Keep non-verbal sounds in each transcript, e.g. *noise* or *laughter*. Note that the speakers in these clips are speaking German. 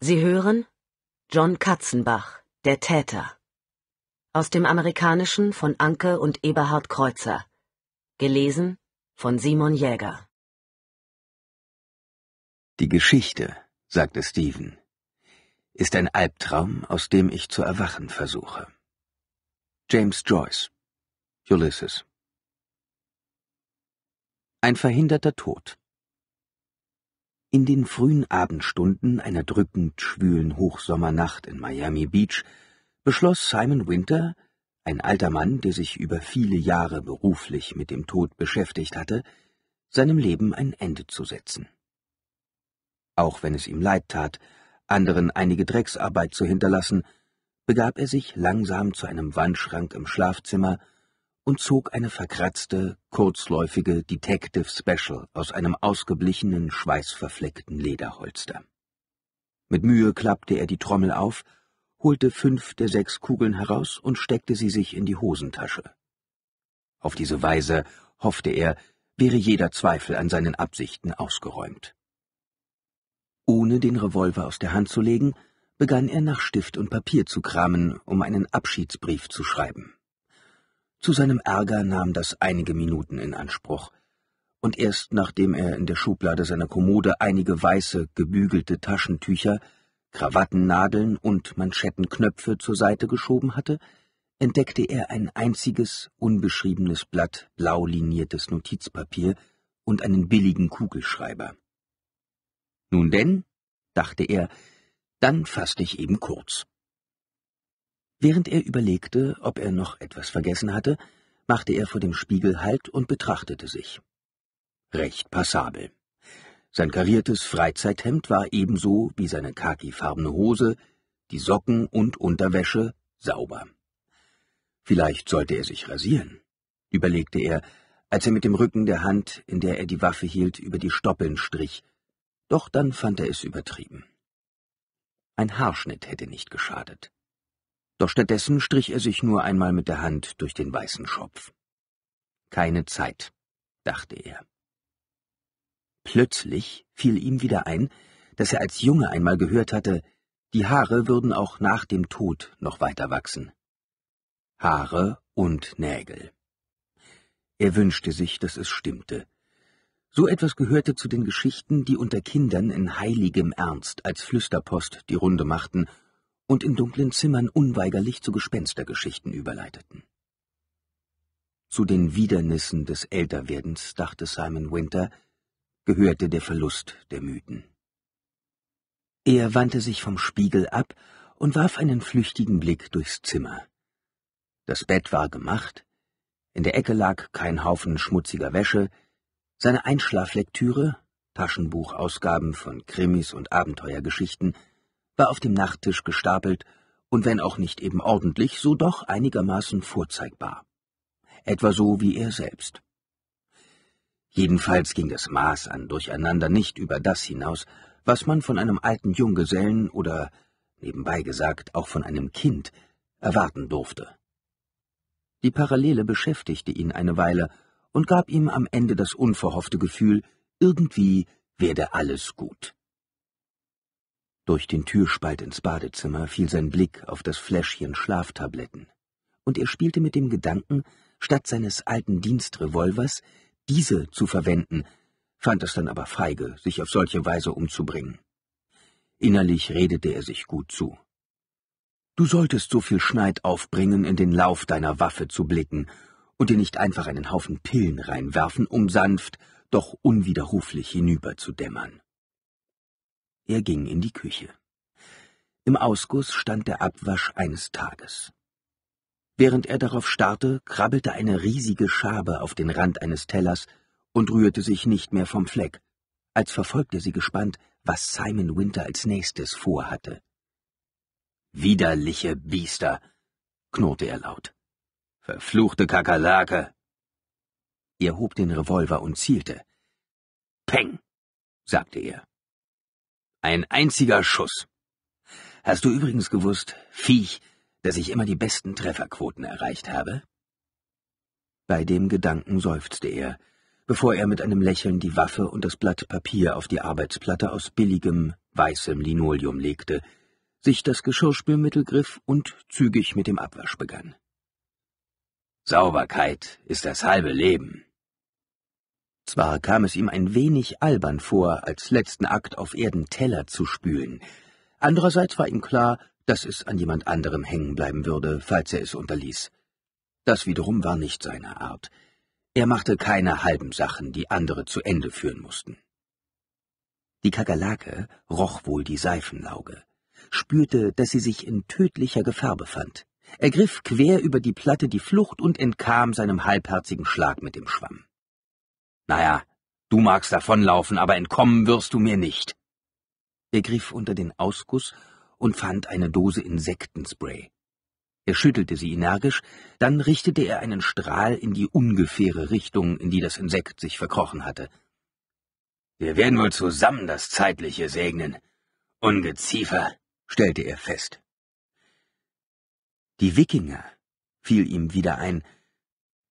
Sie hören John Katzenbach, der Täter. Aus dem Amerikanischen von Anke und Eberhard Kreuzer. Gelesen von Simon Jäger. Die Geschichte, sagte Stephen, ist ein Albtraum, aus dem ich zu erwachen versuche. James Joyce, Ulysses. Ein verhinderter Tod. In den frühen Abendstunden einer drückend schwülen Hochsommernacht in Miami Beach beschloss Simon Winter, ein alter Mann, der sich über viele Jahre beruflich mit dem Tod beschäftigt hatte, seinem Leben ein Ende zu setzen. Auch wenn es ihm leid tat, anderen einige Drecksarbeit zu hinterlassen, begab er sich langsam zu einem Wandschrank im Schlafzimmer und zog eine verkratzte, kurzläufige Detective Special aus einem ausgeblichenen, schweißverfleckten Lederholster. Mit Mühe klappte er die Trommel auf, holte fünf der sechs Kugeln heraus und steckte sie sich in die Hosentasche. Auf diese Weise, hoffte er, wäre jeder Zweifel an seinen Absichten ausgeräumt. Ohne den Revolver aus der Hand zu legen, begann er nach Stift und Papier zu kramen, um einen Abschiedsbrief zu schreiben. Zu seinem Ärger nahm das einige Minuten in Anspruch, und erst nachdem er in der Schublade seiner Kommode einige weiße, gebügelte Taschentücher, Krawattennadeln und Manschettenknöpfe zur Seite geschoben hatte, entdeckte er ein einziges, unbeschriebenes Blatt blau liniertes Notizpapier und einen billigen Kugelschreiber. Nun denn, dachte er, dann fasste ich eben kurz. Während er überlegte, ob er noch etwas vergessen hatte, machte er vor dem Spiegel Halt und betrachtete sich. Recht passabel. Sein kariertes Freizeithemd war ebenso wie seine khakifarbene Hose, die Socken und Unterwäsche sauber. Vielleicht sollte er sich rasieren, überlegte er, als er mit dem Rücken der Hand, in der er die Waffe hielt, über die Stoppeln strich. Doch dann fand er es übertrieben. Ein Haarschnitt hätte nicht geschadet. Doch stattdessen strich er sich nur einmal mit der Hand durch den weißen Schopf. Keine Zeit, dachte er. Plötzlich fiel ihm wieder ein, dass er als Junge einmal gehört hatte, die Haare würden auch nach dem Tod noch weiter wachsen. Haare und Nägel. Er wünschte sich, dass es stimmte. So etwas gehörte zu den Geschichten, die unter Kindern in heiligem Ernst als Flüsterpost die Runde machten und in dunklen Zimmern unweigerlich zu Gespenstergeschichten überleiteten. Zu den Widernissen des Älterwerdens, dachte Simon Winter, gehörte der Verlust der Mythen. Er wandte sich vom Spiegel ab und warf einen flüchtigen Blick durchs Zimmer. Das Bett war gemacht, in der Ecke lag kein Haufen schmutziger Wäsche, seine Einschlaflektüre, Taschenbuchausgaben von Krimis und Abenteuergeschichten, war auf dem Nachttisch gestapelt und wenn auch nicht eben ordentlich, so doch einigermaßen vorzeigbar. Etwa so wie er selbst. Jedenfalls ging das Maß an Durcheinander nicht über das hinaus, was man von einem alten Junggesellen oder, nebenbei gesagt, auch von einem Kind erwarten durfte. Die Parallele beschäftigte ihn eine Weile und gab ihm am Ende das unverhoffte Gefühl, irgendwie werde alles gut. Durch den Türspalt ins Badezimmer fiel sein Blick auf das Fläschchen Schlaftabletten, und er spielte mit dem Gedanken, statt seines alten Dienstrevolvers diese zu verwenden, fand es dann aber feige, sich auf solche Weise umzubringen. Innerlich redete er sich gut zu. Du solltest so viel Schneid aufbringen, in den Lauf deiner Waffe zu blicken und dir nicht einfach einen Haufen Pillen reinwerfen, um sanft, doch unwiderruflich hinüberzudämmern. Er ging in die Küche. Im Ausguss stand der Abwasch eines Tages. Während er darauf starrte, krabbelte eine riesige Schabe auf den Rand eines Tellers und rührte sich nicht mehr vom Fleck, als verfolgte sie gespannt, was Simon Winter als nächstes vorhatte. Widerliche Biester, knurrte er laut. Verfluchte Kakerlake! Er hob den Revolver und zielte. Peng, sagte er. Ein einziger Schuss. Hast du übrigens gewusst, Viech, dass ich immer die besten Trefferquoten erreicht habe? Bei dem Gedanken seufzte er, bevor er mit einem Lächeln die Waffe und das Blatt Papier auf die Arbeitsplatte aus billigem, weißem Linoleum legte, sich das Geschirrspülmittel griff und zügig mit dem Abwasch begann. Sauberkeit ist das halbe Leben. Zwar kam es ihm ein wenig albern vor, als letzten Akt auf Erden Teller zu spülen, andererseits war ihm klar, dass es an jemand anderem hängen bleiben würde, falls er es unterließ. Das wiederum war nicht seine Art. Er machte keine halben Sachen, die andere zu Ende führen mussten. Die Kakerlake roch wohl die Seifenlauge, spürte, dass sie sich in tödlicher Gefahr befand, ergriff quer über die Platte die Flucht und entkam seinem halbherzigen Schlag mit dem Schwamm. Naja, du magst davonlaufen, aber entkommen wirst du mir nicht. Er griff unter den Ausguss und fand eine Dose Insektenspray. Er schüttelte sie energisch, dann richtete er einen Strahl in die ungefähre Richtung, in die das Insekt sich verkrochen hatte. Wir werden wohl zusammen das Zeitliche segnen. Ungeziefer, stellte er fest. Die Wikinger, fiel ihm wieder ein,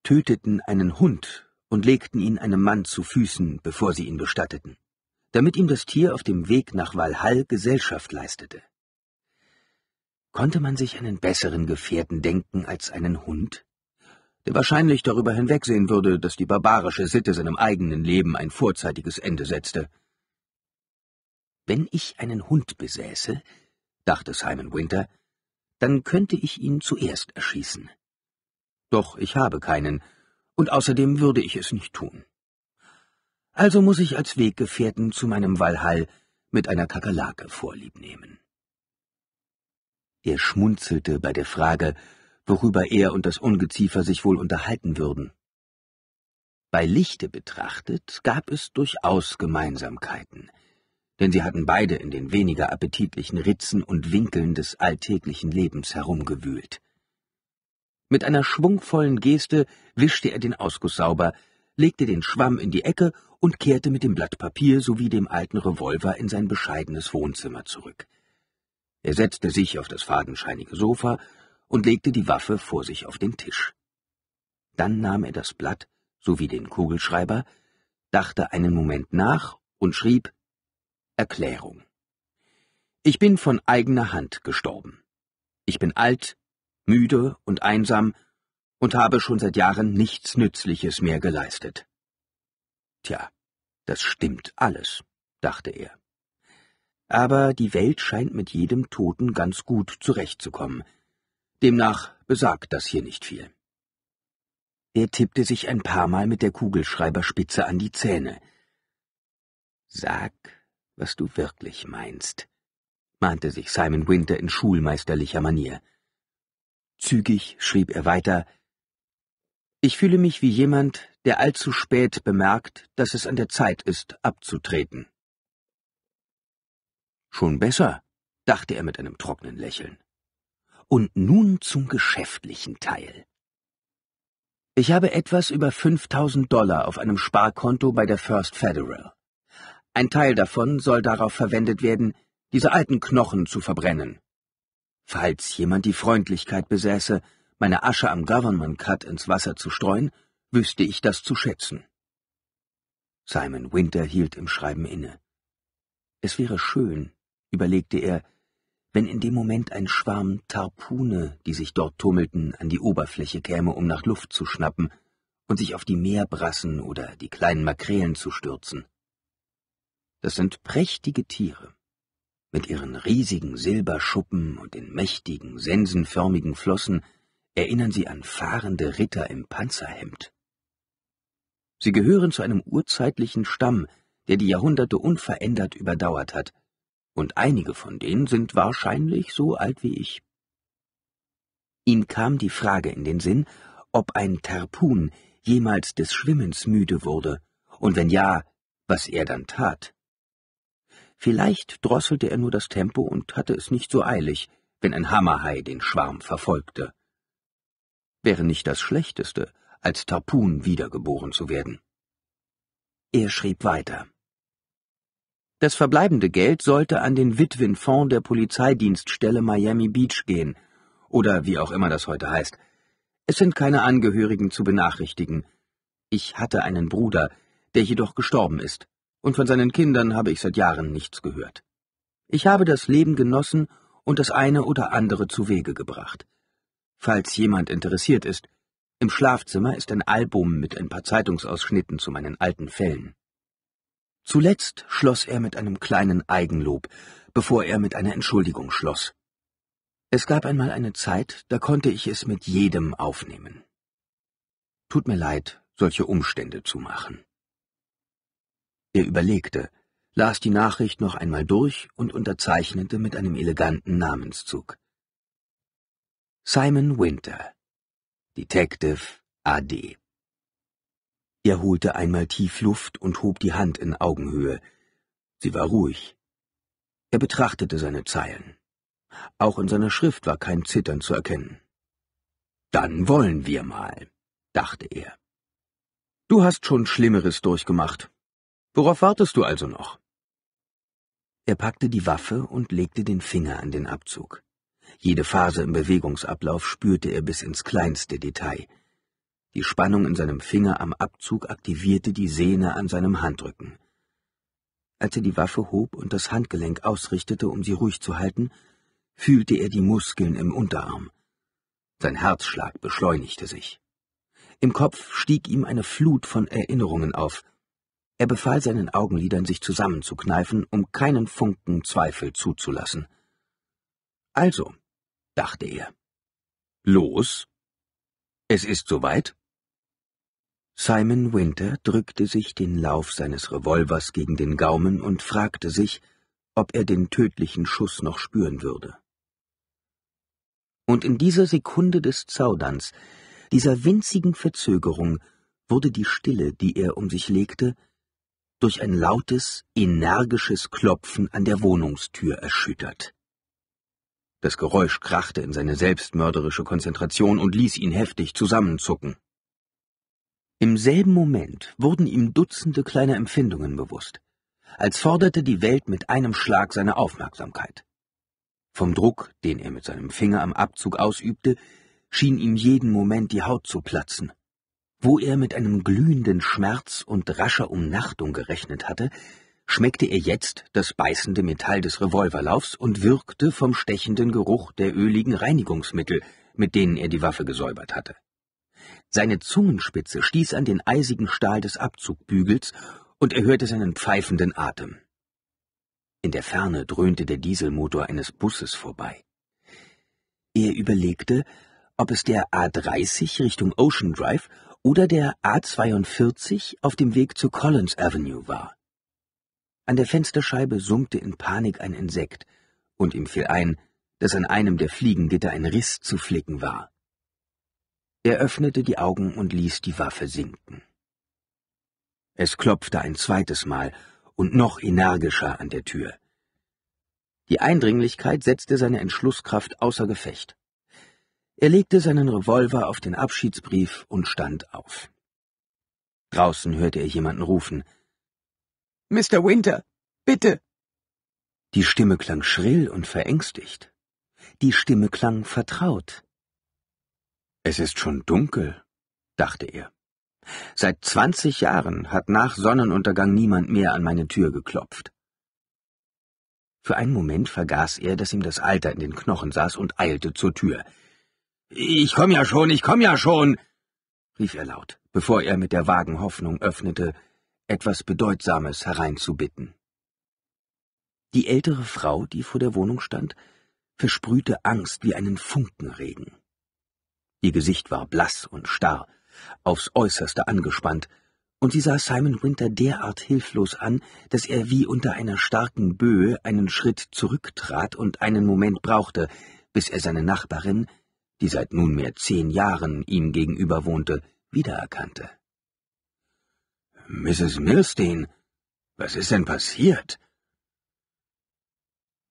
töteten einen Hund und legten ihn einem Mann zu Füßen, bevor sie ihn bestatteten, damit ihm das Tier auf dem Weg nach Walhall Gesellschaft leistete. Konnte man sich einen besseren Gefährten denken als einen Hund? der wahrscheinlich darüber hinwegsehen würde, dass die barbarische Sitte seinem eigenen Leben ein vorzeitiges Ende setzte. Wenn ich einen Hund besäße, dachte Simon Winter, dann könnte ich ihn zuerst erschießen. Doch ich habe keinen, und außerdem würde ich es nicht tun. Also muss ich als Weggefährten zu meinem Walhall mit einer Kakerlake vorliebnehmen. Er schmunzelte bei der Frage, worüber er und das Ungeziefer sich wohl unterhalten würden. Bei Lichte betrachtet gab es durchaus Gemeinsamkeiten, denn sie hatten beide in den weniger appetitlichen Ritzen und Winkeln des alltäglichen Lebens herumgewühlt. Mit einer schwungvollen Geste wischte er den Ausguss sauber, legte den Schwamm in die Ecke und kehrte mit dem Blatt Papier sowie dem alten Revolver in sein bescheidenes Wohnzimmer zurück. Er setzte sich auf das fadenscheinige Sofa und legte die Waffe vor sich auf den Tisch. Dann nahm er das Blatt sowie den Kugelschreiber, dachte einen Moment nach und schrieb Erklärung. Ich bin von eigener Hand gestorben. Ich bin alt müde und einsam und habe schon seit Jahren nichts Nützliches mehr geleistet. Tja, das stimmt alles, dachte er. Aber die Welt scheint mit jedem Toten ganz gut zurechtzukommen. Demnach besagt das hier nicht viel. Er tippte sich ein paar Mal mit der Kugelschreiberspitze an die Zähne. Sag, was du wirklich meinst, mahnte sich Simon Winter in schulmeisterlicher Manier. Zügig schrieb er weiter Ich fühle mich wie jemand, der allzu spät bemerkt, dass es an der Zeit ist, abzutreten. Schon besser, dachte er mit einem trockenen Lächeln. Und nun zum geschäftlichen Teil. Ich habe etwas über 5000 Dollar auf einem Sparkonto bei der First Federal. Ein Teil davon soll darauf verwendet werden, diese alten Knochen zu verbrennen. Falls jemand die Freundlichkeit besäße, meine Asche am Government Cut ins Wasser zu streuen, wüsste ich das zu schätzen. Simon Winter hielt im Schreiben inne. Es wäre schön, überlegte er, wenn in dem Moment ein Schwarm Tarpune, die sich dort tummelten, an die Oberfläche käme, um nach Luft zu schnappen und sich auf die Meerbrassen oder die kleinen Makrelen zu stürzen. Das sind prächtige Tiere mit ihren riesigen Silberschuppen und den mächtigen, sensenförmigen Flossen erinnern sie an fahrende Ritter im Panzerhemd. Sie gehören zu einem urzeitlichen Stamm, der die Jahrhunderte unverändert überdauert hat, und einige von denen sind wahrscheinlich so alt wie ich. Ihm kam die Frage in den Sinn, ob ein Tarpun jemals des Schwimmens müde wurde, und wenn ja, was er dann tat. Vielleicht drosselte er nur das Tempo und hatte es nicht so eilig, wenn ein Hammerhai den Schwarm verfolgte. Wäre nicht das Schlechteste, als Tarpun wiedergeboren zu werden. Er schrieb weiter. Das verbleibende Geld sollte an den Witwenfonds der Polizeidienststelle Miami Beach gehen, oder wie auch immer das heute heißt. Es sind keine Angehörigen zu benachrichtigen. Ich hatte einen Bruder, der jedoch gestorben ist und von seinen Kindern habe ich seit Jahren nichts gehört. Ich habe das Leben genossen und das eine oder andere zu Wege gebracht. Falls jemand interessiert ist, im Schlafzimmer ist ein Album mit ein paar Zeitungsausschnitten zu meinen alten Fällen. Zuletzt schloss er mit einem kleinen Eigenlob, bevor er mit einer Entschuldigung schloss. Es gab einmal eine Zeit, da konnte ich es mit jedem aufnehmen. Tut mir leid, solche Umstände zu machen. Er überlegte, las die Nachricht noch einmal durch und unterzeichnete mit einem eleganten Namenszug. Simon Winter, Detective AD. Er holte einmal tief Luft und hob die Hand in Augenhöhe. Sie war ruhig. Er betrachtete seine Zeilen. Auch in seiner Schrift war kein Zittern zu erkennen. Dann wollen wir mal, dachte er. Du hast schon Schlimmeres durchgemacht, Worauf wartest du also noch? Er packte die Waffe und legte den Finger an den Abzug. Jede Phase im Bewegungsablauf spürte er bis ins kleinste Detail. Die Spannung in seinem Finger am Abzug aktivierte die Sehne an seinem Handrücken. Als er die Waffe hob und das Handgelenk ausrichtete, um sie ruhig zu halten, fühlte er die Muskeln im Unterarm. Sein Herzschlag beschleunigte sich. Im Kopf stieg ihm eine Flut von Erinnerungen auf, er befahl seinen Augenlidern, sich zusammenzukneifen, um keinen Funken Zweifel zuzulassen. Also, dachte er. Los? Es ist soweit? Simon Winter drückte sich den Lauf seines Revolvers gegen den Gaumen und fragte sich, ob er den tödlichen Schuss noch spüren würde. Und in dieser Sekunde des Zauderns, dieser winzigen Verzögerung, wurde die Stille, die er um sich legte, durch ein lautes, energisches Klopfen an der Wohnungstür erschüttert. Das Geräusch krachte in seine selbstmörderische Konzentration und ließ ihn heftig zusammenzucken. Im selben Moment wurden ihm Dutzende kleine Empfindungen bewusst, als forderte die Welt mit einem Schlag seine Aufmerksamkeit. Vom Druck, den er mit seinem Finger am Abzug ausübte, schien ihm jeden Moment die Haut zu platzen. Wo er mit einem glühenden Schmerz und rascher Umnachtung gerechnet hatte, schmeckte er jetzt das beißende Metall des Revolverlaufs und wirkte vom stechenden Geruch der öligen Reinigungsmittel, mit denen er die Waffe gesäubert hatte. Seine Zungenspitze stieß an den eisigen Stahl des Abzugbügels und er hörte seinen pfeifenden Atem. In der Ferne dröhnte der Dieselmotor eines Busses vorbei. Er überlegte, ob es der A30 Richtung Ocean Drive oder der A42 auf dem Weg zu Collins Avenue war. An der Fensterscheibe summte in Panik ein Insekt, und ihm fiel ein, dass an einem der Fliegengitter ein Riss zu flicken war. Er öffnete die Augen und ließ die Waffe sinken. Es klopfte ein zweites Mal und noch energischer an der Tür. Die Eindringlichkeit setzte seine Entschlusskraft außer Gefecht. Er legte seinen Revolver auf den Abschiedsbrief und stand auf. Draußen hörte er jemanden rufen. Mr. Winter, bitte! Die Stimme klang schrill und verängstigt. Die Stimme klang vertraut. Es ist schon dunkel, dachte er. Seit zwanzig Jahren hat nach Sonnenuntergang niemand mehr an meine Tür geklopft. Für einen Moment vergaß er, dass ihm das Alter in den Knochen saß und eilte zur Tür. Ich komm ja schon, ich komm ja schon, rief er laut, bevor er mit der vagen Hoffnung öffnete, etwas Bedeutsames hereinzubitten. Die ältere Frau, die vor der Wohnung stand, versprühte Angst wie einen Funkenregen. Ihr Gesicht war blass und starr, aufs äußerste angespannt, und sie sah Simon Winter derart hilflos an, dass er wie unter einer starken Böe einen Schritt zurücktrat und einen Moment brauchte, bis er seine Nachbarin die seit nunmehr zehn Jahren ihm gegenüber wohnte, wiedererkannte. Mrs. Milstein, was ist denn passiert?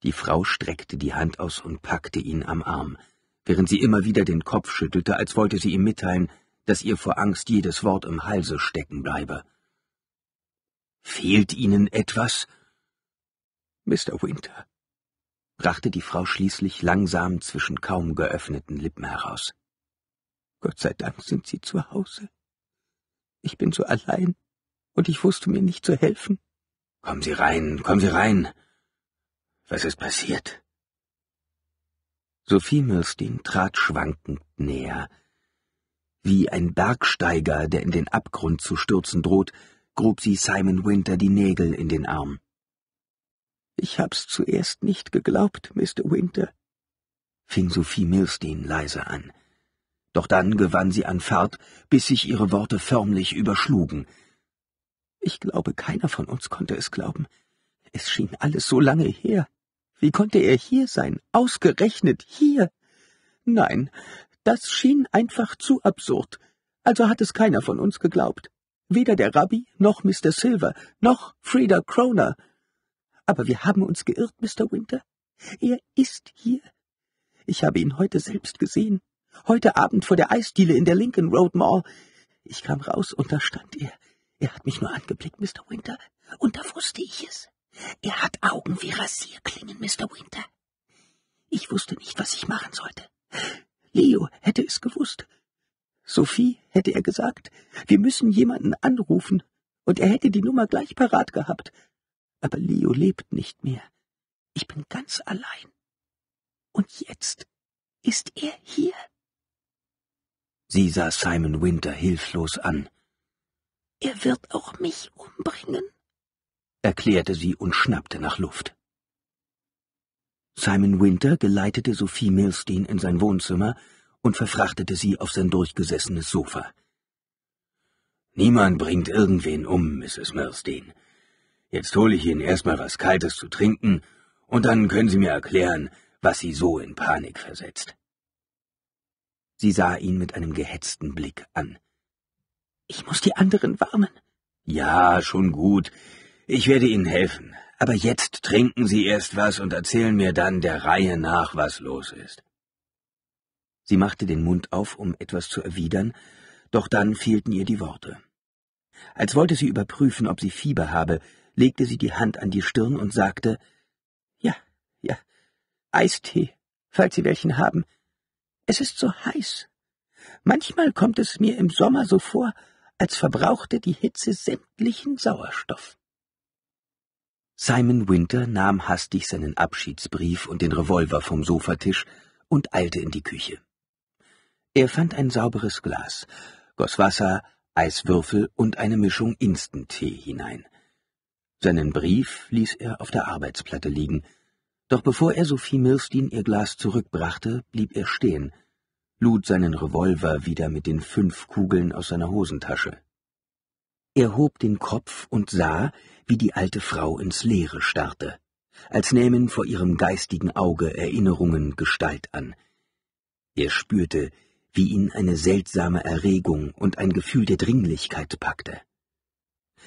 Die Frau streckte die Hand aus und packte ihn am Arm, während sie immer wieder den Kopf schüttelte, als wollte sie ihm mitteilen, dass ihr vor Angst jedes Wort im Halse stecken bleibe. Fehlt Ihnen etwas? Mr. Winter, brachte die Frau schließlich langsam zwischen kaum geöffneten Lippen heraus. Gott sei Dank sind Sie zu Hause. Ich bin so allein, und ich wusste mir nicht zu helfen. Kommen Sie rein, kommen Sie rein. Was ist passiert? Sophie Milstein trat schwankend näher. Wie ein Bergsteiger, der in den Abgrund zu stürzen droht, grub sie Simon Winter die Nägel in den Arm. Ich hab's zuerst nicht geglaubt, Mr. Winter, fing Sophie Milstein leise an. Doch dann gewann sie an Fahrt, bis sich ihre Worte förmlich überschlugen. Ich glaube, keiner von uns konnte es glauben. Es schien alles so lange her. Wie konnte er hier sein? Ausgerechnet hier? Nein, das schien einfach zu absurd. Also hat es keiner von uns geglaubt. Weder der Rabbi, noch Mr. Silver, noch Frieda Croner, aber wir haben uns geirrt, Mr. Winter. Er ist hier. Ich habe ihn heute selbst gesehen. Heute Abend vor der Eisdiele in der Lincoln Road Mall. Ich kam raus und da stand er. Er hat mich nur angeblickt, Mr. Winter. Und da wusste ich es. Er hat Augen wie Rasierklingen, Mr. Winter. Ich wusste nicht, was ich machen sollte. Leo hätte es gewusst. Sophie hätte er gesagt, wir müssen jemanden anrufen, und er hätte die Nummer gleich parat gehabt aber Leo lebt nicht mehr. Ich bin ganz allein. Und jetzt ist er hier. Sie sah Simon Winter hilflos an. Er wird auch mich umbringen, erklärte sie und schnappte nach Luft. Simon Winter geleitete Sophie Milstein in sein Wohnzimmer und verfrachtete sie auf sein durchgesessenes Sofa. Niemand bringt irgendwen um, Mrs. Milstein. Jetzt hole ich Ihnen erstmal was Kaltes zu trinken, und dann können Sie mir erklären, was Sie so in Panik versetzt. Sie sah ihn mit einem gehetzten Blick an. Ich muss die anderen warnen. Ja, schon gut. Ich werde Ihnen helfen. Aber jetzt trinken Sie erst was und erzählen mir dann der Reihe nach, was los ist. Sie machte den Mund auf, um etwas zu erwidern, doch dann fehlten ihr die Worte. Als wollte sie überprüfen, ob sie Fieber habe, legte sie die Hand an die Stirn und sagte Ja, ja, Eistee, falls Sie welchen haben. Es ist so heiß. Manchmal kommt es mir im Sommer so vor, als verbrauchte die Hitze sämtlichen Sauerstoff. Simon Winter nahm hastig seinen Abschiedsbrief und den Revolver vom Sofatisch und eilte in die Küche. Er fand ein sauberes Glas, goss Wasser, Eiswürfel und eine Mischung Instant-Tee hinein. Seinen Brief ließ er auf der Arbeitsplatte liegen, doch bevor er Sophie Mirstin ihr Glas zurückbrachte, blieb er stehen, lud seinen Revolver wieder mit den fünf Kugeln aus seiner Hosentasche. Er hob den Kopf und sah, wie die alte Frau ins Leere starrte, als nähmen vor ihrem geistigen Auge Erinnerungen Gestalt an. Er spürte, wie ihn eine seltsame Erregung und ein Gefühl der Dringlichkeit packte.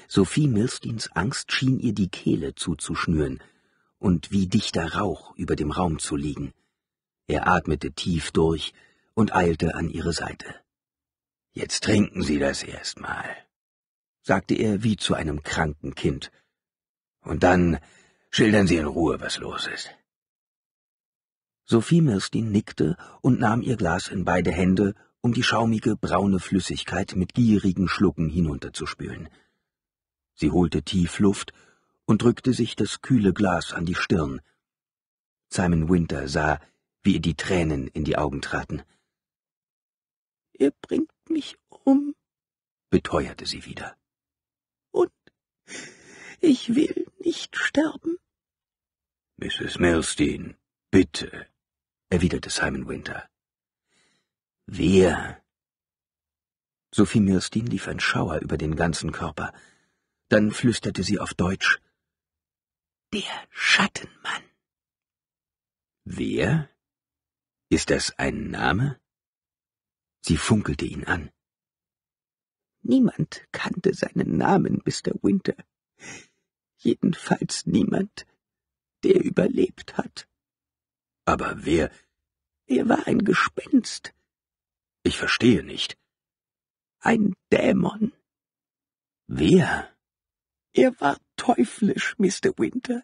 Sophie Milstins Angst schien ihr die Kehle zuzuschnüren und wie dichter Rauch über dem Raum zu liegen. Er atmete tief durch und eilte an ihre Seite. Jetzt trinken Sie das erstmal, sagte er wie zu einem kranken Kind. Und dann schildern Sie in Ruhe, was los ist. Sophie Mirstin nickte und nahm ihr Glas in beide Hände, um die schaumige braune Flüssigkeit mit gierigen Schlucken hinunterzuspülen. Sie holte tief Luft und drückte sich das kühle Glas an die Stirn. Simon Winter sah, wie ihr die Tränen in die Augen traten. Ihr bringt mich um, beteuerte sie wieder. Und ich will nicht sterben. Mrs. Milstein, bitte, erwiderte Simon Winter. Wir. Sophie Milstein lief ein Schauer über den ganzen Körper. Dann flüsterte sie auf Deutsch. Der Schattenmann. Wer? Ist das ein Name? Sie funkelte ihn an. Niemand kannte seinen Namen, Mr. Winter. Jedenfalls niemand, der überlebt hat. Aber wer? Er war ein Gespenst. Ich verstehe nicht. Ein Dämon. Wer? Er war teuflisch, Mr. Winter.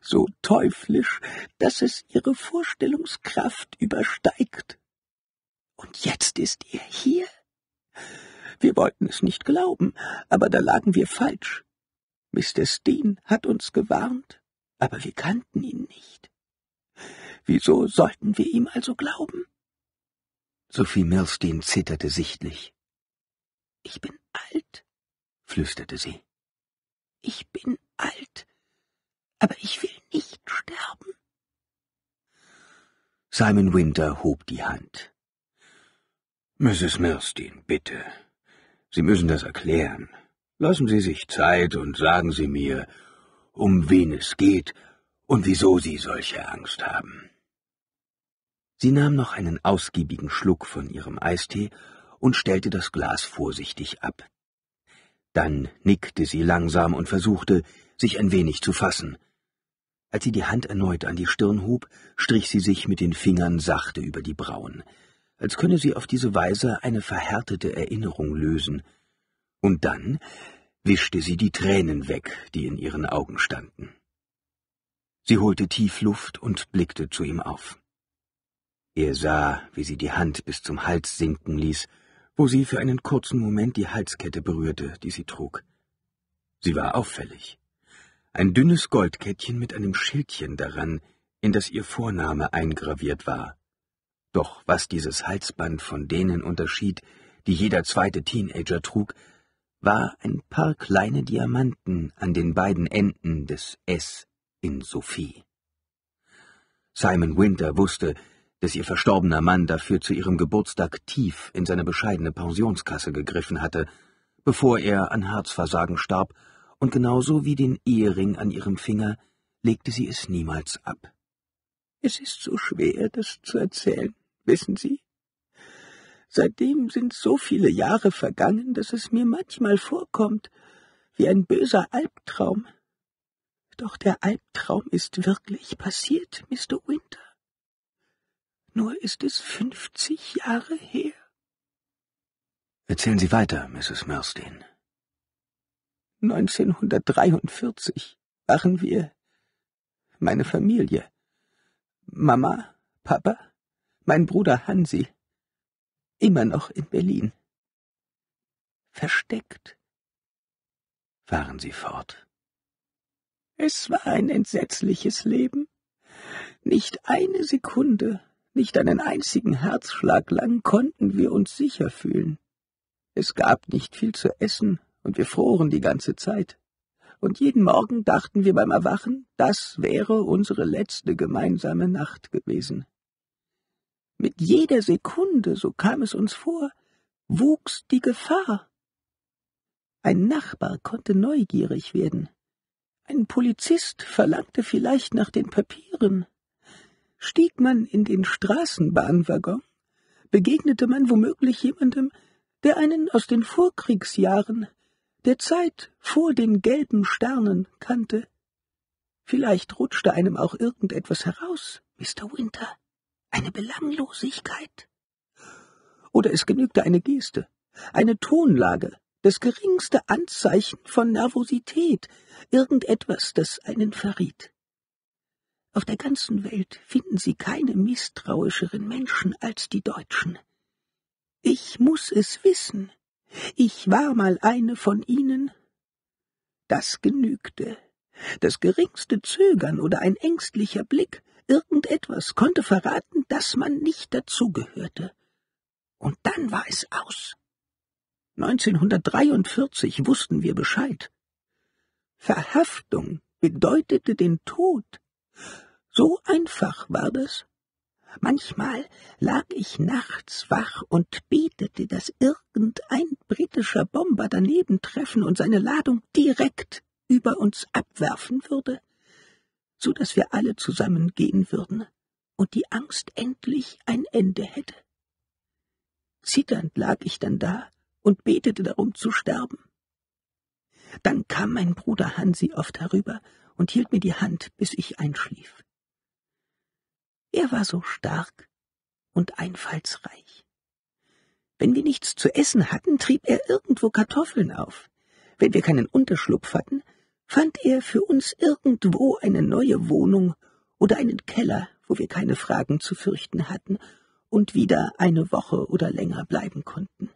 So teuflisch, dass es Ihre Vorstellungskraft übersteigt. Und jetzt ist er hier. Wir wollten es nicht glauben, aber da lagen wir falsch. Mr. Steen hat uns gewarnt, aber wir kannten ihn nicht. Wieso sollten wir ihm also glauben? Sophie Milstein zitterte sichtlich. Ich bin alt, flüsterte sie. Ich bin alt, aber ich will nicht sterben. Simon Winter hob die Hand. Mrs. Milstein, bitte. Sie müssen das erklären. Lassen Sie sich Zeit und sagen Sie mir, um wen es geht und wieso Sie solche Angst haben. Sie nahm noch einen ausgiebigen Schluck von ihrem Eistee und stellte das Glas vorsichtig ab. Dann nickte sie langsam und versuchte, sich ein wenig zu fassen. Als sie die Hand erneut an die Stirn hob, strich sie sich mit den Fingern sachte über die Brauen, als könne sie auf diese Weise eine verhärtete Erinnerung lösen. Und dann wischte sie die Tränen weg, die in ihren Augen standen. Sie holte tief Luft und blickte zu ihm auf. Er sah, wie sie die Hand bis zum Hals sinken ließ wo sie für einen kurzen Moment die Halskette berührte, die sie trug. Sie war auffällig. Ein dünnes Goldkettchen mit einem Schildchen daran, in das ihr Vorname eingraviert war. Doch was dieses Halsband von denen unterschied, die jeder zweite Teenager trug, war ein paar kleine Diamanten an den beiden Enden des S in Sophie. Simon Winter wusste, dass ihr verstorbener Mann dafür zu ihrem Geburtstag tief in seine bescheidene Pensionskasse gegriffen hatte, bevor er an Herzversagen starb, und genauso wie den Ehering an ihrem Finger legte sie es niemals ab. Es ist so schwer, das zu erzählen, wissen Sie? Seitdem sind so viele Jahre vergangen, dass es mir manchmal vorkommt wie ein böser Albtraum. Doch der Albtraum ist wirklich passiert, Mr. Winter. Nur ist es fünfzig Jahre her. Erzählen Sie weiter, Mrs. Murstein. 1943 waren wir, meine Familie, Mama, Papa, mein Bruder Hansi, immer noch in Berlin. Versteckt. Fahren Sie fort. Es war ein entsetzliches Leben. Nicht eine Sekunde nicht einen einzigen Herzschlag lang konnten wir uns sicher fühlen. Es gab nicht viel zu essen, und wir froren die ganze Zeit. Und jeden Morgen dachten wir beim Erwachen, das wäre unsere letzte gemeinsame Nacht gewesen. Mit jeder Sekunde, so kam es uns vor, wuchs die Gefahr. Ein Nachbar konnte neugierig werden. Ein Polizist verlangte vielleicht nach den Papieren. Stieg man in den Straßenbahnwaggon, begegnete man womöglich jemandem, der einen aus den Vorkriegsjahren, der Zeit vor den gelben Sternen kannte. Vielleicht rutschte einem auch irgendetwas heraus, Mr. Winter, eine Belanglosigkeit. Oder es genügte eine Geste, eine Tonlage, das geringste Anzeichen von Nervosität, irgendetwas, das einen verriet. Auf der ganzen Welt finden Sie keine misstrauischeren Menschen als die Deutschen. Ich muss es wissen. Ich war mal eine von ihnen. Das genügte. Das geringste Zögern oder ein ängstlicher Blick, irgendetwas konnte verraten, dass man nicht dazugehörte. Und dann war es aus. 1943 wussten wir Bescheid. Verhaftung bedeutete den Tod so einfach war das. Manchmal lag ich nachts wach und betete, dass irgendein britischer Bomber daneben treffen und seine Ladung direkt über uns abwerfen würde, so dass wir alle zusammengehen würden und die Angst endlich ein Ende hätte. Zitternd lag ich dann da und betete darum zu sterben. Dann kam mein Bruder Hansi oft herüber und hielt mir die Hand, bis ich einschlief. Er war so stark und einfallsreich. Wenn wir nichts zu essen hatten, trieb er irgendwo Kartoffeln auf. Wenn wir keinen Unterschlupf hatten, fand er für uns irgendwo eine neue Wohnung oder einen Keller, wo wir keine Fragen zu fürchten hatten und wieder eine Woche oder länger bleiben konnten.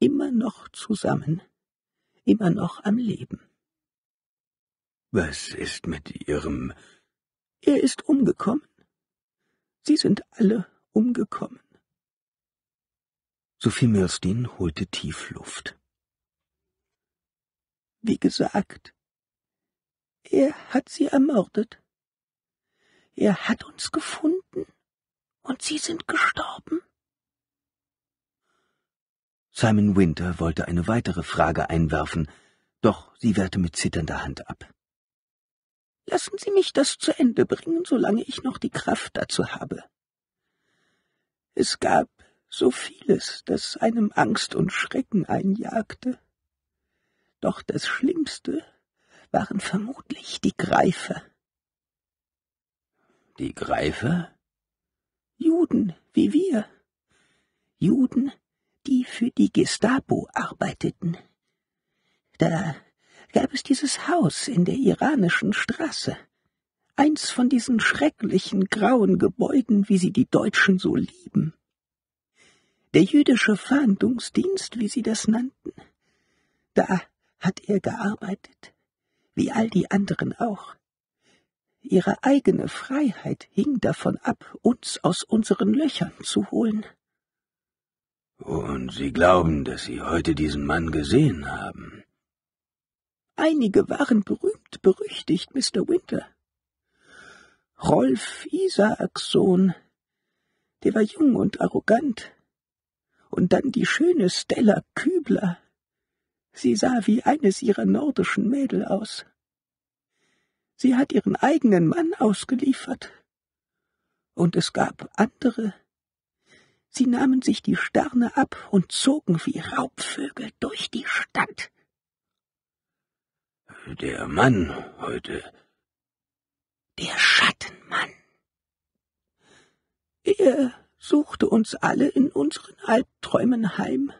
Immer noch zusammen, immer noch am Leben. Was ist mit Ihrem... Er ist umgekommen. Sie sind alle umgekommen. Sophie Mürstein holte tief Luft. Wie gesagt, er hat sie ermordet. Er hat uns gefunden und sie sind gestorben. Simon Winter wollte eine weitere Frage einwerfen, doch sie wehrte mit zitternder Hand ab. Lassen Sie mich das zu Ende bringen, solange ich noch die Kraft dazu habe. Es gab so vieles, das einem Angst und Schrecken einjagte. Doch das Schlimmste waren vermutlich die Greifer. Die Greifer? Juden wie wir. Juden, die für die Gestapo arbeiteten. Da gab es dieses Haus in der iranischen Straße. Eins von diesen schrecklichen grauen Gebäuden, wie sie die Deutschen so lieben. Der jüdische Fahndungsdienst, wie sie das nannten. Da hat er gearbeitet, wie all die anderen auch. Ihre eigene Freiheit hing davon ab, uns aus unseren Löchern zu holen. Und Sie glauben, dass Sie heute diesen Mann gesehen haben? Einige waren berühmt, berüchtigt, Mr. Winter. Rolf Isaacson, der war jung und arrogant. Und dann die schöne Stella Kübler. Sie sah wie eines ihrer nordischen Mädel aus. Sie hat ihren eigenen Mann ausgeliefert. Und es gab andere. Sie nahmen sich die Sterne ab und zogen wie Raubvögel durch die Stadt der Mann heute. Der Schattenmann. Er suchte uns alle in unseren Albträumen heim.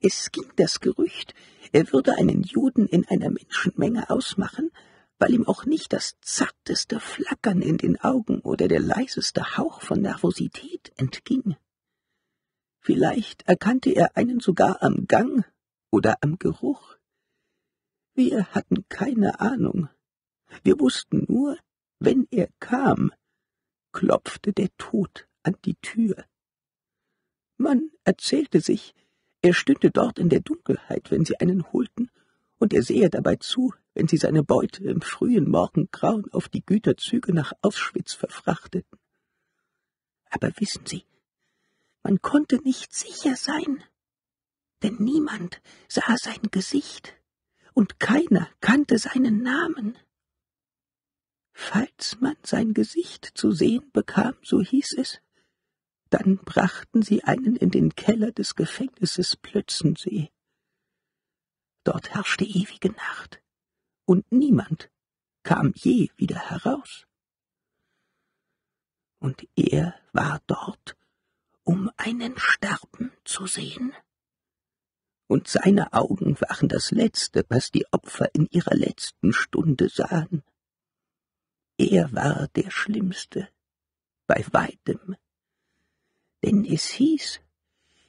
Es ging das Gerücht, er würde einen Juden in einer Menschenmenge ausmachen, weil ihm auch nicht das zarteste Flackern in den Augen oder der leiseste Hauch von Nervosität entging. Vielleicht erkannte er einen sogar am Gang oder am Geruch. Wir hatten keine Ahnung. Wir wussten nur, wenn er kam, klopfte der Tod an die Tür. Man erzählte sich, er stünde dort in der Dunkelheit, wenn sie einen holten, und er sehe dabei zu, wenn sie seine Beute im frühen Morgengrauen auf die Güterzüge nach Auschwitz verfrachteten. Aber wissen Sie, man konnte nicht sicher sein, denn niemand sah sein Gesicht und keiner kannte seinen Namen. Falls man sein Gesicht zu sehen bekam, so hieß es, dann brachten sie einen in den Keller des Gefängnisses Plötzensee. Dort herrschte ewige Nacht, und niemand kam je wieder heraus. Und er war dort, um einen Sterben zu sehen und seine Augen waren das Letzte, was die Opfer in ihrer letzten Stunde sahen. Er war der Schlimmste, bei weitem. Denn es hieß,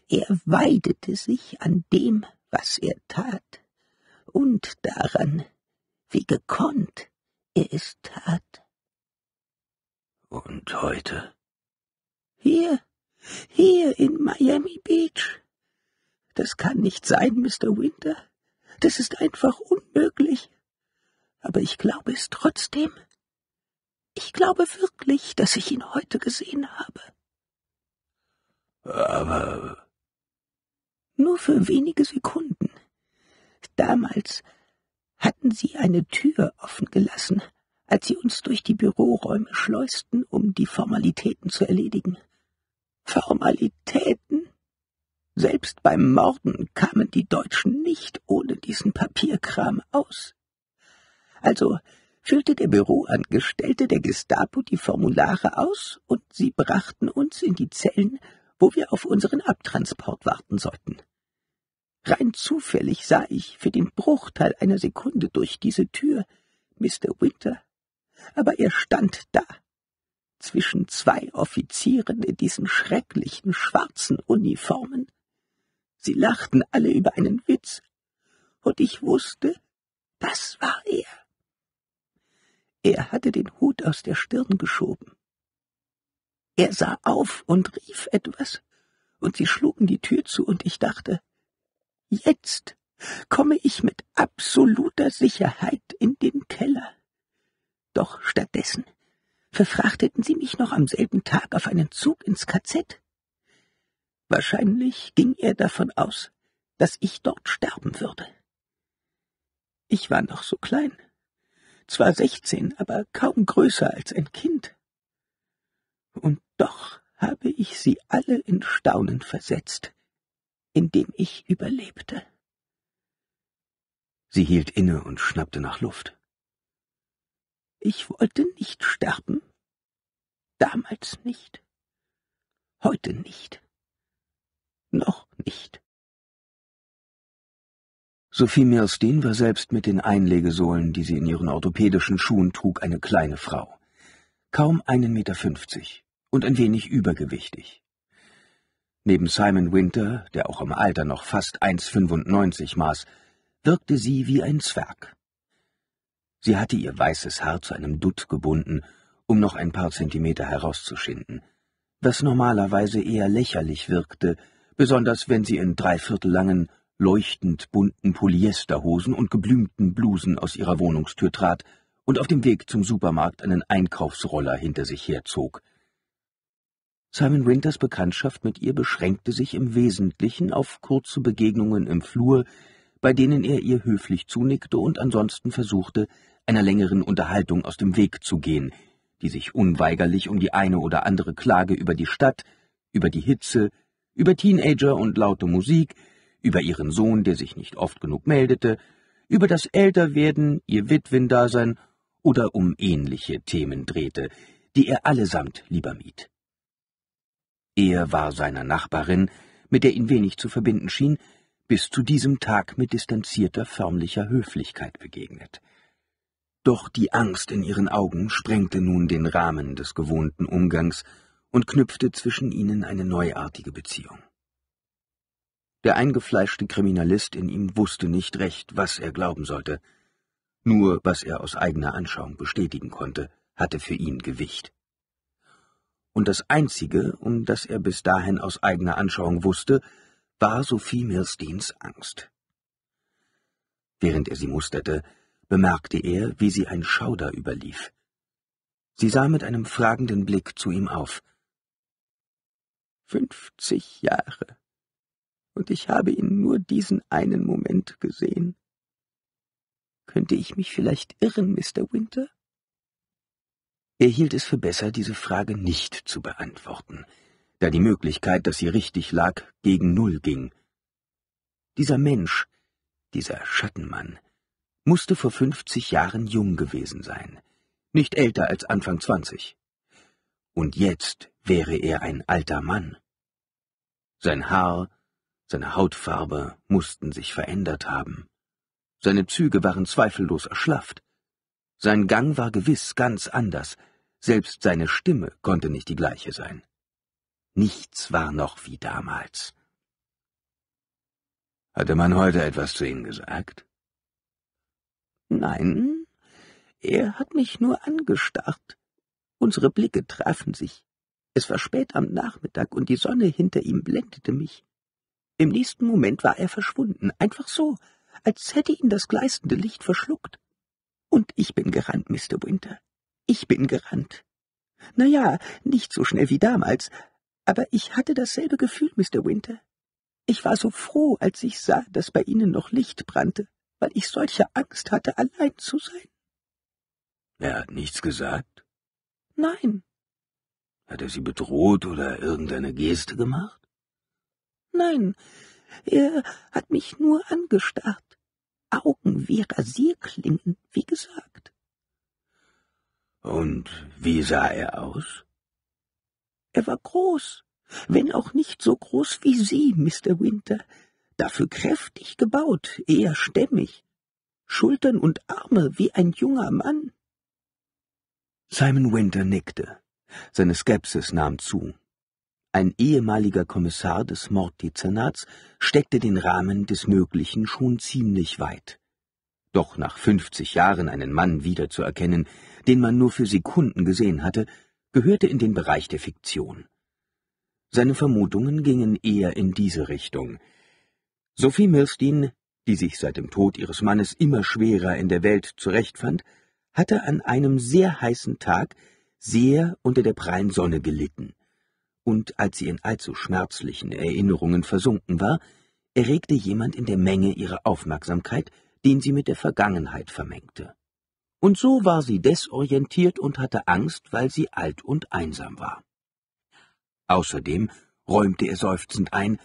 er weidete sich an dem, was er tat, und daran, wie gekonnt er es tat. Und heute? Hier, hier in Miami Beach das kann nicht sein, Mr. Winter. Das ist einfach unmöglich. Aber ich glaube es trotzdem. Ich glaube wirklich, dass ich ihn heute gesehen habe. Aber. Nur für wenige Sekunden. Damals hatten sie eine Tür offen gelassen, als sie uns durch die Büroräume schleusten, um die Formalitäten zu erledigen. Formalitäten? Selbst beim Morden kamen die Deutschen nicht ohne diesen Papierkram aus. Also füllte der Büroangestellte der Gestapo die Formulare aus und sie brachten uns in die Zellen, wo wir auf unseren Abtransport warten sollten. Rein zufällig sah ich für den Bruchteil einer Sekunde durch diese Tür Mr. Winter, aber er stand da, zwischen zwei Offizieren in diesen schrecklichen schwarzen Uniformen, Sie lachten alle über einen Witz, und ich wusste, das war er. Er hatte den Hut aus der Stirn geschoben. Er sah auf und rief etwas, und sie schlugen die Tür zu, und ich dachte, jetzt komme ich mit absoluter Sicherheit in den Keller. Doch stattdessen verfrachteten sie mich noch am selben Tag auf einen Zug ins KZ. Wahrscheinlich ging er davon aus, dass ich dort sterben würde. Ich war noch so klein, zwar sechzehn, aber kaum größer als ein Kind. Und doch habe ich sie alle in Staunen versetzt, indem ich überlebte. Sie hielt inne und schnappte nach Luft. Ich wollte nicht sterben. Damals nicht. Heute nicht. Noch nicht. Sophie Milstein war selbst mit den Einlegesohlen, die sie in ihren orthopädischen Schuhen trug, eine kleine Frau. Kaum einen Meter fünfzig und ein wenig übergewichtig. Neben Simon Winter, der auch im Alter noch fast 1,95 maß, wirkte sie wie ein Zwerg. Sie hatte ihr weißes Haar zu einem Dutt gebunden, um noch ein paar Zentimeter herauszuschinden, was normalerweise eher lächerlich wirkte, besonders wenn sie in dreiviertellangen, leuchtend bunten Polyesterhosen und geblümten Blusen aus ihrer Wohnungstür trat und auf dem Weg zum Supermarkt einen Einkaufsroller hinter sich herzog. Simon Winters Bekanntschaft mit ihr beschränkte sich im Wesentlichen auf kurze Begegnungen im Flur, bei denen er ihr höflich zunickte und ansonsten versuchte, einer längeren Unterhaltung aus dem Weg zu gehen, die sich unweigerlich um die eine oder andere Klage über die Stadt, über die Hitze, über Teenager und laute Musik, über ihren Sohn, der sich nicht oft genug meldete, über das Älterwerden, ihr Witwendasein oder um ähnliche Themen drehte, die er allesamt lieber mied. Er war seiner Nachbarin, mit der ihn wenig zu verbinden schien, bis zu diesem Tag mit distanzierter, förmlicher Höflichkeit begegnet. Doch die Angst in ihren Augen sprengte nun den Rahmen des gewohnten Umgangs und knüpfte zwischen ihnen eine neuartige Beziehung. Der eingefleischte Kriminalist in ihm wusste nicht recht, was er glauben sollte, nur was er aus eigener Anschauung bestätigen konnte, hatte für ihn Gewicht. Und das Einzige, um das er bis dahin aus eigener Anschauung wusste, war Sophie Milsteins Angst. Während er sie musterte, bemerkte er, wie sie ein Schauder überlief. Sie sah mit einem fragenden Blick zu ihm auf fünfzig Jahre. Und ich habe ihn nur diesen einen Moment gesehen. Könnte ich mich vielleicht irren, Mr. Winter? Er hielt es für besser, diese Frage nicht zu beantworten, da die Möglichkeit, dass sie richtig lag, gegen Null ging. Dieser Mensch, dieser Schattenmann, musste vor fünfzig Jahren jung gewesen sein, nicht älter als Anfang zwanzig. Und jetzt wäre er ein alter Mann. Sein Haar, seine Hautfarbe mussten sich verändert haben. Seine Züge waren zweifellos erschlafft. Sein Gang war gewiss ganz anders, selbst seine Stimme konnte nicht die gleiche sein. Nichts war noch wie damals. Hatte man heute etwas zu ihm gesagt? Nein, er hat mich nur angestarrt. Unsere Blicke trafen sich. Es war spät am Nachmittag und die Sonne hinter ihm blendete mich. Im nächsten Moment war er verschwunden, einfach so, als hätte ihn das gleißende Licht verschluckt. Und ich bin gerannt, Mr. Winter. Ich bin gerannt. Na ja, nicht so schnell wie damals, aber ich hatte dasselbe Gefühl, Mr. Winter. Ich war so froh, als ich sah, dass bei Ihnen noch Licht brannte, weil ich solche Angst hatte, allein zu sein. Er hat nichts gesagt? Nein, hat er sie bedroht oder irgendeine Geste gemacht? Nein, er hat mich nur angestarrt. Augen wie Rasierklingen, wie gesagt. Und wie sah er aus? Er war groß, wenn auch nicht so groß wie Sie, Mr. Winter, dafür kräftig gebaut, eher stämmig, Schultern und Arme wie ein junger Mann. Simon Winter nickte. Seine Skepsis nahm zu. Ein ehemaliger Kommissar des Morddezernats steckte den Rahmen des Möglichen schon ziemlich weit. Doch nach fünfzig Jahren einen Mann wiederzuerkennen, den man nur für Sekunden gesehen hatte, gehörte in den Bereich der Fiktion. Seine Vermutungen gingen eher in diese Richtung. Sophie Milstein, die sich seit dem Tod ihres Mannes immer schwerer in der Welt zurechtfand, hatte an einem sehr heißen Tag sehr unter der prallen Sonne gelitten, und als sie in allzu schmerzlichen Erinnerungen versunken war, erregte jemand in der Menge ihre Aufmerksamkeit, den sie mit der Vergangenheit vermengte. Und so war sie desorientiert und hatte Angst, weil sie alt und einsam war. Außerdem räumte er seufzend ein,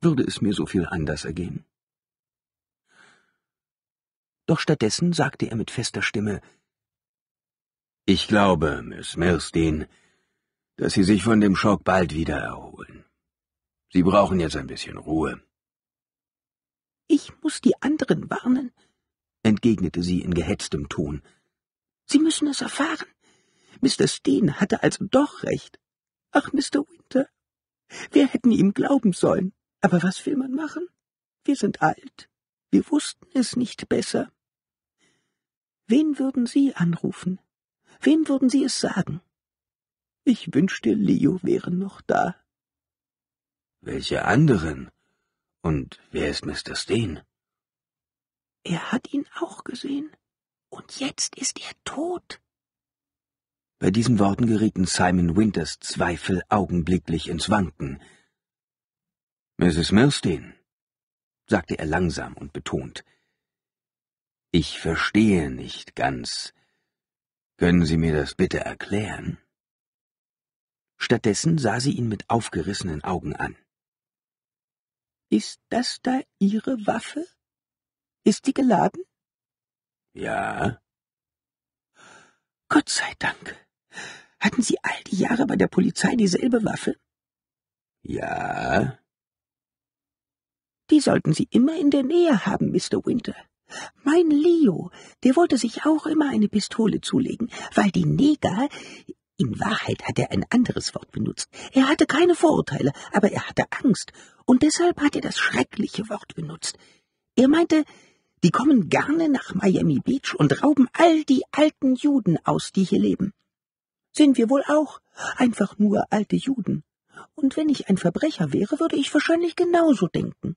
würde es mir so viel anders ergehen. Doch stattdessen sagte er mit fester Stimme ich glaube, Miss Milstein, dass Sie sich von dem Schock bald wieder erholen. Sie brauchen jetzt ein bisschen Ruhe. Ich muss die anderen warnen, entgegnete sie in gehetztem Ton. Sie müssen es erfahren. Mr. Steen hatte also doch recht. Ach, Mr. Winter, wir hätten ihm glauben sollen. Aber was will man machen? Wir sind alt. Wir wussten es nicht besser. Wen würden Sie anrufen? Wem würden Sie es sagen? Ich wünschte, Leo wäre noch da. Welche anderen? Und wer ist Mr. Steen? Er hat ihn auch gesehen. Und jetzt ist er tot. Bei diesen Worten gerieten Simon Winters Zweifel augenblicklich ins Wanken. Mrs. Milstein, sagte er langsam und betont, ich verstehe nicht ganz, können Sie mir das bitte erklären? Stattdessen sah sie ihn mit aufgerissenen Augen an. Ist das da Ihre Waffe? Ist die geladen? Ja. Gott sei Dank. Hatten Sie all die Jahre bei der Polizei dieselbe Waffe? Ja. Die sollten Sie immer in der Nähe haben, Mr. Winter. Mein Leo, der wollte sich auch immer eine Pistole zulegen, weil die Neger, in Wahrheit hat er ein anderes Wort benutzt. Er hatte keine Vorurteile, aber er hatte Angst, und deshalb hat er das schreckliche Wort benutzt. Er meinte, die kommen gerne nach Miami Beach und rauben all die alten Juden aus, die hier leben. Sind wir wohl auch einfach nur alte Juden. Und wenn ich ein Verbrecher wäre, würde ich wahrscheinlich genauso denken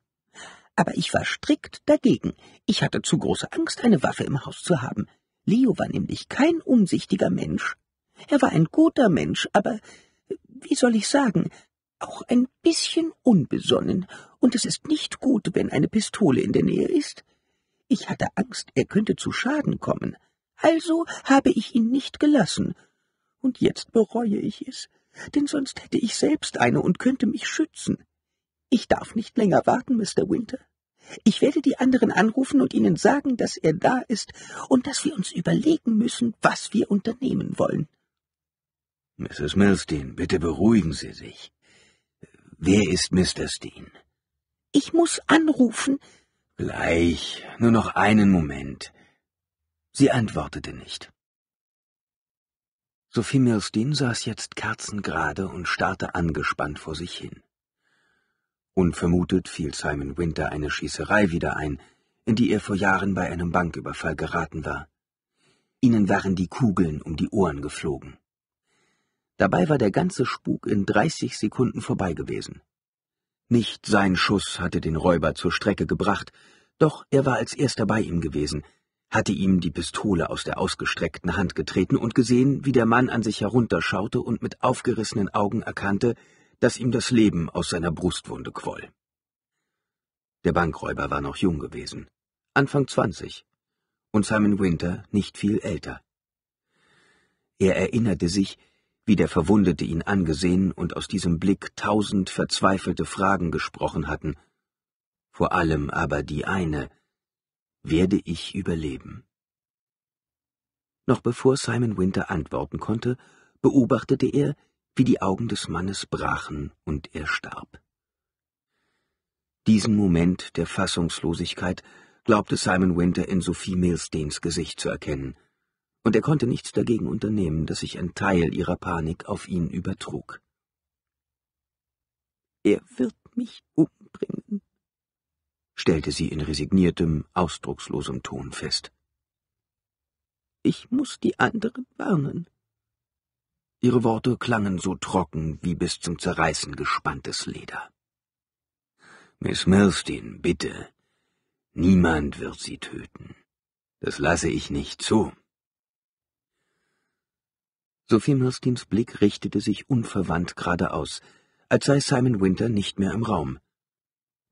aber ich war strikt dagegen. Ich hatte zu große Angst, eine Waffe im Haus zu haben. Leo war nämlich kein umsichtiger Mensch. Er war ein guter Mensch, aber, wie soll ich sagen, auch ein bisschen unbesonnen, und es ist nicht gut, wenn eine Pistole in der Nähe ist. Ich hatte Angst, er könnte zu Schaden kommen, also habe ich ihn nicht gelassen, und jetzt bereue ich es, denn sonst hätte ich selbst eine und könnte mich schützen. Ich darf nicht länger warten, Mr. Winter. Ich werde die anderen anrufen und ihnen sagen, dass er da ist und dass wir uns überlegen müssen, was wir unternehmen wollen. Mrs. Milstein, bitte beruhigen Sie sich. Wer ist Mr. Steen? Ich muss anrufen. Gleich, nur noch einen Moment. Sie antwortete nicht. Sophie Milstein saß jetzt kerzengerade und starrte angespannt vor sich hin. Unvermutet fiel Simon Winter eine Schießerei wieder ein, in die er vor Jahren bei einem Banküberfall geraten war. Ihnen waren die Kugeln um die Ohren geflogen. Dabei war der ganze Spuk in 30 Sekunden vorbei gewesen. Nicht sein Schuss hatte den Räuber zur Strecke gebracht, doch er war als erster bei ihm gewesen, hatte ihm die Pistole aus der ausgestreckten Hand getreten und gesehen, wie der Mann an sich herunterschaute und mit aufgerissenen Augen erkannte, dass ihm das Leben aus seiner Brustwunde quoll. Der Bankräuber war noch jung gewesen, Anfang zwanzig, und Simon Winter nicht viel älter. Er erinnerte sich, wie der Verwundete ihn angesehen und aus diesem Blick tausend verzweifelte Fragen gesprochen hatten, vor allem aber die eine, werde ich überleben? Noch bevor Simon Winter antworten konnte, beobachtete er, wie die Augen des Mannes brachen und er starb. Diesen Moment der Fassungslosigkeit glaubte Simon Winter in Sophie Milsteins Gesicht zu erkennen, und er konnte nichts dagegen unternehmen, dass sich ein Teil ihrer Panik auf ihn übertrug. Er wird mich umbringen, stellte sie in resigniertem, ausdruckslosem Ton fest. Ich muss die anderen warnen. Ihre Worte klangen so trocken wie bis zum Zerreißen gespanntes Leder. Miss Milstein, bitte. Niemand wird Sie töten. Das lasse ich nicht zu. Sophie Milsteins Blick richtete sich unverwandt geradeaus, als sei Simon Winter nicht mehr im Raum.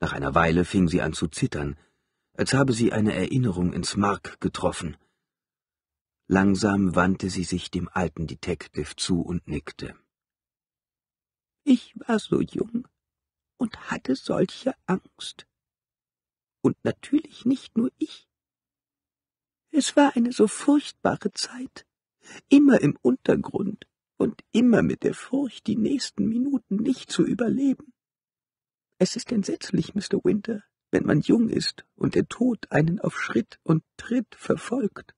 Nach einer Weile fing sie an zu zittern, als habe sie eine Erinnerung ins Mark getroffen. Langsam wandte sie sich dem alten Detective zu und nickte. Ich war so jung und hatte solche Angst. Und natürlich nicht nur ich. Es war eine so furchtbare Zeit, immer im Untergrund und immer mit der Furcht, die nächsten Minuten nicht zu überleben. Es ist entsetzlich, Mr. Winter, wenn man jung ist und der Tod einen auf Schritt und Tritt verfolgt.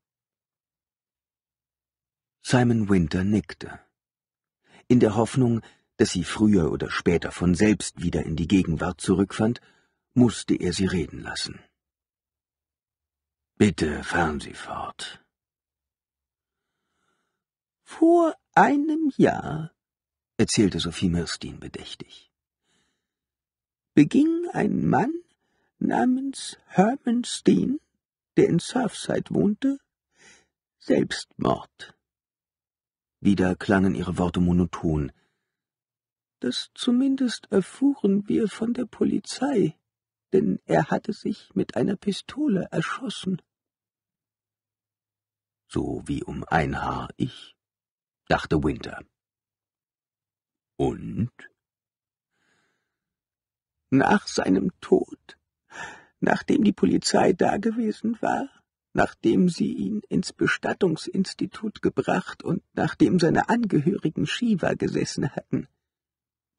Simon Winter nickte. In der Hoffnung, dass sie früher oder später von selbst wieder in die Gegenwart zurückfand, musste er sie reden lassen. Bitte fahren Sie fort. Vor einem Jahr, erzählte Sophie Mirstin bedächtig, beging ein Mann namens Herman Steen, der in Surfside wohnte, Selbstmord. Wieder klangen ihre Worte monoton. Das zumindest erfuhren wir von der Polizei, denn er hatte sich mit einer Pistole erschossen. So wie um ein Haar ich, dachte Winter. Und? Nach seinem Tod, nachdem die Polizei dagewesen war, nachdem sie ihn ins Bestattungsinstitut gebracht und nachdem seine Angehörigen Shiva gesessen hatten.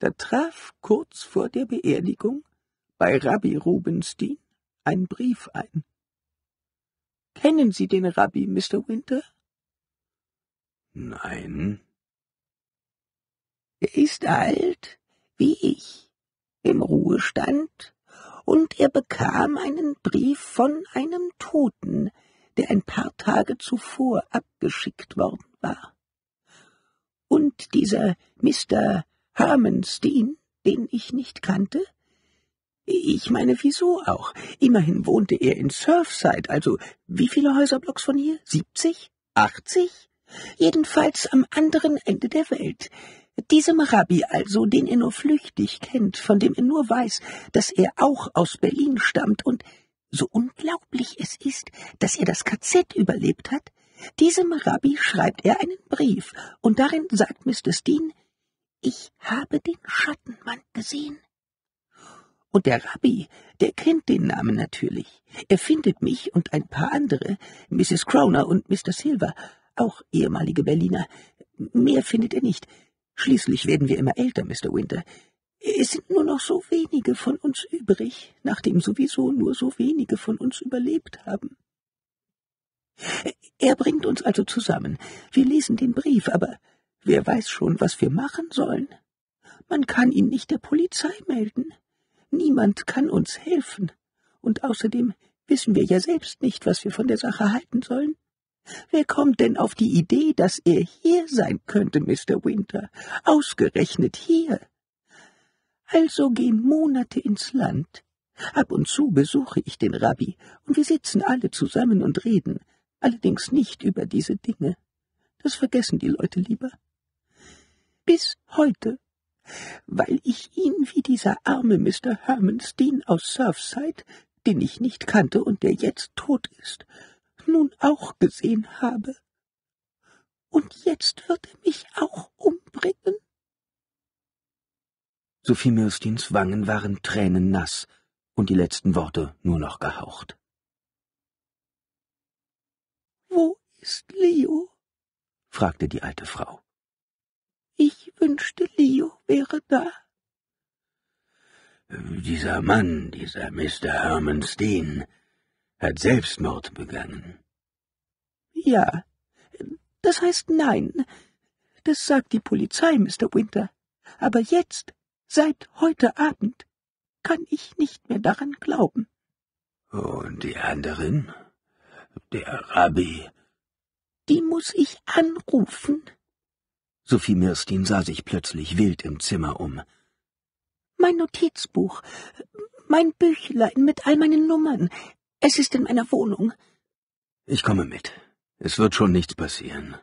Da traf kurz vor der Beerdigung bei Rabbi Rubenstein ein Brief ein. Kennen Sie den Rabbi, Mr. Winter? Nein. Er ist alt, wie ich, im Ruhestand, und er bekam einen Brief von einem Toten, der ein paar Tage zuvor abgeschickt worden war. Und dieser Mr. Hermanstein, den ich nicht kannte? Ich meine, wieso auch? Immerhin wohnte er in Surfside, also wie viele Häuserblocks von hier? Siebzig? Achtzig? Jedenfalls am anderen Ende der Welt. Diesem Rabbi also, den er nur flüchtig kennt, von dem er nur weiß, dass er auch aus Berlin stammt und so unglaublich es ist, dass er das KZ überlebt hat, diesem Rabbi schreibt er einen Brief, und darin sagt Mr. Steen, ich habe den Schattenmann gesehen. Und der Rabbi, der kennt den Namen natürlich. Er findet mich und ein paar andere, Mrs. Croner und Mr. Silver, auch ehemalige Berliner. Mehr findet er nicht. Schließlich werden wir immer älter, Mr. Winter. Es sind nur noch so wenige von uns übrig, nachdem sowieso nur so wenige von uns überlebt haben. Er bringt uns also zusammen. Wir lesen den Brief, aber wer weiß schon, was wir machen sollen? Man kann ihn nicht der Polizei melden. Niemand kann uns helfen. Und außerdem wissen wir ja selbst nicht, was wir von der Sache halten sollen. Wer kommt denn auf die Idee, dass er hier sein könnte, Mr. Winter? Ausgerechnet hier. Also geh Monate ins Land. Ab und zu besuche ich den Rabbi, und wir sitzen alle zusammen und reden, allerdings nicht über diese Dinge. Das vergessen die Leute lieber. Bis heute, weil ich ihn wie dieser arme Mr. Hermanstein aus Surfside, den ich nicht kannte und der jetzt tot ist, nun auch gesehen habe. Und jetzt wird er mich auch umbringen? Sophie Mürstins Wangen waren tränennass und die letzten Worte nur noch gehaucht. Wo ist Leo? fragte die alte Frau. Ich wünschte, Leo wäre da. Dieser Mann, dieser Mr. Herman Steen, hat Selbstmord begangen. Ja, das heißt nein. Das sagt die Polizei, Mr. Winter. Aber jetzt Seit heute Abend kann ich nicht mehr daran glauben. Und die anderen? Der Rabbi? Die muß ich anrufen. Sophie Mirstin sah sich plötzlich wild im Zimmer um. Mein Notizbuch, mein Büchlein mit all meinen Nummern. Es ist in meiner Wohnung. Ich komme mit. Es wird schon nichts passieren.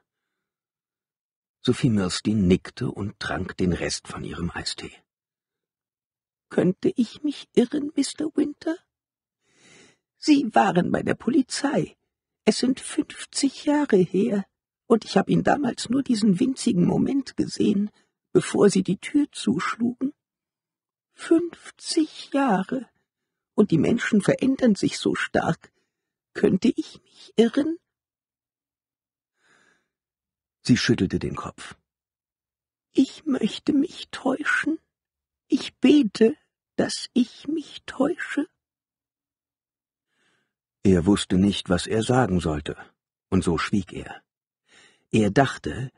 Sophie Mirstin nickte und trank den Rest von ihrem Eistee. Könnte ich mich irren, Mr. Winter? Sie waren bei der Polizei. Es sind fünfzig Jahre her, und ich habe ihn damals nur diesen winzigen Moment gesehen, bevor Sie die Tür zuschlugen. Fünfzig Jahre. Und die Menschen verändern sich so stark. Könnte ich mich irren? Sie schüttelte den Kopf. Ich möchte mich täuschen. Ich bete, dass ich mich täusche? Er wusste nicht, was er sagen sollte, und so schwieg er. Er dachte,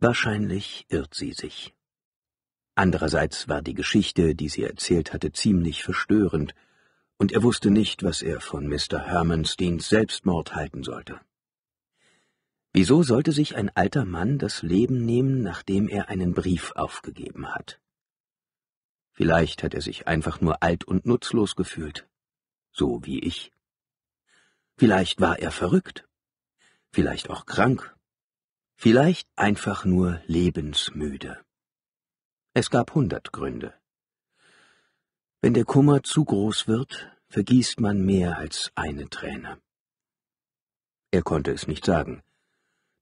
wahrscheinlich irrt sie sich. Andererseits war die Geschichte, die sie erzählt hatte, ziemlich verstörend, und er wusste nicht, was er von Mr. Hermansteins Selbstmord halten sollte. Wieso sollte sich ein alter Mann das Leben nehmen, nachdem er einen Brief aufgegeben hat? Vielleicht hat er sich einfach nur alt und nutzlos gefühlt, so wie ich. Vielleicht war er verrückt, vielleicht auch krank, vielleicht einfach nur lebensmüde. Es gab hundert Gründe. Wenn der Kummer zu groß wird, vergießt man mehr als eine Träne. Er konnte es nicht sagen,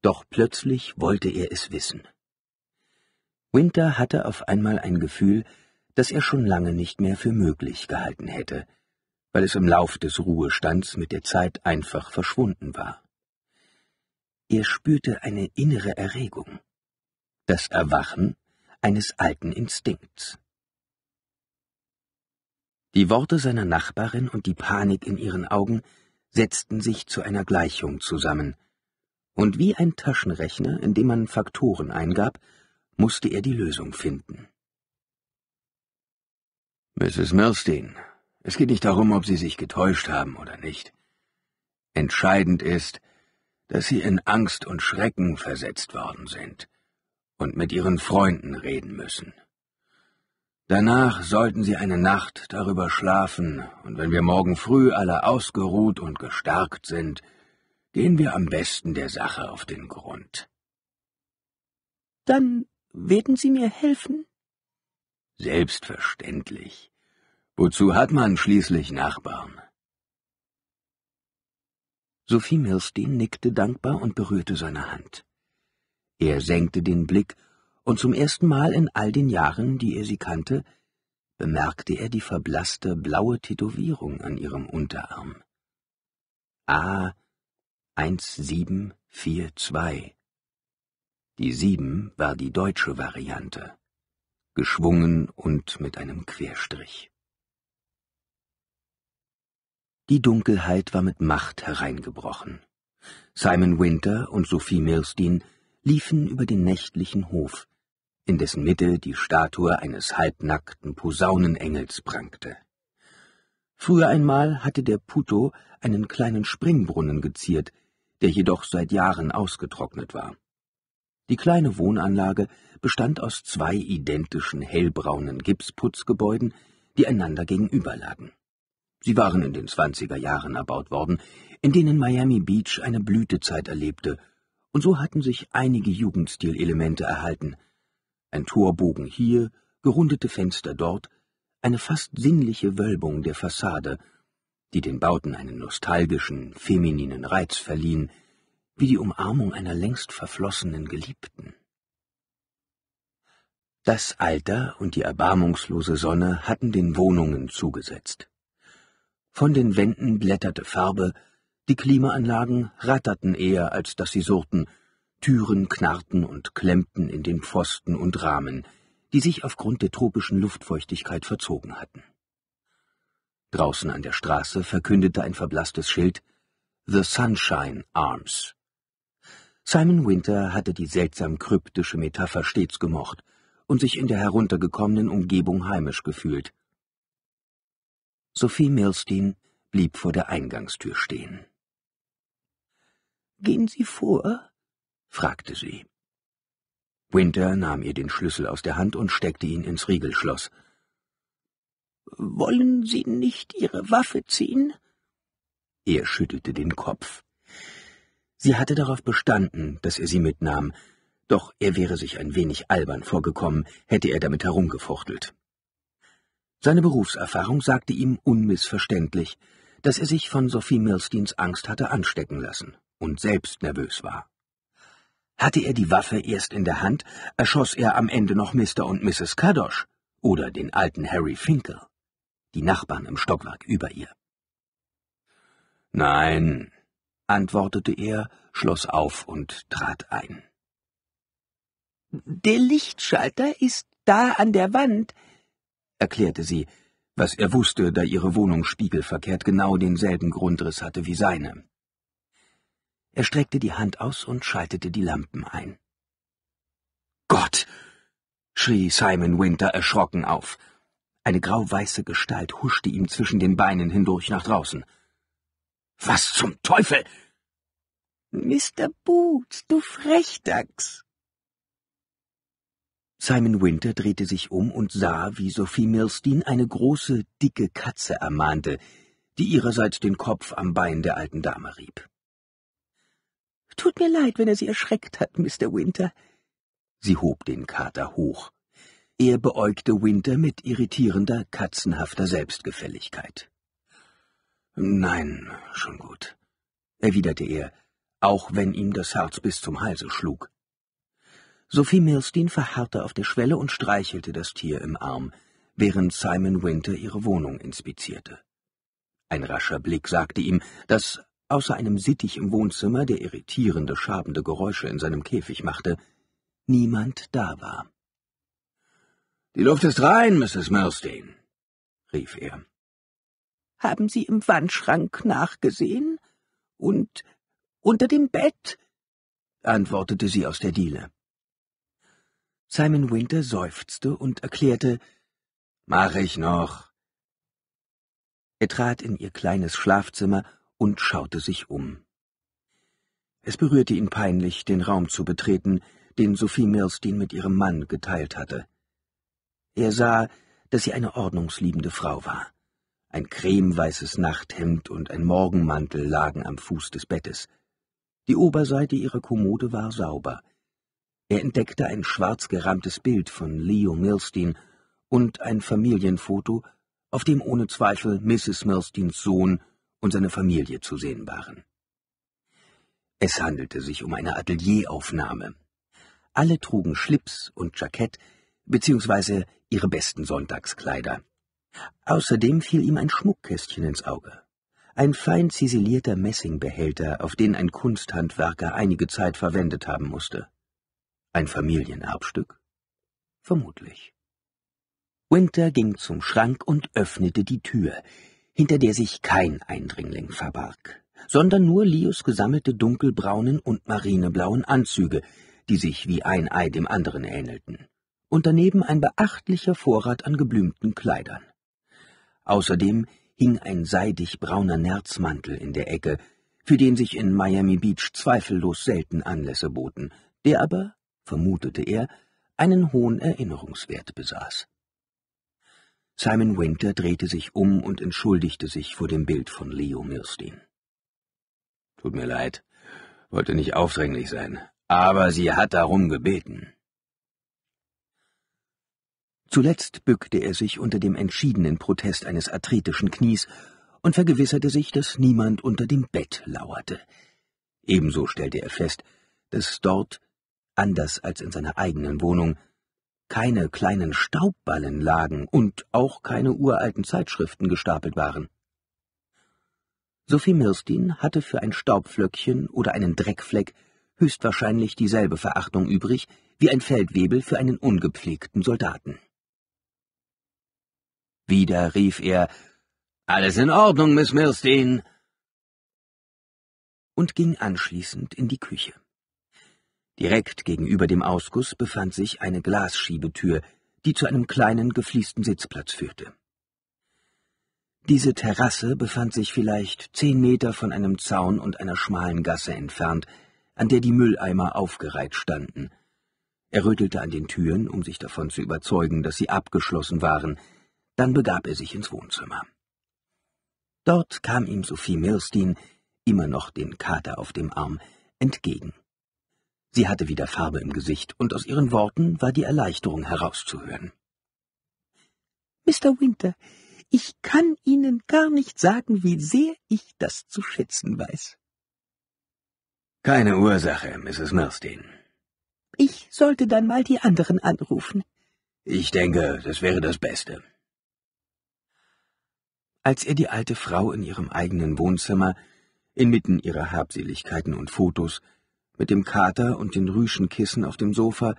doch plötzlich wollte er es wissen. Winter hatte auf einmal ein Gefühl, das er schon lange nicht mehr für möglich gehalten hätte, weil es im Lauf des Ruhestands mit der Zeit einfach verschwunden war. Er spürte eine innere Erregung, das Erwachen eines alten Instinkts. Die Worte seiner Nachbarin und die Panik in ihren Augen setzten sich zu einer Gleichung zusammen, und wie ein Taschenrechner, in dem man Faktoren eingab, musste er die Lösung finden. Mrs. Milstein, es geht nicht darum, ob Sie sich getäuscht haben oder nicht. Entscheidend ist, dass Sie in Angst und Schrecken versetzt worden sind und mit Ihren Freunden reden müssen. Danach sollten Sie eine Nacht darüber schlafen, und wenn wir morgen früh alle ausgeruht und gestärkt sind, gehen wir am besten der Sache auf den Grund. Dann werden Sie mir helfen? Selbstverständlich. Wozu hat man schließlich Nachbarn? Sophie Milstein nickte dankbar und berührte seine Hand. Er senkte den Blick, und zum ersten Mal in all den Jahren, die er sie kannte, bemerkte er die verblasste blaue Tätowierung an ihrem Unterarm. A 1742. Die sieben war die deutsche Variante, geschwungen und mit einem Querstrich. Die Dunkelheit war mit Macht hereingebrochen. Simon Winter und Sophie Milstein liefen über den nächtlichen Hof, in dessen Mitte die Statue eines halbnackten Posaunenengels prangte. Früher einmal hatte der Puto einen kleinen Springbrunnen geziert, der jedoch seit Jahren ausgetrocknet war. Die kleine Wohnanlage bestand aus zwei identischen hellbraunen Gipsputzgebäuden, die einander gegenüberlagen. Sie waren in den 20 Jahren erbaut worden, in denen Miami Beach eine Blütezeit erlebte, und so hatten sich einige Jugendstilelemente erhalten. Ein Torbogen hier, gerundete Fenster dort, eine fast sinnliche Wölbung der Fassade, die den Bauten einen nostalgischen, femininen Reiz verliehen, wie die Umarmung einer längst verflossenen Geliebten. Das Alter und die erbarmungslose Sonne hatten den Wohnungen zugesetzt. Von den Wänden blätterte Farbe, die Klimaanlagen ratterten eher, als dass sie surrten, Türen knarrten und klemmten in den Pfosten und Rahmen, die sich aufgrund der tropischen Luftfeuchtigkeit verzogen hatten. Draußen an der Straße verkündete ein verblasstes Schild The Sunshine Arms. Simon Winter hatte die seltsam kryptische Metapher stets gemocht und sich in der heruntergekommenen Umgebung heimisch gefühlt. Sophie Milstein blieb vor der Eingangstür stehen. Gehen Sie vor? fragte sie. Winter nahm ihr den Schlüssel aus der Hand und steckte ihn ins Riegelschloss. Wollen Sie nicht Ihre Waffe ziehen? Er schüttelte den Kopf. Sie hatte darauf bestanden, dass er sie mitnahm, doch er wäre sich ein wenig albern vorgekommen, hätte er damit herumgefuchtelt. Seine Berufserfahrung sagte ihm unmissverständlich, dass er sich von Sophie Milsteins Angst hatte anstecken lassen und selbst nervös war. Hatte er die Waffe erst in der Hand, erschoss er am Ende noch Mr. und Mrs. Kadosch oder den alten Harry Finkel, die Nachbarn im Stockwerk über ihr. Nein, antwortete er, schloss auf und trat ein. Der Lichtschalter ist da an der Wand, erklärte sie, was er wusste, da ihre Wohnung spiegelverkehrt genau denselben Grundriss hatte wie seine. Er streckte die Hand aus und schaltete die Lampen ein. Gott! schrie Simon Winter erschrocken auf. Eine grau-weiße Gestalt huschte ihm zwischen den Beinen hindurch nach draußen. Was zum Teufel! Mr. Boots, du Frechdachs! Simon Winter drehte sich um und sah, wie Sophie Milstein eine große, dicke Katze ermahnte, die ihrerseits den Kopf am Bein der alten Dame rieb. Tut mir leid, wenn er Sie erschreckt hat, Mr. Winter. Sie hob den Kater hoch. Er beäugte Winter mit irritierender, katzenhafter Selbstgefälligkeit. Nein, schon gut, erwiderte er, auch wenn ihm das Herz bis zum Halse schlug. Sophie Milstein verharrte auf der Schwelle und streichelte das Tier im Arm, während Simon Winter ihre Wohnung inspizierte. Ein rascher Blick sagte ihm, dass außer einem Sittich im Wohnzimmer, der irritierende, schabende Geräusche in seinem Käfig machte, niemand da war. Die Luft ist rein, Mrs. Milstein, rief er. Haben Sie im Wandschrank nachgesehen? Und unter dem Bett? antwortete sie aus der Diele. Simon Winter seufzte und erklärte, Mach ich noch. Er trat in ihr kleines Schlafzimmer und schaute sich um. Es berührte ihn peinlich, den Raum zu betreten, den Sophie Milstein mit ihrem Mann geteilt hatte. Er sah, dass sie eine ordnungsliebende Frau war. Ein cremeweißes Nachthemd und ein Morgenmantel lagen am Fuß des Bettes. Die Oberseite ihrer Kommode war sauber, er entdeckte ein schwarz gerahmtes Bild von Leo Milstein und ein Familienfoto, auf dem ohne Zweifel Mrs. Milsteins Sohn und seine Familie zu sehen waren. Es handelte sich um eine Atelieraufnahme. Alle trugen Schlips und Jackett beziehungsweise ihre besten Sonntagskleider. Außerdem fiel ihm ein Schmuckkästchen ins Auge. Ein fein ziselierter Messingbehälter, auf den ein Kunsthandwerker einige Zeit verwendet haben musste. Ein Familienerbstück? Vermutlich. Winter ging zum Schrank und öffnete die Tür, hinter der sich kein Eindringling verbarg, sondern nur Lios gesammelte dunkelbraunen und marineblauen Anzüge, die sich wie ein Ei dem anderen ähnelten, und daneben ein beachtlicher Vorrat an geblümten Kleidern. Außerdem hing ein seidig brauner Nerzmantel in der Ecke, für den sich in Miami Beach zweifellos selten Anlässe boten, der aber vermutete er, einen hohen Erinnerungswert besaß. Simon Winter drehte sich um und entschuldigte sich vor dem Bild von Leo Milstein. Tut mir leid, wollte nicht aufdringlich sein, aber sie hat darum gebeten. Zuletzt bückte er sich unter dem entschiedenen Protest eines athletischen Knies und vergewisserte sich, dass niemand unter dem Bett lauerte. Ebenso stellte er fest, dass dort anders als in seiner eigenen Wohnung, keine kleinen Staubballen lagen und auch keine uralten Zeitschriften gestapelt waren. Sophie Mirstin hatte für ein Staubflöckchen oder einen Dreckfleck höchstwahrscheinlich dieselbe Verachtung übrig wie ein Feldwebel für einen ungepflegten Soldaten. Wieder rief er Alles in Ordnung, Miss Mirstin. und ging anschließend in die Küche. Direkt gegenüber dem Ausguss befand sich eine Glasschiebetür, die zu einem kleinen gefliesten Sitzplatz führte. Diese Terrasse befand sich vielleicht zehn Meter von einem Zaun und einer schmalen Gasse entfernt, an der die Mülleimer aufgereiht standen. Er rüttelte an den Türen, um sich davon zu überzeugen, dass sie abgeschlossen waren, dann begab er sich ins Wohnzimmer. Dort kam ihm Sophie Mirstein, immer noch den Kater auf dem Arm, entgegen. Sie hatte wieder Farbe im Gesicht, und aus ihren Worten war die Erleichterung herauszuhören. Mr. Winter, ich kann Ihnen gar nicht sagen, wie sehr ich das zu schätzen weiß. Keine Ursache, Mrs. Milstein. Ich sollte dann mal die anderen anrufen. Ich denke, das wäre das Beste. Als er die alte Frau in ihrem eigenen Wohnzimmer, inmitten ihrer Habseligkeiten und Fotos, mit dem Kater und den Rüschenkissen auf dem Sofa,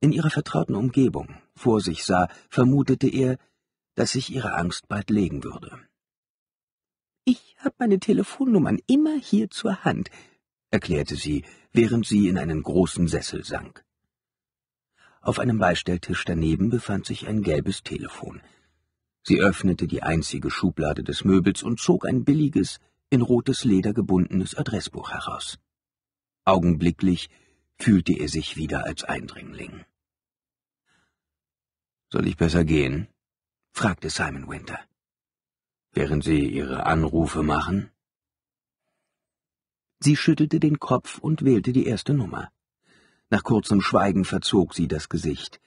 in ihrer vertrauten Umgebung vor sich sah, vermutete er, dass sich ihre Angst bald legen würde. Ich habe meine Telefonnummern immer hier zur Hand, erklärte sie, während sie in einen großen Sessel sank. Auf einem Beistelltisch daneben befand sich ein gelbes Telefon. Sie öffnete die einzige Schublade des Möbels und zog ein billiges, in rotes Leder gebundenes Adressbuch heraus. Augenblicklich fühlte er sich wieder als Eindringling. Soll ich besser gehen? fragte Simon Winter. Während Sie Ihre Anrufe machen? Sie schüttelte den Kopf und wählte die erste Nummer. Nach kurzem Schweigen verzog sie das Gesicht.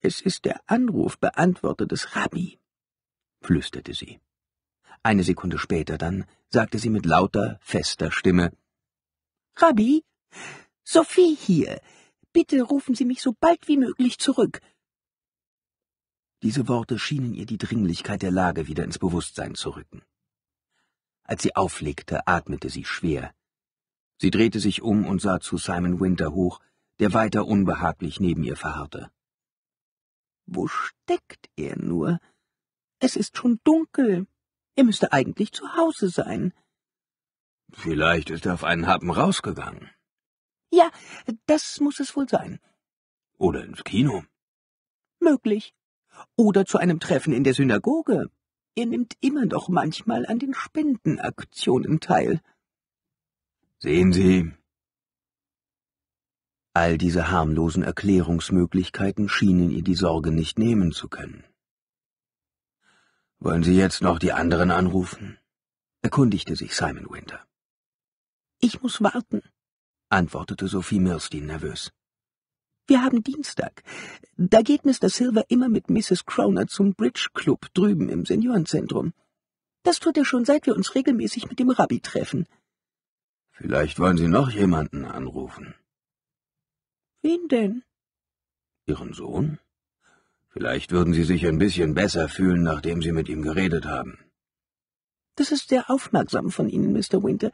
Es ist der Anruf beantwortetes Rabbi, flüsterte sie. Eine Sekunde später dann sagte sie mit lauter, fester Stimme Rabbi, Sophie hier. Bitte rufen Sie mich so bald wie möglich zurück. Diese Worte schienen ihr die Dringlichkeit der Lage wieder ins Bewusstsein zu rücken. Als sie auflegte, atmete sie schwer. Sie drehte sich um und sah zu Simon Winter hoch, der weiter unbehaglich neben ihr verharrte. Wo steckt er nur? Es ist schon dunkel. Er müsste eigentlich zu Hause sein. Vielleicht ist er auf einen Happen rausgegangen. Ja, das muss es wohl sein. Oder ins Kino. Möglich. Oder zu einem Treffen in der Synagoge. Er nimmt immer noch manchmal an den Spendenaktionen teil. Sehen Sie. All diese harmlosen Erklärungsmöglichkeiten schienen ihr die Sorge nicht nehmen zu können. Wollen Sie jetzt noch die anderen anrufen? erkundigte sich Simon Winter. Ich muss warten, antwortete Sophie Mirstin nervös. Wir haben Dienstag. Da geht Mr. Silver immer mit Mrs. Croner zum Bridge Club drüben im Seniorenzentrum. Das tut er schon, seit wir uns regelmäßig mit dem Rabbi treffen. Vielleicht wollen Sie noch jemanden anrufen. Wen denn? Ihren Sohn? Vielleicht würden Sie sich ein bisschen besser fühlen, nachdem Sie mit ihm geredet haben. Das ist sehr aufmerksam von Ihnen, Mr. Winter.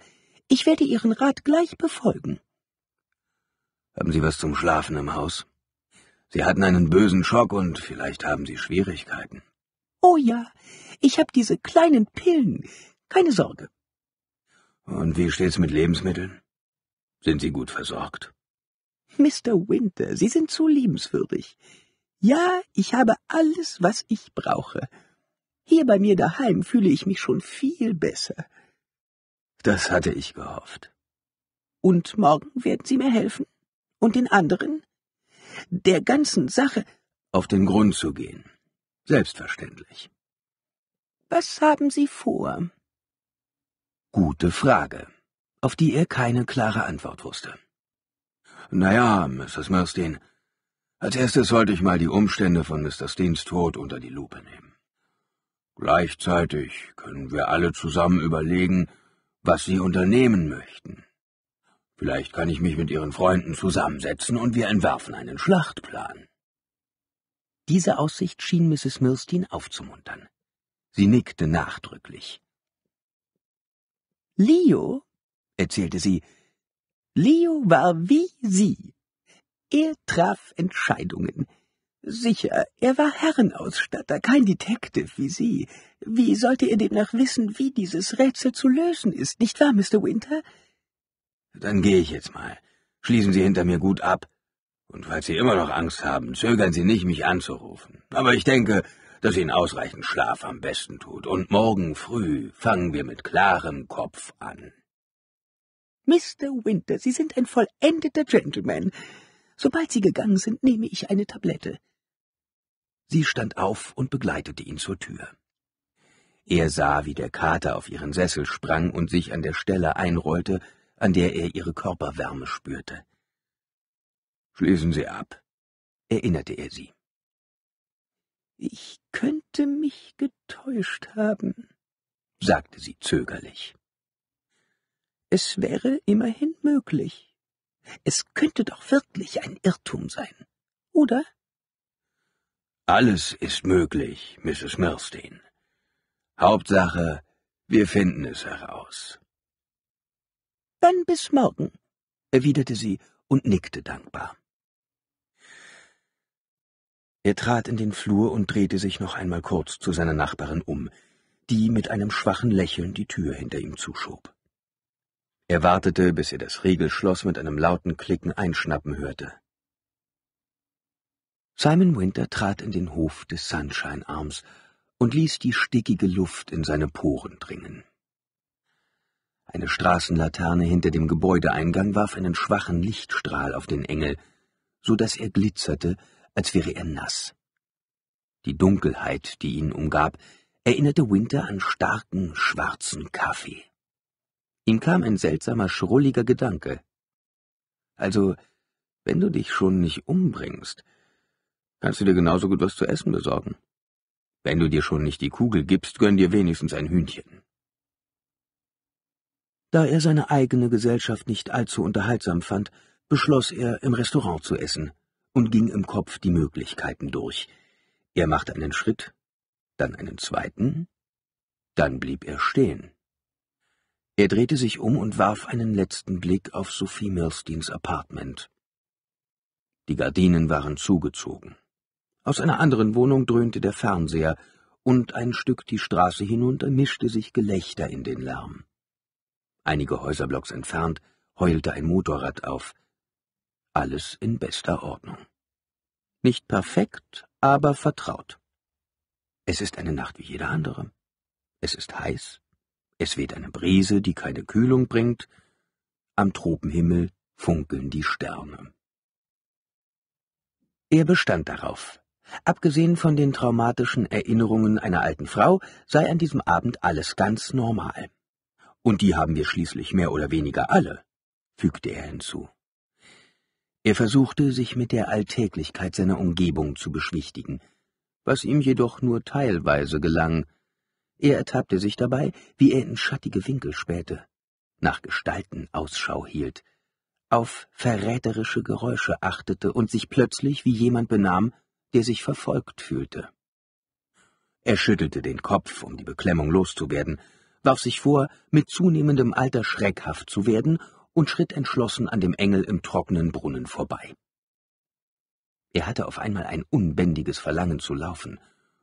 Ich werde Ihren Rat gleich befolgen. Haben Sie was zum Schlafen im Haus? Sie hatten einen bösen Schock und vielleicht haben Sie Schwierigkeiten. Oh ja, ich habe diese kleinen Pillen. Keine Sorge. Und wie steht's mit Lebensmitteln? Sind Sie gut versorgt? Mr. Winter, Sie sind zu liebenswürdig. Ja, ich habe alles, was ich brauche. Hier bei mir daheim fühle ich mich schon viel besser. Das hatte ich gehofft. Und morgen werden Sie mir helfen? Und den anderen? Der ganzen Sache? Auf den Grund zu gehen. Selbstverständlich. Was haben Sie vor? Gute Frage, auf die er keine klare Antwort wusste. Naja, Mrs. Murstein, als erstes sollte ich mal die Umstände von Mr. Steens Tod unter die Lupe nehmen. Gleichzeitig können wir alle zusammen überlegen, was Sie unternehmen möchten. Vielleicht kann ich mich mit Ihren Freunden zusammensetzen und wir entwerfen einen Schlachtplan. Diese Aussicht schien Mrs. Milstein aufzumuntern. Sie nickte nachdrücklich. Leo, erzählte sie, Leo war wie Sie. Er traf Entscheidungen, Sicher, er war Herrenausstatter, kein Detective wie Sie. Wie sollte er demnach wissen, wie dieses Rätsel zu lösen ist, nicht wahr, Mr. Winter? Dann gehe ich jetzt mal. Schließen Sie hinter mir gut ab. Und falls Sie immer noch Angst haben, zögern Sie nicht, mich anzurufen. Aber ich denke, dass Ihnen ausreichend Schlaf am besten tut. Und morgen früh fangen wir mit klarem Kopf an. Mr. Winter, Sie sind ein vollendeter Gentleman. Sobald Sie gegangen sind, nehme ich eine Tablette. Sie stand auf und begleitete ihn zur Tür. Er sah, wie der Kater auf ihren Sessel sprang und sich an der Stelle einrollte, an der er ihre Körperwärme spürte. Schließen Sie ab, erinnerte er sie. Ich könnte mich getäuscht haben, sagte sie zögerlich. Es wäre immerhin möglich. Es könnte doch wirklich ein Irrtum sein, oder? Alles ist möglich, Mrs. Milstein. Hauptsache, wir finden es heraus. Dann bis morgen, erwiderte sie und nickte dankbar. Er trat in den Flur und drehte sich noch einmal kurz zu seiner Nachbarin um, die mit einem schwachen Lächeln die Tür hinter ihm zuschob. Er wartete, bis er das Regelschloss mit einem lauten Klicken einschnappen hörte. Simon Winter trat in den Hof des Sunshine Arms und ließ die stickige Luft in seine Poren dringen. Eine Straßenlaterne hinter dem Gebäudeeingang warf einen schwachen Lichtstrahl auf den Engel, so dass er glitzerte, als wäre er nass. Die Dunkelheit, die ihn umgab, erinnerte Winter an starken, schwarzen Kaffee. Ihm kam ein seltsamer, schrulliger Gedanke. Also, wenn du dich schon nicht umbringst, kannst du dir genauso gut was zu essen besorgen. Wenn du dir schon nicht die Kugel gibst, gönn dir wenigstens ein Hühnchen. Da er seine eigene Gesellschaft nicht allzu unterhaltsam fand, beschloss er, im Restaurant zu essen und ging im Kopf die Möglichkeiten durch. Er machte einen Schritt, dann einen zweiten, dann blieb er stehen. Er drehte sich um und warf einen letzten Blick auf Sophie Milsteins Apartment. Die Gardinen waren zugezogen. Aus einer anderen Wohnung dröhnte der Fernseher, und ein Stück die Straße hinunter mischte sich Gelächter in den Lärm. Einige Häuserblocks entfernt heulte ein Motorrad auf. Alles in bester Ordnung. Nicht perfekt, aber vertraut. Es ist eine Nacht wie jede andere. Es ist heiß. Es weht eine Brise, die keine Kühlung bringt. Am Tropenhimmel funkeln die Sterne. Er bestand darauf, Abgesehen von den traumatischen Erinnerungen einer alten Frau sei an diesem Abend alles ganz normal. Und die haben wir schließlich mehr oder weniger alle, fügte er hinzu. Er versuchte, sich mit der Alltäglichkeit seiner Umgebung zu beschwichtigen, was ihm jedoch nur teilweise gelang. Er ertappte sich dabei, wie er in schattige Winkel spähte, nach Gestalten Ausschau hielt, auf verräterische Geräusche achtete und sich plötzlich wie jemand benahm, der sich verfolgt fühlte. Er schüttelte den Kopf, um die Beklemmung loszuwerden, warf sich vor, mit zunehmendem Alter schreckhaft zu werden und schritt entschlossen an dem Engel im trockenen Brunnen vorbei. Er hatte auf einmal ein unbändiges Verlangen zu laufen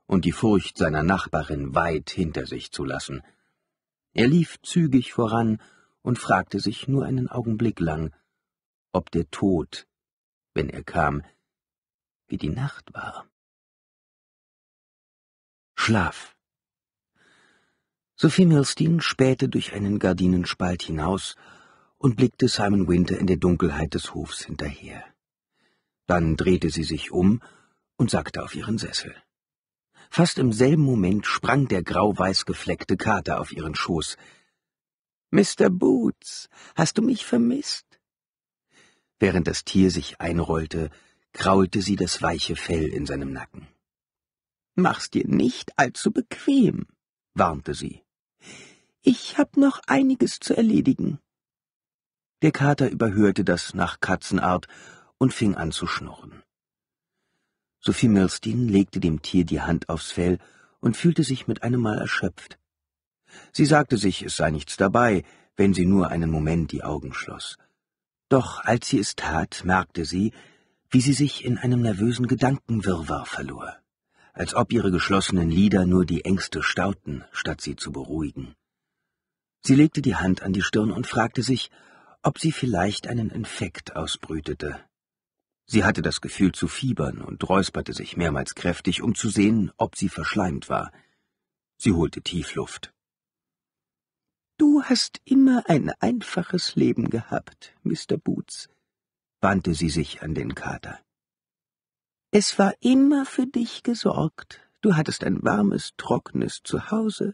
und die Furcht seiner Nachbarin weit hinter sich zu lassen. Er lief zügig voran und fragte sich nur einen Augenblick lang, ob der Tod, wenn er kam, wie die Nacht war. Schlaf. Sophie Milstein spähte durch einen Gardinenspalt hinaus und blickte Simon Winter in der Dunkelheit des Hofs hinterher. Dann drehte sie sich um und sackte auf ihren Sessel. Fast im selben Moment sprang der grau-weiß gefleckte Kater auf ihren Schoß. Mr. Boots, hast du mich vermisst? Während das Tier sich einrollte, kraulte sie das weiche Fell in seinem Nacken. Mach's dir nicht allzu bequem, warnte sie. Ich hab noch einiges zu erledigen. Der Kater überhörte das nach Katzenart und fing an zu schnurren. Sophie Milstein legte dem Tier die Hand aufs Fell und fühlte sich mit einem Mal erschöpft. Sie sagte sich, es sei nichts dabei, wenn sie nur einen Moment die Augen schloss. Doch als sie es tat, merkte sie, wie sie sich in einem nervösen Gedankenwirrwarr verlor, als ob ihre geschlossenen Lider nur die Ängste stauten, statt sie zu beruhigen. Sie legte die Hand an die Stirn und fragte sich, ob sie vielleicht einen Infekt ausbrütete. Sie hatte das Gefühl zu fiebern und räusperte sich mehrmals kräftig, um zu sehen, ob sie verschleimt war. Sie holte Tiefluft. Du hast immer ein einfaches Leben gehabt, Mr. Boots, wandte sie sich an den Kater. Es war immer für dich gesorgt, du hattest ein warmes, trockenes Zuhause,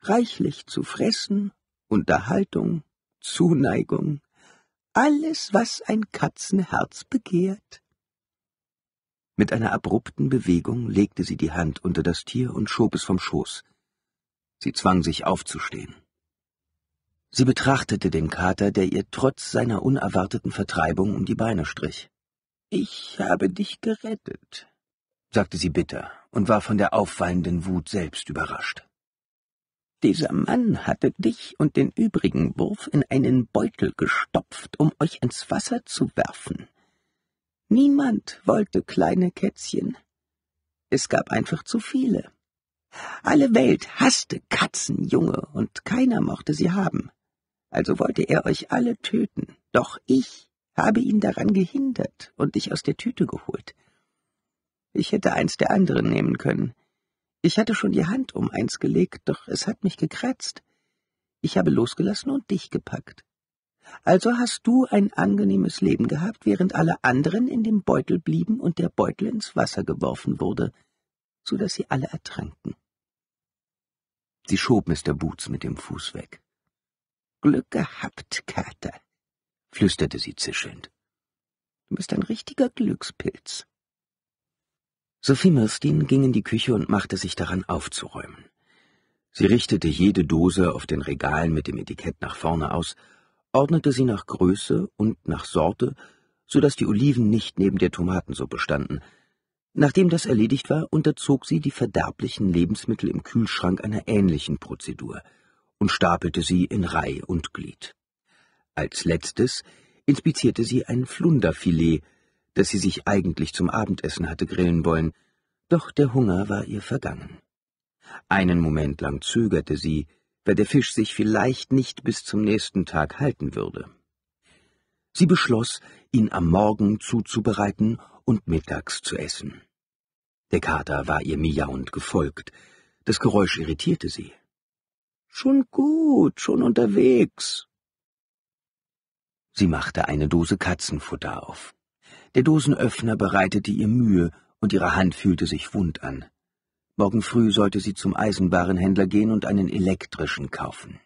reichlich zu fressen, Unterhaltung, Zuneigung, alles, was ein Katzenherz begehrt. Mit einer abrupten Bewegung legte sie die Hand unter das Tier und schob es vom Schoß. Sie zwang sich aufzustehen. Sie betrachtete den Kater, der ihr trotz seiner unerwarteten Vertreibung um die Beine strich. Ich habe dich gerettet, sagte sie bitter und war von der aufwallenden Wut selbst überrascht. Dieser Mann hatte dich und den übrigen Wurf in einen Beutel gestopft, um euch ins Wasser zu werfen. Niemand wollte kleine Kätzchen. Es gab einfach zu viele. Alle Welt hasste Katzenjunge, und keiner mochte sie haben also wollte er euch alle töten, doch ich habe ihn daran gehindert und dich aus der Tüte geholt. Ich hätte eins der anderen nehmen können. Ich hatte schon die Hand um eins gelegt, doch es hat mich gekratzt. Ich habe losgelassen und dich gepackt. Also hast du ein angenehmes Leben gehabt, während alle anderen in dem Beutel blieben und der Beutel ins Wasser geworfen wurde, so dass sie alle ertranken. Sie schob Mr. Boots mit dem Fuß weg. Glück gehabt, Kater, flüsterte sie zischelnd. Du bist ein richtiger Glückspilz. Sophie Mirstin ging in die Küche und machte sich daran aufzuräumen. Sie richtete jede Dose auf den Regalen mit dem Etikett nach vorne aus, ordnete sie nach Größe und nach Sorte, so dass die Oliven nicht neben der Tomatensuppe standen. Nachdem das erledigt war, unterzog sie die verderblichen Lebensmittel im Kühlschrank einer ähnlichen Prozedur — und stapelte sie in Reih und Glied. Als letztes inspizierte sie ein Flunderfilet, das sie sich eigentlich zum Abendessen hatte grillen wollen, doch der Hunger war ihr vergangen. Einen Moment lang zögerte sie, weil der Fisch sich vielleicht nicht bis zum nächsten Tag halten würde. Sie beschloss, ihn am Morgen zuzubereiten und mittags zu essen. Der Kater war ihr miauend gefolgt. Das Geräusch irritierte sie. Schon gut, schon unterwegs. Sie machte eine Dose Katzenfutter auf. Der Dosenöffner bereitete ihr Mühe, und ihre Hand fühlte sich wund an. Morgen früh sollte sie zum Eisenbarenhändler gehen und einen elektrischen kaufen.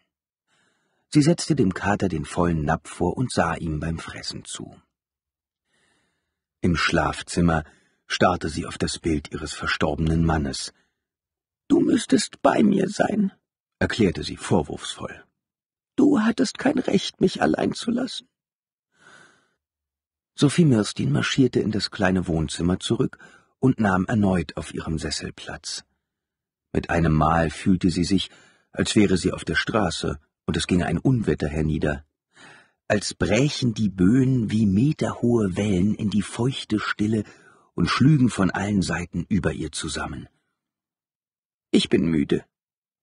Sie setzte dem Kater den vollen Napp vor und sah ihm beim Fressen zu. Im Schlafzimmer starrte sie auf das Bild ihres verstorbenen Mannes. Du müsstest bei mir sein, erklärte sie vorwurfsvoll. Du hattest kein Recht, mich allein zu lassen. Sophie Mirstin marschierte in das kleine Wohnzimmer zurück und nahm erneut auf ihrem Sessel Platz. Mit einem Mal fühlte sie sich, als wäre sie auf der Straße und es ginge ein Unwetter hernieder, als brächen die Böen wie meterhohe Wellen in die feuchte Stille und schlügen von allen Seiten über ihr zusammen. Ich bin müde,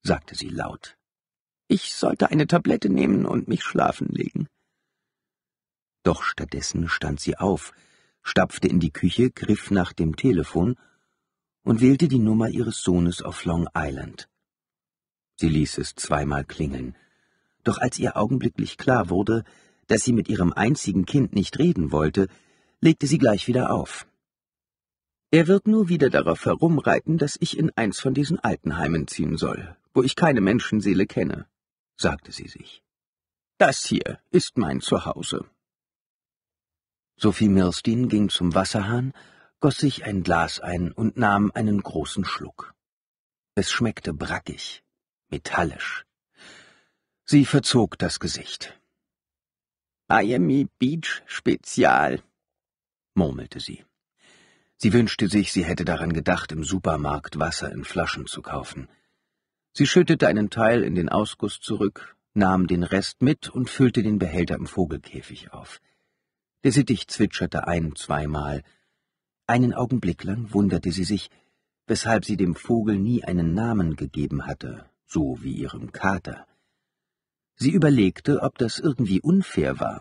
sagte sie laut. Ich sollte eine Tablette nehmen und mich schlafen legen. Doch stattdessen stand sie auf, stapfte in die Küche, griff nach dem Telefon und wählte die Nummer ihres Sohnes auf Long Island. Sie ließ es zweimal klingeln, doch als ihr augenblicklich klar wurde, dass sie mit ihrem einzigen Kind nicht reden wollte, legte sie gleich wieder auf. Er wird nur wieder darauf herumreiten, dass ich in eins von diesen Altenheimen ziehen soll, wo ich keine Menschenseele kenne, sagte sie sich. Das hier ist mein Zuhause. Sophie Mirstin ging zum Wasserhahn, goss sich ein Glas ein und nahm einen großen Schluck. Es schmeckte brackig, metallisch. Sie verzog das Gesicht. Miami Beach Spezial, murmelte sie. Sie wünschte sich, sie hätte daran gedacht, im Supermarkt Wasser in Flaschen zu kaufen. Sie schüttete einen Teil in den Ausguss zurück, nahm den Rest mit und füllte den Behälter im Vogelkäfig auf. Der Sittich zwitscherte ein-, zweimal. Einen Augenblick lang wunderte sie sich, weshalb sie dem Vogel nie einen Namen gegeben hatte, so wie ihrem Kater. Sie überlegte, ob das irgendwie unfair war,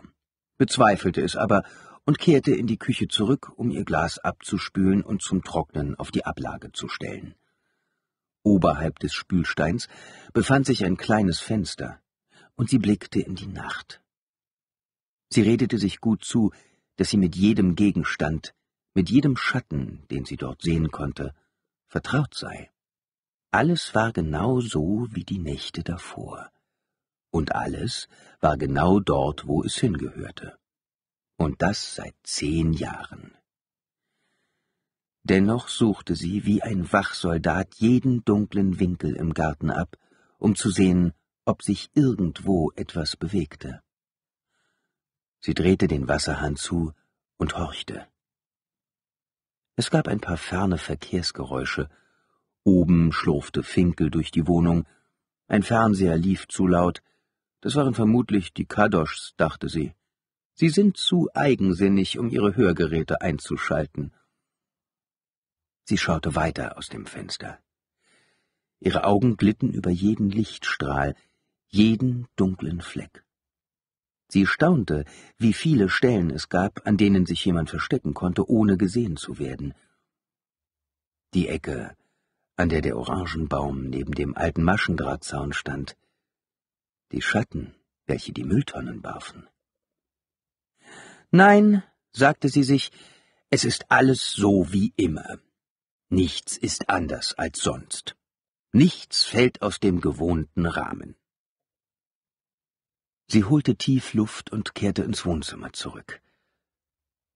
bezweifelte es aber und kehrte in die Küche zurück, um ihr Glas abzuspülen und zum Trocknen auf die Ablage zu stellen. Oberhalb des Spülsteins befand sich ein kleines Fenster, und sie blickte in die Nacht. Sie redete sich gut zu, dass sie mit jedem Gegenstand, mit jedem Schatten, den sie dort sehen konnte, vertraut sei. Alles war genau so wie die Nächte davor, und alles war genau dort, wo es hingehörte. Und das seit zehn Jahren. Dennoch suchte sie wie ein Wachsoldat jeden dunklen Winkel im Garten ab, um zu sehen, ob sich irgendwo etwas bewegte. Sie drehte den Wasserhahn zu und horchte. Es gab ein paar ferne Verkehrsgeräusche. Oben schlurfte Finkel durch die Wohnung, ein Fernseher lief zu laut. Das waren vermutlich die Kadoschs, dachte sie. Sie sind zu eigensinnig, um ihre Hörgeräte einzuschalten. Sie schaute weiter aus dem Fenster. Ihre Augen glitten über jeden Lichtstrahl, jeden dunklen Fleck. Sie staunte, wie viele Stellen es gab, an denen sich jemand verstecken konnte, ohne gesehen zu werden. Die Ecke, an der der Orangenbaum neben dem alten Maschendrahtzaun stand, die Schatten, welche die Mülltonnen warfen. Nein, sagte sie sich, es ist alles so wie immer. Nichts ist anders als sonst. Nichts fällt aus dem gewohnten Rahmen. Sie holte tief Luft und kehrte ins Wohnzimmer zurück.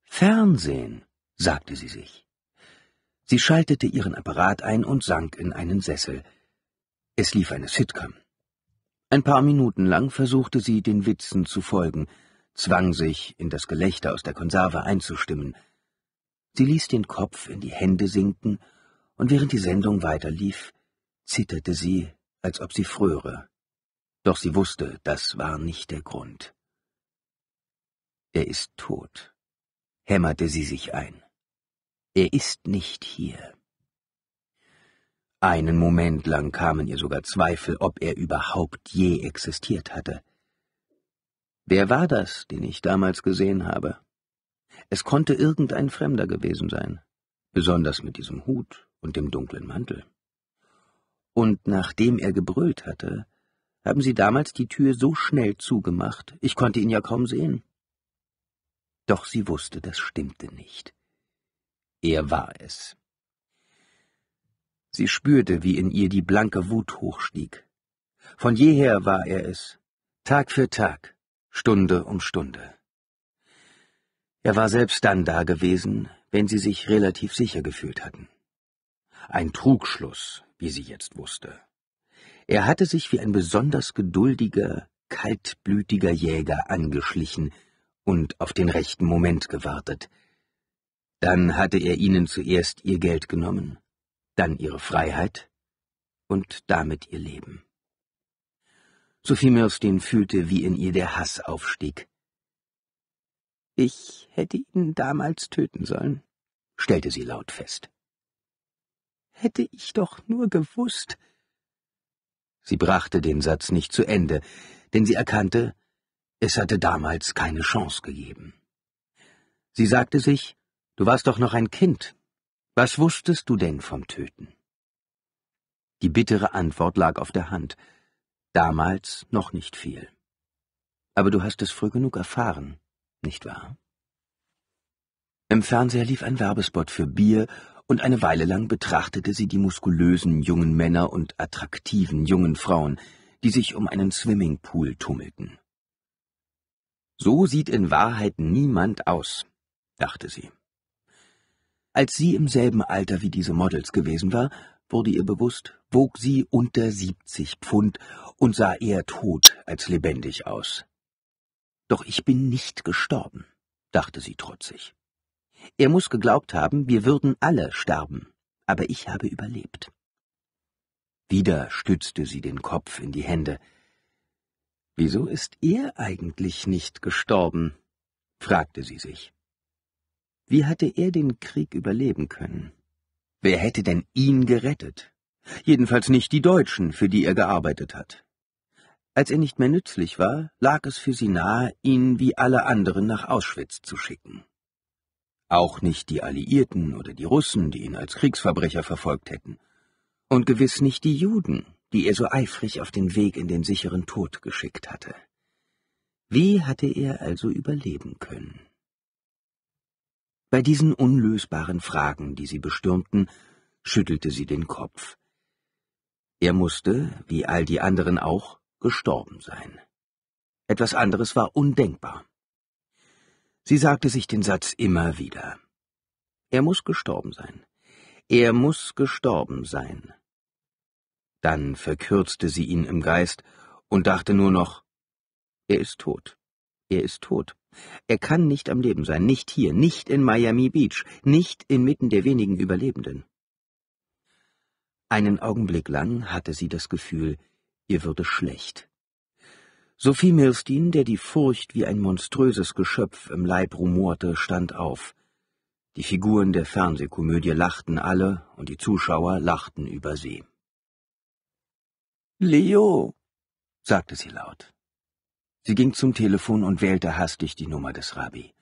Fernsehen, sagte sie sich. Sie schaltete ihren Apparat ein und sank in einen Sessel. Es lief eine Sitcom. Ein paar Minuten lang versuchte sie, den Witzen zu folgen, zwang sich, in das Gelächter aus der Konserve einzustimmen, Sie ließ den Kopf in die Hände sinken, und während die Sendung weiterlief, zitterte sie, als ob sie fröre. Doch sie wusste, das war nicht der Grund. Er ist tot, hämmerte sie sich ein. Er ist nicht hier. Einen Moment lang kamen ihr sogar Zweifel, ob er überhaupt je existiert hatte. Wer war das, den ich damals gesehen habe? Es konnte irgendein Fremder gewesen sein, besonders mit diesem Hut und dem dunklen Mantel. Und nachdem er gebrüllt hatte, haben sie damals die Tür so schnell zugemacht, ich konnte ihn ja kaum sehen. Doch sie wusste, das stimmte nicht. Er war es. Sie spürte, wie in ihr die blanke Wut hochstieg. Von jeher war er es, Tag für Tag, Stunde um Stunde. Er war selbst dann da gewesen, wenn sie sich relativ sicher gefühlt hatten. Ein Trugschluss, wie sie jetzt wusste. Er hatte sich wie ein besonders geduldiger, kaltblütiger Jäger angeschlichen und auf den rechten Moment gewartet. Dann hatte er ihnen zuerst ihr Geld genommen, dann ihre Freiheit und damit ihr Leben. Sophie Mirstin fühlte, wie in ihr der Hass aufstieg, ich hätte ihn damals töten sollen, stellte sie laut fest. Hätte ich doch nur gewusst. Sie brachte den Satz nicht zu Ende, denn sie erkannte, es hatte damals keine Chance gegeben. Sie sagte sich, du warst doch noch ein Kind. Was wusstest du denn vom Töten? Die bittere Antwort lag auf der Hand. Damals noch nicht viel. Aber du hast es früh genug erfahren nicht wahr? Im Fernseher lief ein Werbespot für Bier, und eine Weile lang betrachtete sie die muskulösen jungen Männer und attraktiven jungen Frauen, die sich um einen Swimmingpool tummelten. So sieht in Wahrheit niemand aus, dachte sie. Als sie im selben Alter wie diese Models gewesen war, wurde ihr bewusst, wog sie unter 70 Pfund und sah eher tot als lebendig aus. Doch ich bin nicht gestorben, dachte sie trotzig. Er muss geglaubt haben, wir würden alle sterben, aber ich habe überlebt. Wieder stützte sie den Kopf in die Hände. Wieso ist er eigentlich nicht gestorben? fragte sie sich. Wie hatte er den Krieg überleben können? Wer hätte denn ihn gerettet? Jedenfalls nicht die Deutschen, für die er gearbeitet hat. Als er nicht mehr nützlich war, lag es für sie nahe, ihn wie alle anderen nach Auschwitz zu schicken. Auch nicht die Alliierten oder die Russen, die ihn als Kriegsverbrecher verfolgt hätten. Und gewiss nicht die Juden, die er so eifrig auf den Weg in den sicheren Tod geschickt hatte. Wie hatte er also überleben können? Bei diesen unlösbaren Fragen, die sie bestürmten, schüttelte sie den Kopf. Er musste, wie all die anderen auch, gestorben sein. Etwas anderes war undenkbar. Sie sagte sich den Satz immer wieder. Er muss gestorben sein. Er muss gestorben sein. Dann verkürzte sie ihn im Geist und dachte nur noch Er ist tot. Er ist tot. Er kann nicht am Leben sein, nicht hier, nicht in Miami Beach, nicht inmitten der wenigen Überlebenden. Einen Augenblick lang hatte sie das Gefühl, Ihr würde schlecht. Sophie Milstein, der die Furcht wie ein monströses Geschöpf im Leib rumorte, stand auf. Die Figuren der Fernsehkomödie lachten alle, und die Zuschauer lachten über sie. Leo, sagte sie laut. Sie ging zum Telefon und wählte hastig die Nummer des Rabbi.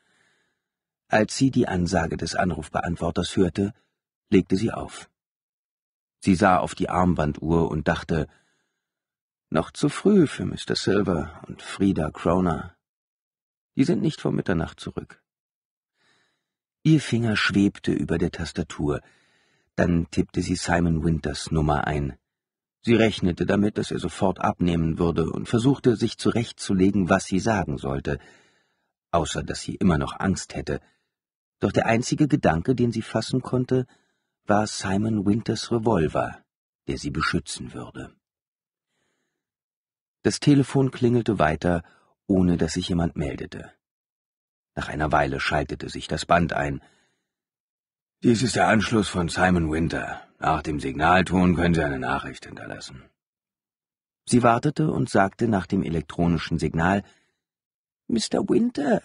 Als sie die Ansage des Anrufbeantworters hörte, legte sie auf. Sie sah auf die Armbanduhr und dachte, noch zu früh für Mr. Silver und Frieda Croner. Die sind nicht vor Mitternacht zurück. Ihr Finger schwebte über der Tastatur, dann tippte sie Simon Winters Nummer ein. Sie rechnete damit, dass er sofort abnehmen würde und versuchte, sich zurechtzulegen, was sie sagen sollte, außer dass sie immer noch Angst hätte. Doch der einzige Gedanke, den sie fassen konnte, war Simon Winters Revolver, der sie beschützen würde. Das Telefon klingelte weiter, ohne dass sich jemand meldete. Nach einer Weile schaltete sich das Band ein. Dies ist der Anschluss von Simon Winter. Nach dem Signalton können Sie eine Nachricht hinterlassen. Sie wartete und sagte nach dem elektronischen Signal Mr. Winter,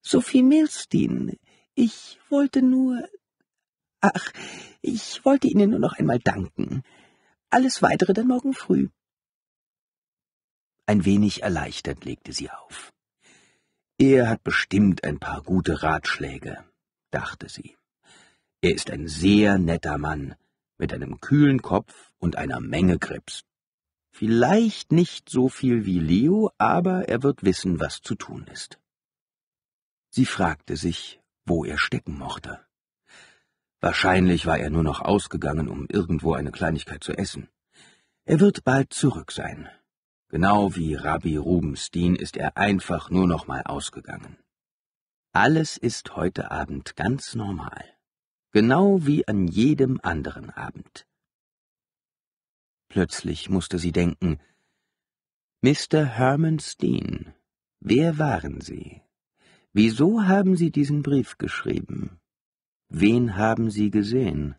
Sophie Milstein, ich wollte nur. Ach, ich wollte Ihnen nur noch einmal danken. Alles weitere dann morgen früh. Ein wenig erleichtert legte sie auf. Er hat bestimmt ein paar gute Ratschläge, dachte sie. Er ist ein sehr netter Mann, mit einem kühlen Kopf und einer Menge Grips. Vielleicht nicht so viel wie Leo, aber er wird wissen, was zu tun ist. Sie fragte sich, wo er stecken mochte. Wahrscheinlich war er nur noch ausgegangen, um irgendwo eine Kleinigkeit zu essen. Er wird bald zurück sein, Genau wie Rabbi Rubenstein ist er einfach nur noch mal ausgegangen. Alles ist heute Abend ganz normal, genau wie an jedem anderen Abend. Plötzlich musste sie denken, Mr. Herman Steen, wer waren Sie? Wieso haben Sie diesen Brief geschrieben? Wen haben Sie gesehen?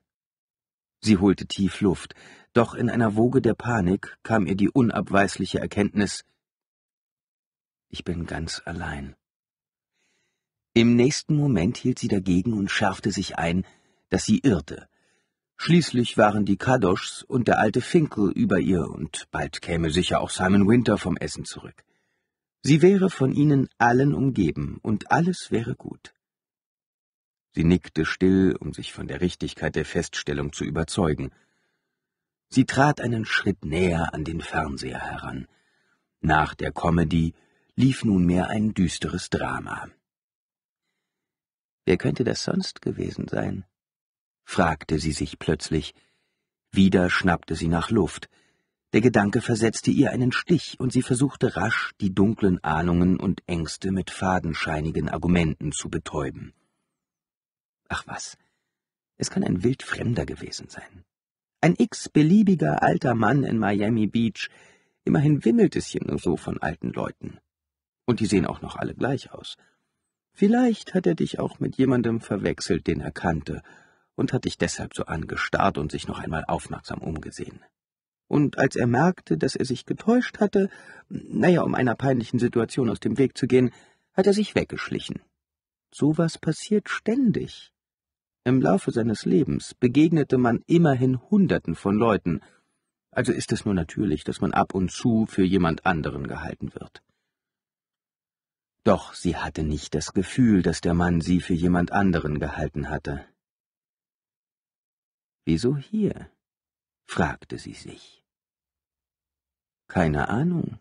Sie holte tief Luft, doch in einer Woge der Panik kam ihr die unabweisliche Erkenntnis Ich bin ganz allein. Im nächsten Moment hielt sie dagegen und schärfte sich ein, dass sie irrte. Schließlich waren die Kadoschs und der alte Finkel über ihr, und bald käme sicher auch Simon Winter vom Essen zurück. Sie wäre von ihnen allen umgeben, und alles wäre gut. Sie nickte still, um sich von der Richtigkeit der Feststellung zu überzeugen. Sie trat einen Schritt näher an den Fernseher heran. Nach der Comedy lief nunmehr ein düsteres Drama. Wer könnte das sonst gewesen sein? fragte sie sich plötzlich. Wieder schnappte sie nach Luft. Der Gedanke versetzte ihr einen Stich, und sie versuchte rasch, die dunklen Ahnungen und Ängste mit fadenscheinigen Argumenten zu betäuben. Ach was, es kann ein Wildfremder gewesen sein. Ein x-beliebiger alter Mann in Miami Beach. Immerhin wimmelt es hier nur so von alten Leuten. Und die sehen auch noch alle gleich aus. Vielleicht hat er dich auch mit jemandem verwechselt, den er kannte, und hat dich deshalb so angestarrt und sich noch einmal aufmerksam umgesehen. Und als er merkte, dass er sich getäuscht hatte, naja, um einer peinlichen Situation aus dem Weg zu gehen, hat er sich weggeschlichen. Sowas passiert ständig. Im Laufe seines Lebens begegnete man immerhin Hunderten von Leuten, also ist es nur natürlich, dass man ab und zu für jemand anderen gehalten wird. Doch sie hatte nicht das Gefühl, dass der Mann sie für jemand anderen gehalten hatte. Wieso hier? fragte sie sich. Keine Ahnung.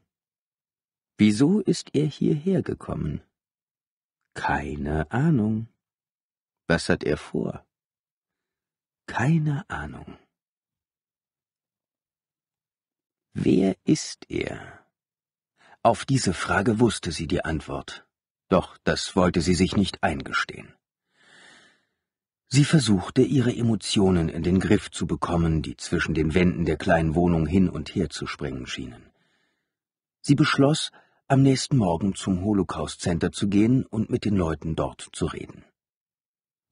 Wieso ist er hierher gekommen? Keine Ahnung. Was hat er vor? Keine Ahnung. Wer ist er? Auf diese Frage wusste sie die Antwort, doch das wollte sie sich nicht eingestehen. Sie versuchte, ihre Emotionen in den Griff zu bekommen, die zwischen den Wänden der kleinen Wohnung hin und her zu springen schienen. Sie beschloss, am nächsten Morgen zum Holocaust Center zu gehen und mit den Leuten dort zu reden.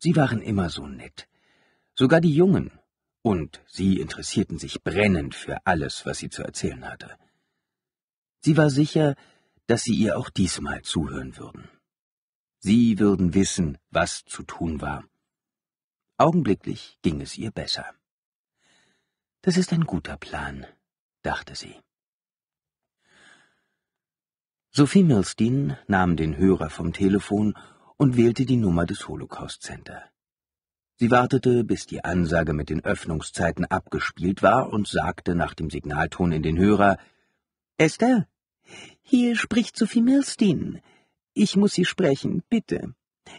Sie waren immer so nett. Sogar die Jungen. Und sie interessierten sich brennend für alles, was sie zu erzählen hatte. Sie war sicher, dass sie ihr auch diesmal zuhören würden. Sie würden wissen, was zu tun war. Augenblicklich ging es ihr besser. Das ist ein guter Plan, dachte sie. Sophie Milstein nahm den Hörer vom Telefon und wählte die Nummer des Holocaust Center. Sie wartete, bis die Ansage mit den Öffnungszeiten abgespielt war und sagte nach dem Signalton in den Hörer Esther, hier spricht Sophie Milstein. Ich muss Sie sprechen, bitte.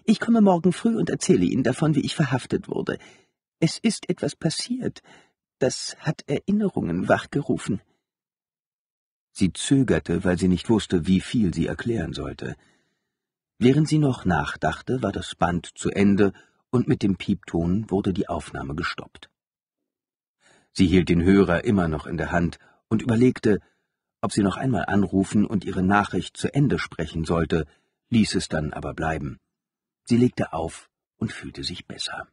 Ich komme morgen früh und erzähle Ihnen davon, wie ich verhaftet wurde. Es ist etwas passiert. Das hat Erinnerungen wachgerufen. Sie zögerte, weil sie nicht wusste, wie viel sie erklären sollte. Während sie noch nachdachte, war das Band zu Ende und mit dem Piepton wurde die Aufnahme gestoppt. Sie hielt den Hörer immer noch in der Hand und überlegte, ob sie noch einmal anrufen und ihre Nachricht zu Ende sprechen sollte, ließ es dann aber bleiben. Sie legte auf und fühlte sich besser.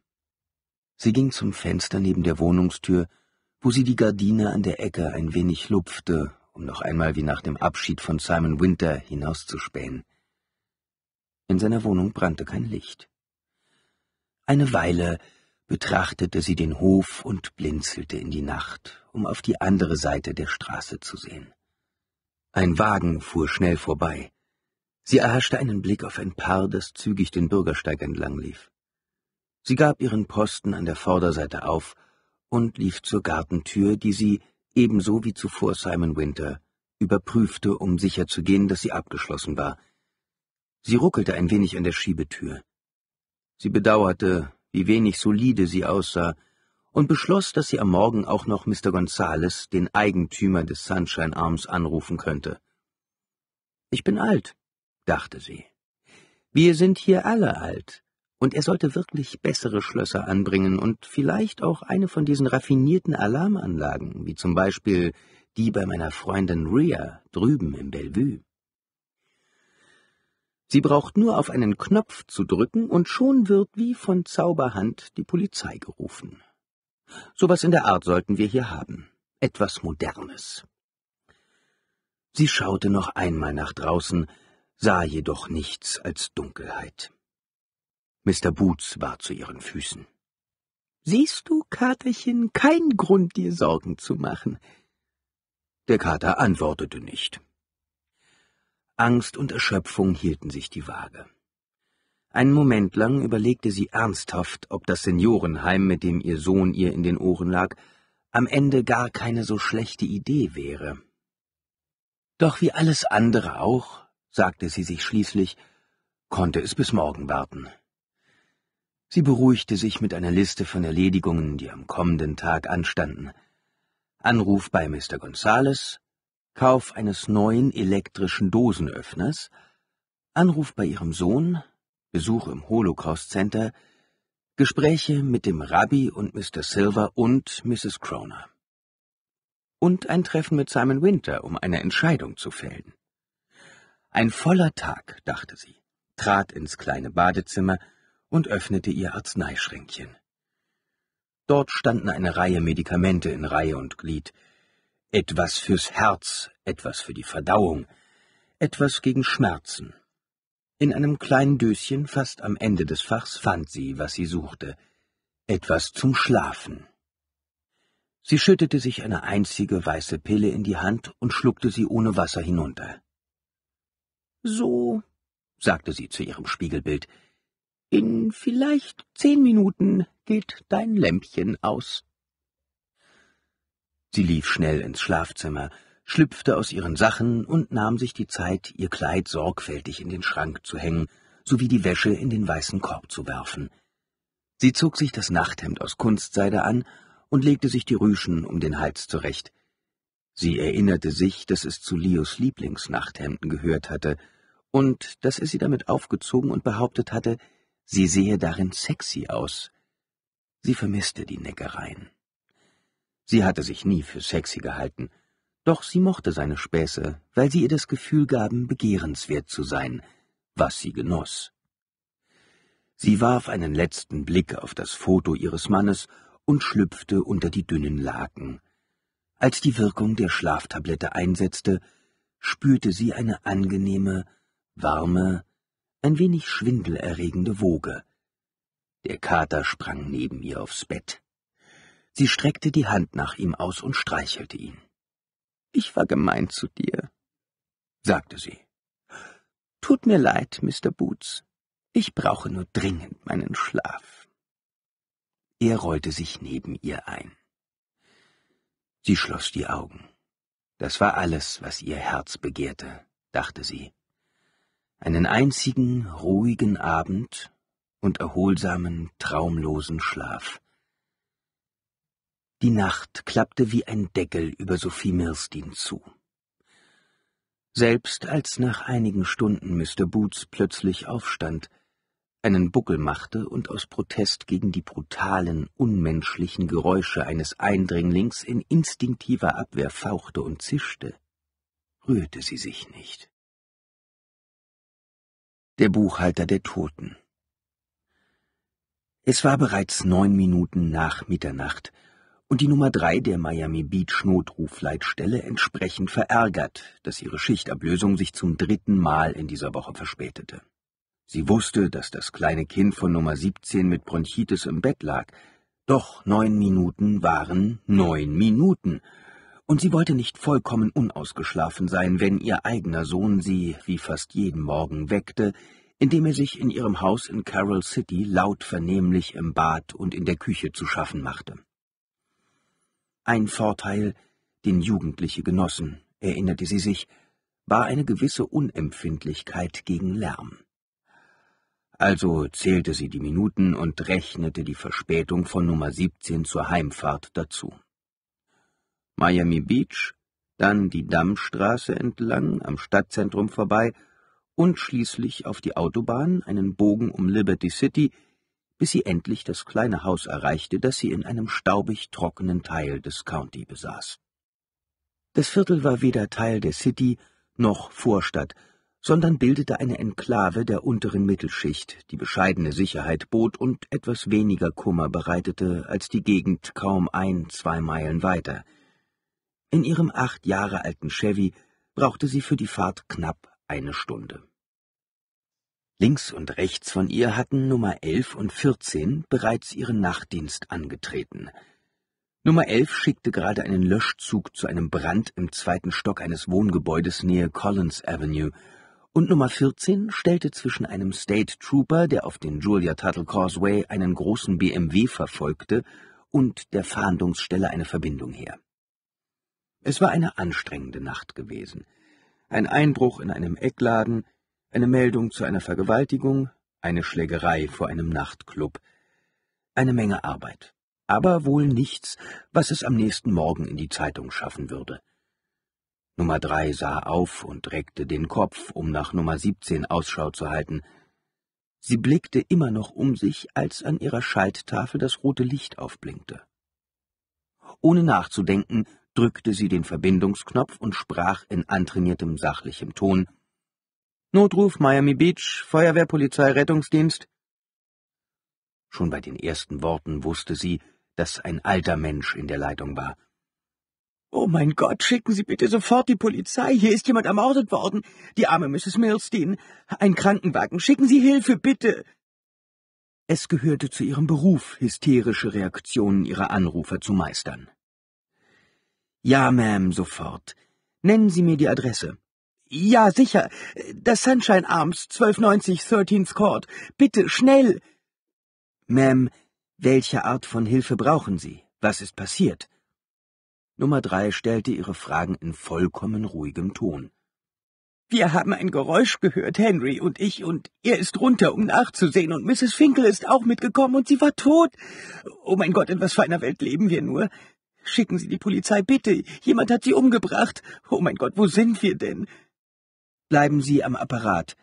Sie ging zum Fenster neben der Wohnungstür, wo sie die Gardine an der Ecke ein wenig lupfte, um noch einmal wie nach dem Abschied von Simon Winter hinauszuspähen. In seiner Wohnung brannte kein Licht. Eine Weile betrachtete sie den Hof und blinzelte in die Nacht, um auf die andere Seite der Straße zu sehen. Ein Wagen fuhr schnell vorbei. Sie erhaschte einen Blick auf ein Paar, das zügig den Bürgersteig entlang lief. Sie gab ihren Posten an der Vorderseite auf und lief zur Gartentür, die sie, ebenso wie zuvor Simon Winter, überprüfte, um sicherzugehen, dass sie abgeschlossen war – Sie ruckelte ein wenig an der Schiebetür. Sie bedauerte, wie wenig solide sie aussah, und beschloss, dass sie am Morgen auch noch Mr. Gonzales, den Eigentümer des Sunshine Arms, anrufen könnte. Ich bin alt, dachte sie. Wir sind hier alle alt, und er sollte wirklich bessere Schlösser anbringen und vielleicht auch eine von diesen raffinierten Alarmanlagen, wie zum Beispiel die bei meiner Freundin Rhea drüben im Bellevue. Sie braucht nur auf einen Knopf zu drücken, und schon wird wie von Zauberhand die Polizei gerufen. Sowas in der Art sollten wir hier haben. Etwas Modernes. Sie schaute noch einmal nach draußen, sah jedoch nichts als Dunkelheit. Mr. Boots war zu ihren Füßen. Siehst du, Katerchen, kein Grund, dir Sorgen zu machen. Der Kater antwortete nicht. Angst und Erschöpfung hielten sich die Waage. Einen Moment lang überlegte sie ernsthaft, ob das Seniorenheim, mit dem ihr Sohn ihr in den Ohren lag, am Ende gar keine so schlechte Idee wäre. Doch wie alles andere auch, sagte sie sich schließlich, konnte es bis morgen warten. Sie beruhigte sich mit einer Liste von Erledigungen, die am kommenden Tag anstanden. Anruf bei Mr. Gonzales, Kauf eines neuen elektrischen Dosenöffners, Anruf bei ihrem Sohn, Besuch im Holocaust Center, Gespräche mit dem Rabbi und Mr. Silver und Mrs. Croner. Und ein Treffen mit Simon Winter, um eine Entscheidung zu fällen. Ein voller Tag, dachte sie, trat ins kleine Badezimmer und öffnete ihr Arzneischränkchen. Dort standen eine Reihe Medikamente in Reihe und Glied, etwas fürs Herz, etwas für die Verdauung, etwas gegen Schmerzen. In einem kleinen Döschen fast am Ende des Fachs fand sie, was sie suchte, etwas zum Schlafen. Sie schüttete sich eine einzige weiße Pille in die Hand und schluckte sie ohne Wasser hinunter. So, sagte sie zu ihrem Spiegelbild, in vielleicht zehn Minuten geht dein Lämpchen aus. Sie lief schnell ins Schlafzimmer, schlüpfte aus ihren Sachen und nahm sich die Zeit, ihr Kleid sorgfältig in den Schrank zu hängen, sowie die Wäsche in den weißen Korb zu werfen. Sie zog sich das Nachthemd aus Kunstseide an und legte sich die Rüschen um den Hals zurecht. Sie erinnerte sich, dass es zu Leos Lieblingsnachthemden gehört hatte und dass er sie damit aufgezogen und behauptet hatte, sie sehe darin sexy aus. Sie vermisste die Neckereien. Sie hatte sich nie für sexy gehalten, doch sie mochte seine Späße, weil sie ihr das Gefühl gaben, begehrenswert zu sein, was sie genoss. Sie warf einen letzten Blick auf das Foto ihres Mannes und schlüpfte unter die dünnen Laken. Als die Wirkung der Schlaftablette einsetzte, spürte sie eine angenehme, warme, ein wenig schwindelerregende Woge. Der Kater sprang neben ihr aufs Bett. Sie streckte die Hand nach ihm aus und streichelte ihn. Ich war gemein zu dir, sagte sie. Tut mir leid, Mr. Boots. Ich brauche nur dringend meinen Schlaf. Er rollte sich neben ihr ein. Sie schloss die Augen. Das war alles, was ihr Herz begehrte, dachte sie. Einen einzigen, ruhigen Abend und erholsamen, traumlosen Schlaf, die Nacht klappte wie ein Deckel über Sophie Mirstin zu. Selbst als nach einigen Stunden Mr. Boots plötzlich aufstand, einen Buckel machte und aus Protest gegen die brutalen, unmenschlichen Geräusche eines Eindringlings in instinktiver Abwehr fauchte und zischte, rührte sie sich nicht. Der Buchhalter der Toten. Es war bereits neun Minuten nach Mitternacht, und die Nummer 3 der Miami Beach Notrufleitstelle entsprechend verärgert, dass ihre Schichtablösung sich zum dritten Mal in dieser Woche verspätete. Sie wusste, dass das kleine Kind von Nummer 17 mit Bronchitis im Bett lag, doch neun Minuten waren neun Minuten, und sie wollte nicht vollkommen unausgeschlafen sein, wenn ihr eigener Sohn sie, wie fast jeden Morgen, weckte, indem er sich in ihrem Haus in Carroll City laut vernehmlich im Bad und in der Küche zu schaffen machte. Ein Vorteil, den Jugendliche genossen, erinnerte sie sich, war eine gewisse Unempfindlichkeit gegen Lärm. Also zählte sie die Minuten und rechnete die Verspätung von Nummer 17 zur Heimfahrt dazu. Miami Beach, dann die Dammstraße entlang, am Stadtzentrum vorbei und schließlich auf die Autobahn, einen Bogen um Liberty City, bis sie endlich das kleine Haus erreichte, das sie in einem staubig trockenen Teil des County besaß. Das Viertel war weder Teil der City noch Vorstadt, sondern bildete eine Enklave der unteren Mittelschicht, die bescheidene Sicherheit bot und etwas weniger Kummer bereitete als die Gegend kaum ein, zwei Meilen weiter. In ihrem acht Jahre alten Chevy brauchte sie für die Fahrt knapp eine Stunde. Links und rechts von ihr hatten Nummer 11 und 14 bereits ihren Nachtdienst angetreten. Nummer 11 schickte gerade einen Löschzug zu einem Brand im zweiten Stock eines Wohngebäudes nähe Collins Avenue, und Nummer 14 stellte zwischen einem State Trooper, der auf den Julia Tuttle Causeway einen großen BMW verfolgte, und der Fahndungsstelle eine Verbindung her. Es war eine anstrengende Nacht gewesen. Ein Einbruch in einem Eckladen, eine Meldung zu einer Vergewaltigung, eine Schlägerei vor einem Nachtclub, eine Menge Arbeit, aber wohl nichts, was es am nächsten Morgen in die Zeitung schaffen würde. Nummer drei sah auf und reckte den Kopf, um nach Nummer 17 Ausschau zu halten. Sie blickte immer noch um sich, als an ihrer Schalttafel das rote Licht aufblinkte. Ohne nachzudenken drückte sie den Verbindungsknopf und sprach in antrainiertem sachlichem Ton Notruf, Miami Beach, Feuerwehrpolizei, Rettungsdienst. Schon bei den ersten Worten wusste sie, dass ein alter Mensch in der Leitung war. Oh mein Gott, schicken Sie bitte sofort die Polizei. Hier ist jemand ermordet worden. Die arme Mrs. Milstein. Ein Krankenwagen. Schicken Sie Hilfe, bitte. Es gehörte zu ihrem Beruf, hysterische Reaktionen ihrer Anrufer zu meistern. Ja, Ma'am, sofort. Nennen Sie mir die Adresse. Ja, sicher. Das Sunshine Arms, 1290 13th Court. Bitte, schnell! Ma'am, welche Art von Hilfe brauchen Sie? Was ist passiert? Nummer drei stellte ihre Fragen in vollkommen ruhigem Ton. Wir haben ein Geräusch gehört, Henry und ich, und er ist runter, um nachzusehen, und Mrs. Finkel ist auch mitgekommen, und sie war tot. Oh mein Gott, in was für einer Welt leben wir nur? Schicken Sie die Polizei, bitte. Jemand hat sie umgebracht. Oh mein Gott, wo sind wir denn? Bleiben Sie am Apparat.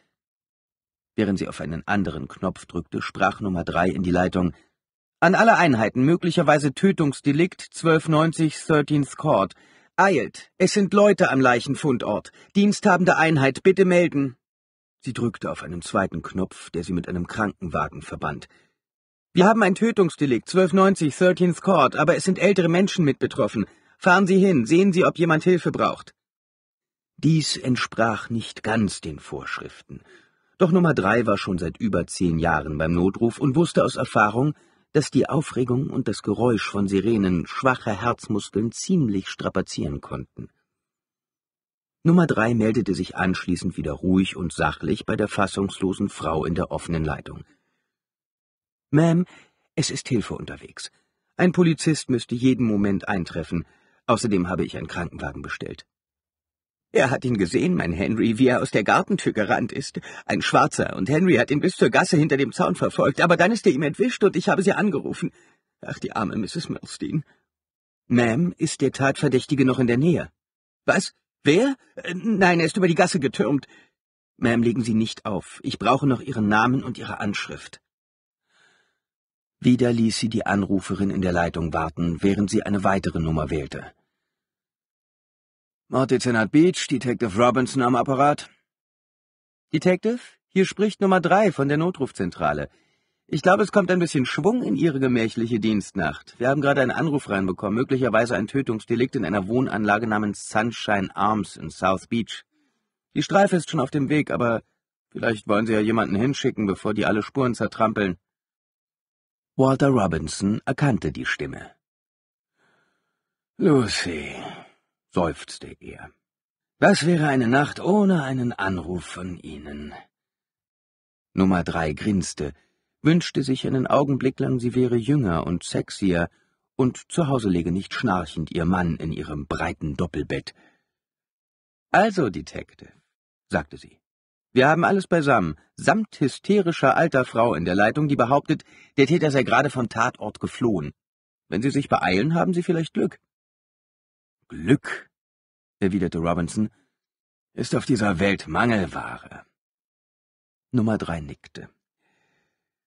Während sie auf einen anderen Knopf drückte, sprach Nummer drei in die Leitung. An alle Einheiten, möglicherweise Tötungsdelikt 1290 13th Court. Eilt, es sind Leute am Leichenfundort. Diensthabende Einheit, bitte melden. Sie drückte auf einen zweiten Knopf, der sie mit einem Krankenwagen verband. Wir haben ein Tötungsdelikt 1290 13th Court, aber es sind ältere Menschen mit betroffen. Fahren Sie hin, sehen Sie, ob jemand Hilfe braucht. Dies entsprach nicht ganz den Vorschriften. Doch Nummer drei war schon seit über zehn Jahren beim Notruf und wusste aus Erfahrung, dass die Aufregung und das Geräusch von Sirenen schwache Herzmuskeln ziemlich strapazieren konnten. Nummer drei meldete sich anschließend wieder ruhig und sachlich bei der fassungslosen Frau in der offenen Leitung. Ma'am, es ist Hilfe unterwegs. Ein Polizist müsste jeden Moment eintreffen. Außerdem habe ich einen Krankenwagen bestellt. Er hat ihn gesehen, mein Henry, wie er aus der Gartentür gerannt ist. Ein Schwarzer, und Henry hat ihn bis zur Gasse hinter dem Zaun verfolgt, aber dann ist er ihm entwischt und ich habe sie angerufen. Ach, die arme Mrs. Milstein. Ma'am, ist der Tatverdächtige noch in der Nähe? Was? Wer? Äh, nein, er ist über die Gasse getürmt. Ma'am, legen Sie nicht auf. Ich brauche noch Ihren Namen und Ihre Anschrift. Wieder ließ sie die Anruferin in der Leitung warten, während sie eine weitere Nummer wählte. Mordezernat Beach, Detective Robinson am Apparat. Detective, hier spricht Nummer drei von der Notrufzentrale. Ich glaube, es kommt ein bisschen Schwung in Ihre gemächliche Dienstnacht. Wir haben gerade einen Anruf reinbekommen, möglicherweise ein Tötungsdelikt in einer Wohnanlage namens Sunshine Arms in South Beach. Die Streife ist schon auf dem Weg, aber vielleicht wollen Sie ja jemanden hinschicken, bevor die alle Spuren zertrampeln. Walter Robinson erkannte die Stimme. Lucy, seufzte er. Das wäre eine Nacht ohne einen Anruf von Ihnen. Nummer drei grinste, wünschte sich einen Augenblick lang, sie wäre jünger und sexier, und zu Hause lege nicht schnarchend ihr Mann in ihrem breiten Doppelbett. Also, Detective, sagte sie, wir haben alles beisammen, samt hysterischer alter Frau in der Leitung, die behauptet, der Täter sei gerade vom Tatort geflohen. Wenn Sie sich beeilen, haben Sie vielleicht Glück. Glück, erwiderte Robinson, ist auf dieser Welt Mangelware. Nummer drei nickte.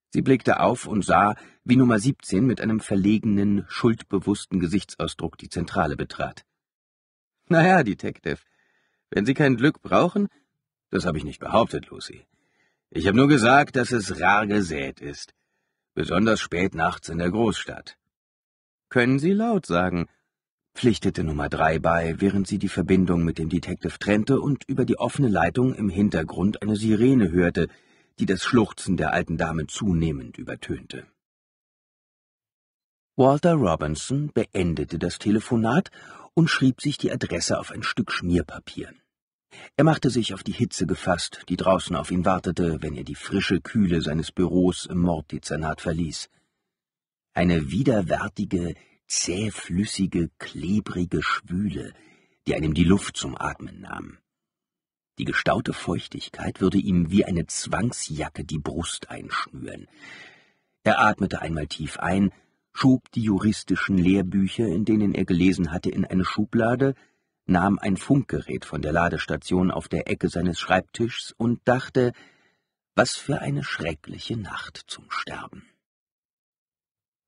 Sie blickte auf und sah, wie Nummer 17 mit einem verlegenen, schuldbewussten Gesichtsausdruck die Zentrale betrat. Naja, Detective, wenn Sie kein Glück brauchen, das habe ich nicht behauptet, Lucy. Ich habe nur gesagt, dass es rar gesät ist, besonders spät nachts in der Großstadt. Können Sie laut sagen, pflichtete Nummer drei bei, während sie die Verbindung mit dem Detective trennte und über die offene Leitung im Hintergrund eine Sirene hörte, die das Schluchzen der alten Dame zunehmend übertönte. Walter Robinson beendete das Telefonat und schrieb sich die Adresse auf ein Stück Schmierpapier. Er machte sich auf die Hitze gefasst, die draußen auf ihn wartete, wenn er die frische Kühle seines Büros im Morddezernat verließ. Eine widerwärtige, zähflüssige, klebrige Schwüle, die einem die Luft zum Atmen nahm. Die gestaute Feuchtigkeit würde ihm wie eine Zwangsjacke die Brust einschnüren. Er atmete einmal tief ein, schob die juristischen Lehrbücher, in denen er gelesen hatte, in eine Schublade, nahm ein Funkgerät von der Ladestation auf der Ecke seines Schreibtischs und dachte, was für eine schreckliche Nacht zum Sterben.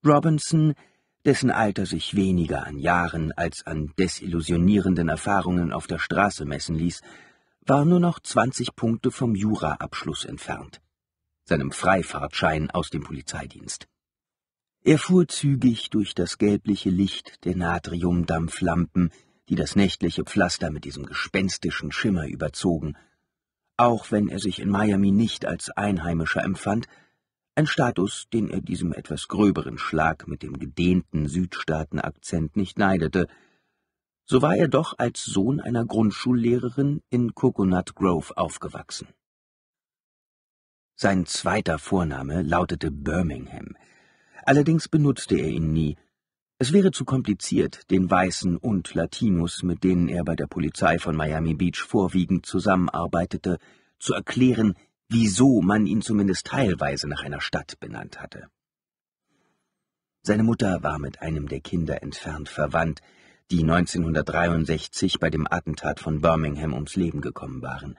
Robinson dessen Alter sich weniger an Jahren als an desillusionierenden Erfahrungen auf der Straße messen ließ, war nur noch 20 Punkte vom Juraabschluss entfernt, seinem Freifahrtschein aus dem Polizeidienst. Er fuhr zügig durch das gelbliche Licht der Natriumdampflampen, die das nächtliche Pflaster mit diesem gespenstischen Schimmer überzogen. Auch wenn er sich in Miami nicht als Einheimischer empfand, ein Status, den er diesem etwas gröberen Schlag mit dem gedehnten Südstaatenakzent nicht neidete. So war er doch als Sohn einer Grundschullehrerin in Coconut Grove aufgewachsen. Sein zweiter Vorname lautete Birmingham. Allerdings benutzte er ihn nie. Es wäre zu kompliziert, den Weißen und Latinos, mit denen er bei der Polizei von Miami Beach vorwiegend zusammenarbeitete, zu erklären, wieso man ihn zumindest teilweise nach einer Stadt benannt hatte. Seine Mutter war mit einem der Kinder entfernt verwandt, die 1963 bei dem Attentat von Birmingham ums Leben gekommen waren.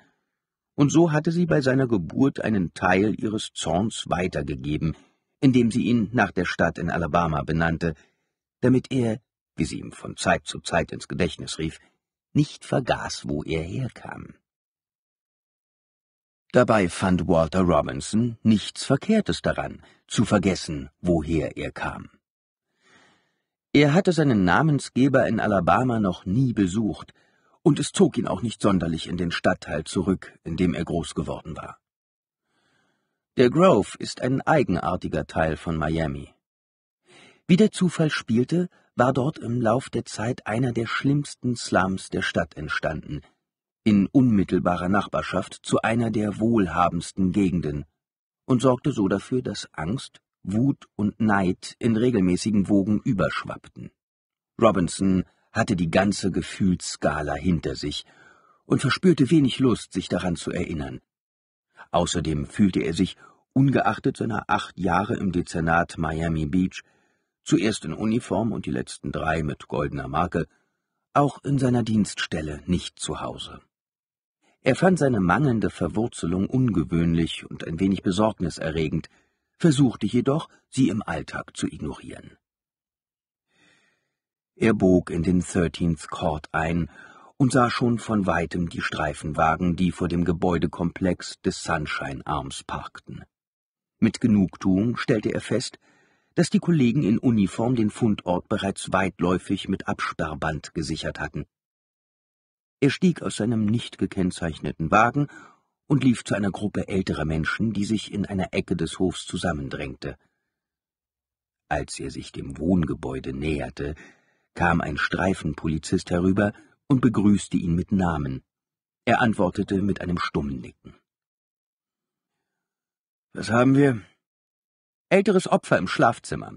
Und so hatte sie bei seiner Geburt einen Teil ihres Zorns weitergegeben, indem sie ihn nach der Stadt in Alabama benannte, damit er, wie sie ihm von Zeit zu Zeit ins Gedächtnis rief, nicht vergaß, wo er herkam. Dabei fand Walter Robinson nichts Verkehrtes daran, zu vergessen, woher er kam. Er hatte seinen Namensgeber in Alabama noch nie besucht, und es zog ihn auch nicht sonderlich in den Stadtteil zurück, in dem er groß geworden war. Der Grove ist ein eigenartiger Teil von Miami. Wie der Zufall spielte, war dort im Lauf der Zeit einer der schlimmsten Slums der Stadt entstanden, in unmittelbarer Nachbarschaft zu einer der wohlhabendsten Gegenden und sorgte so dafür, dass Angst, Wut und Neid in regelmäßigen Wogen überschwappten. Robinson hatte die ganze Gefühlsskala hinter sich und verspürte wenig Lust, sich daran zu erinnern. Außerdem fühlte er sich, ungeachtet seiner acht Jahre im Dezernat Miami Beach, zuerst in Uniform und die letzten drei mit goldener Marke, auch in seiner Dienststelle nicht zu Hause. Er fand seine mangelnde Verwurzelung ungewöhnlich und ein wenig besorgniserregend, versuchte jedoch, sie im Alltag zu ignorieren. Er bog in den 13th Court ein und sah schon von weitem die Streifenwagen, die vor dem Gebäudekomplex des Sunshine Arms parkten. Mit Genugtuung stellte er fest, dass die Kollegen in Uniform den Fundort bereits weitläufig mit Absperrband gesichert hatten. Er stieg aus seinem nicht gekennzeichneten Wagen und lief zu einer Gruppe älterer Menschen, die sich in einer Ecke des Hofs zusammendrängte. Als er sich dem Wohngebäude näherte, kam ein Streifenpolizist herüber und begrüßte ihn mit Namen. Er antwortete mit einem stummen Nicken. Was haben wir? Älteres Opfer im Schlafzimmer.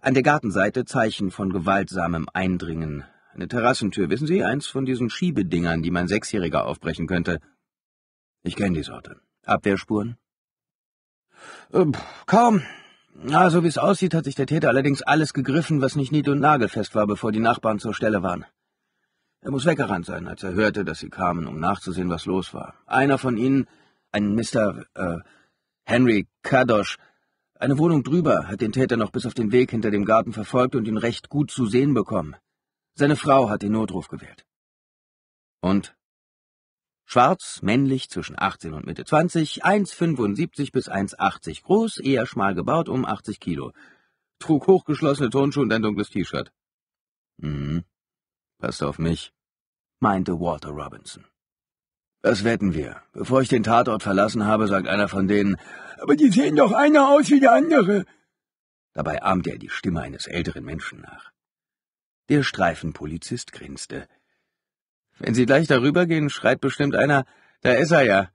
An der Gartenseite Zeichen von gewaltsamem Eindringen eine Terrassentür, wissen Sie, eins von diesen Schiebedingern, die mein Sechsjähriger aufbrechen könnte. Ich kenne die Sorte. Abwehrspuren? Äh, kaum. Na, ah, so wie es aussieht, hat sich der Täter allerdings alles gegriffen, was nicht nied- und nagelfest war, bevor die Nachbarn zur Stelle waren. Er muss weggerannt sein, als er hörte, dass sie kamen, um nachzusehen, was los war. Einer von ihnen, ein Mr. Äh, Henry Kadosh, eine Wohnung drüber, hat den Täter noch bis auf den Weg hinter dem Garten verfolgt und ihn recht gut zu sehen bekommen. Seine Frau hat den Notruf gewählt. Und? Schwarz, männlich, zwischen 18 und Mitte 20, 1,75 bis 1,80 groß, eher schmal gebaut, um 80 Kilo. Trug hochgeschlossene Turnschuhe und ein dunkles T-Shirt. Hm, Passt auf mich, meinte Walter Robinson. Das wetten wir. Bevor ich den Tatort verlassen habe, sagt einer von denen, aber die sehen doch einer aus wie der andere. Dabei ahmte er die Stimme eines älteren Menschen nach. Der Streifenpolizist grinste. Wenn Sie gleich darüber gehen, schreit bestimmt einer, da ist er ja.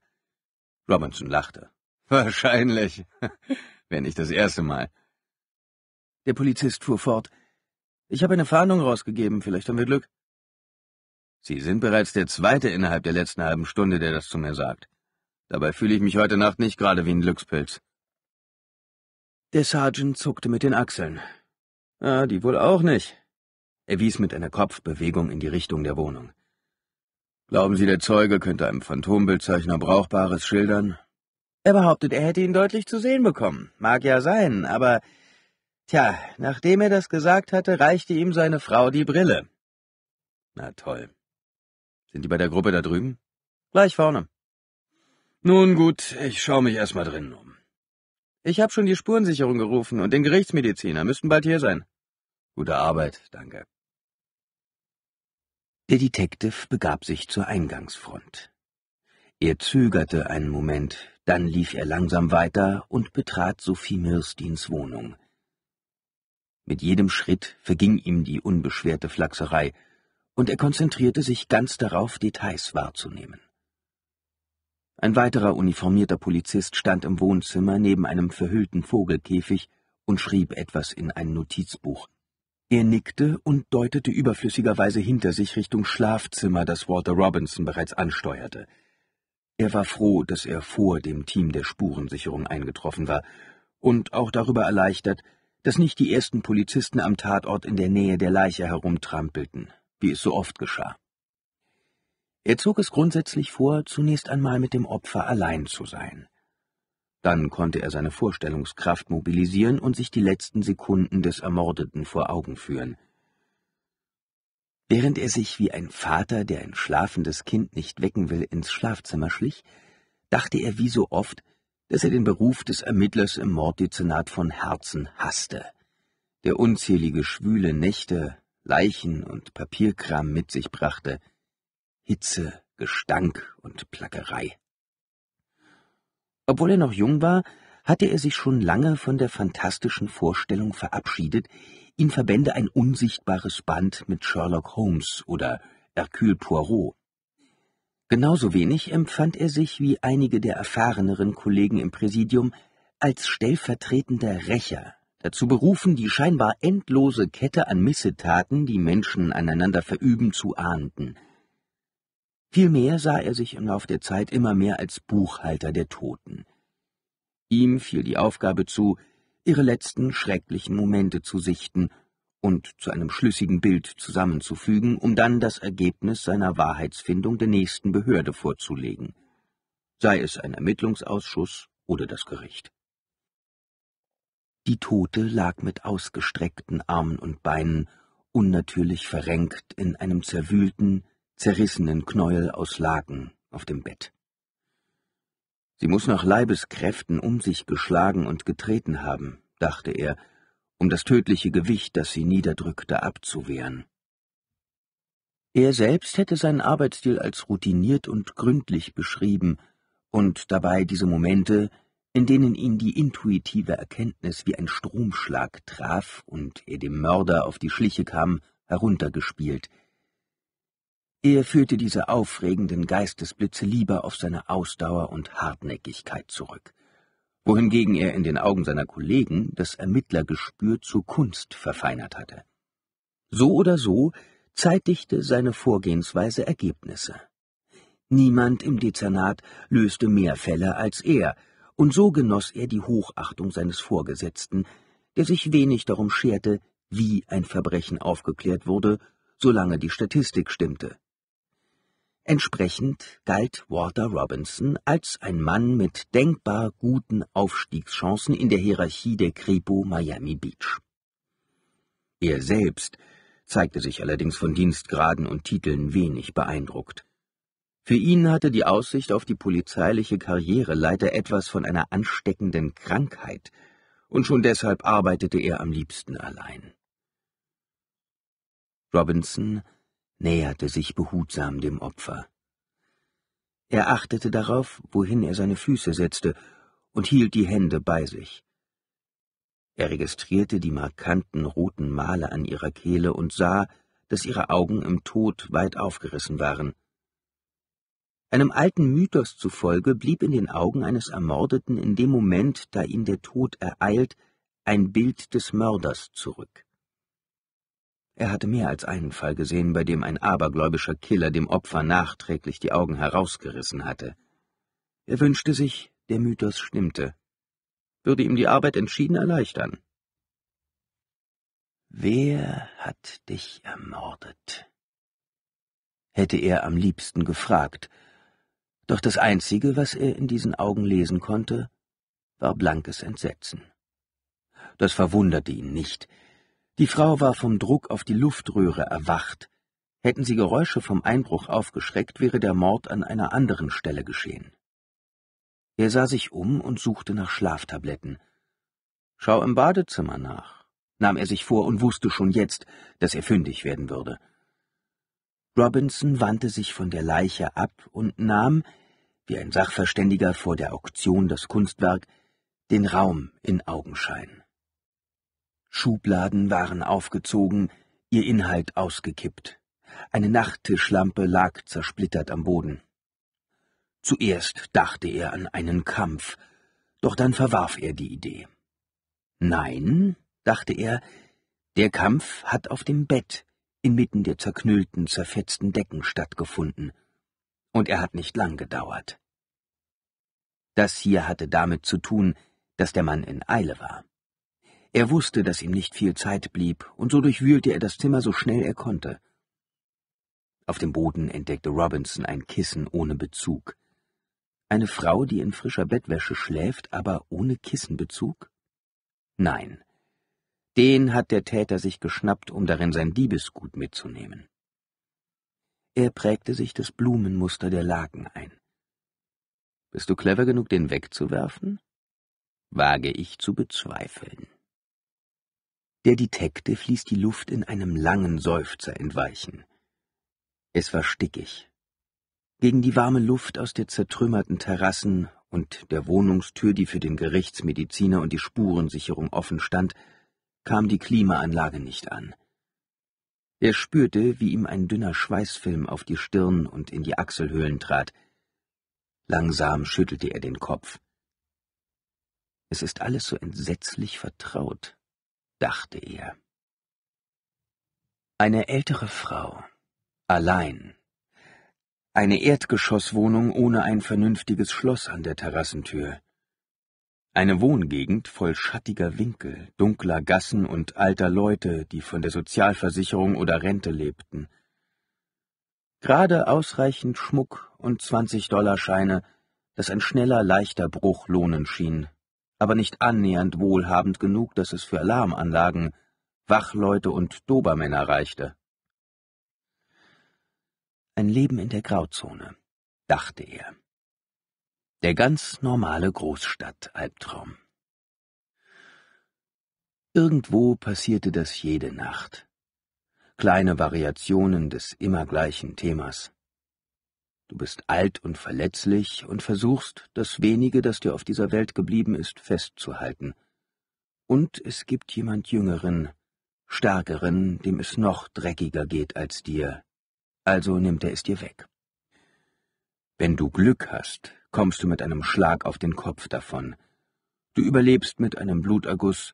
Robinson lachte. Wahrscheinlich. *laughs* Wenn nicht das erste Mal. Der Polizist fuhr fort. Ich habe eine Fahndung rausgegeben, vielleicht haben wir Glück. Sie sind bereits der Zweite innerhalb der letzten halben Stunde, der das zu mir sagt. Dabei fühle ich mich heute Nacht nicht gerade wie ein Glückspilz. Der Sergeant zuckte mit den Achseln. Ah, die wohl auch nicht. Er wies mit einer Kopfbewegung in die Richtung der Wohnung. Glauben Sie, der Zeuge könnte einem Phantombildzeichner Brauchbares schildern? Er behauptet, er hätte ihn deutlich zu sehen bekommen. Mag ja sein, aber... Tja, nachdem er das gesagt hatte, reichte ihm seine Frau die Brille. Na toll. Sind die bei der Gruppe da drüben? Gleich vorne. Nun gut, ich schaue mich erstmal drinnen um. Ich habe schon die Spurensicherung gerufen und den Gerichtsmediziner müssten bald hier sein. Gute Arbeit, danke. Der Detective begab sich zur Eingangsfront. Er zögerte einen Moment, dann lief er langsam weiter und betrat Sophie Mirstins Wohnung. Mit jedem Schritt verging ihm die unbeschwerte Flachserei, und er konzentrierte sich ganz darauf, Details wahrzunehmen. Ein weiterer uniformierter Polizist stand im Wohnzimmer neben einem verhüllten Vogelkäfig und schrieb etwas in ein Notizbuch. Er nickte und deutete überflüssigerweise hinter sich Richtung Schlafzimmer, das Walter Robinson bereits ansteuerte. Er war froh, dass er vor dem Team der Spurensicherung eingetroffen war, und auch darüber erleichtert, dass nicht die ersten Polizisten am Tatort in der Nähe der Leiche herumtrampelten, wie es so oft geschah. Er zog es grundsätzlich vor, zunächst einmal mit dem Opfer allein zu sein. Dann konnte er seine Vorstellungskraft mobilisieren und sich die letzten Sekunden des Ermordeten vor Augen führen. Während er sich wie ein Vater, der ein schlafendes Kind nicht wecken will, ins Schlafzimmer schlich, dachte er wie so oft, dass er den Beruf des Ermittlers im Morddezernat von Herzen hasste, der unzählige schwüle Nächte, Leichen und Papierkram mit sich brachte, Hitze, Gestank und Plackerei. Obwohl er noch jung war, hatte er sich schon lange von der fantastischen Vorstellung verabschiedet, ihn verbände ein unsichtbares Band mit Sherlock Holmes oder Hercule Poirot. Genauso wenig empfand er sich wie einige der erfahreneren Kollegen im Präsidium als stellvertretender Rächer, dazu berufen, die scheinbar endlose Kette an Missetaten, die Menschen aneinander verüben, zu ahnden – Vielmehr sah er sich im Lauf der Zeit immer mehr als Buchhalter der Toten. Ihm fiel die Aufgabe zu, ihre letzten schrecklichen Momente zu sichten und zu einem schlüssigen Bild zusammenzufügen, um dann das Ergebnis seiner Wahrheitsfindung der nächsten Behörde vorzulegen, sei es ein Ermittlungsausschuss oder das Gericht. Die Tote lag mit ausgestreckten Armen und Beinen unnatürlich verrenkt in einem zerwühlten, zerrissenen Knäuel aus Laken auf dem Bett. Sie muß nach Leibeskräften um sich geschlagen und getreten haben, dachte er, um das tödliche Gewicht, das sie niederdrückte, abzuwehren. Er selbst hätte seinen Arbeitsstil als routiniert und gründlich beschrieben und dabei diese Momente, in denen ihn die intuitive Erkenntnis wie ein Stromschlag traf und er dem Mörder auf die Schliche kam, heruntergespielt, er führte diese aufregenden Geistesblitze lieber auf seine Ausdauer und Hartnäckigkeit zurück, wohingegen er in den Augen seiner Kollegen das Ermittlergespür zur Kunst verfeinert hatte. So oder so zeitigte seine Vorgehensweise Ergebnisse. Niemand im Dezernat löste mehr Fälle als er, und so genoss er die Hochachtung seines Vorgesetzten, der sich wenig darum scherte, wie ein Verbrechen aufgeklärt wurde, solange die Statistik stimmte. Entsprechend galt Walter Robinson als ein Mann mit denkbar guten Aufstiegschancen in der Hierarchie der Kripo Miami Beach. Er selbst zeigte sich allerdings von Dienstgraden und Titeln wenig beeindruckt. Für ihn hatte die Aussicht auf die polizeiliche Karriere leider etwas von einer ansteckenden Krankheit, und schon deshalb arbeitete er am liebsten allein. Robinson näherte sich behutsam dem Opfer. Er achtete darauf, wohin er seine Füße setzte, und hielt die Hände bei sich. Er registrierte die markanten roten Male an ihrer Kehle und sah, dass ihre Augen im Tod weit aufgerissen waren. Einem alten Mythos zufolge blieb in den Augen eines Ermordeten in dem Moment, da ihn der Tod ereilt, ein Bild des Mörders zurück. Er hatte mehr als einen Fall gesehen, bei dem ein abergläubischer Killer dem Opfer nachträglich die Augen herausgerissen hatte. Er wünschte sich, der Mythos stimmte. Würde ihm die Arbeit entschieden erleichtern. Wer hat dich ermordet? hätte er am liebsten gefragt, doch das Einzige, was er in diesen Augen lesen konnte, war blankes Entsetzen. Das verwunderte ihn nicht, die Frau war vom Druck auf die Luftröhre erwacht. Hätten sie Geräusche vom Einbruch aufgeschreckt, wäre der Mord an einer anderen Stelle geschehen. Er sah sich um und suchte nach Schlaftabletten. Schau im Badezimmer nach, nahm er sich vor und wusste schon jetzt, dass er fündig werden würde. Robinson wandte sich von der Leiche ab und nahm, wie ein Sachverständiger vor der Auktion das Kunstwerk, den Raum in Augenschein. Schubladen waren aufgezogen, ihr Inhalt ausgekippt. Eine Nachttischlampe lag zersplittert am Boden. Zuerst dachte er an einen Kampf, doch dann verwarf er die Idee. Nein, dachte er, der Kampf hat auf dem Bett inmitten der zerknüllten, zerfetzten Decken stattgefunden, und er hat nicht lang gedauert. Das hier hatte damit zu tun, dass der Mann in Eile war. Er wusste, dass ihm nicht viel Zeit blieb, und so durchwühlte er das Zimmer so schnell er konnte. Auf dem Boden entdeckte Robinson ein Kissen ohne Bezug. Eine Frau, die in frischer Bettwäsche schläft, aber ohne Kissenbezug? Nein. Den hat der Täter sich geschnappt, um darin sein Diebesgut mitzunehmen. Er prägte sich das Blumenmuster der Laken ein. Bist du clever genug, den wegzuwerfen? Wage ich zu bezweifeln. Der Detective ließ die Luft in einem langen Seufzer entweichen. Es war stickig. Gegen die warme Luft aus der zertrümmerten Terrassen und der Wohnungstür, die für den Gerichtsmediziner und die Spurensicherung offen stand, kam die Klimaanlage nicht an. Er spürte, wie ihm ein dünner Schweißfilm auf die Stirn und in die Achselhöhlen trat. Langsam schüttelte er den Kopf. Es ist alles so entsetzlich vertraut, dachte er. Eine ältere Frau, allein, eine Erdgeschosswohnung ohne ein vernünftiges Schloss an der Terrassentür, eine Wohngegend voll schattiger Winkel, dunkler Gassen und alter Leute, die von der Sozialversicherung oder Rente lebten. Gerade ausreichend Schmuck und 20-Dollarscheine, dass ein schneller, leichter Bruch lohnen schien, aber nicht annähernd wohlhabend genug, dass es für Alarmanlagen, Wachleute und Dobermänner reichte. Ein Leben in der Grauzone, dachte er. Der ganz normale Großstadt-Albtraum. Irgendwo passierte das jede Nacht. Kleine Variationen des immer gleichen Themas. Du bist alt und verletzlich und versuchst, das wenige, das dir auf dieser Welt geblieben ist, festzuhalten. Und es gibt jemand Jüngeren, Stärkeren, dem es noch dreckiger geht als dir, also nimmt er es dir weg. Wenn du Glück hast, kommst du mit einem Schlag auf den Kopf davon. Du überlebst mit einem Bluterguss,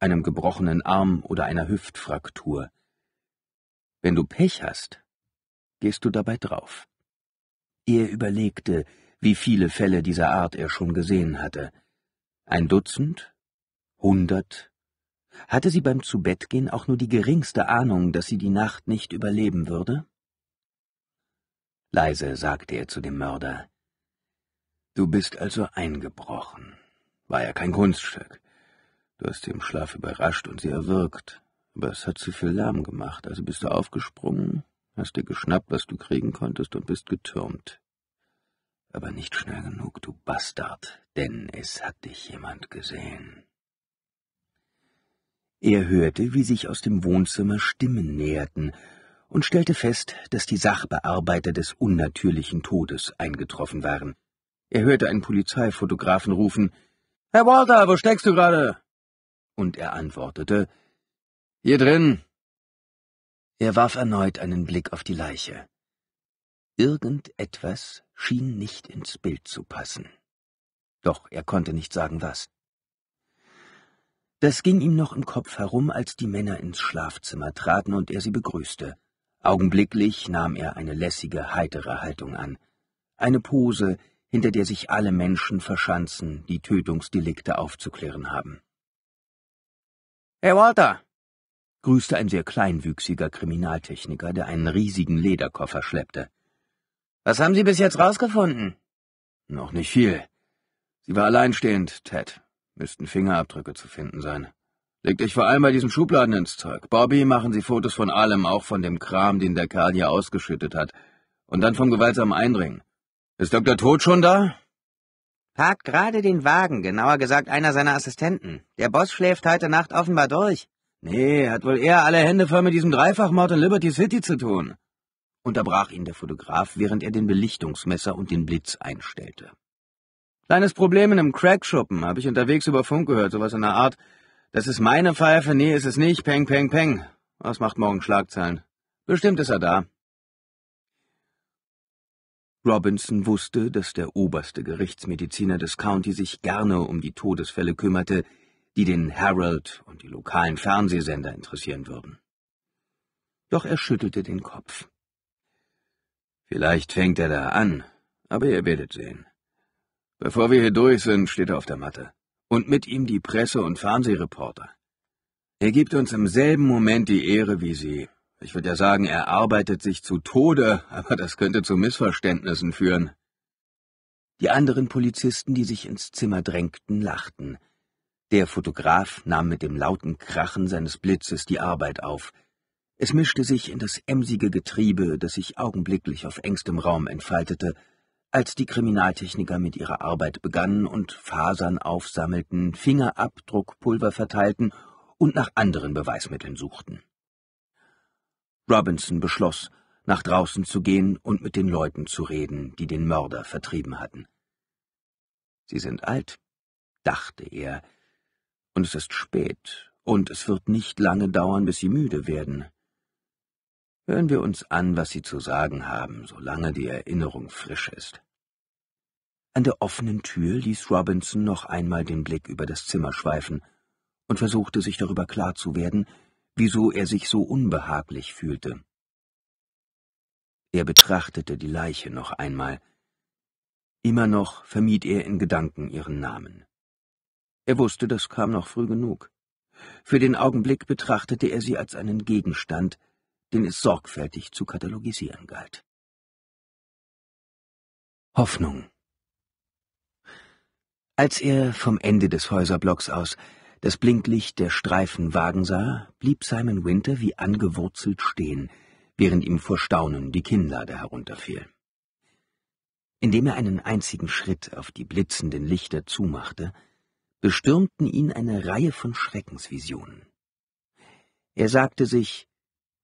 einem gebrochenen Arm oder einer Hüftfraktur. Wenn du Pech hast, gehst du dabei drauf. Er überlegte, wie viele Fälle dieser Art er schon gesehen hatte. Ein Dutzend? Hundert? Hatte sie beim Zubettgehen auch nur die geringste Ahnung, dass sie die Nacht nicht überleben würde? Leise sagte er zu dem Mörder. Du bist also eingebrochen. War ja kein Kunststück. Du hast sie im Schlaf überrascht und sie erwürgt. Aber es hat zu viel Lärm gemacht, also bist du aufgesprungen hast dir geschnappt, was du kriegen konntest, und bist getürmt. Aber nicht schnell genug, du Bastard, denn es hat dich jemand gesehen. Er hörte, wie sich aus dem Wohnzimmer Stimmen näherten und stellte fest, dass die Sachbearbeiter des unnatürlichen Todes eingetroffen waren. Er hörte einen Polizeifotografen rufen, Herr Walter, wo steckst du gerade? Und er antwortete, Hier drin, er warf erneut einen Blick auf die Leiche. Irgendetwas schien nicht ins Bild zu passen. Doch er konnte nicht sagen was. Das ging ihm noch im Kopf herum, als die Männer ins Schlafzimmer traten und er sie begrüßte. Augenblicklich nahm er eine lässige, heitere Haltung an. Eine Pose, hinter der sich alle Menschen verschanzen, die Tötungsdelikte aufzuklären haben. Hey Walter, grüßte ein sehr kleinwüchsiger Kriminaltechniker, der einen riesigen Lederkoffer schleppte. Was haben Sie bis jetzt rausgefunden? Noch nicht viel. Sie war alleinstehend, Ted. Müssten Fingerabdrücke zu finden sein. Leg dich vor allem bei diesen Schubladen ins Zeug. Bobby, machen Sie Fotos von allem, auch von dem Kram, den der Kerl hier ausgeschüttet hat. Und dann vom gewaltsamen Eindringen. Ist Dr. Tod schon da? Parkt gerade den Wagen, genauer gesagt einer seiner Assistenten. Der Boss schläft heute Nacht offenbar durch. Nee, hat wohl eher alle Hände voll mit diesem Dreifachmord in Liberty City zu tun, unterbrach ihn der Fotograf, während er den Belichtungsmesser und den Blitz einstellte. Kleines Problem in einem Crackschuppen, habe ich unterwegs über Funk gehört, sowas in der Art. Das ist meine Pfeife, nee, ist es nicht, peng, peng, peng. Was macht morgen Schlagzeilen? Bestimmt ist er da. Robinson wusste, dass der oberste Gerichtsmediziner des County sich gerne um die Todesfälle kümmerte, die den Herald und die lokalen Fernsehsender interessieren würden. Doch er schüttelte den Kopf. Vielleicht fängt er da an, aber ihr werdet sehen. Bevor wir hier durch sind, steht er auf der Matte. Und mit ihm die Presse- und Fernsehreporter. Er gibt uns im selben Moment die Ehre wie sie. Ich würde ja sagen, er arbeitet sich zu Tode, aber das könnte zu Missverständnissen führen. Die anderen Polizisten, die sich ins Zimmer drängten, lachten. Der Fotograf nahm mit dem lauten Krachen seines Blitzes die Arbeit auf. Es mischte sich in das emsige Getriebe, das sich augenblicklich auf engstem Raum entfaltete, als die Kriminaltechniker mit ihrer Arbeit begannen und Fasern aufsammelten, Fingerabdruckpulver verteilten und nach anderen Beweismitteln suchten. Robinson beschloss, nach draußen zu gehen und mit den Leuten zu reden, die den Mörder vertrieben hatten. Sie sind alt, dachte er, und es ist spät, und es wird nicht lange dauern, bis Sie müde werden. Hören wir uns an, was Sie zu sagen haben, solange die Erinnerung frisch ist. An der offenen Tür ließ Robinson noch einmal den Blick über das Zimmer schweifen und versuchte sich darüber klar zu werden, wieso er sich so unbehaglich fühlte. Er betrachtete die Leiche noch einmal. Immer noch vermied er in Gedanken ihren Namen. Er wusste, das kam noch früh genug. Für den Augenblick betrachtete er sie als einen Gegenstand, den es sorgfältig zu katalogisieren galt. Hoffnung. Als er vom Ende des Häuserblocks aus das Blinklicht der Streifenwagen sah, blieb Simon Winter wie angewurzelt stehen, während ihm vor Staunen die Kinnlade herunterfiel. Indem er einen einzigen Schritt auf die blitzenden Lichter zumachte, bestürmten ihn eine Reihe von Schreckensvisionen. Er sagte sich,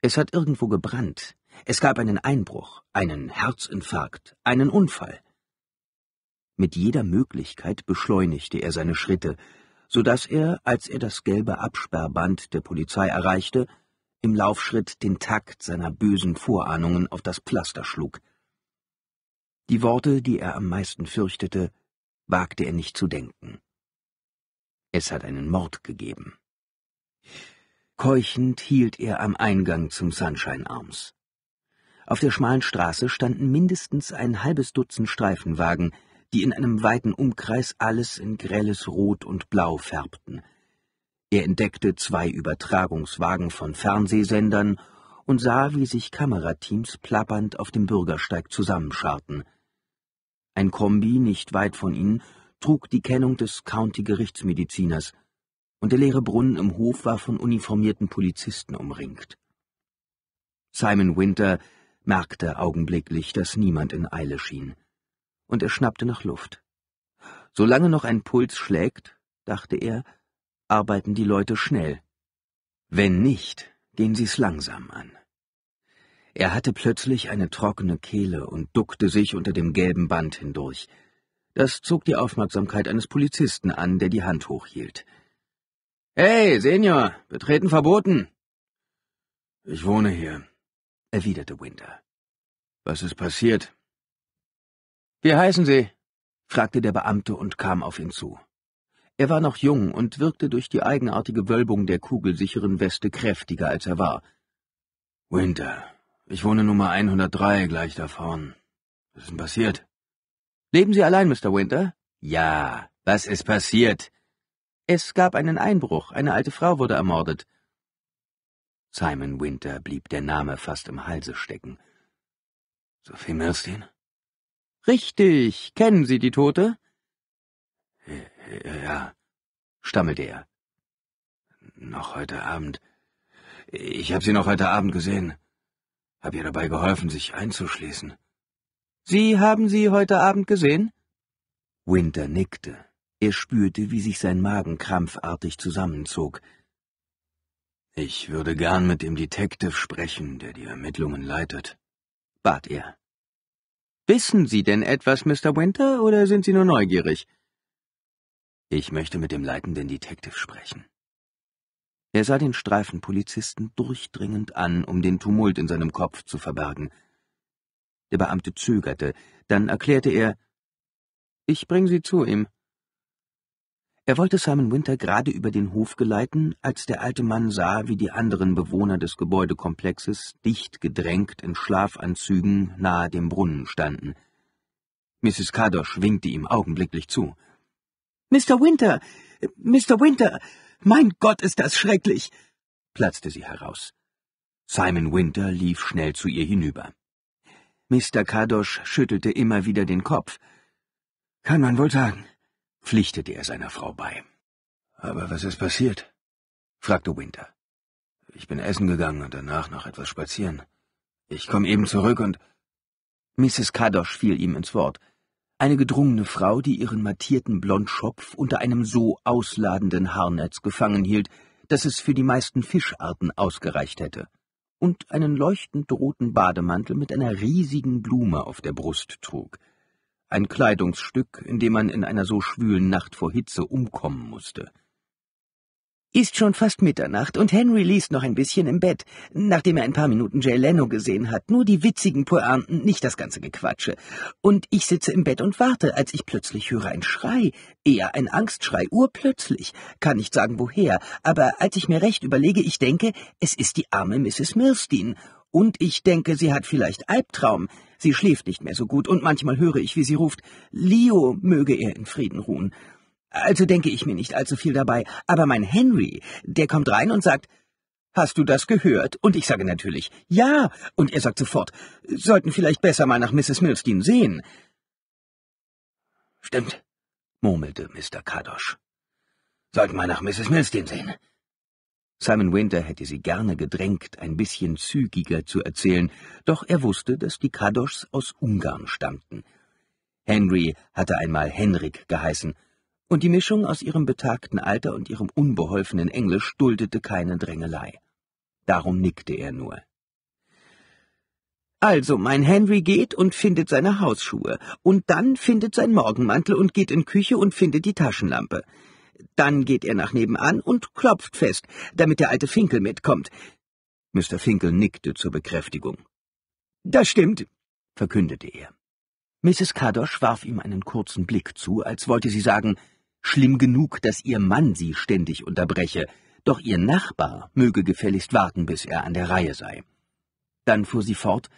es hat irgendwo gebrannt, es gab einen Einbruch, einen Herzinfarkt, einen Unfall. Mit jeder Möglichkeit beschleunigte er seine Schritte, so dass er, als er das gelbe Absperrband der Polizei erreichte, im Laufschritt den Takt seiner bösen Vorahnungen auf das Pflaster schlug. Die Worte, die er am meisten fürchtete, wagte er nicht zu denken. Es hat einen Mord gegeben. Keuchend hielt er am Eingang zum Sunshine Arms. Auf der schmalen Straße standen mindestens ein halbes Dutzend Streifenwagen, die in einem weiten Umkreis alles in grelles Rot und Blau färbten. Er entdeckte zwei Übertragungswagen von Fernsehsendern und sah, wie sich Kamerateams plappernd auf dem Bürgersteig zusammenscharten. Ein Kombi nicht weit von ihnen trug die Kennung des County-Gerichtsmediziners, und der leere Brunnen im Hof war von uniformierten Polizisten umringt. Simon Winter merkte augenblicklich, dass niemand in Eile schien, und er schnappte nach Luft. Solange noch ein Puls schlägt, dachte er, arbeiten die Leute schnell. Wenn nicht, gehen sie's langsam an. Er hatte plötzlich eine trockene Kehle und duckte sich unter dem gelben Band hindurch, das zog die Aufmerksamkeit eines Polizisten an, der die Hand hochhielt. Hey, Senior, betreten verboten. Ich wohne hier, erwiderte Winter. Was ist passiert? Wie heißen Sie? fragte der Beamte und kam auf ihn zu. Er war noch jung und wirkte durch die eigenartige Wölbung der kugelsicheren Weste kräftiger, als er war. Winter, ich wohne Nummer 103 gleich da vorn. Was ist denn passiert? Leben Sie allein, Mr. Winter? Ja. Was ist passiert? Es gab einen Einbruch. Eine alte Frau wurde ermordet. Simon Winter blieb der Name fast im Halse stecken. Sophie Milstein? Richtig. Kennen Sie die Tote? Äh, äh, ja, stammelte er. Noch heute Abend. Ich habe sie noch heute Abend gesehen. Hab ihr dabei geholfen, sich einzuschließen. Sie haben sie heute Abend gesehen? Winter nickte. Er spürte, wie sich sein Magen krampfartig zusammenzog. Ich würde gern mit dem Detective sprechen, der die Ermittlungen leitet, bat er. Wissen Sie denn etwas, Mr. Winter, oder sind Sie nur neugierig? Ich möchte mit dem leitenden Detective sprechen. Er sah den Streifenpolizisten durchdringend an, um den Tumult in seinem Kopf zu verbergen. Der Beamte zögerte, dann erklärte er Ich bringe Sie zu ihm. Er wollte Simon Winter gerade über den Hof geleiten, als der alte Mann sah, wie die anderen Bewohner des Gebäudekomplexes, dicht gedrängt in Schlafanzügen, nahe dem Brunnen standen. Mrs. Kadosch winkte ihm augenblicklich zu. Mr. Winter! Mr. Winter! Mein Gott, ist das schrecklich! platzte sie heraus. Simon Winter lief schnell zu ihr hinüber. Mr. Kadosch schüttelte immer wieder den Kopf. Kann man wohl sagen, pflichtete er seiner Frau bei. Aber was ist passiert? fragte Winter. Ich bin essen gegangen und danach noch etwas spazieren. Ich komme eben zurück und. Mrs. Kadosch fiel ihm ins Wort. Eine gedrungene Frau, die ihren mattierten Blondschopf unter einem so ausladenden Haarnetz gefangen hielt, dass es für die meisten Fischarten ausgereicht hätte und einen leuchtend roten Bademantel mit einer riesigen Blume auf der Brust trug, ein Kleidungsstück, in dem man in einer so schwülen Nacht vor Hitze umkommen mußte ist schon fast Mitternacht und Henry liest noch ein bisschen im Bett, nachdem er ein paar Minuten Jay Leno gesehen hat, nur die witzigen Pointen, nicht das ganze Gequatsche. Und ich sitze im Bett und warte, als ich plötzlich höre ein Schrei, eher ein Angstschrei, urplötzlich, kann nicht sagen woher, aber als ich mir recht überlege, ich denke, es ist die arme Mrs. Milstein. Und ich denke, sie hat vielleicht Albtraum. Sie schläft nicht mehr so gut und manchmal höre ich, wie sie ruft, Leo möge er in Frieden ruhen. Also denke ich mir nicht allzu viel dabei, aber mein Henry, der kommt rein und sagt, Hast du das gehört? Und ich sage natürlich, ja. Und er sagt sofort, sollten vielleicht besser mal nach Mrs. Milstein sehen. Stimmt, murmelte Mr. Kadosch. Sollten mal nach Mrs. Milstein sehen. Simon Winter hätte sie gerne gedrängt, ein bisschen zügiger zu erzählen, doch er wusste, dass die Kadoschs aus Ungarn stammten. Henry hatte einmal Henrik geheißen, und die Mischung aus ihrem betagten Alter und ihrem unbeholfenen Englisch duldete keine Drängelei. Darum nickte er nur. Also, mein Henry geht und findet seine Hausschuhe, und dann findet sein Morgenmantel und geht in Küche und findet die Taschenlampe. Dann geht er nach nebenan und klopft fest, damit der alte Finkel mitkommt. Mr. Finkel nickte zur Bekräftigung. Das stimmt, verkündete er. Mrs. Kadosch warf ihm einen kurzen Blick zu, als wollte sie sagen, Schlimm genug, dass ihr Mann sie ständig unterbreche, doch ihr Nachbar möge gefälligst warten, bis er an der Reihe sei. Dann fuhr sie fort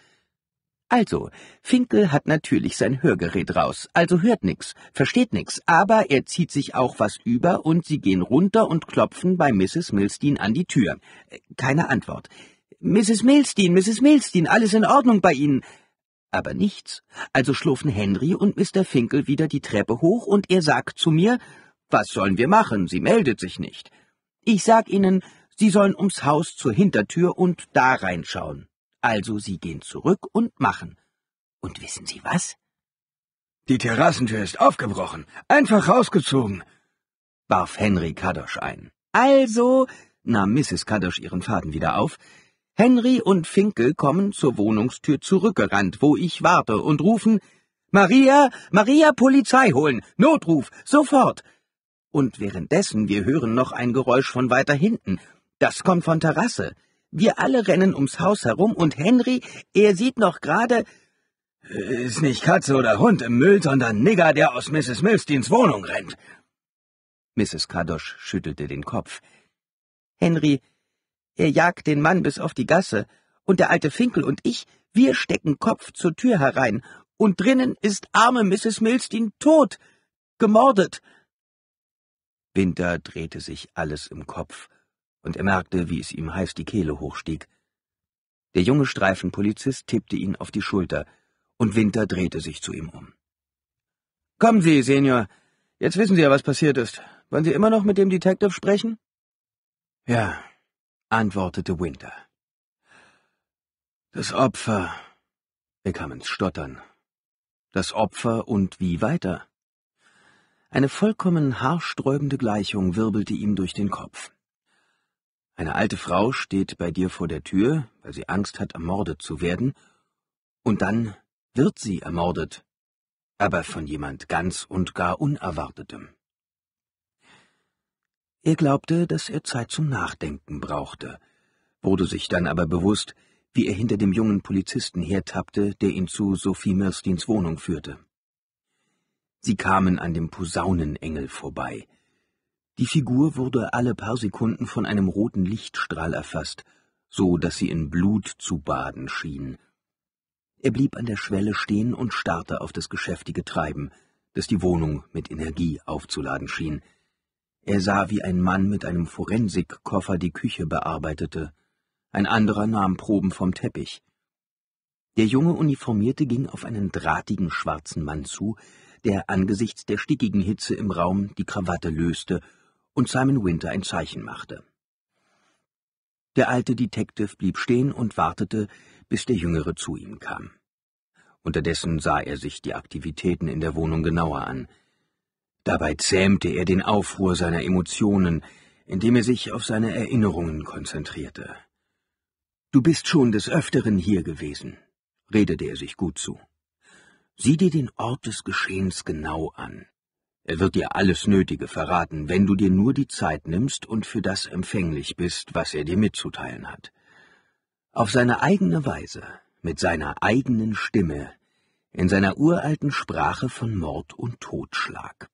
Also, Finkel hat natürlich sein Hörgerät raus, also hört nix, versteht nix, aber er zieht sich auch was über und sie gehen runter und klopfen bei Mrs. Milstein an die Tür. Äh, keine Antwort. Mrs. Milstein, Mrs. Milstein, alles in Ordnung bei Ihnen? aber nichts. Also schlufen Henry und Mr. Finkel wieder die Treppe hoch und er sagt zu mir, was sollen wir machen? Sie meldet sich nicht. Ich sag ihnen, sie sollen ums Haus zur Hintertür und da reinschauen. Also sie gehen zurück und machen. Und wissen Sie was? Die Terrassentür ist aufgebrochen, einfach rausgezogen, warf Henry Kadosch ein. Also, nahm Mrs. Kadosch ihren Faden wieder auf, Henry und Finkel kommen zur Wohnungstür zurückgerannt, wo ich warte, und rufen Maria, Maria, Polizei holen, Notruf, sofort. Und währenddessen wir hören noch ein Geräusch von weiter hinten. Das kommt von Terrasse. Wir alle rennen ums Haus herum und Henry, er sieht noch gerade. Äh, ist nicht Katze oder Hund im Müll, sondern Nigger, der aus Mrs. Milsteins Wohnung rennt. Mrs. Kadosch schüttelte den Kopf. Henry er jagt den Mann bis auf die Gasse, und der alte Finkel und ich, wir stecken Kopf zur Tür herein, und drinnen ist arme Mrs. Milstein tot, gemordet. Winter drehte sich alles im Kopf, und er merkte, wie es ihm heiß die Kehle hochstieg. Der junge Streifenpolizist tippte ihn auf die Schulter, und Winter drehte sich zu ihm um. Kommen Sie, Senior. Jetzt wissen Sie ja, was passiert ist. Wollen Sie immer noch mit dem Detective sprechen? Ja, antwortete Winter. Das Opfer. Er kam ins Stottern. Das Opfer und wie weiter? Eine vollkommen haarsträubende Gleichung wirbelte ihm durch den Kopf. Eine alte Frau steht bei dir vor der Tür, weil sie Angst hat, ermordet zu werden, und dann wird sie ermordet, aber von jemand ganz und gar Unerwartetem. Er glaubte, dass er Zeit zum Nachdenken brauchte, wurde sich dann aber bewusst, wie er hinter dem jungen Polizisten hertappte, der ihn zu Sophie Mirstins Wohnung führte. Sie kamen an dem Posaunenengel vorbei. Die Figur wurde alle paar Sekunden von einem roten Lichtstrahl erfasst, so dass sie in Blut zu baden schien. Er blieb an der Schwelle stehen und starrte auf das geschäftige Treiben, das die Wohnung mit Energie aufzuladen schien. Er sah, wie ein Mann mit einem Forensikkoffer die Küche bearbeitete, ein anderer nahm Proben vom Teppich. Der junge Uniformierte ging auf einen drahtigen schwarzen Mann zu, der angesichts der stickigen Hitze im Raum die Krawatte löste und Simon Winter ein Zeichen machte. Der alte Detective blieb stehen und wartete, bis der Jüngere zu ihm kam. Unterdessen sah er sich die Aktivitäten in der Wohnung genauer an. Dabei zähmte er den Aufruhr seiner Emotionen, indem er sich auf seine Erinnerungen konzentrierte. Du bist schon des Öfteren hier gewesen, redete er sich gut zu. Sieh dir den Ort des Geschehens genau an. Er wird dir alles Nötige verraten, wenn du dir nur die Zeit nimmst und für das empfänglich bist, was er dir mitzuteilen hat. Auf seine eigene Weise, mit seiner eigenen Stimme, in seiner uralten Sprache von Mord und Totschlag.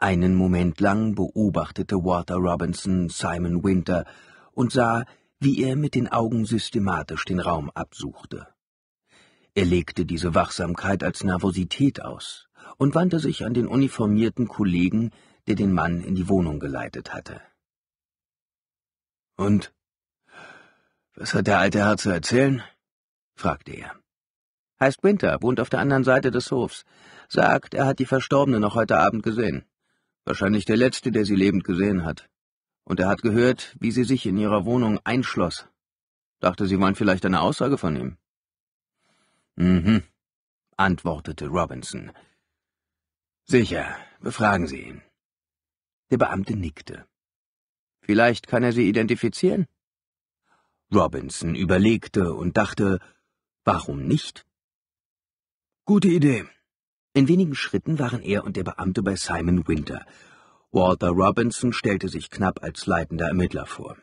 Einen Moment lang beobachtete Walter Robinson Simon Winter und sah, wie er mit den Augen systematisch den Raum absuchte. Er legte diese Wachsamkeit als Nervosität aus und wandte sich an den uniformierten Kollegen, der den Mann in die Wohnung geleitet hatte. Und? Was hat der alte Herr zu erzählen? fragte er. Heißt Winter, wohnt auf der anderen Seite des Hofs. Sagt, er hat die Verstorbene noch heute Abend gesehen wahrscheinlich der letzte, der sie lebend gesehen hat. Und er hat gehört, wie sie sich in ihrer Wohnung einschloss. Dachte, sie wollen vielleicht eine Aussage von ihm. Mhm, antwortete Robinson. Sicher, befragen Sie ihn. Der Beamte nickte. Vielleicht kann er sie identifizieren? Robinson überlegte und dachte, warum nicht? Gute Idee, in wenigen Schritten waren er und der Beamte bei Simon Winter. Walter Robinson stellte sich knapp als leitender Ermittler vor.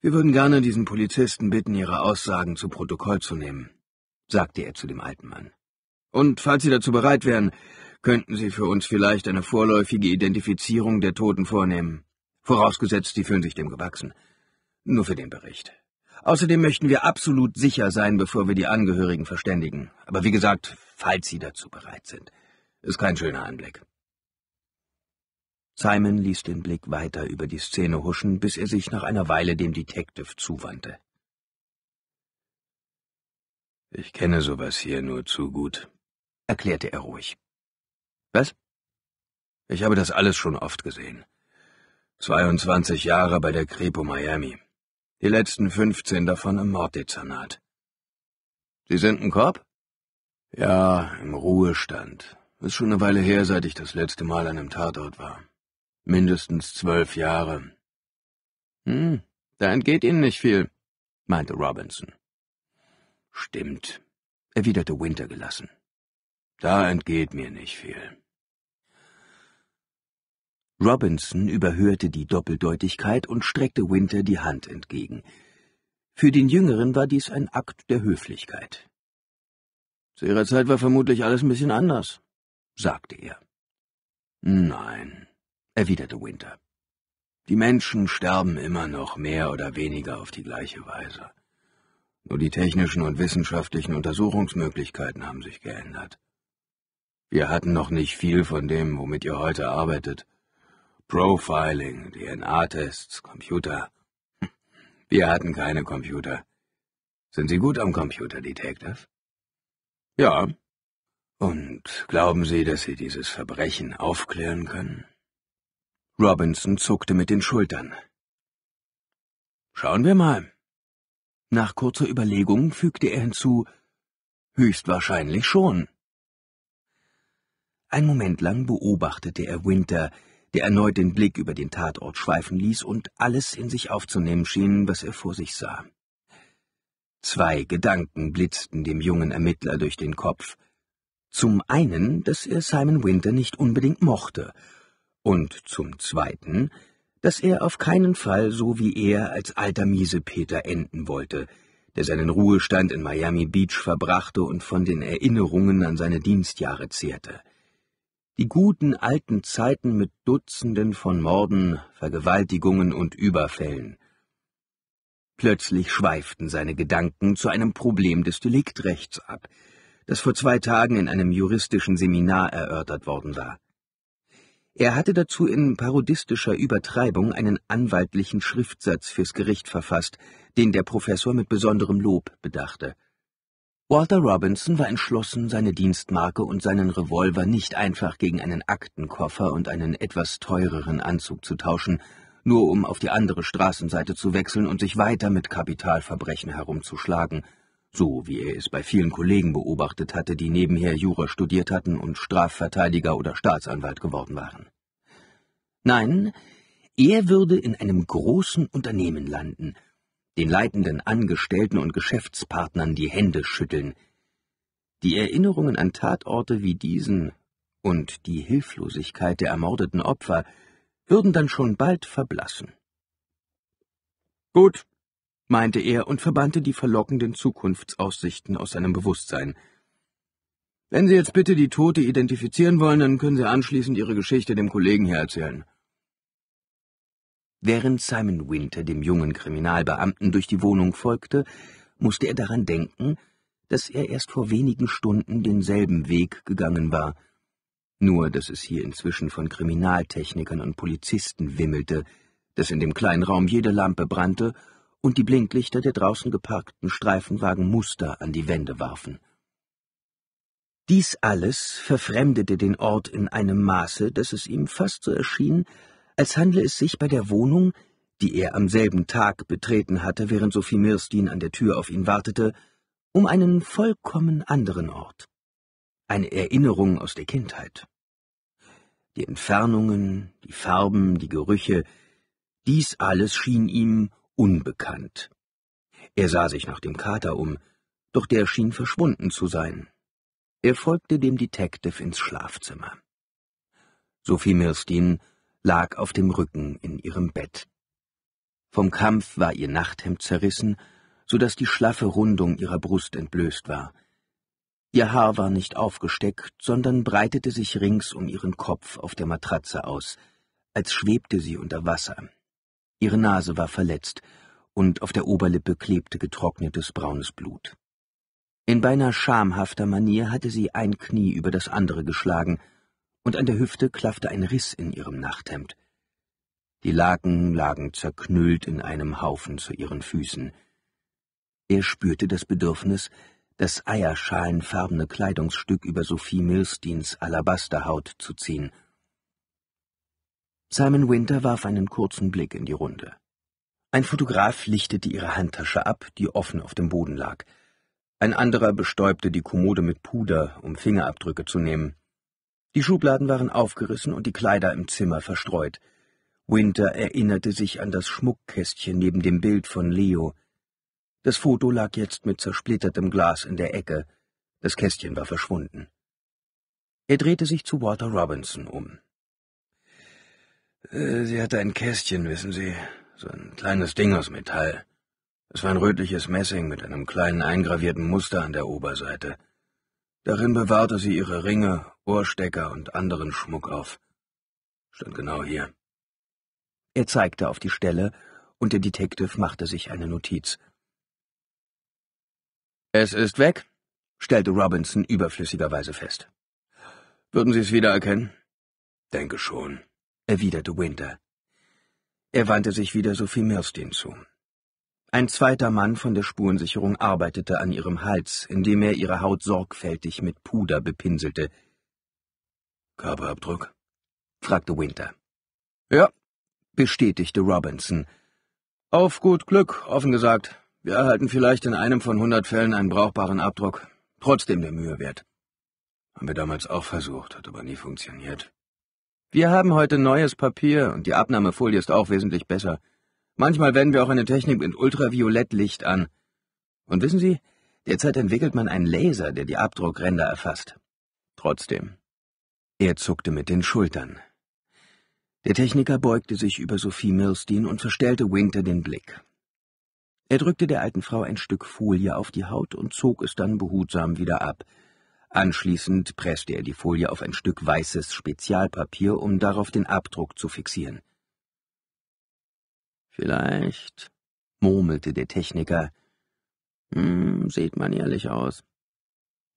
Wir würden gerne diesen Polizisten bitten, Ihre Aussagen zu Protokoll zu nehmen, sagte er zu dem alten Mann. Und falls Sie dazu bereit wären, könnten Sie für uns vielleicht eine vorläufige Identifizierung der Toten vornehmen, vorausgesetzt, Sie fühlen sich dem gewachsen. Nur für den Bericht. Außerdem möchten wir absolut sicher sein, bevor wir die Angehörigen verständigen. Aber wie gesagt, falls Sie dazu bereit sind. Ist kein schöner Anblick. Simon ließ den Blick weiter über die Szene huschen, bis er sich nach einer Weile dem Detective zuwandte. Ich kenne sowas hier nur zu gut, erklärte er ruhig. Was? Ich habe das alles schon oft gesehen. 22 Jahre bei der Kripo Miami. Die letzten 15 davon im Morddezernat. Sie sind ein Korb? Ja, im Ruhestand. Ist schon eine Weile her, seit ich das letzte Mal an einem Tatort war. Mindestens zwölf Jahre. Hm, da entgeht Ihnen nicht viel, meinte Robinson. Stimmt, erwiderte Winter gelassen. Da entgeht mir nicht viel. Robinson überhörte die Doppeldeutigkeit und streckte Winter die Hand entgegen. Für den Jüngeren war dies ein Akt der Höflichkeit. Zu ihrer Zeit war vermutlich alles ein bisschen anders, sagte er. Nein, erwiderte Winter. Die Menschen sterben immer noch mehr oder weniger auf die gleiche Weise. Nur die technischen und wissenschaftlichen Untersuchungsmöglichkeiten haben sich geändert. Wir hatten noch nicht viel von dem, womit ihr heute arbeitet. Profiling, DNA-Tests, Computer. Wir hatten keine Computer. Sind Sie gut am Computer, Detective? Ja. Und glauben Sie, dass Sie dieses Verbrechen aufklären können? Robinson zuckte mit den Schultern. Schauen wir mal. Nach kurzer Überlegung fügte er hinzu, höchstwahrscheinlich schon. Ein Moment lang beobachtete er Winter, der erneut den Blick über den Tatort schweifen ließ und alles in sich aufzunehmen schien, was er vor sich sah. Zwei Gedanken blitzten dem jungen Ermittler durch den Kopf. Zum einen, dass er Simon Winter nicht unbedingt mochte, und zum zweiten, dass er auf keinen Fall so wie er als alter Miesepeter enden wollte, der seinen Ruhestand in Miami Beach verbrachte und von den Erinnerungen an seine Dienstjahre zehrte. Die guten alten Zeiten mit Dutzenden von Morden, Vergewaltigungen und Überfällen, Plötzlich schweiften seine Gedanken zu einem Problem des Deliktrechts ab, das vor zwei Tagen in einem juristischen Seminar erörtert worden war. Er hatte dazu in parodistischer Übertreibung einen anwaltlichen Schriftsatz fürs Gericht verfasst, den der Professor mit besonderem Lob bedachte. Walter Robinson war entschlossen, seine Dienstmarke und seinen Revolver nicht einfach gegen einen Aktenkoffer und einen etwas teureren Anzug zu tauschen, nur um auf die andere Straßenseite zu wechseln und sich weiter mit Kapitalverbrechen herumzuschlagen, so wie er es bei vielen Kollegen beobachtet hatte, die nebenher Jura studiert hatten und Strafverteidiger oder Staatsanwalt geworden waren. Nein, er würde in einem großen Unternehmen landen, den leitenden Angestellten und Geschäftspartnern die Hände schütteln. Die Erinnerungen an Tatorte wie diesen und die Hilflosigkeit der ermordeten Opfer würden dann schon bald verblassen. Gut, meinte er und verbannte die verlockenden Zukunftsaussichten aus seinem Bewusstsein. Wenn Sie jetzt bitte die Tote identifizieren wollen, dann können Sie anschließend Ihre Geschichte dem Kollegen hier erzählen. Während Simon Winter dem jungen Kriminalbeamten durch die Wohnung folgte, musste er daran denken, dass er erst vor wenigen Stunden denselben Weg gegangen war, nur dass es hier inzwischen von Kriminaltechnikern und Polizisten wimmelte, dass in dem kleinen Raum jede Lampe brannte und die Blinklichter der draußen geparkten Streifenwagen Muster an die Wände warfen. Dies alles verfremdete den Ort in einem Maße, dass es ihm fast so erschien, als handle es sich bei der Wohnung, die er am selben Tag betreten hatte, während Sophie Mirstin an der Tür auf ihn wartete, um einen vollkommen anderen Ort. Eine Erinnerung aus der Kindheit die Entfernungen, die Farben, die Gerüche, dies alles schien ihm unbekannt. Er sah sich nach dem Kater um, doch der schien verschwunden zu sein. Er folgte dem Detective ins Schlafzimmer. Sophie Mirstin lag auf dem Rücken in ihrem Bett. Vom Kampf war ihr Nachthemd zerrissen, so dass die schlaffe Rundung ihrer Brust entblößt war. Ihr Haar war nicht aufgesteckt, sondern breitete sich rings um ihren Kopf auf der Matratze aus, als schwebte sie unter Wasser. Ihre Nase war verletzt, und auf der Oberlippe klebte getrocknetes braunes Blut. In beinahe schamhafter Manier hatte sie ein Knie über das andere geschlagen, und an der Hüfte klaffte ein Riss in ihrem Nachthemd. Die Laken lagen zerknüllt in einem Haufen zu ihren Füßen. Er spürte das Bedürfnis, das eierschalenfarbene Kleidungsstück über Sophie Milsteins Alabasterhaut zu ziehen. Simon Winter warf einen kurzen Blick in die Runde. Ein Fotograf lichtete ihre Handtasche ab, die offen auf dem Boden lag. Ein anderer bestäubte die Kommode mit Puder, um Fingerabdrücke zu nehmen. Die Schubladen waren aufgerissen und die Kleider im Zimmer verstreut. Winter erinnerte sich an das Schmuckkästchen neben dem Bild von Leo, das Foto lag jetzt mit zersplittertem Glas in der Ecke, das Kästchen war verschwunden. Er drehte sich zu Walter Robinson um. Äh, sie hatte ein Kästchen, wissen Sie, so ein kleines Ding aus Metall. Es war ein rötliches Messing mit einem kleinen eingravierten Muster an der Oberseite. Darin bewahrte sie ihre Ringe, Ohrstecker und anderen Schmuck auf. Stand genau hier. Er zeigte auf die Stelle, und der Detective machte sich eine Notiz. Es ist weg, stellte Robinson überflüssigerweise fest. Würden Sie es wiedererkennen? Denke schon, erwiderte Winter. Er wandte sich wieder Sophie Mirstin zu. Ein zweiter Mann von der Spurensicherung arbeitete an ihrem Hals, indem er ihre Haut sorgfältig mit Puder bepinselte. Körperabdruck? fragte Winter. Ja, bestätigte Robinson. Auf gut Glück, offen gesagt. Wir erhalten vielleicht in einem von hundert Fällen einen brauchbaren Abdruck, trotzdem der Mühe wert. Haben wir damals auch versucht, hat aber nie funktioniert. Wir haben heute neues Papier und die Abnahmefolie ist auch wesentlich besser. Manchmal wenden wir auch eine Technik mit Ultraviolettlicht an. Und wissen Sie, derzeit entwickelt man einen Laser, der die Abdruckränder erfasst. Trotzdem. Er zuckte mit den Schultern. Der Techniker beugte sich über Sophie Milstein und verstellte Winter den Blick. Er drückte der alten Frau ein Stück Folie auf die Haut und zog es dann behutsam wieder ab. Anschließend presste er die Folie auf ein Stück weißes Spezialpapier, um darauf den Abdruck zu fixieren. Vielleicht, murmelte der Techniker. Hm, sieht man ehrlich aus.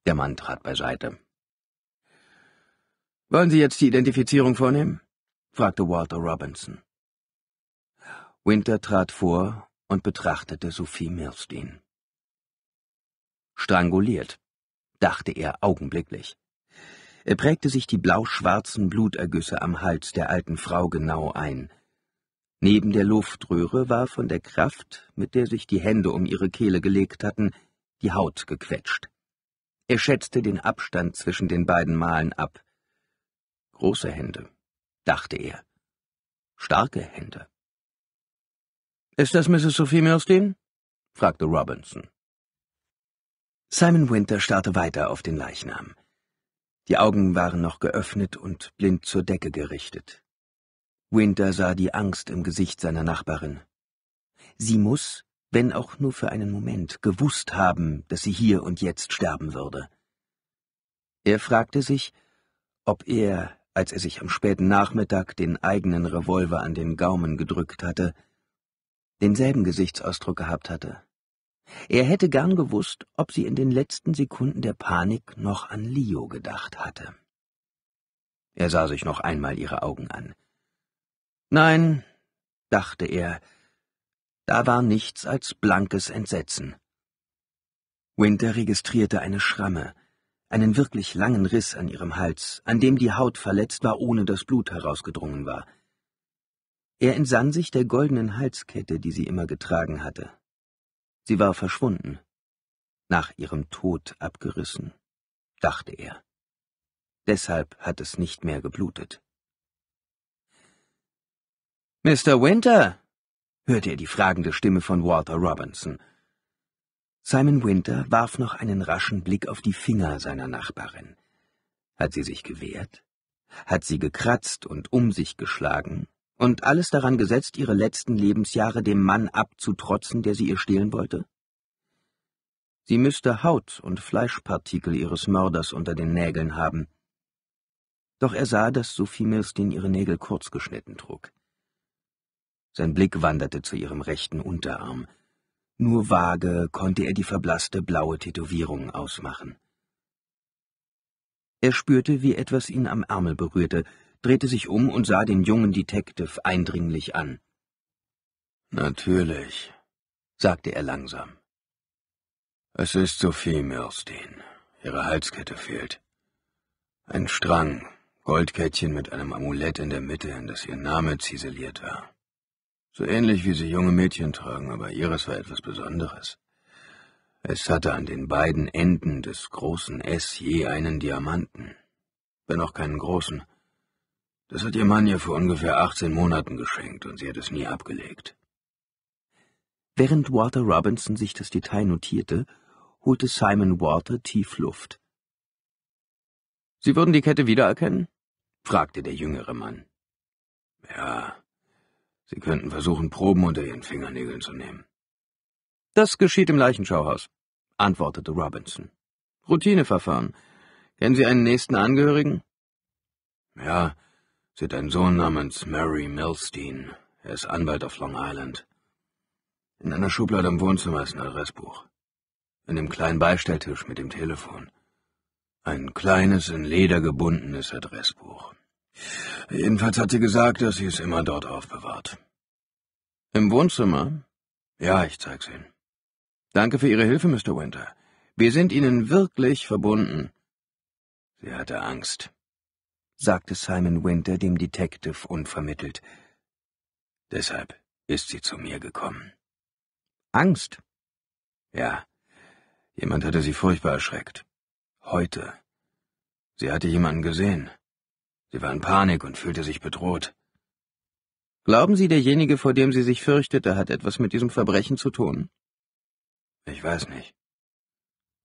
Der Mann trat beiseite. Wollen Sie jetzt die Identifizierung vornehmen? fragte Walter Robinson. Winter trat vor und betrachtete Sophie Mirstein. Stranguliert, dachte er augenblicklich. Er prägte sich die blau-schwarzen Blutergüsse am Hals der alten Frau genau ein. Neben der Luftröhre war von der Kraft, mit der sich die Hände um ihre Kehle gelegt hatten, die Haut gequetscht. Er schätzte den Abstand zwischen den beiden Malen ab. Große Hände, dachte er. Starke Hände. Ist das Mrs. Sophie Milstein? fragte Robinson. Simon Winter starrte weiter auf den Leichnam. Die Augen waren noch geöffnet und blind zur Decke gerichtet. Winter sah die Angst im Gesicht seiner Nachbarin. Sie muss, wenn auch nur für einen Moment, gewusst haben, dass sie hier und jetzt sterben würde. Er fragte sich, ob er, als er sich am späten Nachmittag den eigenen Revolver an den Gaumen gedrückt hatte, denselben Gesichtsausdruck gehabt hatte. Er hätte gern gewusst, ob sie in den letzten Sekunden der Panik noch an Leo gedacht hatte. Er sah sich noch einmal ihre Augen an. Nein, dachte er, da war nichts als blankes Entsetzen. Winter registrierte eine Schramme, einen wirklich langen Riss an ihrem Hals, an dem die Haut verletzt war, ohne dass Blut herausgedrungen war. Er entsann sich der goldenen Halskette, die sie immer getragen hatte. Sie war verschwunden, nach ihrem Tod abgerissen, dachte er. Deshalb hat es nicht mehr geblutet. Mr. Winter, hörte er die fragende Stimme von Walter Robinson. Simon Winter warf noch einen raschen Blick auf die Finger seiner Nachbarin. Hat sie sich gewehrt? Hat sie gekratzt und um sich geschlagen? und alles daran gesetzt, ihre letzten Lebensjahre dem Mann abzutrotzen, der sie ihr stehlen wollte? Sie müsste Haut und Fleischpartikel ihres Mörders unter den Nägeln haben. Doch er sah, dass Sophie Milstein ihre Nägel kurz geschnitten trug. Sein Blick wanderte zu ihrem rechten Unterarm. Nur vage konnte er die verblasste blaue Tätowierung ausmachen. Er spürte, wie etwas ihn am Ärmel berührte, drehte sich um und sah den jungen Detective eindringlich an. Natürlich, sagte er langsam. Es ist Sophie Milstein. Ihre Halskette fehlt. Ein Strang, Goldkettchen mit einem Amulett in der Mitte, in das ihr Name ziseliert war. So ähnlich wie sie junge Mädchen tragen, aber ihres war etwas Besonderes. Es hatte an den beiden Enden des großen S je einen Diamanten, wenn auch keinen großen, das hat ihr Mann ihr vor ungefähr 18 Monaten geschenkt und sie hat es nie abgelegt. Während Walter Robinson sich das Detail notierte, holte Simon Walter tief Luft. Sie würden die Kette wiedererkennen? fragte der jüngere Mann. Ja, Sie könnten versuchen, Proben unter Ihren Fingernägeln zu nehmen. Das geschieht im Leichenschauhaus, antwortete Robinson. Routineverfahren. Kennen Sie einen nächsten Angehörigen? Ja, Sie hat einen Sohn namens Mary Milstein. Er ist Anwalt auf Long Island. In einer Schublade im Wohnzimmer ist ein Adressbuch. In dem kleinen Beistelltisch mit dem Telefon. Ein kleines, in Leder gebundenes Adressbuch. Jedenfalls hat sie gesagt, dass sie es immer dort aufbewahrt. Im Wohnzimmer? Ja, ich zeig's Ihnen. Danke für Ihre Hilfe, Mr. Winter. Wir sind Ihnen wirklich verbunden. Sie hatte Angst sagte Simon Winter dem Detective unvermittelt. Deshalb ist sie zu mir gekommen. Angst? Ja. Jemand hatte sie furchtbar erschreckt. Heute. Sie hatte jemanden gesehen. Sie war in Panik und fühlte sich bedroht. Glauben Sie, derjenige, vor dem sie sich fürchtete, hat etwas mit diesem Verbrechen zu tun? Ich weiß nicht.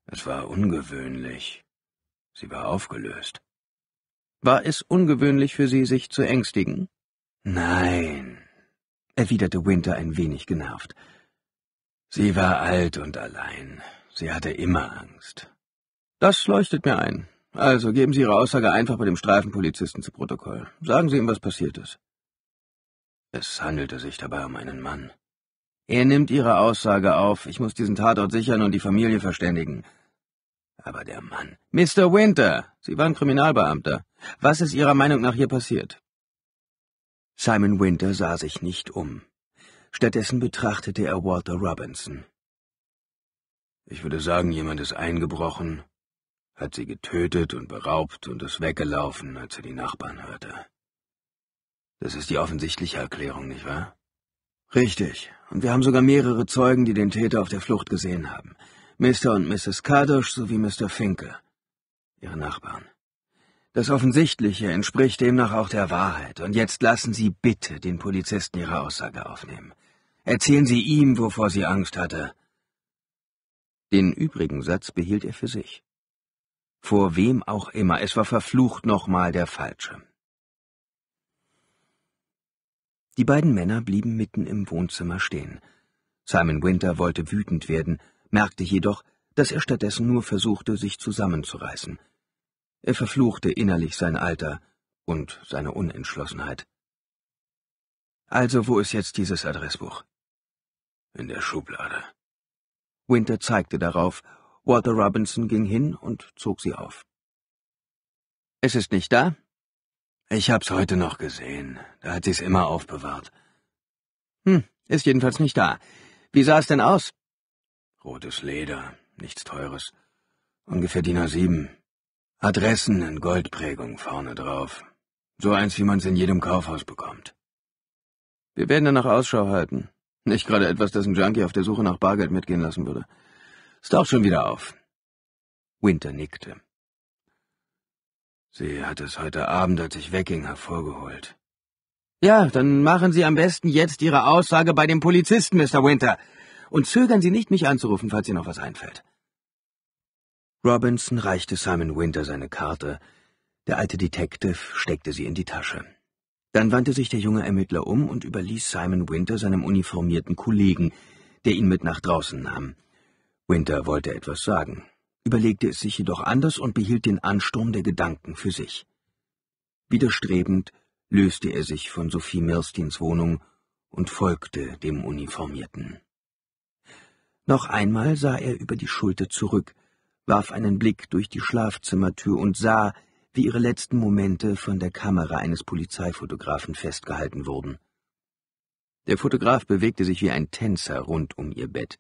Es war ungewöhnlich. Sie war aufgelöst. War es ungewöhnlich für Sie, sich zu ängstigen? Nein, erwiderte Winter ein wenig genervt. Sie war alt und allein. Sie hatte immer Angst. Das leuchtet mir ein. Also geben Sie Ihre Aussage einfach bei dem Streifenpolizisten zu Protokoll. Sagen Sie ihm, was passiert ist. Es handelte sich dabei um einen Mann. Er nimmt Ihre Aussage auf. Ich muss diesen Tatort sichern und die Familie verständigen. Aber der Mann. Mr. Winter, Sie waren Kriminalbeamter. Was ist Ihrer Meinung nach hier passiert? Simon Winter sah sich nicht um. Stattdessen betrachtete er Walter Robinson. Ich würde sagen, jemand ist eingebrochen, hat sie getötet und beraubt und ist weggelaufen, als er die Nachbarn hörte. Das ist die offensichtliche Erklärung, nicht wahr? Richtig. Und wir haben sogar mehrere Zeugen, die den Täter auf der Flucht gesehen haben. Mr. und Mrs. Kadosch sowie Mr. Finke, ihre Nachbarn. Das Offensichtliche entspricht demnach auch der Wahrheit, und jetzt lassen Sie bitte den Polizisten Ihre Aussage aufnehmen. Erzählen Sie ihm, wovor sie Angst hatte. Den übrigen Satz behielt er für sich. Vor wem auch immer, es war verflucht nochmal der Falsche. Die beiden Männer blieben mitten im Wohnzimmer stehen. Simon Winter wollte wütend werden, merkte jedoch, dass er stattdessen nur versuchte, sich zusammenzureißen. Er verfluchte innerlich sein Alter und seine Unentschlossenheit. Also wo ist jetzt dieses Adressbuch? In der Schublade. Winter zeigte darauf, Walter Robinson ging hin und zog sie auf. Es ist nicht da? Ich hab's heute noch gesehen. Da hat sie's immer aufbewahrt. Hm, ist jedenfalls nicht da. Wie sah es denn aus? Rotes Leder, nichts Teures. Ungefähr DIN A7. Adressen in Goldprägung vorne drauf. So eins, wie man's in jedem Kaufhaus bekommt. Wir werden danach Ausschau halten. Nicht gerade etwas, das ein Junkie auf der Suche nach Bargeld mitgehen lassen würde. Es taucht schon wieder auf. Winter nickte. Sie hat es heute Abend, als ich wegging, hervorgeholt. Ja, dann machen Sie am besten jetzt Ihre Aussage bei dem Polizisten, Mr. Winter und zögern Sie nicht, mich anzurufen, falls Ihnen noch was einfällt. Robinson reichte Simon Winter seine Karte. Der alte Detective steckte sie in die Tasche. Dann wandte sich der junge Ermittler um und überließ Simon Winter seinem uniformierten Kollegen, der ihn mit nach draußen nahm. Winter wollte etwas sagen, überlegte es sich jedoch anders und behielt den Ansturm der Gedanken für sich. Widerstrebend löste er sich von Sophie Milsteins Wohnung und folgte dem Uniformierten. Noch einmal sah er über die Schulter zurück, warf einen Blick durch die Schlafzimmertür und sah, wie ihre letzten Momente von der Kamera eines Polizeifotografen festgehalten wurden. Der Fotograf bewegte sich wie ein Tänzer rund um ihr Bett,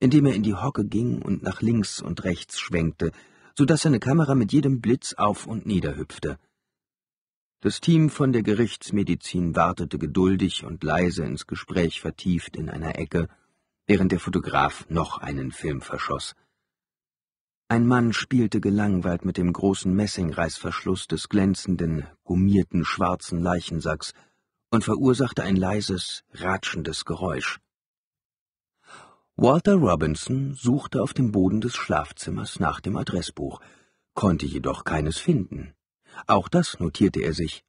indem er in die Hocke ging und nach links und rechts schwenkte, so dass seine Kamera mit jedem Blitz auf und nieder hüpfte. Das Team von der Gerichtsmedizin wartete geduldig und leise ins Gespräch vertieft in einer Ecke, während der Fotograf noch einen Film verschoss. Ein Mann spielte gelangweilt mit dem großen Messingreißverschluss des glänzenden, gummierten schwarzen Leichensacks und verursachte ein leises, ratschendes Geräusch. Walter Robinson suchte auf dem Boden des Schlafzimmers nach dem Adressbuch, konnte jedoch keines finden. Auch das notierte er sich.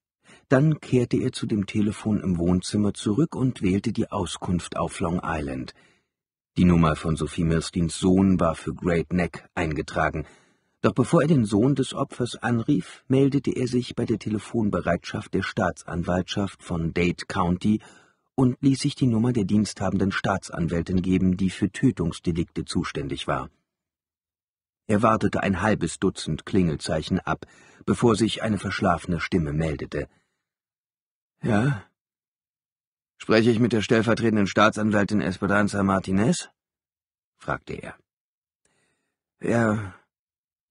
Dann kehrte er zu dem Telefon im Wohnzimmer zurück und wählte die Auskunft auf Long Island – die Nummer von Sophie Mirstins Sohn war für Great Neck eingetragen, doch bevor er den Sohn des Opfers anrief, meldete er sich bei der Telefonbereitschaft der Staatsanwaltschaft von Dade County und ließ sich die Nummer der diensthabenden Staatsanwältin geben, die für Tötungsdelikte zuständig war. Er wartete ein halbes Dutzend Klingelzeichen ab, bevor sich eine verschlafene Stimme meldete. Ja, Spreche ich mit der stellvertretenden Staatsanwältin Esperanza Martinez? fragte er. Ja,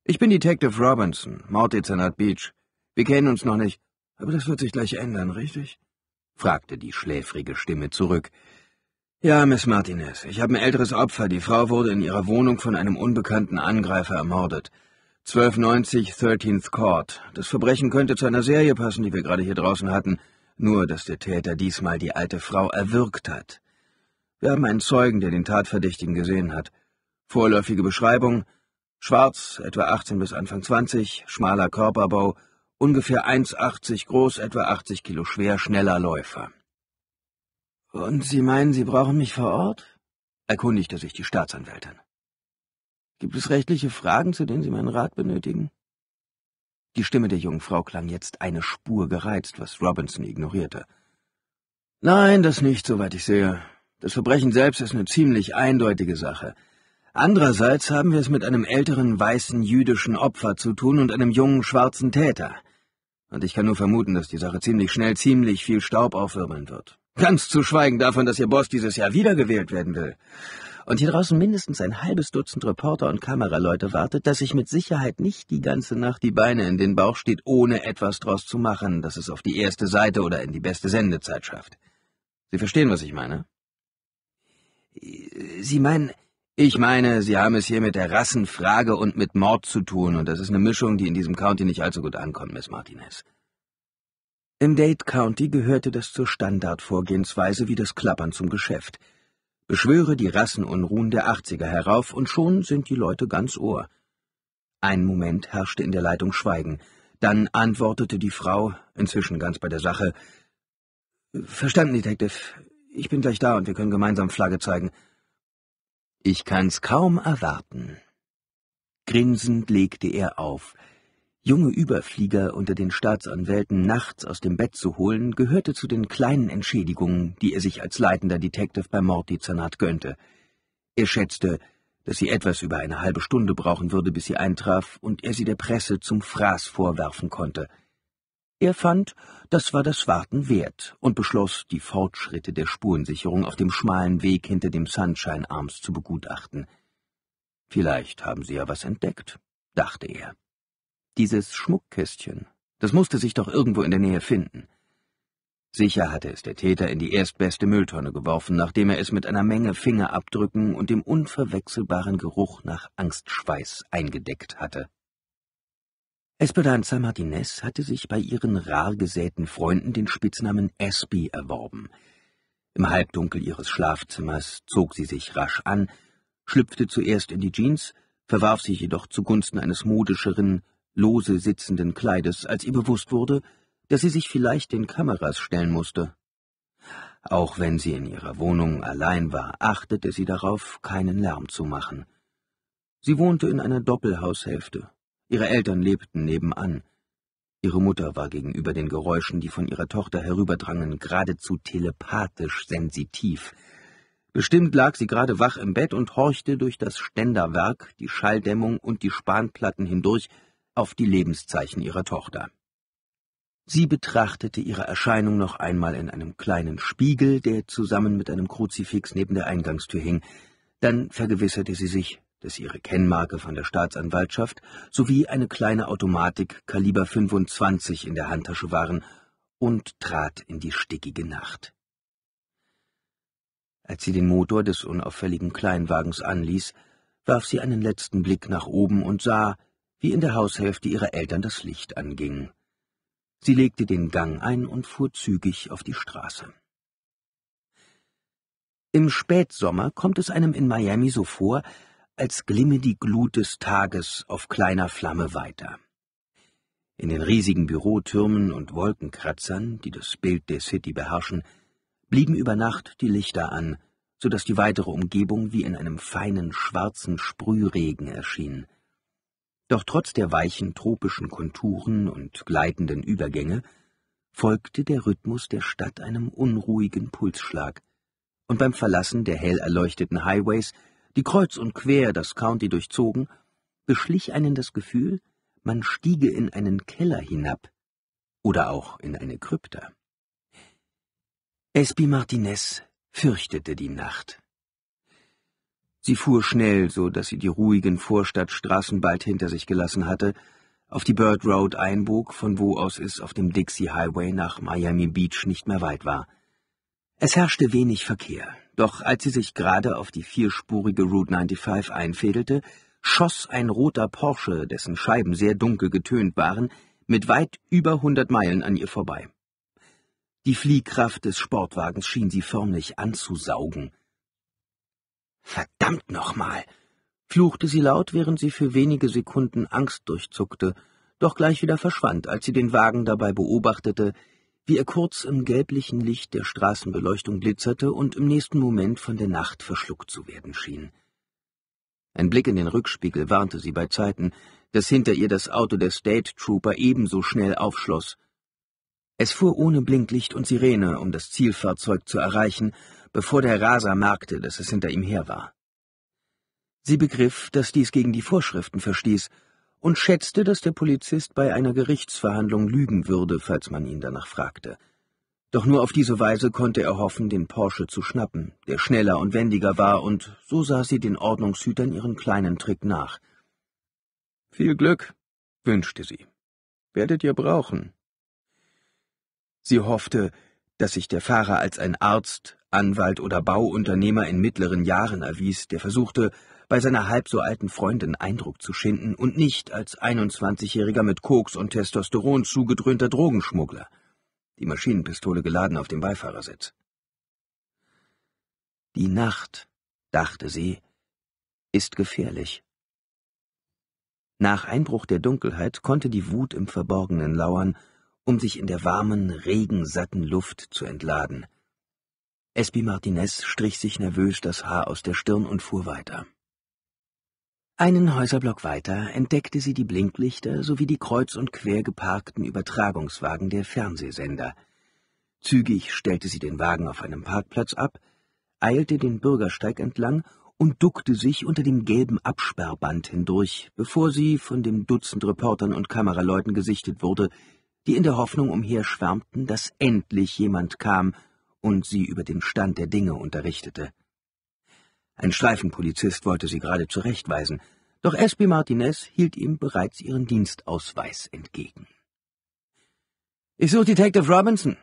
ich bin Detective Robinson, Morddezernat Beach. Wir kennen uns noch nicht, aber das wird sich gleich ändern, richtig? fragte die schläfrige Stimme zurück. Ja, Miss Martinez, ich habe ein älteres Opfer. Die Frau wurde in ihrer Wohnung von einem unbekannten Angreifer ermordet. 1290 13th Court. Das Verbrechen könnte zu einer Serie passen, die wir gerade hier draußen hatten nur dass der Täter diesmal die alte Frau erwürgt hat. Wir haben einen Zeugen, der den Tatverdächtigen gesehen hat. Vorläufige Beschreibung Schwarz, etwa 18 bis Anfang 20, schmaler Körperbau, ungefähr 1,80 groß, etwa 80 Kilo schwer, schneller Läufer. Und Sie meinen, Sie brauchen mich vor Ort? erkundigte sich die Staatsanwältin. Gibt es rechtliche Fragen, zu denen Sie meinen Rat benötigen? Die Stimme der jungen Frau klang jetzt eine Spur gereizt, was Robinson ignorierte. Nein, das nicht, soweit ich sehe. Das Verbrechen selbst ist eine ziemlich eindeutige Sache. Andererseits haben wir es mit einem älteren weißen jüdischen Opfer zu tun und einem jungen schwarzen Täter. Und ich kann nur vermuten, dass die Sache ziemlich schnell ziemlich viel Staub aufwirbeln wird. Ganz zu schweigen davon, dass Ihr Boss dieses Jahr wiedergewählt werden will und hier draußen mindestens ein halbes Dutzend Reporter und Kameraleute wartet, dass ich mit Sicherheit nicht die ganze Nacht die Beine in den Bauch steht, ohne etwas draus zu machen, dass es auf die erste Seite oder in die beste Sendezeit schafft. Sie verstehen, was ich meine? Sie meinen, ich meine, Sie haben es hier mit der Rassenfrage und mit Mord zu tun, und das ist eine Mischung, die in diesem County nicht allzu gut ankommt, Miss Martinez. Im Date County gehörte das zur Standardvorgehensweise wie das Klappern zum Geschäft beschwöre die Rassenunruhen der Achtziger herauf, und schon sind die Leute ganz Ohr. Ein Moment herrschte in der Leitung Schweigen, dann antwortete die Frau, inzwischen ganz bei der Sache, Verstanden, Detective. Ich bin gleich da und wir können gemeinsam Flagge zeigen. Ich kann's kaum erwarten. Grinsend legte er auf, Junge Überflieger unter den Staatsanwälten nachts aus dem Bett zu holen, gehörte zu den kleinen Entschädigungen, die er sich als leitender Detective beim Morddezernat gönnte. Er schätzte, dass sie etwas über eine halbe Stunde brauchen würde, bis sie eintraf und er sie der Presse zum Fraß vorwerfen konnte. Er fand, das war das Warten wert und beschloss, die Fortschritte der Spurensicherung auf dem schmalen Weg hinter dem Sunshine Arms zu begutachten. Vielleicht haben sie ja was entdeckt, dachte er. Dieses Schmuckkästchen, das musste sich doch irgendwo in der Nähe finden. Sicher hatte es der Täter in die erstbeste Mülltonne geworfen, nachdem er es mit einer Menge Fingerabdrücken und dem unverwechselbaren Geruch nach Angstschweiß eingedeckt hatte. Esperanza Martinez hatte sich bei ihren rar gesäten Freunden den Spitznamen Espy erworben. Im Halbdunkel ihres Schlafzimmers zog sie sich rasch an, schlüpfte zuerst in die Jeans, verwarf sich jedoch zugunsten eines modischeren, lose sitzenden Kleides, als ihr bewusst wurde, dass sie sich vielleicht den Kameras stellen musste. Auch wenn sie in ihrer Wohnung allein war, achtete sie darauf, keinen Lärm zu machen. Sie wohnte in einer Doppelhaushälfte. Ihre Eltern lebten nebenan. Ihre Mutter war gegenüber den Geräuschen, die von ihrer Tochter herüberdrangen, geradezu telepathisch sensitiv. Bestimmt lag sie gerade wach im Bett und horchte durch das Ständerwerk, die Schalldämmung und die Spanplatten hindurch, auf die Lebenszeichen ihrer Tochter. Sie betrachtete ihre Erscheinung noch einmal in einem kleinen Spiegel, der zusammen mit einem Kruzifix neben der Eingangstür hing, dann vergewisserte sie sich, dass ihre Kennmarke von der Staatsanwaltschaft sowie eine kleine Automatik Kaliber 25 in der Handtasche waren und trat in die stickige Nacht. Als sie den Motor des unauffälligen Kleinwagens anließ, warf sie einen letzten Blick nach oben und sah, wie in der Haushälfte ihrer Eltern das Licht anging. Sie legte den Gang ein und fuhr zügig auf die Straße. Im Spätsommer kommt es einem in Miami so vor, als glimme die Glut des Tages auf kleiner Flamme weiter. In den riesigen Bürotürmen und Wolkenkratzern, die das Bild der City beherrschen, blieben über Nacht die Lichter an, so dass die weitere Umgebung wie in einem feinen schwarzen Sprühregen erschien. Doch trotz der weichen tropischen Konturen und gleitenden Übergänge folgte der Rhythmus der Stadt einem unruhigen Pulsschlag, und beim Verlassen der hell erleuchteten Highways, die kreuz und quer das County durchzogen, beschlich einen das Gefühl, man stiege in einen Keller hinab oder auch in eine Krypta. Espi Martinez fürchtete die Nacht. Sie fuhr schnell, so dass sie die ruhigen Vorstadtstraßen bald hinter sich gelassen hatte, auf die Bird Road einbog, von wo aus es auf dem Dixie Highway nach Miami Beach nicht mehr weit war. Es herrschte wenig Verkehr, doch als sie sich gerade auf die vierspurige Route 95 einfädelte, schoss ein roter Porsche, dessen Scheiben sehr dunkel getönt waren, mit weit über 100 Meilen an ihr vorbei. Die Fliehkraft des Sportwagens schien sie förmlich anzusaugen. Verdammt nochmal! fluchte sie laut, während sie für wenige Sekunden Angst durchzuckte, doch gleich wieder verschwand, als sie den Wagen dabei beobachtete, wie er kurz im gelblichen Licht der Straßenbeleuchtung glitzerte und im nächsten Moment von der Nacht verschluckt zu werden schien. Ein Blick in den Rückspiegel warnte sie bei Zeiten, dass hinter ihr das Auto der State Trooper ebenso schnell aufschloss. Es fuhr ohne Blinklicht und Sirene, um das Zielfahrzeug zu erreichen, bevor der Raser merkte, dass es hinter ihm her war. Sie begriff, dass dies gegen die Vorschriften verstieß und schätzte, dass der Polizist bei einer Gerichtsverhandlung lügen würde, falls man ihn danach fragte. Doch nur auf diese Weise konnte er hoffen, den Porsche zu schnappen, der schneller und wendiger war, und so sah sie den Ordnungshütern ihren kleinen Trick nach. Viel Glück, wünschte sie. Werdet ihr brauchen. Sie hoffte, dass sich der Fahrer als ein Arzt, Anwalt oder Bauunternehmer in mittleren Jahren erwies, der versuchte, bei seiner halb so alten Freundin Eindruck zu schinden und nicht als 21-Jähriger mit Koks und Testosteron zugedröhnter Drogenschmuggler, die Maschinenpistole geladen auf dem Beifahrersitz. Die Nacht, dachte sie, ist gefährlich. Nach Einbruch der Dunkelheit konnte die Wut im Verborgenen lauern, um sich in der warmen, regensatten Luft zu entladen – Espy Martinez strich sich nervös das Haar aus der Stirn und fuhr weiter. Einen Häuserblock weiter entdeckte sie die Blinklichter sowie die kreuz und quer geparkten Übertragungswagen der Fernsehsender. Zügig stellte sie den Wagen auf einem Parkplatz ab, eilte den Bürgersteig entlang und duckte sich unter dem gelben Absperrband hindurch, bevor sie von dem Dutzend Reportern und Kameraleuten gesichtet wurde, die in der Hoffnung umherschwärmten, dass endlich jemand kam, und sie über den Stand der Dinge unterrichtete. Ein Streifenpolizist wollte sie gerade zurechtweisen, doch Espy Martinez hielt ihm bereits ihren Dienstausweis entgegen. Ich suche Detective Robinson,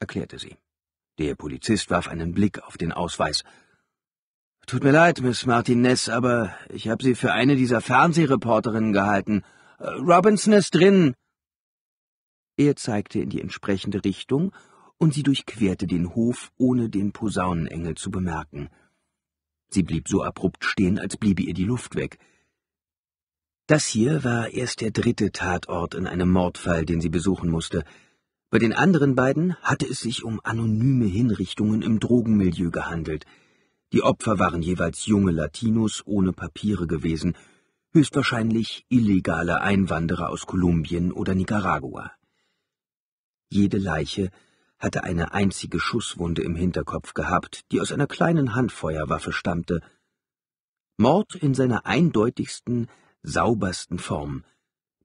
erklärte sie. Der Polizist warf einen Blick auf den Ausweis. Tut mir leid, Miss Martinez, aber ich habe Sie für eine dieser Fernsehreporterinnen gehalten. Robinson ist drin. Er zeigte in die entsprechende Richtung und sie durchquerte den Hof, ohne den Posaunenengel zu bemerken. Sie blieb so abrupt stehen, als bliebe ihr die Luft weg. Das hier war erst der dritte Tatort in einem Mordfall, den sie besuchen musste. Bei den anderen beiden hatte es sich um anonyme Hinrichtungen im Drogenmilieu gehandelt. Die Opfer waren jeweils junge Latinos ohne Papiere gewesen, höchstwahrscheinlich illegale Einwanderer aus Kolumbien oder Nicaragua. Jede Leiche hatte eine einzige Schusswunde im Hinterkopf gehabt, die aus einer kleinen Handfeuerwaffe stammte. Mord in seiner eindeutigsten, saubersten Form,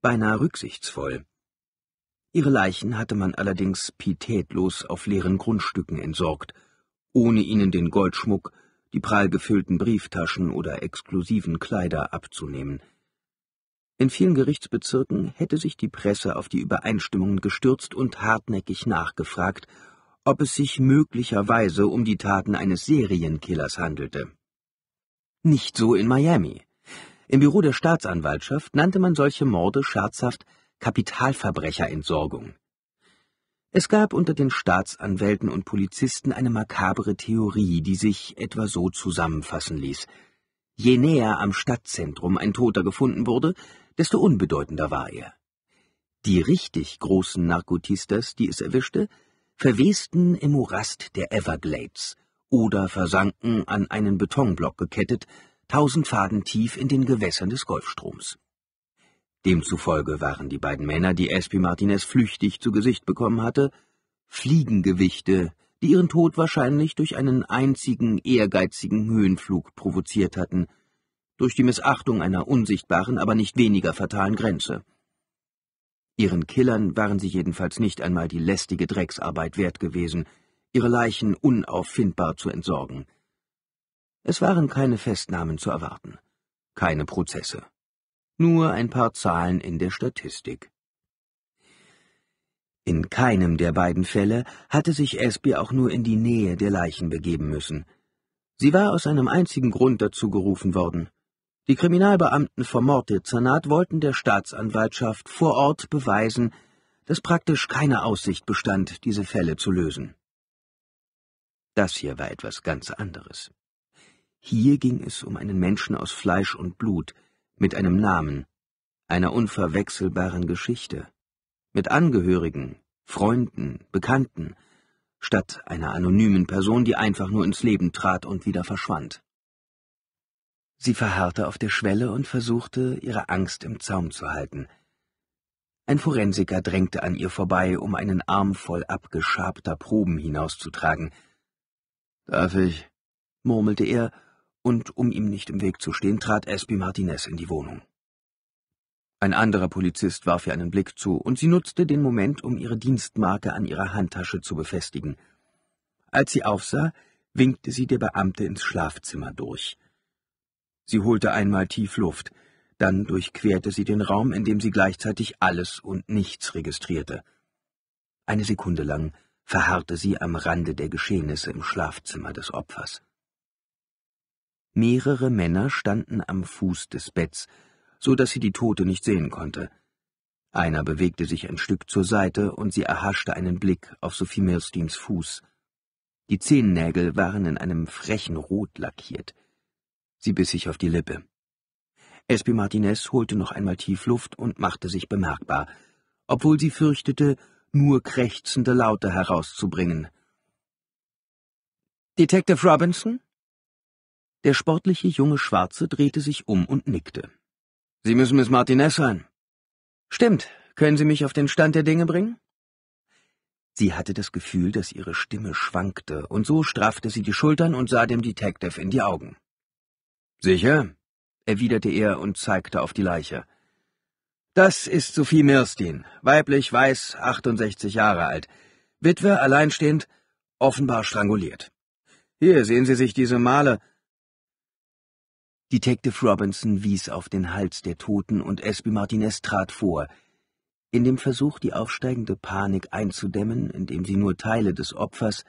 beinahe rücksichtsvoll. Ihre Leichen hatte man allerdings pietätlos auf leeren Grundstücken entsorgt, ohne ihnen den Goldschmuck, die prall gefüllten Brieftaschen oder exklusiven Kleider abzunehmen – in vielen Gerichtsbezirken hätte sich die Presse auf die Übereinstimmungen gestürzt und hartnäckig nachgefragt, ob es sich möglicherweise um die Taten eines Serienkillers handelte. Nicht so in Miami. Im Büro der Staatsanwaltschaft nannte man solche Morde scherzhaft Kapitalverbrecherentsorgung. Es gab unter den Staatsanwälten und Polizisten eine makabre Theorie, die sich etwa so zusammenfassen ließ. Je näher am Stadtzentrum ein Toter gefunden wurde, desto unbedeutender war er. Die richtig großen Narkotistas, die es erwischte, verwesten im Morast der Everglades oder versanken an einen Betonblock gekettet, tausend Faden tief in den Gewässern des Golfstroms. Demzufolge waren die beiden Männer, die Espi Martinez flüchtig zu Gesicht bekommen hatte, Fliegengewichte, die ihren Tod wahrscheinlich durch einen einzigen ehrgeizigen Höhenflug provoziert hatten – durch die Missachtung einer unsichtbaren, aber nicht weniger fatalen Grenze. Ihren Killern waren sie jedenfalls nicht einmal die lästige Drecksarbeit wert gewesen, ihre Leichen unauffindbar zu entsorgen. Es waren keine Festnahmen zu erwarten, keine Prozesse, nur ein paar Zahlen in der Statistik. In keinem der beiden Fälle hatte sich Espy auch nur in die Nähe der Leichen begeben müssen. Sie war aus einem einzigen Grund dazu gerufen worden, die Kriminalbeamten vom Morddezernat wollten der Staatsanwaltschaft vor Ort beweisen, dass praktisch keine Aussicht bestand, diese Fälle zu lösen. Das hier war etwas ganz anderes. Hier ging es um einen Menschen aus Fleisch und Blut, mit einem Namen, einer unverwechselbaren Geschichte, mit Angehörigen, Freunden, Bekannten, statt einer anonymen Person, die einfach nur ins Leben trat und wieder verschwand. Sie verharrte auf der Schwelle und versuchte, ihre Angst im Zaum zu halten. Ein Forensiker drängte an ihr vorbei, um einen Arm voll abgeschabter Proben hinauszutragen. Darf ich? murmelte er, und um ihm nicht im Weg zu stehen, trat Espi Martinez in die Wohnung. Ein anderer Polizist warf ihr einen Blick zu, und sie nutzte den Moment, um ihre Dienstmarke an ihrer Handtasche zu befestigen. Als sie aufsah, winkte sie der Beamte ins Schlafzimmer durch. Sie holte einmal tief Luft, dann durchquerte sie den Raum, in dem sie gleichzeitig alles und nichts registrierte. Eine Sekunde lang verharrte sie am Rande der Geschehnisse im Schlafzimmer des Opfers. Mehrere Männer standen am Fuß des Betts, so dass sie die Tote nicht sehen konnte. Einer bewegte sich ein Stück zur Seite und sie erhaschte einen Blick auf Sophie Mirstins Fuß. Die Zehennägel waren in einem frechen Rot lackiert. Sie biss sich auf die Lippe. Espi Martinez holte noch einmal tief Luft und machte sich bemerkbar, obwohl sie fürchtete, nur krächzende Laute herauszubringen. Detective Robinson? Der sportliche junge Schwarze drehte sich um und nickte. Sie müssen Miss Martinez sein. Stimmt. Können Sie mich auf den Stand der Dinge bringen? Sie hatte das Gefühl, dass ihre Stimme schwankte, und so straffte sie die Schultern und sah dem Detective in die Augen. Sicher? erwiderte er und zeigte auf die Leiche. Das ist Sophie Mirstin, weiblich, weiß, 68 Jahre alt, Witwe, alleinstehend, offenbar stranguliert. Hier sehen Sie sich diese Male. Detective Robinson wies auf den Hals der Toten und Espy Martinez trat vor. In dem Versuch, die aufsteigende Panik einzudämmen, indem sie nur Teile des Opfers,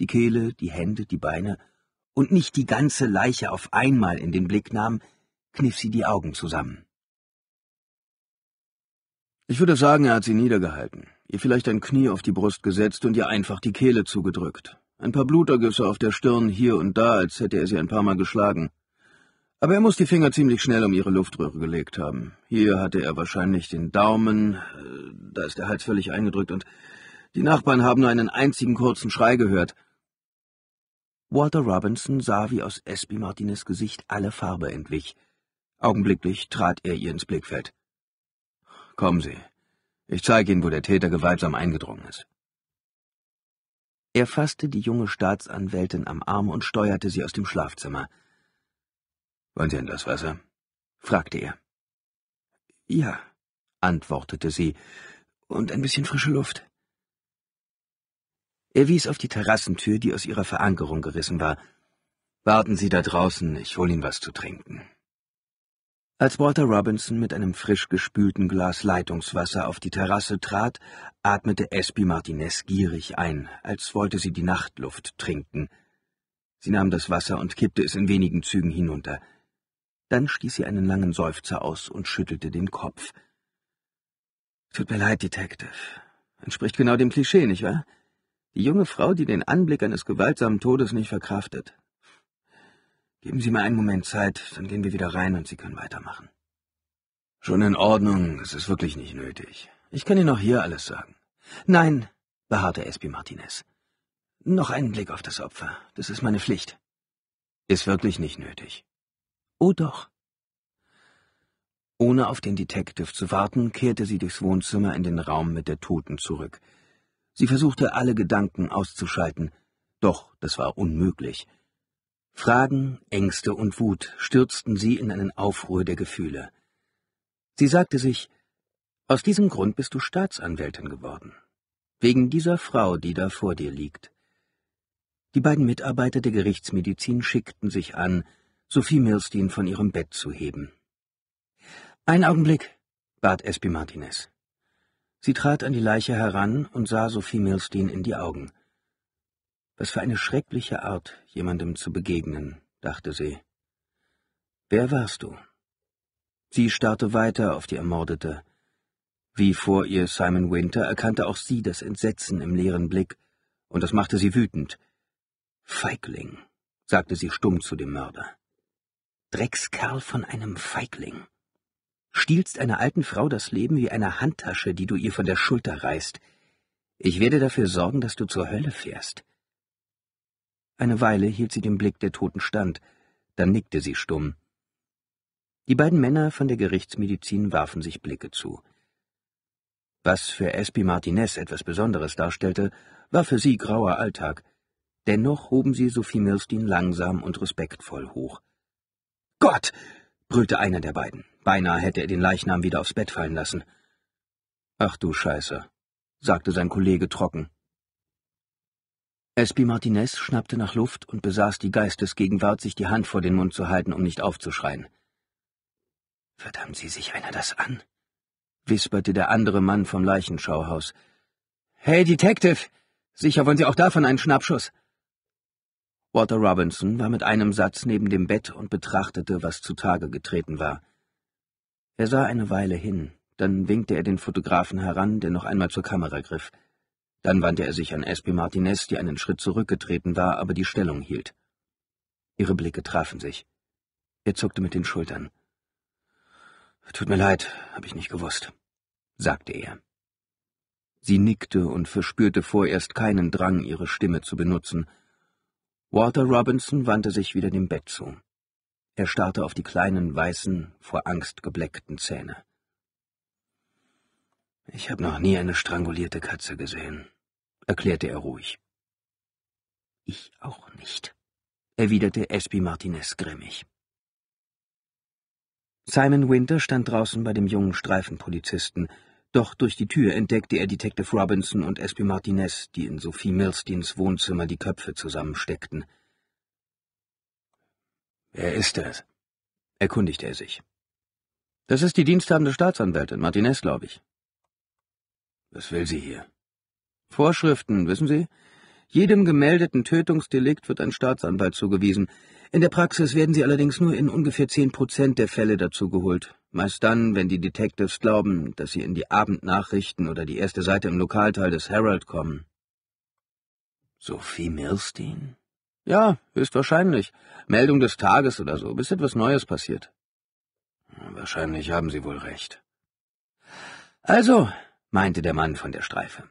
die Kehle, die Hände, die Beine und nicht die ganze Leiche auf einmal in den Blick nahm, kniff sie die Augen zusammen. Ich würde sagen, er hat sie niedergehalten, ihr vielleicht ein Knie auf die Brust gesetzt und ihr einfach die Kehle zugedrückt. Ein paar Blutergüsse auf der Stirn hier und da, als hätte er sie ein paar Mal geschlagen. Aber er muss die Finger ziemlich schnell um ihre Luftröhre gelegt haben. Hier hatte er wahrscheinlich den Daumen, äh, da ist der Hals völlig eingedrückt und die Nachbarn haben nur einen einzigen kurzen Schrei gehört. Walter Robinson sah, wie aus Espy Martines Gesicht alle Farbe entwich. Augenblicklich trat er ihr ins Blickfeld. Kommen Sie, ich zeige Ihnen, wo der Täter gewaltsam eingedrungen ist. Er fasste die junge Staatsanwältin am Arm und steuerte sie aus dem Schlafzimmer. Wollen Sie ein Glas Wasser? fragte er. Ja, antwortete sie, und ein bisschen frische Luft. Er wies auf die Terrassentür, die aus ihrer Verankerung gerissen war. Warten Sie da draußen, ich hol Ihnen was zu trinken. Als Walter Robinson mit einem frisch gespülten Glas Leitungswasser auf die Terrasse trat, atmete Espy Martinez gierig ein, als wollte sie die Nachtluft trinken. Sie nahm das Wasser und kippte es in wenigen Zügen hinunter. Dann stieß sie einen langen Seufzer aus und schüttelte den Kopf. Tut mir leid, Detective. Entspricht genau dem Klischee, nicht wahr? Die junge Frau, die den Anblick eines gewaltsamen Todes nicht verkraftet. Geben Sie mir einen Moment Zeit, dann gehen wir wieder rein und Sie können weitermachen. Schon in Ordnung, es ist wirklich nicht nötig. Ich kann Ihnen auch hier alles sagen. Nein, beharrte Espi Martinez. Noch einen Blick auf das Opfer. Das ist meine Pflicht. Ist wirklich nicht nötig. Oh doch. Ohne auf den Detective zu warten, kehrte sie durchs Wohnzimmer in den Raum mit der Toten zurück. Sie versuchte alle Gedanken auszuschalten, doch das war unmöglich. Fragen, Ängste und Wut stürzten sie in einen Aufruhr der Gefühle. Sie sagte sich, aus diesem Grund bist du Staatsanwältin geworden. Wegen dieser Frau, die da vor dir liegt. Die beiden Mitarbeiter der Gerichtsmedizin schickten sich an, Sophie Milstein von ihrem Bett zu heben. Ein Augenblick, bat Espi Martinez. Sie trat an die Leiche heran und sah Sophie Milstein in die Augen. Was für eine schreckliche Art, jemandem zu begegnen, dachte sie. Wer warst du? Sie starrte weiter auf die Ermordete. Wie vor ihr Simon Winter erkannte auch sie das Entsetzen im leeren Blick, und das machte sie wütend. Feigling, sagte sie stumm zu dem Mörder. Dreckskerl von einem Feigling stiehlst einer alten Frau das Leben wie einer Handtasche, die du ihr von der Schulter reißt. Ich werde dafür sorgen, dass du zur Hölle fährst. Eine Weile hielt sie den Blick der Toten stand, dann nickte sie stumm. Die beiden Männer von der Gerichtsmedizin warfen sich Blicke zu. Was für Espi Martinez etwas Besonderes darstellte, war für sie grauer Alltag. Dennoch hoben sie Sophie Milstein langsam und respektvoll hoch. Gott, brüllte einer der beiden. Beinahe hätte er den Leichnam wieder aufs Bett fallen lassen. Ach du Scheiße, sagte sein Kollege trocken. Espi Martinez schnappte nach Luft und besaß die Geistesgegenwart, sich die Hand vor den Mund zu halten, um nicht aufzuschreien. Verdammt Sie sich einer das an? wisperte der andere Mann vom Leichenschauhaus. Hey, Detective! Sicher wollen Sie auch davon einen Schnappschuss. Walter Robinson war mit einem Satz neben dem Bett und betrachtete, was zutage getreten war. Er sah eine Weile hin, dann winkte er den Fotografen heran, der noch einmal zur Kamera griff. Dann wandte er sich an Espi Martinez, die einen Schritt zurückgetreten war, aber die Stellung hielt. Ihre Blicke trafen sich. Er zuckte mit den Schultern. Tut mir leid, hab ich nicht gewusst, sagte er. Sie nickte und verspürte vorerst keinen Drang, ihre Stimme zu benutzen, Walter Robinson wandte sich wieder dem Bett zu. Er starrte auf die kleinen, weißen, vor Angst gebleckten Zähne. Ich habe noch nie eine strangulierte Katze gesehen, erklärte er ruhig. Ich auch nicht, erwiderte Espy Martinez grimmig. Simon Winter stand draußen bei dem jungen Streifenpolizisten, doch durch die Tür entdeckte er Detective Robinson und Espy Martinez, die in Sophie Milsteins Wohnzimmer die Köpfe zusammensteckten. Wer ist das? erkundigte er sich. Das ist die diensthabende Staatsanwältin, Martinez, glaube ich. Was will sie hier? Vorschriften, wissen Sie? Jedem gemeldeten Tötungsdelikt wird ein Staatsanwalt zugewiesen. In der Praxis werden sie allerdings nur in ungefähr zehn Prozent der Fälle dazugeholt. Meist dann, wenn die Detectives glauben, dass sie in die Abendnachrichten oder die erste Seite im Lokalteil des Herald kommen. Sophie Milstein? Ja, höchstwahrscheinlich. Meldung des Tages oder so, bis etwas Neues passiert. Wahrscheinlich haben Sie wohl recht. Also, meinte der Mann von der Streife.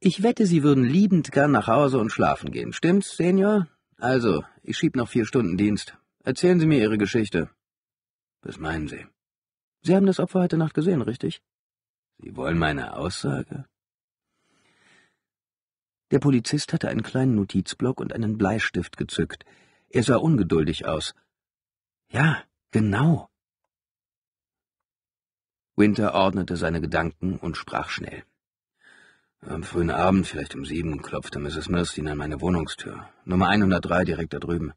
Ich wette, Sie würden liebend gern nach Hause und schlafen gehen, stimmt's, Senior? Also, ich schieb noch vier Stunden Dienst. Erzählen Sie mir Ihre Geschichte. Was meinen Sie? Sie haben das Opfer heute Nacht gesehen, richtig? Sie wollen meine Aussage? Der Polizist hatte einen kleinen Notizblock und einen Bleistift gezückt. Er sah ungeduldig aus. Ja, genau. Winter ordnete seine Gedanken und sprach schnell. Am frühen Abend, vielleicht um sieben, klopfte Mrs. Milstein an meine Wohnungstür. Nummer 103 direkt da drüben.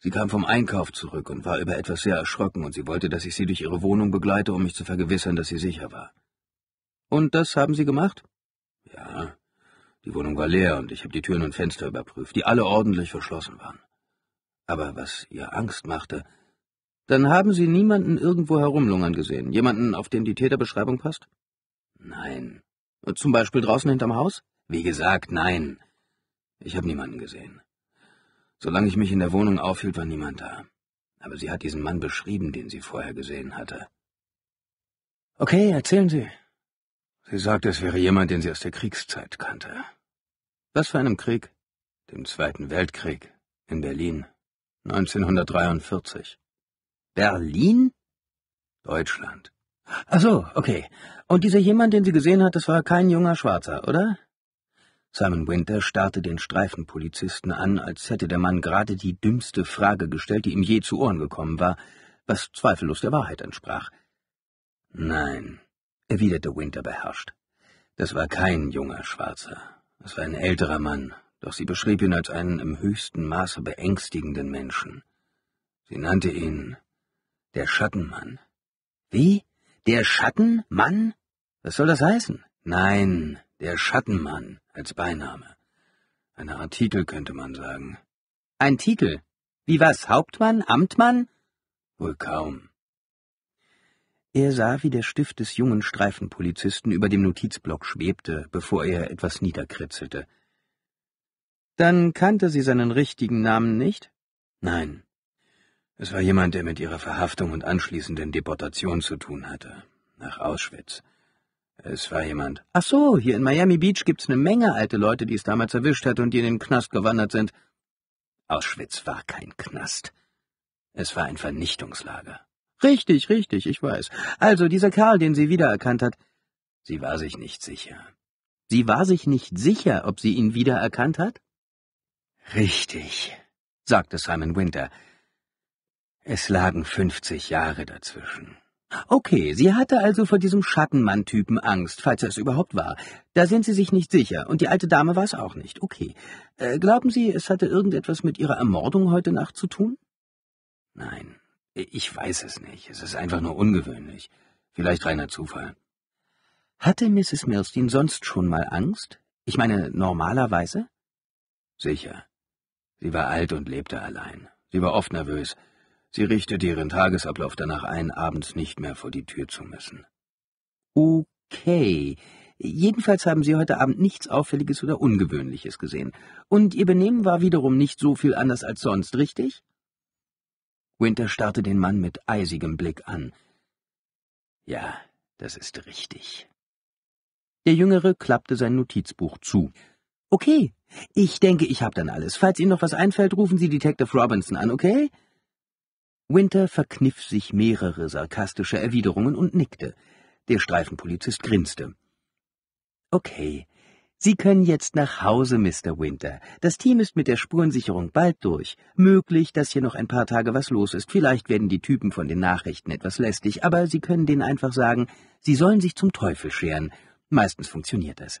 Sie kam vom Einkauf zurück und war über etwas sehr erschrocken, und sie wollte, dass ich sie durch ihre Wohnung begleite, um mich zu vergewissern, dass sie sicher war. Und das haben Sie gemacht? Ja. Die Wohnung war leer, und ich habe die Türen und Fenster überprüft, die alle ordentlich verschlossen waren. Aber was ihr Angst machte, dann haben Sie niemanden irgendwo herumlungern gesehen, jemanden, auf dem die Täterbeschreibung passt? Nein, zum Beispiel draußen hinterm Haus? Wie gesagt, nein. Ich habe niemanden gesehen. Solange ich mich in der Wohnung aufhielt, war niemand da. Aber sie hat diesen Mann beschrieben, den sie vorher gesehen hatte. Okay, erzählen Sie. Sie sagte, es wäre jemand, den sie aus der Kriegszeit kannte. Was für einem Krieg? Dem Zweiten Weltkrieg in Berlin 1943. Berlin? Deutschland. Ach so, okay. Und dieser jemand, den sie gesehen hat, das war kein junger Schwarzer, oder? Simon Winter starrte den Streifenpolizisten an, als hätte der Mann gerade die dümmste Frage gestellt, die ihm je zu Ohren gekommen war, was zweifellos der Wahrheit entsprach. Nein, erwiderte Winter beherrscht. Das war kein junger Schwarzer. Es war ein älterer Mann, doch sie beschrieb ihn als einen im höchsten Maße beängstigenden Menschen. Sie nannte ihn der Schattenmann. Wie? Der Schattenmann? Was soll das heißen? Nein, der Schattenmann als Beiname. Eine Art Titel könnte man sagen. Ein Titel? Wie was? Hauptmann? Amtmann? Wohl kaum. Er sah, wie der Stift des jungen Streifenpolizisten über dem Notizblock schwebte, bevor er etwas niederkritzelte. Dann kannte sie seinen richtigen Namen nicht? Nein, es war jemand, der mit ihrer Verhaftung und anschließenden Deportation zu tun hatte, nach Auschwitz. Es war jemand. Ach so, hier in Miami Beach gibt's eine Menge alte Leute, die es damals erwischt hat und die in den Knast gewandert sind. Auschwitz war kein Knast. Es war ein Vernichtungslager. Richtig, richtig, ich weiß. Also, dieser Karl, den sie wiedererkannt hat. Sie war sich nicht sicher. Sie war sich nicht sicher, ob sie ihn wiedererkannt hat? Richtig, sagte Simon Winter. Es lagen fünfzig Jahre dazwischen. Okay, sie hatte also vor diesem Schattenmann-Typen Angst, falls er es überhaupt war. Da sind Sie sich nicht sicher, und die alte Dame war es auch nicht. Okay. Äh, glauben Sie, es hatte irgendetwas mit Ihrer Ermordung heute Nacht zu tun? Nein, ich weiß es nicht. Es ist einfach nur ungewöhnlich. Vielleicht reiner Zufall. Hatte Mrs. Milstein sonst schon mal Angst? Ich meine, normalerweise? Sicher. Sie war alt und lebte allein. Sie war oft nervös. Sie richtete ihren Tagesablauf danach ein, abends nicht mehr vor die Tür zu müssen. Okay. Jedenfalls haben Sie heute Abend nichts Auffälliges oder Ungewöhnliches gesehen. Und Ihr Benehmen war wiederum nicht so viel anders als sonst, richtig? Winter starrte den Mann mit eisigem Blick an. Ja, das ist richtig. Der Jüngere klappte sein Notizbuch zu. Okay, ich denke, ich habe dann alles. Falls Ihnen noch was einfällt, rufen Sie Detective Robinson an, okay? Winter verkniff sich mehrere sarkastische Erwiderungen und nickte. Der Streifenpolizist grinste. Okay, Sie können jetzt nach Hause, Mr. Winter. Das Team ist mit der Spurensicherung bald durch. Möglich, dass hier noch ein paar Tage was los ist. Vielleicht werden die Typen von den Nachrichten etwas lästig, aber Sie können denen einfach sagen, sie sollen sich zum Teufel scheren. Meistens funktioniert das.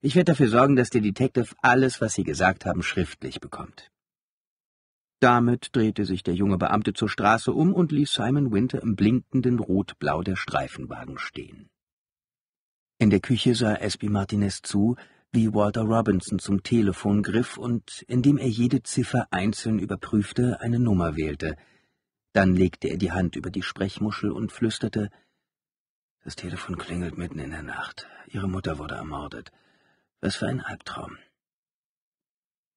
Ich werde dafür sorgen, dass der Detective alles, was Sie gesagt haben, schriftlich bekommt. Damit drehte sich der junge Beamte zur Straße um und ließ Simon Winter im blinkenden Rotblau der Streifenwagen stehen. In der Küche sah Espy Martinez zu, wie Walter Robinson zum Telefon griff und, indem er jede Ziffer einzeln überprüfte, eine Nummer wählte. Dann legte er die Hand über die Sprechmuschel und flüsterte Das Telefon klingelt mitten in der Nacht. Ihre Mutter wurde ermordet. Was für ein Albtraum.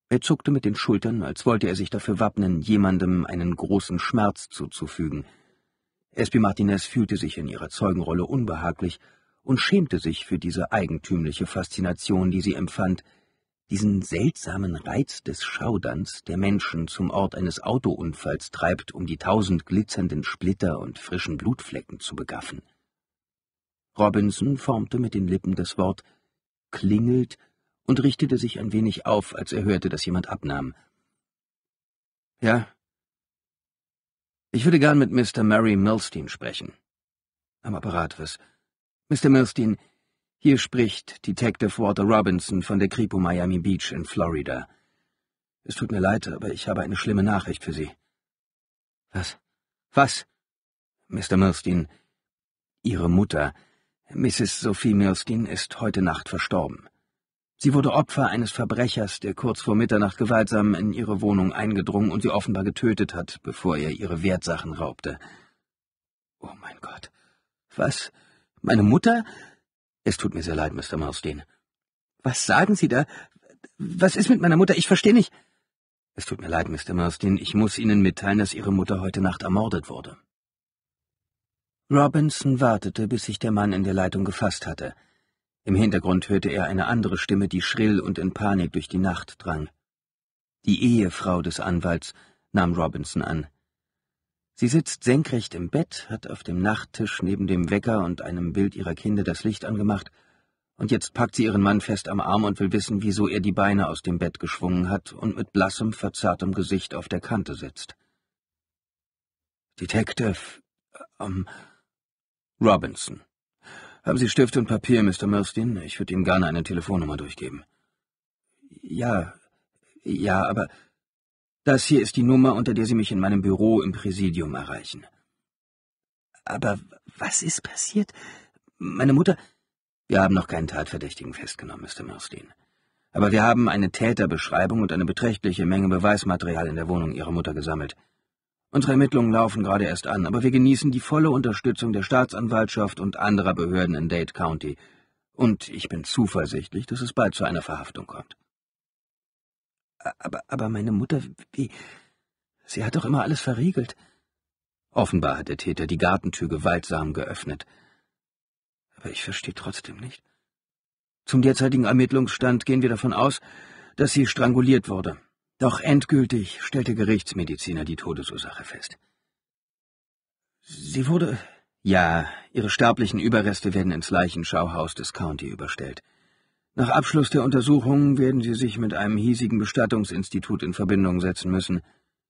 Er zuckte mit den Schultern, als wollte er sich dafür wappnen, jemandem einen großen Schmerz zuzufügen. Espi Martinez fühlte sich in ihrer Zeugenrolle unbehaglich und schämte sich für diese eigentümliche Faszination, die sie empfand, diesen seltsamen Reiz des Schauderns, der Menschen zum Ort eines Autounfalls treibt, um die tausend glitzernden Splitter und frischen Blutflecken zu begaffen. Robinson formte mit den Lippen das Wort klingelt und richtete sich ein wenig auf, als er hörte, dass jemand abnahm. Ja. Ich würde gern mit Mr. Mary Milstein sprechen. Am Apparat was. Mr. Milstein, hier spricht Detective Walter Robinson von der Kripo Miami Beach in Florida. Es tut mir leid, aber ich habe eine schlimme Nachricht für Sie. Was? Was? Mr. Milstein, Ihre Mutter, Mrs. Sophie Milstein, ist heute Nacht verstorben. Sie wurde Opfer eines Verbrechers, der kurz vor Mitternacht gewaltsam in ihre Wohnung eingedrungen und sie offenbar getötet hat, bevor er ihre Wertsachen raubte. Oh mein Gott. Was? Meine Mutter? Es tut mir sehr leid, Mr. Marstein. Was sagen Sie da? Was ist mit meiner Mutter? Ich verstehe nicht. Es tut mir leid, Mr. Marstein. Ich muss Ihnen mitteilen, dass Ihre Mutter heute Nacht ermordet wurde. Robinson wartete, bis sich der Mann in der Leitung gefasst hatte. Im Hintergrund hörte er eine andere Stimme, die schrill und in Panik durch die Nacht drang. Die Ehefrau des Anwalts nahm Robinson an. Sie sitzt senkrecht im Bett, hat auf dem Nachttisch neben dem Wecker und einem Bild ihrer Kinder das Licht angemacht, und jetzt packt sie ihren Mann fest am Arm und will wissen, wieso er die Beine aus dem Bett geschwungen hat und mit blassem, verzartem Gesicht auf der Kante sitzt. Detective, ähm, Robinson. Haben Sie Stift und Papier, Mr. Milstein? Ich würde Ihnen gerne eine Telefonnummer durchgeben. Ja, ja, aber das hier ist die Nummer, unter der Sie mich in meinem Büro im Präsidium erreichen. Aber was ist passiert? Meine Mutter... Wir haben noch keinen Tatverdächtigen festgenommen, Mr. Milstein. Aber wir haben eine Täterbeschreibung und eine beträchtliche Menge Beweismaterial in der Wohnung Ihrer Mutter gesammelt. Unsere Ermittlungen laufen gerade erst an, aber wir genießen die volle Unterstützung der Staatsanwaltschaft und anderer Behörden in Dade County. Und ich bin zuversichtlich, dass es bald zu einer Verhaftung kommt. Aber, aber meine Mutter, wie? Sie hat doch immer alles verriegelt. Offenbar hat der Täter die Gartentür gewaltsam geöffnet. Aber ich verstehe trotzdem nicht. Zum derzeitigen Ermittlungsstand gehen wir davon aus, dass sie stranguliert wurde. Doch endgültig stellte Gerichtsmediziner die Todesursache fest. Sie wurde... Ja, ihre sterblichen Überreste werden ins Leichenschauhaus des County überstellt. Nach Abschluss der Untersuchungen werden sie sich mit einem hiesigen Bestattungsinstitut in Verbindung setzen müssen.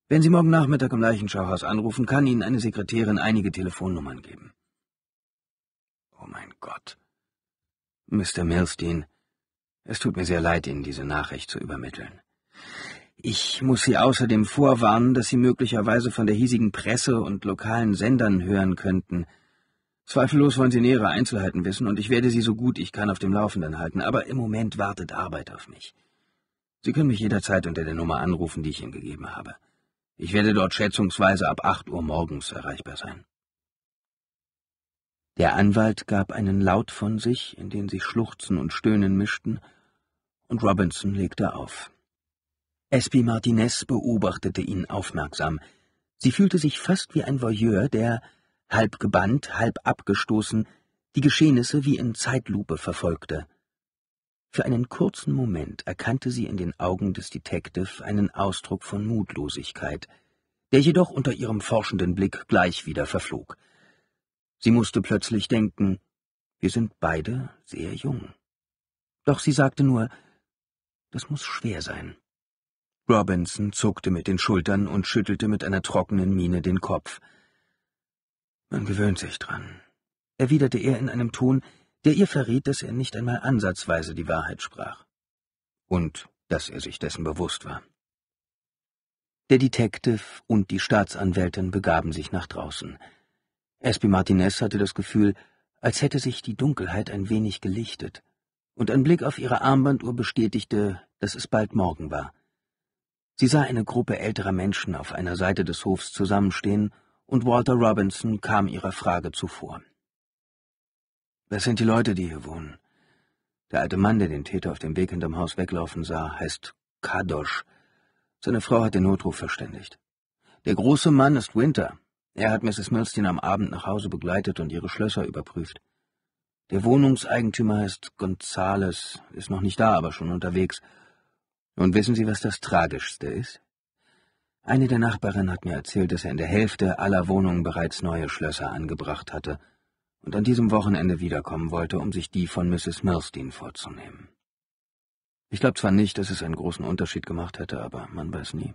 Wenn Sie morgen Nachmittag im Leichenschauhaus anrufen, kann Ihnen eine Sekretärin einige Telefonnummern geben. Oh mein Gott. Mr. Milstein, es tut mir sehr leid, Ihnen diese Nachricht zu übermitteln. Ich muss Sie außerdem vorwarnen, dass Sie möglicherweise von der hiesigen Presse und lokalen Sendern hören könnten. Zweifellos wollen Sie nähere Einzelheiten wissen, und ich werde Sie so gut ich kann auf dem Laufenden halten, aber im Moment wartet Arbeit auf mich. Sie können mich jederzeit unter der Nummer anrufen, die ich Ihnen gegeben habe. Ich werde dort schätzungsweise ab acht Uhr morgens erreichbar sein. Der Anwalt gab einen Laut von sich, in den sich Schluchzen und Stöhnen mischten, und Robinson legte auf. Espy Martinez beobachtete ihn aufmerksam. Sie fühlte sich fast wie ein Voyeur, der, halb gebannt, halb abgestoßen, die Geschehnisse wie in Zeitlupe verfolgte. Für einen kurzen Moment erkannte sie in den Augen des Detective einen Ausdruck von Mutlosigkeit, der jedoch unter ihrem forschenden Blick gleich wieder verflog. Sie musste plötzlich denken, wir sind beide sehr jung. Doch sie sagte nur, das muss schwer sein. Robinson zuckte mit den Schultern und schüttelte mit einer trockenen Miene den Kopf. Man gewöhnt sich dran, erwiderte er in einem Ton, der ihr verriet, dass er nicht einmal ansatzweise die Wahrheit sprach. Und dass er sich dessen bewusst war. Der Detective und die Staatsanwältin begaben sich nach draußen. Espy Martinez hatte das Gefühl, als hätte sich die Dunkelheit ein wenig gelichtet, und ein Blick auf ihre Armbanduhr bestätigte, dass es bald Morgen war. Sie sah eine Gruppe älterer Menschen auf einer Seite des Hofs zusammenstehen, und Walter Robinson kam ihrer Frage zuvor. Das sind die Leute, die hier wohnen. Der alte Mann, der den Täter auf dem Weg hinterm Haus weglaufen sah, heißt Kadosh. Seine Frau hat den Notruf verständigt. Der große Mann ist Winter. Er hat Mrs. Milstein am Abend nach Hause begleitet und ihre Schlösser überprüft. Der Wohnungseigentümer heißt Gonzales, ist noch nicht da, aber schon unterwegs. Und wissen Sie, was das Tragischste ist? Eine der Nachbarinnen hat mir erzählt, dass er in der Hälfte aller Wohnungen bereits neue Schlösser angebracht hatte und an diesem Wochenende wiederkommen wollte, um sich die von Mrs. Milstein vorzunehmen. Ich glaube zwar nicht, dass es einen großen Unterschied gemacht hätte, aber man weiß nie.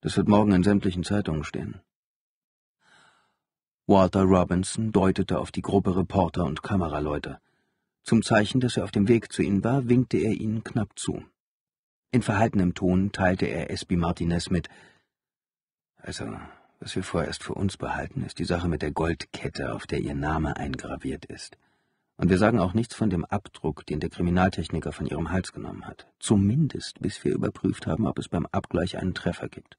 Das wird morgen in sämtlichen Zeitungen stehen. Walter Robinson deutete auf die Gruppe Reporter und Kameraleute. Zum Zeichen, dass er auf dem Weg zu ihnen war, winkte er ihnen knapp zu. In verhaltenem Ton teilte er Espi Martinez mit, also, was wir vorerst für uns behalten, ist die Sache mit der Goldkette, auf der ihr Name eingraviert ist. Und wir sagen auch nichts von dem Abdruck, den der Kriminaltechniker von ihrem Hals genommen hat. Zumindest, bis wir überprüft haben, ob es beim Abgleich einen Treffer gibt.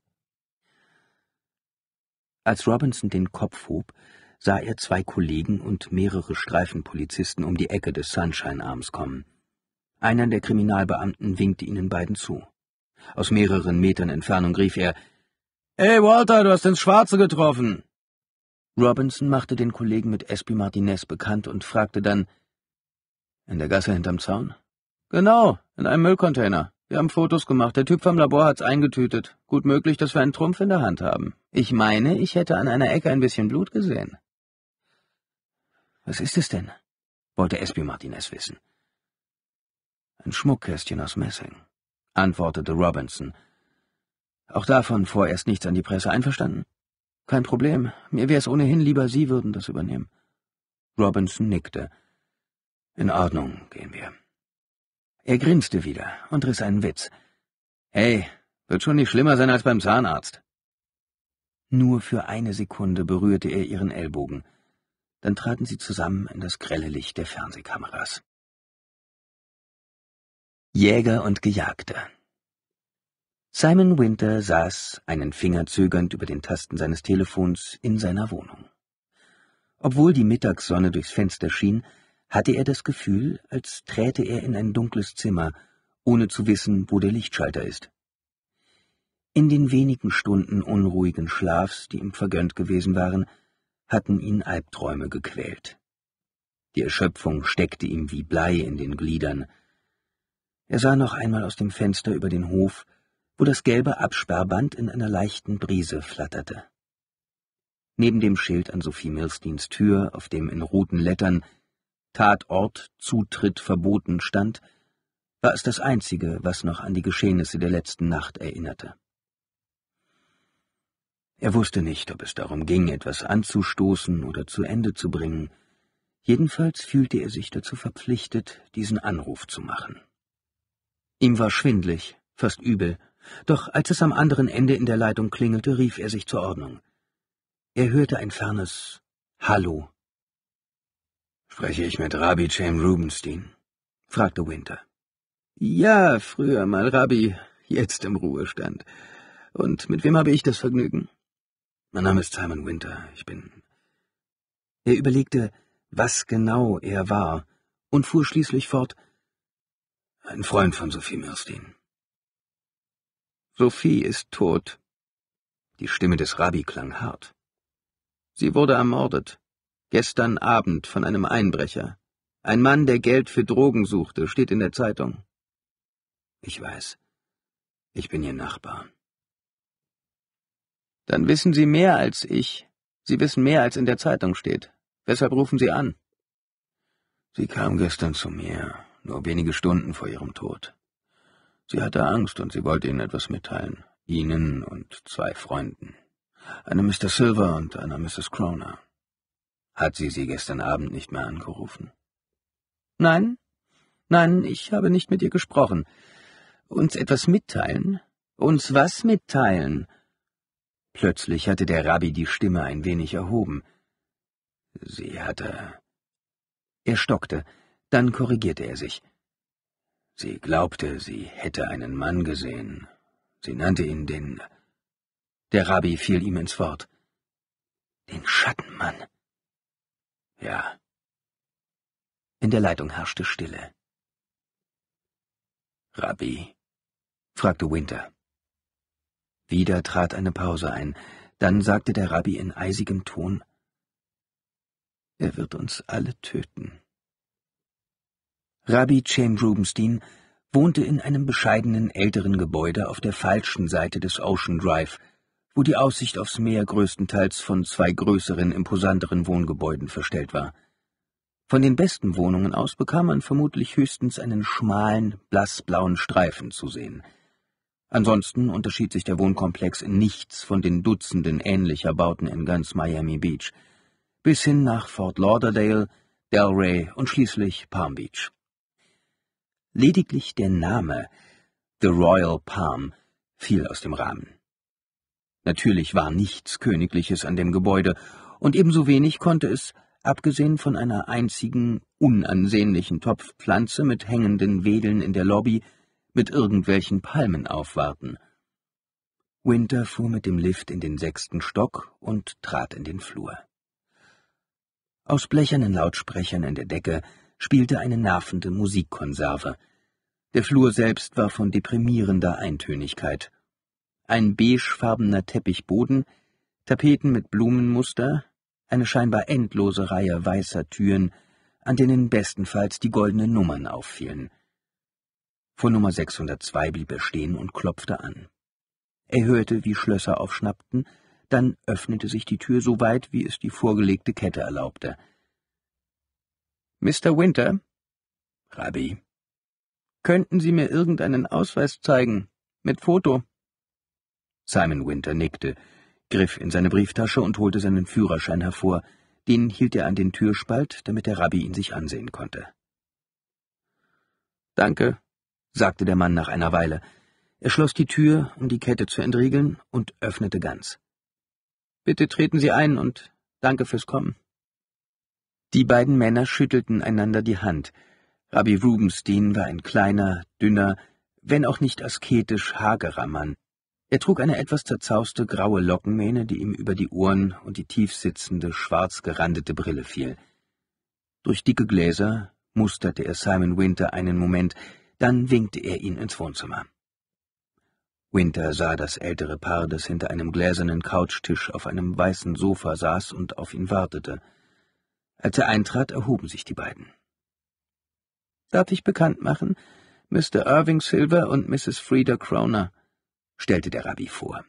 Als Robinson den Kopf hob, sah er zwei Kollegen und mehrere Streifenpolizisten um die Ecke des Sunshine Arms kommen. Einer der Kriminalbeamten winkte ihnen beiden zu. Aus mehreren Metern Entfernung rief er Hey Walter, du hast ins Schwarze getroffen. Robinson machte den Kollegen mit Espy Martinez bekannt und fragte dann In der Gasse hinterm Zaun? Genau, in einem Müllcontainer. Wir haben Fotos gemacht. Der Typ vom Labor hat's eingetütet. Gut möglich, dass wir einen Trumpf in der Hand haben. Ich meine, ich hätte an einer Ecke ein bisschen Blut gesehen. Was ist es denn? wollte Espy Martinez wissen. Ein Schmuckkästchen aus Messing, antwortete Robinson. Auch davon vorerst nichts an die Presse einverstanden. Kein Problem, mir wäre es ohnehin lieber, Sie würden das übernehmen. Robinson nickte. In Ordnung, gehen wir. Er grinste wieder und riss einen Witz. Hey, wird schon nicht schlimmer sein als beim Zahnarzt. Nur für eine Sekunde berührte er ihren Ellbogen. Dann traten sie zusammen in das grelle Licht der Fernsehkameras. Jäger und Gejagter. Simon Winter saß, einen Finger zögernd über den Tasten seines Telefons, in seiner Wohnung. Obwohl die Mittagssonne durchs Fenster schien, hatte er das Gefühl, als träte er in ein dunkles Zimmer, ohne zu wissen, wo der Lichtschalter ist. In den wenigen Stunden unruhigen Schlafs, die ihm vergönnt gewesen waren, hatten ihn Albträume gequält. Die Erschöpfung steckte ihm wie Blei in den Gliedern, er sah noch einmal aus dem Fenster über den Hof, wo das gelbe Absperrband in einer leichten Brise flatterte. Neben dem Schild an Sophie Milsteins Tür, auf dem in roten Lettern Tatort, Zutritt verboten stand, war es das einzige, was noch an die Geschehnisse der letzten Nacht erinnerte. Er wusste nicht, ob es darum ging, etwas anzustoßen oder zu Ende zu bringen. Jedenfalls fühlte er sich dazu verpflichtet, diesen Anruf zu machen. Ihm war schwindlig, fast übel, doch als es am anderen Ende in der Leitung klingelte, rief er sich zur Ordnung. Er hörte ein fernes Hallo. Spreche ich mit Rabbi Jane Rubenstein? fragte Winter. Ja, früher mal Rabbi, jetzt im Ruhestand. Und mit wem habe ich das Vergnügen? Mein Name ist Simon Winter, ich bin. Er überlegte, was genau er war, und fuhr schließlich fort, ein Freund von Sophie Mirstin. Sophie ist tot. Die Stimme des Rabbi klang hart. Sie wurde ermordet. Gestern Abend von einem Einbrecher. Ein Mann, der Geld für Drogen suchte, steht in der Zeitung. Ich weiß. Ich bin Ihr Nachbar. Dann wissen Sie mehr als ich. Sie wissen mehr, als in der Zeitung steht. Weshalb rufen Sie an? Sie kam gestern zu mir, nur wenige Stunden vor ihrem Tod. Sie hatte Angst und sie wollte Ihnen etwas mitteilen. Ihnen und zwei Freunden. Einem Mr. Silver und einer Mrs. Croner. Hat sie Sie gestern Abend nicht mehr angerufen? Nein, nein, ich habe nicht mit ihr gesprochen. Uns etwas mitteilen? Uns was mitteilen? Plötzlich hatte der Rabbi die Stimme ein wenig erhoben. Sie hatte. Er stockte. Dann korrigierte er sich. Sie glaubte, sie hätte einen Mann gesehen. Sie nannte ihn den... Der Rabbi fiel ihm ins Wort. Den Schattenmann. Ja. In der Leitung herrschte Stille. Rabbi? fragte Winter. Wieder trat eine Pause ein. Dann sagte der Rabbi in eisigem Ton, Er wird uns alle töten. Rabbi Chaim Rubenstein wohnte in einem bescheidenen älteren Gebäude auf der falschen Seite des Ocean Drive, wo die Aussicht aufs Meer größtenteils von zwei größeren, imposanteren Wohngebäuden verstellt war. Von den besten Wohnungen aus bekam man vermutlich höchstens einen schmalen, blassblauen Streifen zu sehen. Ansonsten unterschied sich der Wohnkomplex in nichts von den Dutzenden ähnlicher Bauten in ganz Miami Beach, bis hin nach Fort Lauderdale, Delray und schließlich Palm Beach. Lediglich der Name The Royal Palm fiel aus dem Rahmen. Natürlich war nichts Königliches an dem Gebäude, und ebenso wenig konnte es, abgesehen von einer einzigen, unansehnlichen Topfpflanze mit hängenden Wedeln in der Lobby, mit irgendwelchen Palmen aufwarten. Winter fuhr mit dem Lift in den sechsten Stock und trat in den Flur. Aus blechernen Lautsprechern in der Decke spielte eine nervende Musikkonserve. Der Flur selbst war von deprimierender Eintönigkeit. Ein beigefarbener Teppichboden, Tapeten mit Blumenmuster, eine scheinbar endlose Reihe weißer Türen, an denen bestenfalls die goldenen Nummern auffielen. Vor Nummer 602 blieb er stehen und klopfte an. Er hörte, wie Schlösser aufschnappten, dann öffnete sich die Tür so weit, wie es die vorgelegte Kette erlaubte. Mr. Winter? Rabbi. Könnten Sie mir irgendeinen Ausweis zeigen? Mit Foto? Simon Winter nickte, griff in seine Brieftasche und holte seinen Führerschein hervor. Den hielt er an den Türspalt, damit der Rabbi ihn sich ansehen konnte. Danke, sagte der Mann nach einer Weile. Er schloss die Tür, um die Kette zu entriegeln, und öffnete ganz. Bitte treten Sie ein und danke fürs Kommen. Die beiden Männer schüttelten einander die Hand. Rabbi Rubenstein war ein kleiner, dünner, wenn auch nicht asketisch hagerer Mann. Er trug eine etwas zerzauste graue Lockenmähne, die ihm über die Ohren und die tiefsitzende, schwarz gerandete Brille fiel. Durch dicke Gläser musterte er Simon Winter einen Moment, dann winkte er ihn ins Wohnzimmer. Winter sah das ältere Paar, das hinter einem gläsernen Couchtisch auf einem weißen Sofa saß und auf ihn wartete. Als er eintrat, erhoben sich die beiden. Darf ich bekannt machen, Mr. Irving Silver und Mrs. Frieda Croner, stellte der Rabbi vor.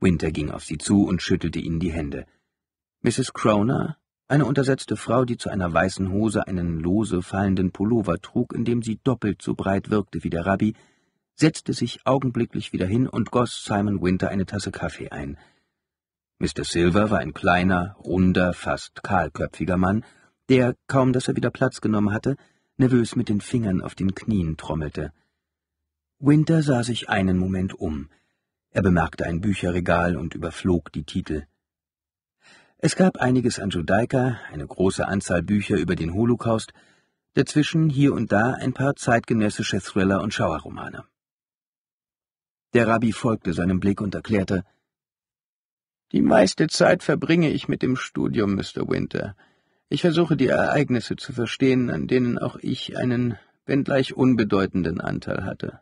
Winter ging auf sie zu und schüttelte ihnen die Hände. Mrs. Croner, eine untersetzte Frau, die zu einer weißen Hose einen lose fallenden Pullover trug, in dem sie doppelt so breit wirkte wie der Rabbi, setzte sich augenblicklich wieder hin und goss Simon Winter eine Tasse Kaffee ein. Mr. Silver war ein kleiner, runder, fast kahlköpfiger Mann, der, kaum dass er wieder Platz genommen hatte, nervös mit den Fingern auf den Knien trommelte. Winter sah sich einen Moment um. Er bemerkte ein Bücherregal und überflog die Titel. Es gab einiges an Judaika, eine große Anzahl Bücher über den Holocaust, dazwischen hier und da ein paar zeitgenössische Thriller und Schauerromane. Der Rabbi folgte seinem Blick und erklärte, die meiste Zeit verbringe ich mit dem Studium, Mr. Winter. Ich versuche die Ereignisse zu verstehen, an denen auch ich einen, wenn gleich unbedeutenden Anteil hatte.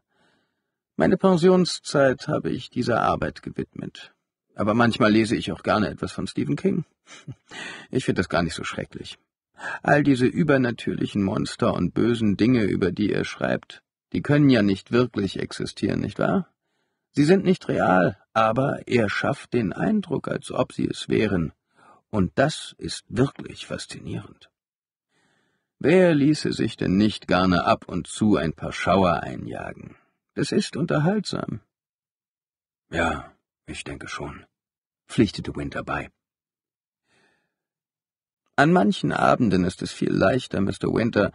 Meine Pensionszeit habe ich dieser Arbeit gewidmet. Aber manchmal lese ich auch gerne etwas von Stephen King. *laughs* Ich finde das gar nicht so schrecklich. All diese übernatürlichen Monster und bösen Dinge, über die er schreibt, die können ja nicht wirklich existieren, nicht wahr? Sie sind nicht real, aber er schafft den Eindruck, als ob sie es wären. Und das ist wirklich faszinierend. Wer ließe sich denn nicht gerne ab und zu ein paar Schauer einjagen? Das ist unterhaltsam. Ja, ich denke schon, pflichtete Winter bei. An manchen Abenden ist es viel leichter, Mr. Winter,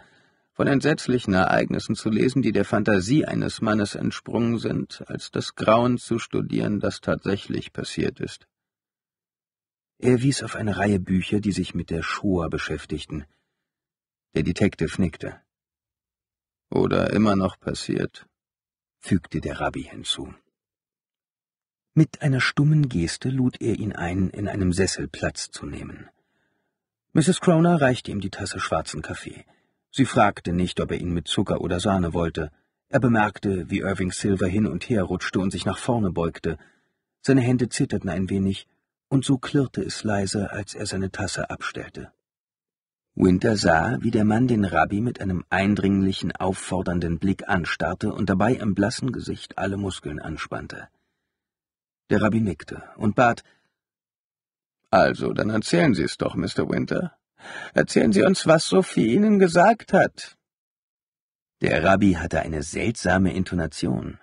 von entsetzlichen Ereignissen zu lesen, die der Fantasie eines Mannes entsprungen sind, als das Grauen zu studieren, das tatsächlich passiert ist. Er wies auf eine Reihe Bücher, die sich mit der Shoah beschäftigten. Der Detective nickte. Oder immer noch passiert, fügte der Rabbi hinzu. Mit einer stummen Geste lud er ihn ein, in einem Sessel Platz zu nehmen. Mrs. Croner reichte ihm die Tasse schwarzen Kaffee. Sie fragte nicht, ob er ihn mit Zucker oder Sahne wollte. Er bemerkte, wie Irving Silver hin und her rutschte und sich nach vorne beugte. Seine Hände zitterten ein wenig, und so klirrte es leise, als er seine Tasse abstellte. Winter sah, wie der Mann den Rabbi mit einem eindringlichen, auffordernden Blick anstarrte und dabei im blassen Gesicht alle Muskeln anspannte. Der Rabbi nickte und bat, Also, dann erzählen Sie es doch, Mr. Winter. Erzählen Sie uns, was Sophie Ihnen gesagt hat. Der Rabbi hatte eine seltsame Intonation.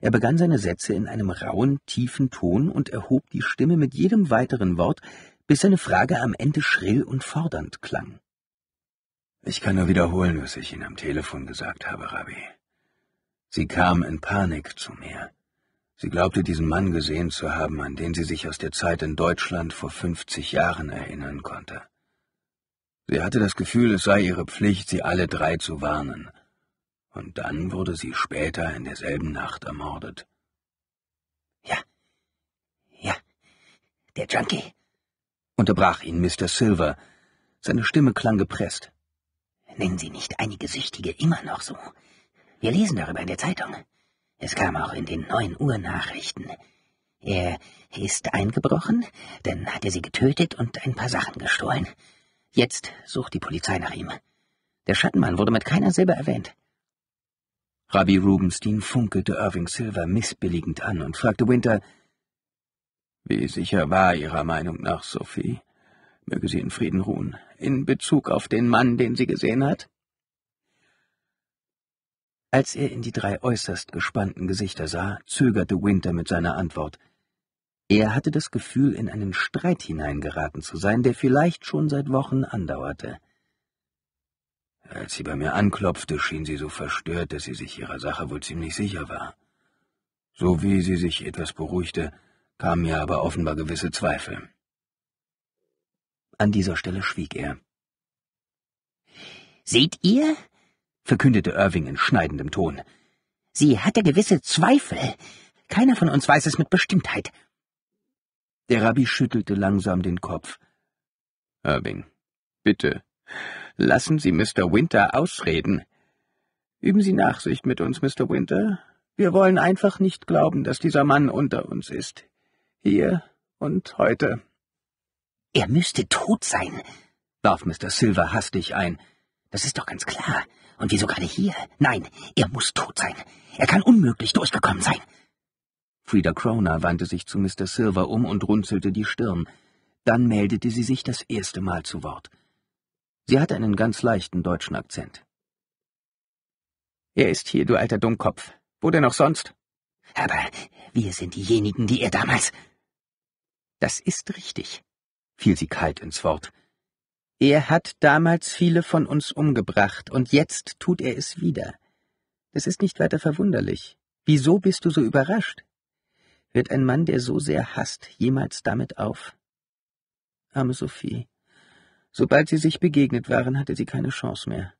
Er begann seine Sätze in einem rauen, tiefen Ton und erhob die Stimme mit jedem weiteren Wort, bis seine Frage am Ende schrill und fordernd klang. Ich kann nur wiederholen, was ich Ihnen am Telefon gesagt habe, Rabbi. Sie kam in Panik zu mir. Sie glaubte, diesen Mann gesehen zu haben, an den sie sich aus der Zeit in Deutschland vor fünfzig Jahren erinnern konnte. Sie hatte das Gefühl, es sei ihre Pflicht, sie alle drei zu warnen. Und dann wurde sie später in derselben Nacht ermordet. Ja, ja, der Junkie, unterbrach ihn Mr. Silver. Seine Stimme klang gepresst. Nennen Sie nicht einige Süchtige immer noch so. Wir lesen darüber in der Zeitung. Es kam auch in den 9 Uhr Nachrichten. Er ist eingebrochen, dann hat er sie getötet und ein paar Sachen gestohlen. Jetzt sucht die Polizei nach ihm. Der Schattenmann wurde mit keiner Silbe erwähnt. Rabbi Rubenstein funkelte Irving Silver missbilligend an und fragte Winter, Wie sicher war Ihrer Meinung nach, Sophie? Möge sie in Frieden ruhen, in Bezug auf den Mann, den sie gesehen hat? Als er in die drei äußerst gespannten Gesichter sah, zögerte Winter mit seiner Antwort. Er hatte das Gefühl, in einen Streit hineingeraten zu sein, der vielleicht schon seit Wochen andauerte. Als sie bei mir anklopfte, schien sie so verstört, dass sie sich ihrer Sache wohl ziemlich sicher war. So wie sie sich etwas beruhigte, kamen mir aber offenbar gewisse Zweifel. An dieser Stelle schwieg er. Seht ihr? verkündete Irving in schneidendem Ton. Sie hatte gewisse Zweifel. Keiner von uns weiß es mit Bestimmtheit. Der Rabbi schüttelte langsam den Kopf. Irving, bitte, lassen Sie Mr. Winter ausreden. Üben Sie Nachsicht mit uns, Mr. Winter. Wir wollen einfach nicht glauben, dass dieser Mann unter uns ist. Hier und heute. Er müsste tot sein, warf Mr. Silver hastig ein. Das ist doch ganz klar. Und wieso gerade hier? Nein, er muss tot sein. Er kann unmöglich durchgekommen sein. Frieda Croner wandte sich zu Mr. Silver um und runzelte die Stirn. Dann meldete sie sich das erste Mal zu Wort. Sie hatte einen ganz leichten deutschen Akzent. Er ist hier, du alter Dummkopf. Wo denn auch sonst? Aber wir sind diejenigen, die er damals. Das ist richtig, fiel sie kalt ins Wort. Er hat damals viele von uns umgebracht, und jetzt tut er es wieder. Das ist nicht weiter verwunderlich. Wieso bist du so überrascht? Hört ein Mann, der so sehr hasst, jemals damit auf? Arme Sophie. Sobald sie sich begegnet waren, hatte sie keine Chance mehr.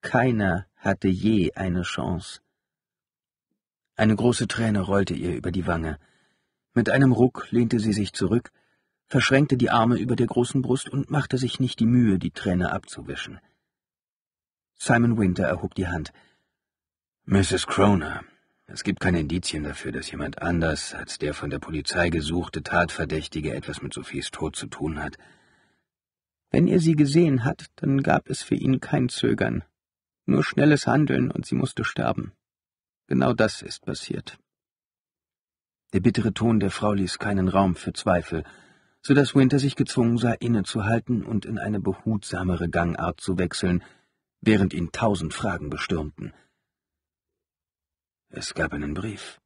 Keiner hatte je eine Chance. Eine große Träne rollte ihr über die Wange. Mit einem Ruck lehnte sie sich zurück, verschränkte die Arme über der großen Brust und machte sich nicht die Mühe, die Träne abzuwischen. Simon Winter erhob die Hand. Mrs. Croner, es gibt keine Indizien dafür, dass jemand anders als der von der Polizei gesuchte Tatverdächtige etwas mit Sophies Tod zu tun hat. Wenn er sie gesehen hat, dann gab es für ihn kein Zögern, nur schnelles Handeln und sie musste sterben. Genau das ist passiert. Der bittere Ton der Frau ließ keinen Raum für Zweifel, so dass Winter sich gezwungen sah, innezuhalten und in eine behutsamere Gangart zu wechseln, während ihn tausend Fragen bestürmten. Es gab einen Brief.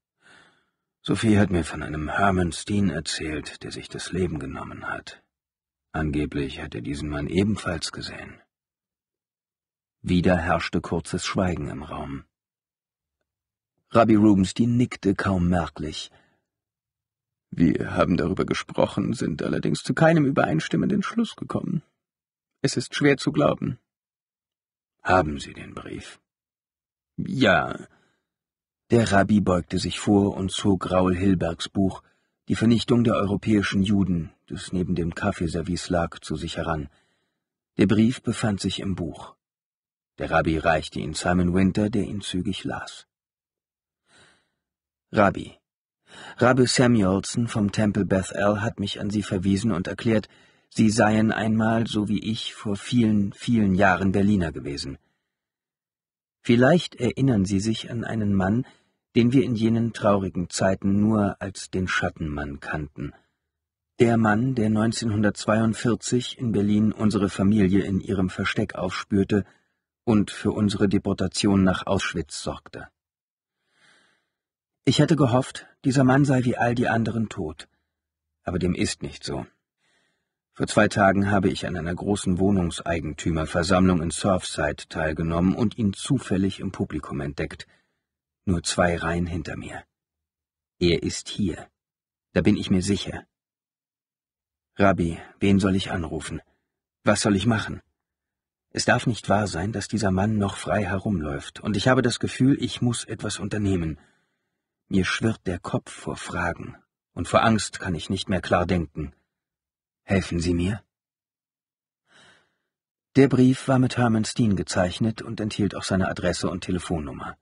Sophie hat mir von einem Herman Steen erzählt, der sich das Leben genommen hat. Angeblich hat er diesen Mann ebenfalls gesehen. Wieder herrschte kurzes Schweigen im Raum. Rabbi Rubenstein nickte kaum merklich. Wir haben darüber gesprochen, sind allerdings zu keinem übereinstimmenden Schluss gekommen. Es ist schwer zu glauben. Haben Sie den Brief? Ja, der Rabbi beugte sich vor und zog Raoul Hilbergs Buch Die Vernichtung der europäischen Juden, das neben dem Kaffeeservice lag, zu sich heran. Der Brief befand sich im Buch. Der Rabbi reichte ihn Simon Winter, der ihn zügig las. Rabbi. Rabbi Samuelson vom Tempel Beth El hat mich an Sie verwiesen und erklärt, Sie seien einmal, so wie ich, vor vielen, vielen Jahren Berliner gewesen. Vielleicht erinnern Sie sich an einen Mann, den wir in jenen traurigen Zeiten nur als den Schattenmann kannten. Der Mann, der 1942 in Berlin unsere Familie in ihrem Versteck aufspürte und für unsere Deportation nach Auschwitz sorgte. Ich hätte gehofft, dieser Mann sei wie all die anderen tot, aber dem ist nicht so. Vor zwei Tagen habe ich an einer großen Wohnungseigentümerversammlung in Surfside teilgenommen und ihn zufällig im Publikum entdeckt – nur zwei Reihen hinter mir. Er ist hier, da bin ich mir sicher. Rabbi, wen soll ich anrufen? Was soll ich machen? Es darf nicht wahr sein, dass dieser Mann noch frei herumläuft, und ich habe das Gefühl, ich muss etwas unternehmen. Mir schwirrt der Kopf vor Fragen, und vor Angst kann ich nicht mehr klar denken. Helfen Sie mir? Der Brief war mit Hermann Steen gezeichnet und enthielt auch seine Adresse und Telefonnummer.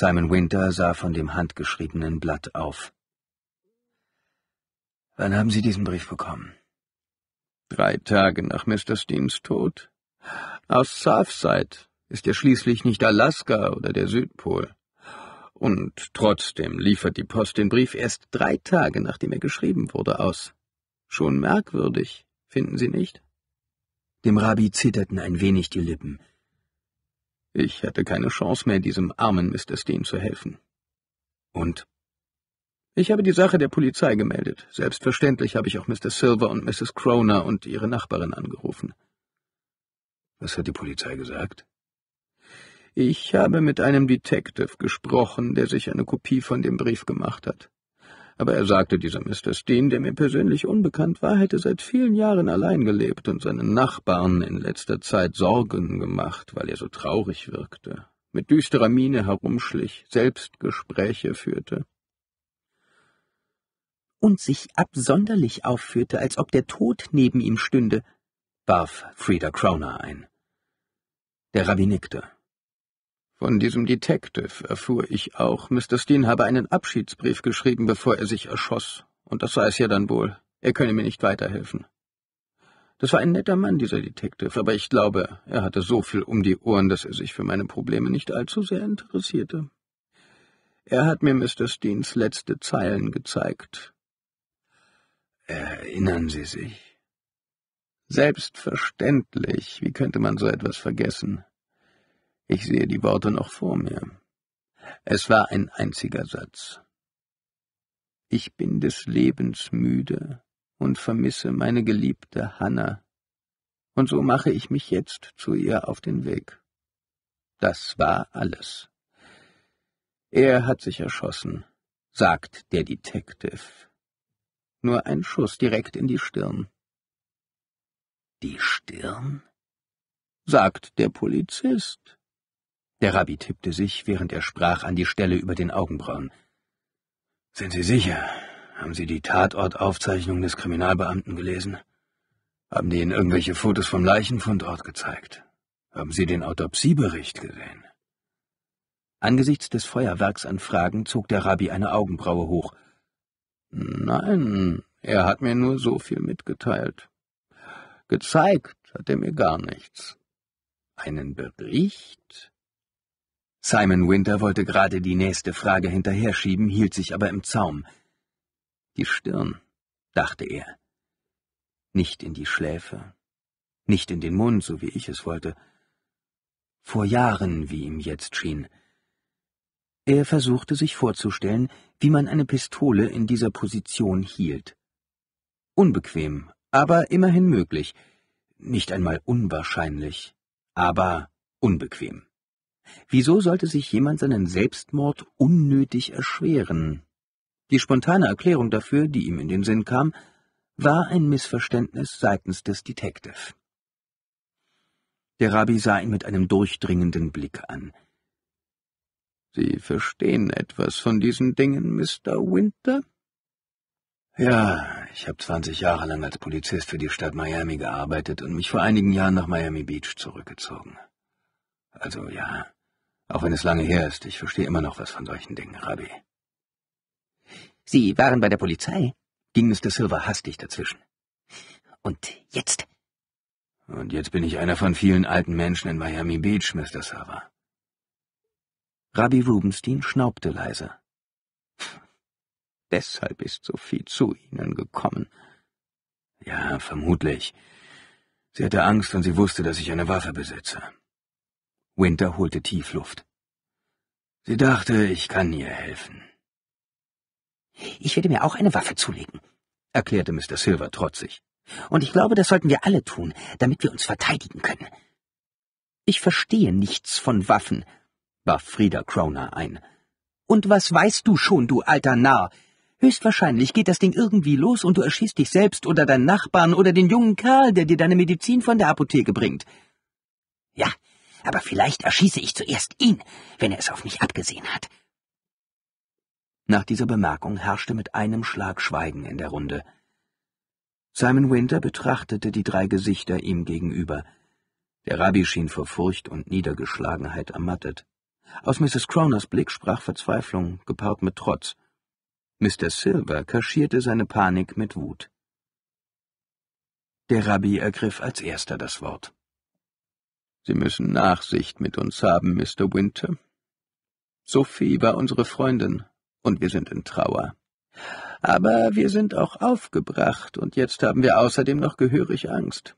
Simon Winter sah von dem handgeschriebenen Blatt auf. Wann haben Sie diesen Brief bekommen? Drei Tage nach Mr. Steams Tod. Aus Southside ist ja schließlich nicht Alaska oder der Südpol. Und trotzdem liefert die Post den Brief erst drei Tage, nachdem er geschrieben wurde, aus. Schon merkwürdig, finden Sie nicht? Dem Rabbi zitterten ein wenig die Lippen. Ich hatte keine Chance mehr, diesem armen Mr. Steen zu helfen. Und? Ich habe die Sache der Polizei gemeldet. Selbstverständlich habe ich auch Mr. Silver und Mrs. Croner und ihre Nachbarin angerufen. Was hat die Polizei gesagt? Ich habe mit einem Detective gesprochen, der sich eine Kopie von dem Brief gemacht hat aber er sagte, dieser Mr. Steen, der mir persönlich unbekannt war, hätte seit vielen Jahren allein gelebt und seinen Nachbarn in letzter Zeit Sorgen gemacht, weil er so traurig wirkte, mit düsterer Miene herumschlich, selbst Gespräche führte. Und sich absonderlich aufführte, als ob der Tod neben ihm stünde, warf Frieda Crowner ein. Der Rabbi nickte. Von diesem Detective erfuhr ich auch, Mr. Steen habe einen Abschiedsbrief geschrieben, bevor er sich erschoss, und das sei es ja dann wohl. Er könne mir nicht weiterhelfen. Das war ein netter Mann, dieser Detective, aber ich glaube, er hatte so viel um die Ohren, dass er sich für meine Probleme nicht allzu sehr interessierte. Er hat mir Mr. Steens letzte Zeilen gezeigt. Erinnern Sie sich? Selbstverständlich, wie könnte man so etwas vergessen? Ich sehe die Worte noch vor mir. Es war ein einziger Satz. Ich bin des Lebens müde und vermisse meine geliebte Hanna, und so mache ich mich jetzt zu ihr auf den Weg. Das war alles. Er hat sich erschossen, sagt der Detective. Nur ein Schuss direkt in die Stirn. Die Stirn? sagt der Polizist. Der Rabbi tippte sich, während er sprach, an die Stelle über den Augenbrauen. Sind Sie sicher? Haben Sie die Tatortaufzeichnung des Kriminalbeamten gelesen? Haben die Ihnen irgendwelche Fotos vom Leichenfundort gezeigt? Haben Sie den Autopsiebericht gesehen? Angesichts des Feuerwerks an Fragen zog der Rabbi eine Augenbraue hoch. Nein, er hat mir nur so viel mitgeteilt. Gezeigt hat er mir gar nichts. Einen Bericht Simon Winter wollte gerade die nächste Frage hinterher schieben, hielt sich aber im Zaum. Die Stirn, dachte er. Nicht in die Schläfe, nicht in den Mund, so wie ich es wollte. Vor Jahren, wie ihm jetzt schien. Er versuchte sich vorzustellen, wie man eine Pistole in dieser Position hielt. Unbequem, aber immerhin möglich, nicht einmal unwahrscheinlich, aber unbequem. Wieso sollte sich jemand seinen Selbstmord unnötig erschweren? Die spontane Erklärung dafür, die ihm in den Sinn kam, war ein Missverständnis seitens des Detective. Der Rabbi sah ihn mit einem durchdringenden Blick an. Sie verstehen etwas von diesen Dingen, Mr. Winter? Ja, ich habe 20 Jahre lang als Polizist für die Stadt Miami gearbeitet und mich vor einigen Jahren nach Miami Beach zurückgezogen. Also ja, auch wenn es lange her ist, ich verstehe immer noch was von solchen Dingen, Rabbi. Sie waren bei der Polizei, ging Mr. Silver hastig dazwischen. Und jetzt? Und jetzt bin ich einer von vielen alten Menschen in Miami Beach, Mr. Silver. Rabbi Rubenstein schnaubte leise. *laughs* Deshalb ist Sophie zu Ihnen gekommen. Ja, vermutlich. Sie hatte Angst, und sie wusste, dass ich eine Waffe besitze. Winter holte Tiefluft. Sie dachte, ich kann ihr helfen. Ich werde mir auch eine Waffe zulegen, erklärte Mr. Silver trotzig. Und ich glaube, das sollten wir alle tun, damit wir uns verteidigen können. Ich verstehe nichts von Waffen, warf Frieda Croner ein. Und was weißt du schon, du alter Narr? Höchstwahrscheinlich geht das Ding irgendwie los und du erschießt dich selbst oder deinen Nachbarn oder den jungen Kerl, der dir deine Medizin von der Apotheke bringt. Ja, aber vielleicht erschieße ich zuerst ihn, wenn er es auf mich abgesehen hat. Nach dieser Bemerkung herrschte mit einem Schlag Schweigen in der Runde. Simon Winter betrachtete die drei Gesichter ihm gegenüber. Der Rabbi schien vor Furcht und Niedergeschlagenheit ermattet. Aus Mrs. Croners Blick sprach Verzweiflung, gepaart mit Trotz. Mr. Silver kaschierte seine Panik mit Wut. Der Rabbi ergriff als erster das Wort. Sie müssen Nachsicht mit uns haben, Mr. Winter. Sophie war unsere Freundin, und wir sind in Trauer. Aber wir sind auch aufgebracht, und jetzt haben wir außerdem noch gehörig Angst.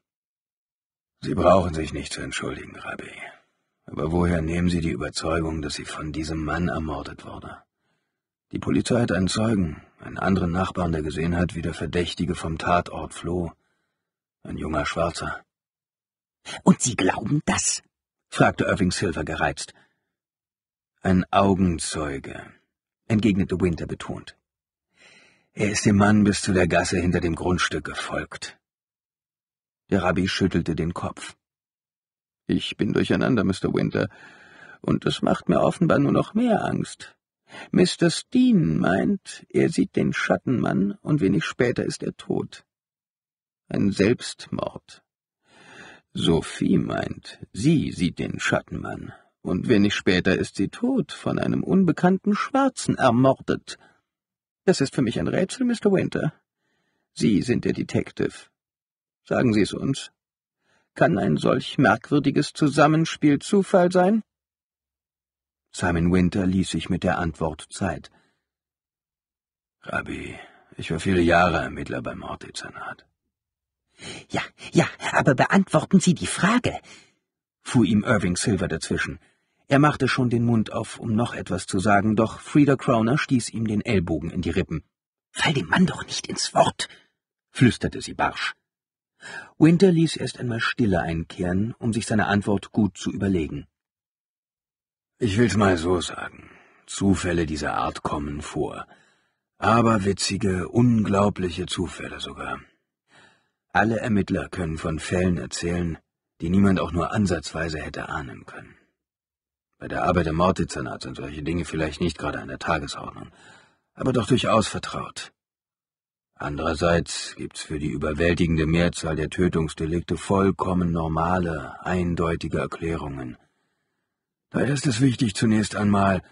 Sie brauchen sich nicht zu entschuldigen, Rabbi. Aber woher nehmen Sie die Überzeugung, dass sie von diesem Mann ermordet wurde? Die Polizei hat einen Zeugen, einen anderen Nachbarn, der gesehen hat, wie der Verdächtige vom Tatort floh. Ein junger Schwarzer. Und Sie glauben das? fragte Irving Silver gereizt. Ein Augenzeuge, entgegnete Winter betont. Er ist dem Mann bis zu der Gasse hinter dem Grundstück gefolgt. Der Rabbi schüttelte den Kopf. Ich bin durcheinander, Mr. Winter, und es macht mir offenbar nur noch mehr Angst. Mr. Steen meint, er sieht den Schattenmann und wenig später ist er tot. Ein Selbstmord. Sophie meint, sie sieht den Schattenmann, und wenig später ist sie tot, von einem unbekannten Schwarzen ermordet. Das ist für mich ein Rätsel, Mr. Winter. Sie sind der Detective. Sagen Sie es uns. Kann ein solch merkwürdiges Zusammenspiel Zufall sein? Simon Winter ließ sich mit der Antwort Zeit. Rabbi, ich war viele Jahre Ermittler beim Morddezernat. Ja, ja, aber beantworten Sie die Frage, fuhr ihm Irving Silver dazwischen. Er machte schon den Mund auf, um noch etwas zu sagen, doch Frieda Crowner stieß ihm den Ellbogen in die Rippen. Fall dem Mann doch nicht ins Wort, flüsterte sie barsch. Winter ließ erst einmal Stille einkehren, um sich seine Antwort gut zu überlegen. Ich will's mal so sagen. Zufälle dieser Art kommen vor. Aberwitzige, unglaubliche Zufälle sogar. Alle Ermittler können von Fällen erzählen, die niemand auch nur ansatzweise hätte ahnen können. Bei der Arbeit im Morddezernat sind solche Dinge vielleicht nicht gerade an der Tagesordnung, aber doch durchaus vertraut. Andererseits gibt's für die überwältigende Mehrzahl der Tötungsdelikte vollkommen normale, eindeutige Erklärungen. Daher ist es wichtig, zunächst einmal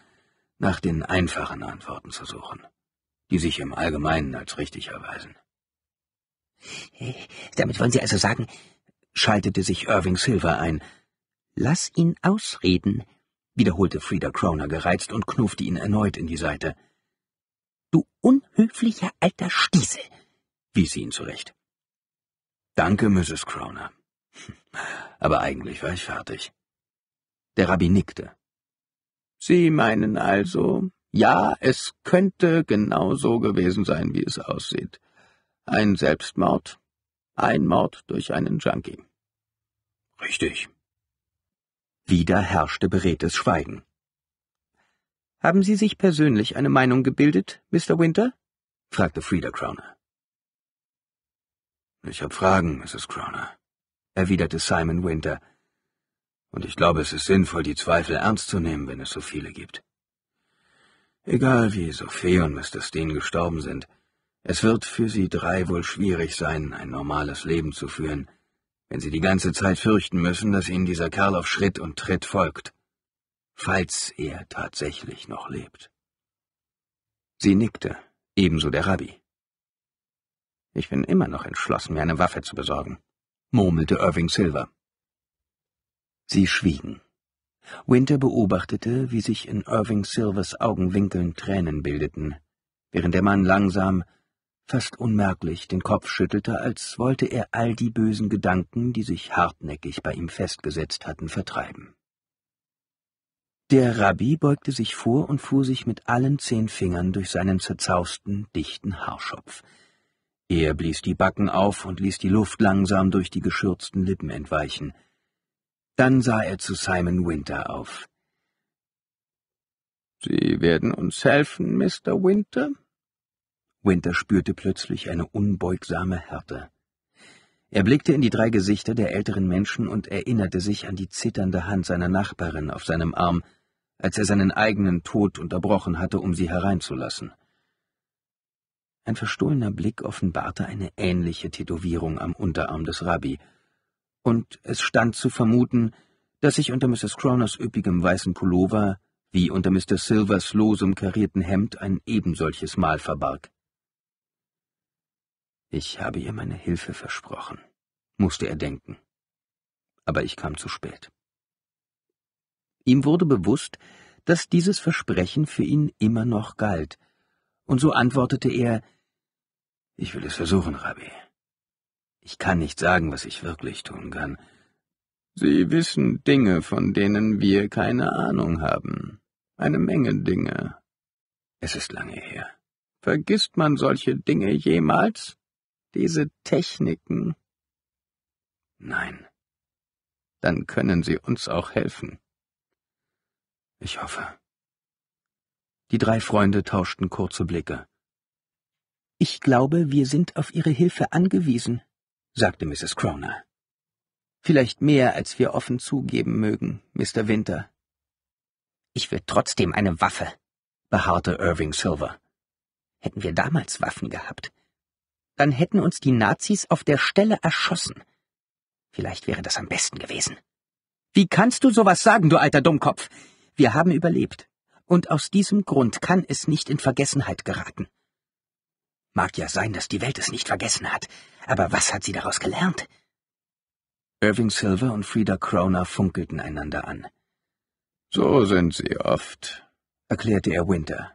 nach den einfachen Antworten zu suchen, die sich im Allgemeinen als richtig erweisen. Damit wollen Sie also sagen, schaltete sich Irving Silver ein. Lass ihn ausreden, wiederholte Frieda Croner gereizt und knuffte ihn erneut in die Seite. Du unhöflicher alter Stiesel, wies sie ihn zurecht. Danke, Mrs. Croner. Aber eigentlich war ich fertig. Der Rabbi nickte. Sie meinen also, ja, es könnte genau so gewesen sein, wie es aussieht. Ein Selbstmord, ein Mord durch einen Junkie. Richtig. Wieder herrschte beredtes Schweigen. Haben Sie sich persönlich eine Meinung gebildet, Mr. Winter? fragte Frieda Crowner. Ich habe Fragen, Mrs. Crowner, erwiderte Simon Winter. Und ich glaube, es ist sinnvoll, die Zweifel ernst zu nehmen, wenn es so viele gibt. Egal wie Sophie und Mr. Steen gestorben sind, es wird für Sie drei wohl schwierig sein, ein normales Leben zu führen, wenn Sie die ganze Zeit fürchten müssen, dass Ihnen dieser Kerl auf Schritt und Tritt folgt, falls er tatsächlich noch lebt. Sie nickte, ebenso der Rabbi. Ich bin immer noch entschlossen, mir eine Waffe zu besorgen, murmelte Irving Silver. Sie schwiegen. Winter beobachtete, wie sich in Irving Silvers Augenwinkeln Tränen bildeten, während der Mann langsam fast unmerklich den Kopf schüttelte, als wollte er all die bösen Gedanken, die sich hartnäckig bei ihm festgesetzt hatten, vertreiben. Der Rabbi beugte sich vor und fuhr sich mit allen zehn Fingern durch seinen zerzausten, dichten Haarschopf. Er blies die Backen auf und ließ die Luft langsam durch die geschürzten Lippen entweichen. Dann sah er zu Simon Winter auf. Sie werden uns helfen, Mr. Winter? Winter spürte plötzlich eine unbeugsame Härte. Er blickte in die drei Gesichter der älteren Menschen und erinnerte sich an die zitternde Hand seiner Nachbarin auf seinem Arm, als er seinen eigenen Tod unterbrochen hatte, um sie hereinzulassen. Ein verstohlener Blick offenbarte eine ähnliche Tätowierung am Unterarm des Rabbi, und es stand zu vermuten, dass sich unter Mrs. Croners üppigem weißen Pullover wie unter Mr. Silvers losem karierten Hemd ein ebensolches Mal verbarg. Ich habe ihr meine Hilfe versprochen, musste er denken. Aber ich kam zu spät. Ihm wurde bewusst, dass dieses Versprechen für ihn immer noch galt, und so antwortete er Ich will es versuchen, Rabbi. Ich kann nicht sagen, was ich wirklich tun kann. Sie wissen Dinge, von denen wir keine Ahnung haben. Eine Menge Dinge. Es ist lange her. Vergisst man solche Dinge jemals? Diese Techniken. Nein. Dann können sie uns auch helfen. Ich hoffe. Die drei Freunde tauschten kurze Blicke. Ich glaube, wir sind auf Ihre Hilfe angewiesen, sagte Mrs. Croner. Vielleicht mehr, als wir offen zugeben mögen, Mr. Winter. Ich will trotzdem eine Waffe, beharrte Irving Silver. Hätten wir damals Waffen gehabt, dann hätten uns die Nazis auf der Stelle erschossen. Vielleicht wäre das am besten gewesen. Wie kannst du sowas sagen, du alter Dummkopf? Wir haben überlebt. Und aus diesem Grund kann es nicht in Vergessenheit geraten. Mag ja sein, dass die Welt es nicht vergessen hat, aber was hat sie daraus gelernt? Irving Silver und Frieda Croner funkelten einander an. So sind sie oft, erklärte er Winter.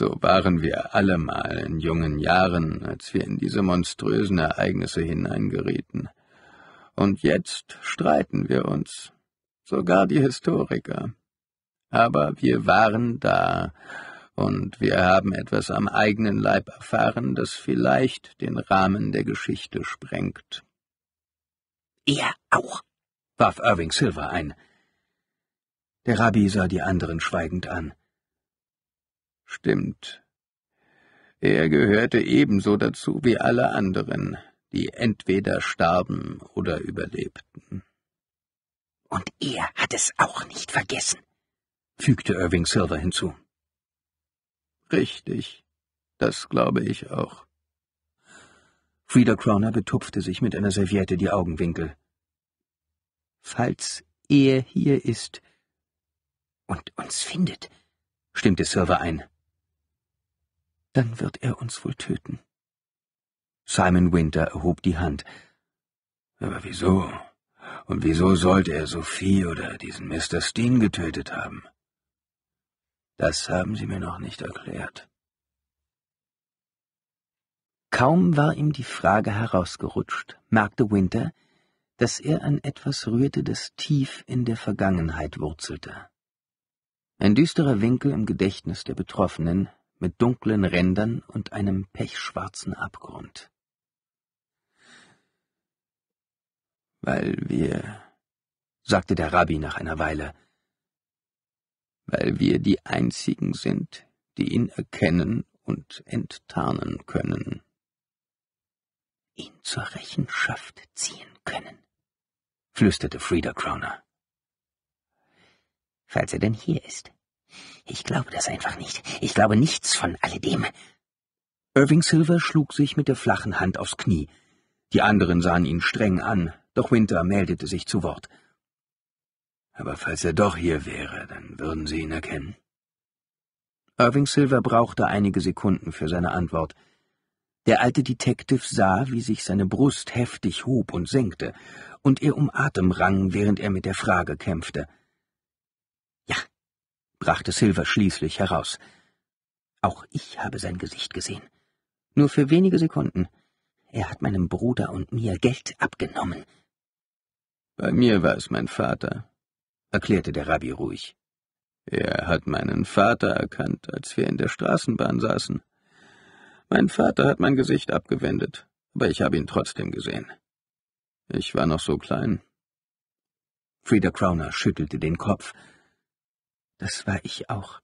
So waren wir alle mal in jungen Jahren, als wir in diese monströsen Ereignisse hineingerieten. Und jetzt streiten wir uns, sogar die Historiker. Aber wir waren da, und wir haben etwas am eigenen Leib erfahren, das vielleicht den Rahmen der Geschichte sprengt. Er auch, warf Irving Silver ein. Der Rabbi sah die anderen schweigend an. Stimmt. Er gehörte ebenso dazu wie alle anderen, die entweder starben oder überlebten. Und er hat es auch nicht vergessen, fügte Irving Silver hinzu. Richtig, das glaube ich auch. Frieda Crowner betupfte sich mit einer Serviette die Augenwinkel. Falls er hier ist und uns findet, stimmte Silver ein dann wird er uns wohl töten. Simon Winter erhob die Hand. Aber wieso? Und wieso sollte er Sophie oder diesen Mr. Steen getötet haben? Das haben Sie mir noch nicht erklärt. Kaum war ihm die Frage herausgerutscht, merkte Winter, dass er an etwas rührte, das tief in der Vergangenheit wurzelte. Ein düsterer Winkel im Gedächtnis der Betroffenen, mit dunklen Rändern und einem pechschwarzen Abgrund. Weil wir, sagte der Rabbi nach einer Weile, weil wir die einzigen sind, die ihn erkennen und enttarnen können. Ihn zur Rechenschaft ziehen können, flüsterte Frieda Crowner. Falls er denn hier ist. Ich glaube das einfach nicht. Ich glaube nichts von alledem. Irving Silver schlug sich mit der flachen Hand aufs Knie. Die anderen sahen ihn streng an, doch Winter meldete sich zu Wort. Aber falls er doch hier wäre, dann würden Sie ihn erkennen. Irving Silver brauchte einige Sekunden für seine Antwort. Der alte Detective sah, wie sich seine Brust heftig hob und senkte, und er um Atem rang, während er mit der Frage kämpfte brachte Silver schließlich heraus. Auch ich habe sein Gesicht gesehen. Nur für wenige Sekunden. Er hat meinem Bruder und mir Geld abgenommen. Bei mir war es mein Vater, erklärte der Rabbi ruhig. Er hat meinen Vater erkannt, als wir in der Straßenbahn saßen. Mein Vater hat mein Gesicht abgewendet, aber ich habe ihn trotzdem gesehen. Ich war noch so klein. Frieda Crowner schüttelte den Kopf, das war ich auch,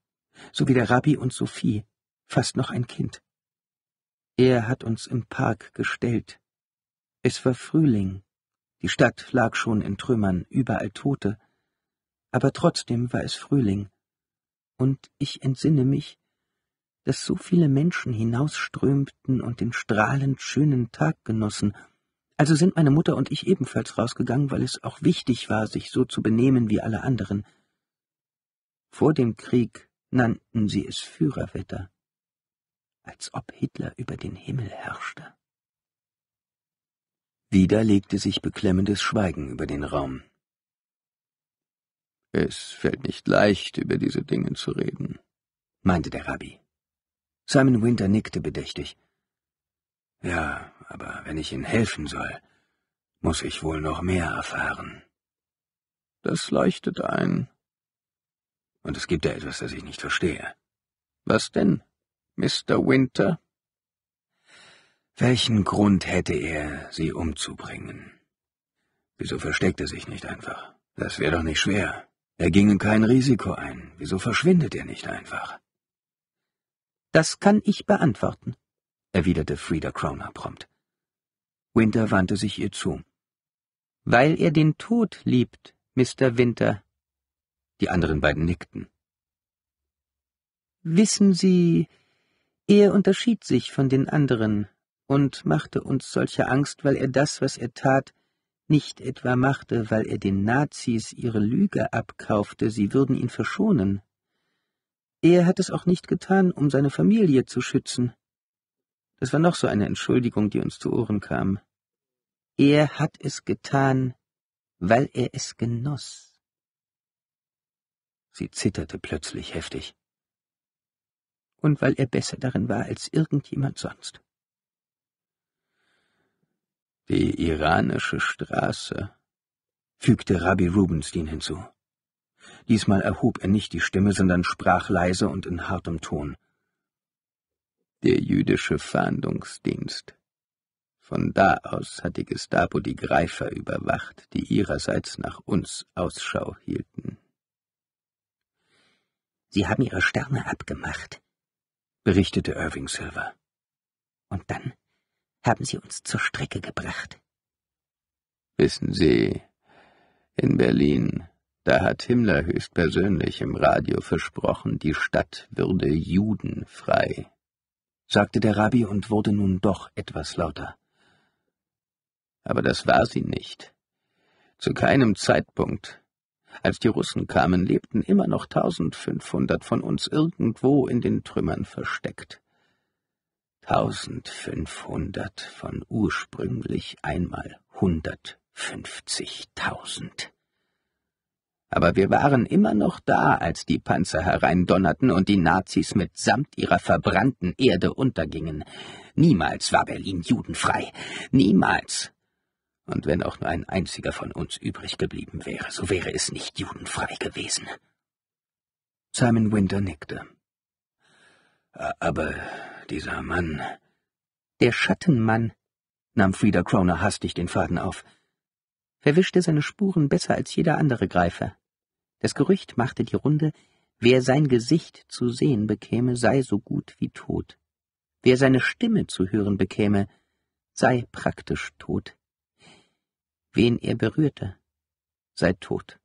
so wie der Rabbi und Sophie, fast noch ein Kind. Er hat uns im Park gestellt. Es war Frühling, die Stadt lag schon in Trümmern, überall Tote, aber trotzdem war es Frühling, und ich entsinne mich, dass so viele Menschen hinausströmten und den strahlend schönen Tag genossen, also sind meine Mutter und ich ebenfalls rausgegangen, weil es auch wichtig war, sich so zu benehmen wie alle anderen, vor dem Krieg nannten sie es Führerwetter, als ob Hitler über den Himmel herrschte. Wieder legte sich beklemmendes Schweigen über den Raum. Es fällt nicht leicht, über diese Dinge zu reden, meinte der Rabbi. Simon Winter nickte bedächtig. Ja, aber wenn ich Ihnen helfen soll, muss ich wohl noch mehr erfahren. Das leuchtet ein, und es gibt da etwas, das ich nicht verstehe. Was denn, Mr. Winter? Welchen Grund hätte er, sie umzubringen? Wieso versteckt er sich nicht einfach? Das wäre doch nicht schwer. Er ginge kein Risiko ein. Wieso verschwindet er nicht einfach? Das kann ich beantworten, erwiderte Frieda Croner prompt. Winter wandte sich ihr zu. Weil er den Tod liebt, Mr. Winter. Die anderen beiden nickten. Wissen Sie, er unterschied sich von den anderen und machte uns solche Angst, weil er das, was er tat, nicht etwa machte, weil er den Nazis ihre Lüge abkaufte, sie würden ihn verschonen. Er hat es auch nicht getan, um seine Familie zu schützen. Das war noch so eine Entschuldigung, die uns zu Ohren kam. Er hat es getan, weil er es genoss. Sie zitterte plötzlich heftig. Und weil er besser darin war als irgendjemand sonst. Die iranische Straße, fügte Rabbi Rubenstein hinzu. Diesmal erhob er nicht die Stimme, sondern sprach leise und in hartem Ton. Der jüdische Fahndungsdienst. Von da aus hat die Gestapo die Greifer überwacht, die ihrerseits nach uns Ausschau hielten. Sie haben ihre Sterne abgemacht, berichtete Irving Silver. Und dann haben sie uns zur Strecke gebracht. Wissen Sie, in Berlin, da hat Himmler höchstpersönlich im Radio versprochen, die Stadt würde judenfrei, sagte der Rabbi und wurde nun doch etwas lauter. Aber das war sie nicht. Zu keinem Zeitpunkt als die Russen kamen, lebten immer noch 1500 von uns irgendwo in den Trümmern versteckt. 1500 von ursprünglich einmal 150.000. Aber wir waren immer noch da, als die Panzer hereindonnerten und die Nazis mitsamt ihrer verbrannten Erde untergingen. Niemals war Berlin judenfrei. Niemals und wenn auch nur ein einziger von uns übrig geblieben wäre, so wäre es nicht judenfrei gewesen. Simon Winter nickte. Aber dieser Mann. Der Schattenmann, nahm Frieda Croner hastig den Faden auf, verwischte seine Spuren besser als jeder andere Greifer. Das Gerücht machte die Runde, wer sein Gesicht zu sehen bekäme, sei so gut wie tot. Wer seine Stimme zu hören bekäme, sei praktisch tot. Wen er berührte, sei tot.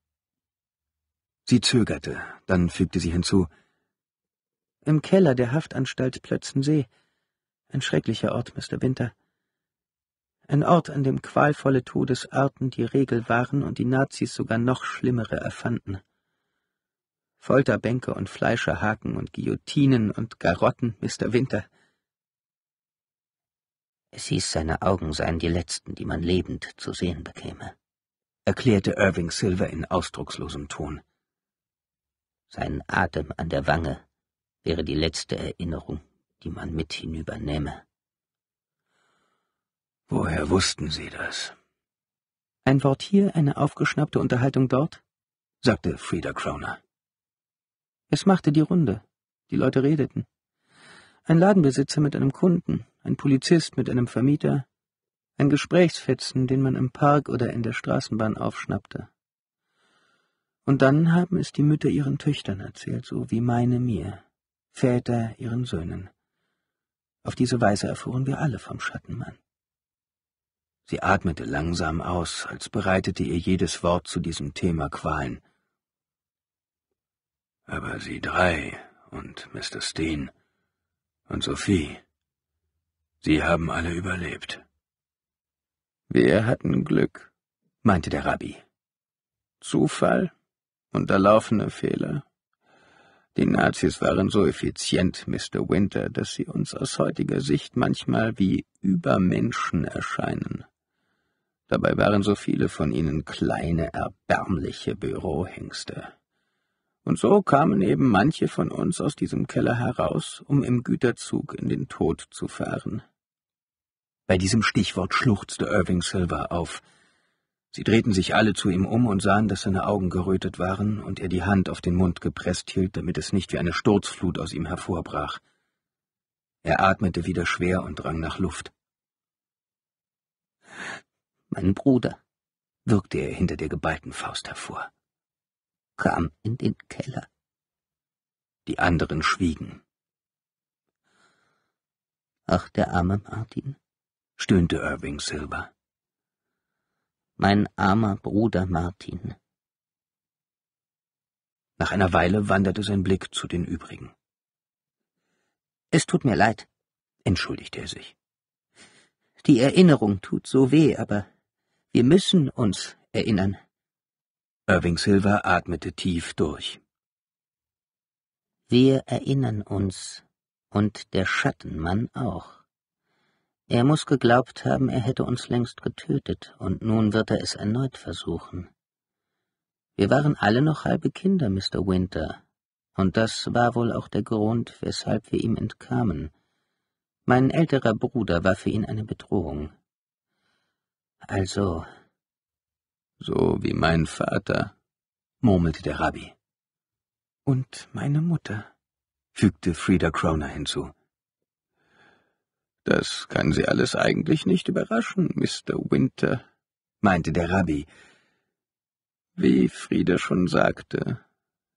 Sie zögerte, dann fügte sie hinzu Im Keller der Haftanstalt Plötzensee, ein schrecklicher Ort, Mr. Winter. Ein Ort, an dem qualvolle Todesarten die Regel waren und die Nazis sogar noch schlimmere erfanden. Folterbänke und Fleischerhaken und Guillotinen und Garotten, Mr. Winter. Es hieß, seine Augen seien die letzten, die man lebend zu sehen bekäme, erklärte Irving Silver in ausdruckslosem Ton. Sein Atem an der Wange wäre die letzte Erinnerung, die man mit hinübernähme. Woher wussten Sie das? Ein Wort hier, eine aufgeschnappte Unterhaltung dort, sagte Frieda Croner. Es machte die Runde. Die Leute redeten. Ein Ladenbesitzer mit einem Kunden, ein Polizist mit einem Vermieter, ein Gesprächsfetzen, den man im Park oder in der Straßenbahn aufschnappte. Und dann haben es die Mütter ihren Töchtern erzählt, so wie meine mir, Väter ihren Söhnen. Auf diese Weise erfuhren wir alle vom Schattenmann. Sie atmete langsam aus, als bereitete ihr jedes Wort zu diesem Thema Qualen. Aber Sie drei und Mr. Steen und Sophie, Sie haben alle überlebt. Wir hatten Glück, meinte der Rabbi. Zufall? Unterlaufene Fehler? Die Nazis waren so effizient, Mr. Winter, dass sie uns aus heutiger Sicht manchmal wie Übermenschen erscheinen. Dabei waren so viele von ihnen kleine, erbärmliche Bürohengste. Und so kamen eben manche von uns aus diesem Keller heraus, um im Güterzug in den Tod zu fahren. Bei diesem Stichwort schluchzte Irving Silver auf. Sie drehten sich alle zu ihm um und sahen, dass seine Augen gerötet waren und er die Hand auf den Mund gepresst hielt, damit es nicht wie eine Sturzflut aus ihm hervorbrach. Er atmete wieder schwer und drang nach Luft. Mein Bruder, wirkte er hinter der geballten Faust hervor, kam in den Keller. Die anderen schwiegen. Ach, der arme Martin, stöhnte Irving Silber. Mein armer Bruder Martin. Nach einer Weile wanderte sein Blick zu den übrigen. Es tut mir leid, entschuldigte er sich. Die Erinnerung tut so weh, aber wir müssen uns erinnern. Irving Silver atmete tief durch. Wir erinnern uns, und der Schattenmann auch. Er muss geglaubt haben, er hätte uns längst getötet, und nun wird er es erneut versuchen. Wir waren alle noch halbe Kinder, Mr. Winter, und das war wohl auch der Grund, weshalb wir ihm entkamen. Mein älterer Bruder war für ihn eine Bedrohung. Also. So wie mein Vater, murmelte der Rabbi. Und meine Mutter, fügte Frieda Croner hinzu. Das kann Sie alles eigentlich nicht überraschen, Mr. Winter, meinte der Rabbi. Wie Frieda schon sagte,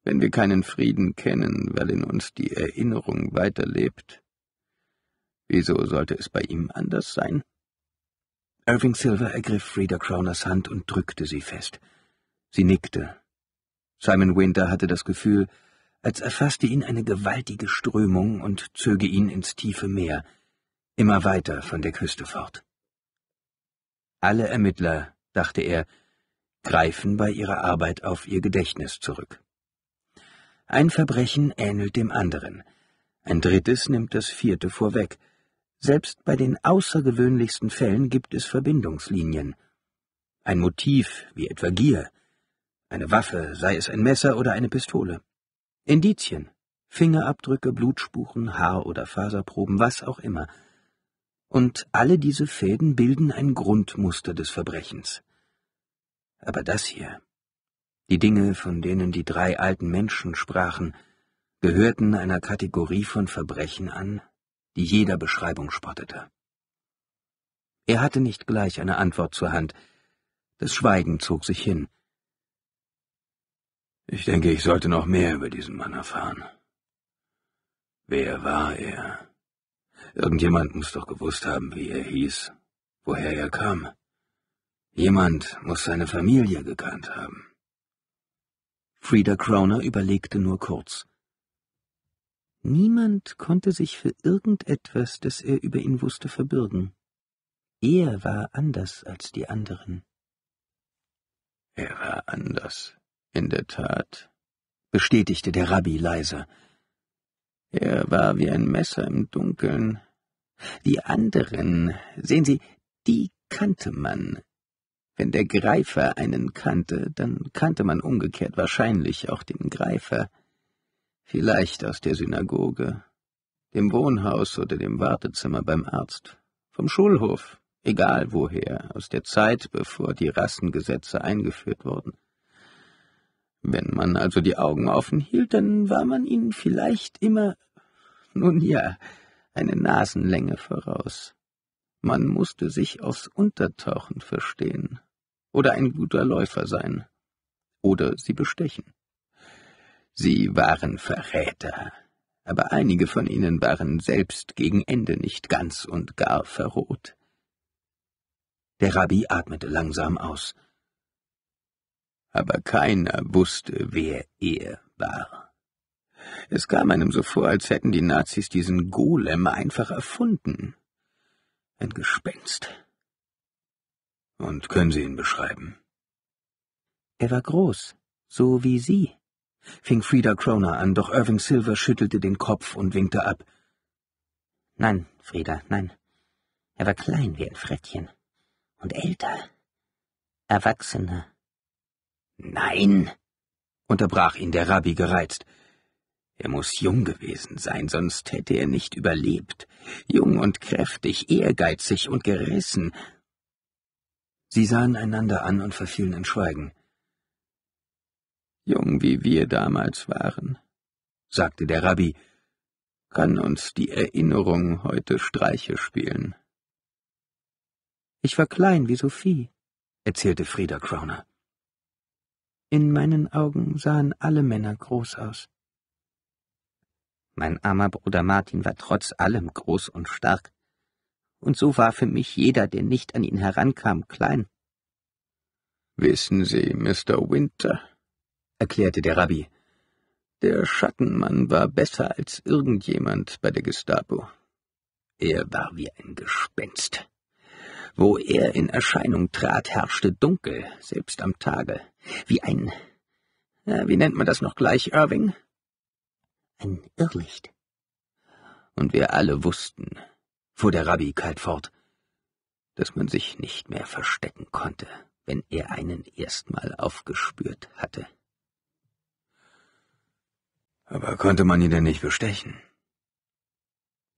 wenn wir keinen Frieden kennen, weil in uns die Erinnerung weiterlebt, wieso sollte es bei ihm anders sein? Irving Silver ergriff Frieda Crowners Hand und drückte sie fest. Sie nickte. Simon Winter hatte das Gefühl, als erfasste ihn eine gewaltige Strömung und zöge ihn ins tiefe Meer immer weiter von der Küste fort. Alle Ermittler, dachte er, greifen bei ihrer Arbeit auf ihr Gedächtnis zurück. Ein Verbrechen ähnelt dem anderen, ein drittes nimmt das vierte vorweg, selbst bei den außergewöhnlichsten Fällen gibt es Verbindungslinien. Ein Motiv, wie etwa Gier, eine Waffe, sei es ein Messer oder eine Pistole. Indizien, Fingerabdrücke, Blutspuren, Haar- oder Faserproben, was auch immer – und alle diese Fäden bilden ein Grundmuster des Verbrechens. Aber das hier, die Dinge, von denen die drei alten Menschen sprachen, gehörten einer Kategorie von Verbrechen an, die jeder Beschreibung spottete. Er hatte nicht gleich eine Antwort zur Hand. Das Schweigen zog sich hin. Ich denke, ich sollte noch mehr über diesen Mann erfahren. Wer war er? Irgendjemand muss doch gewusst haben, wie er hieß, woher er kam. Jemand muss seine Familie gekannt haben. Frieda Crowner überlegte nur kurz. Niemand konnte sich für irgendetwas, das er über ihn wusste, verbürgen. Er war anders als die anderen. Er war anders, in der Tat, bestätigte der Rabbi leiser. Er war wie ein Messer im Dunkeln. Die anderen, sehen Sie, die kannte man. Wenn der Greifer einen kannte, dann kannte man umgekehrt wahrscheinlich auch den Greifer. Vielleicht aus der Synagoge, dem Wohnhaus oder dem Wartezimmer beim Arzt, vom Schulhof, egal woher, aus der Zeit, bevor die Rassengesetze eingeführt wurden. Wenn man also die Augen offen hielt, dann war man ihnen vielleicht immer, nun ja, eine Nasenlänge voraus. Man musste sich aufs Untertauchen verstehen oder ein guter Läufer sein oder sie bestechen. Sie waren Verräter, aber einige von ihnen waren selbst gegen Ende nicht ganz und gar verroht. Der Rabbi atmete langsam aus aber keiner wusste, wer er war. Es kam einem so vor, als hätten die Nazis diesen Golem einfach erfunden. Ein Gespenst. Und können Sie ihn beschreiben? Er war groß, so wie Sie, fing Frieda Croner an, doch Irving Silver schüttelte den Kopf und winkte ab. Nein, Frieda, nein. Er war klein wie ein Frettchen und älter, erwachsener, Nein, unterbrach ihn der Rabbi gereizt. Er muß jung gewesen sein, sonst hätte er nicht überlebt. Jung und kräftig, ehrgeizig und gerissen. Sie sahen einander an und verfielen in Schweigen. Jung wie wir damals waren, sagte der Rabbi, kann uns die Erinnerung heute Streiche spielen. Ich war klein wie Sophie, erzählte Frieda Crowner. In meinen Augen sahen alle Männer groß aus. Mein armer Bruder Martin war trotz allem groß und stark, und so war für mich jeder, der nicht an ihn herankam, klein. Wissen Sie, Mr. Winter, erklärte der Rabbi, der Schattenmann war besser als irgendjemand bei der Gestapo. Er war wie ein Gespenst. Wo er in Erscheinung trat, herrschte Dunkel, selbst am Tage, wie ein, äh, wie nennt man das noch gleich, Irving? Ein Irrlicht. Und wir alle wussten, fuhr der Rabbi kalt fort, dass man sich nicht mehr verstecken konnte, wenn er einen erstmal aufgespürt hatte. Aber konnte man ihn denn nicht bestechen?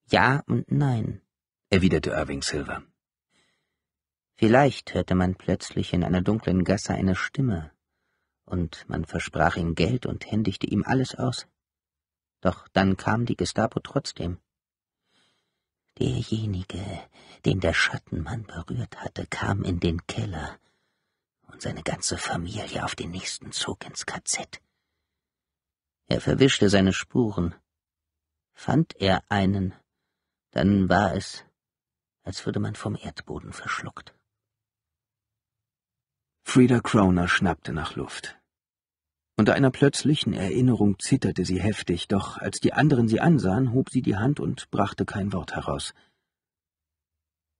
Ja und nein, erwiderte Irving Silver. Vielleicht hörte man plötzlich in einer dunklen Gasse eine Stimme, und man versprach ihm Geld und händigte ihm alles aus. Doch dann kam die Gestapo trotzdem. Derjenige, den der Schattenmann berührt hatte, kam in den Keller und seine ganze Familie auf den nächsten Zug ins KZ. Er verwischte seine Spuren. Fand er einen, dann war es, als würde man vom Erdboden verschluckt. Frieda Croner schnappte nach Luft. Unter einer plötzlichen Erinnerung zitterte sie heftig, doch als die anderen sie ansahen, hob sie die Hand und brachte kein Wort heraus.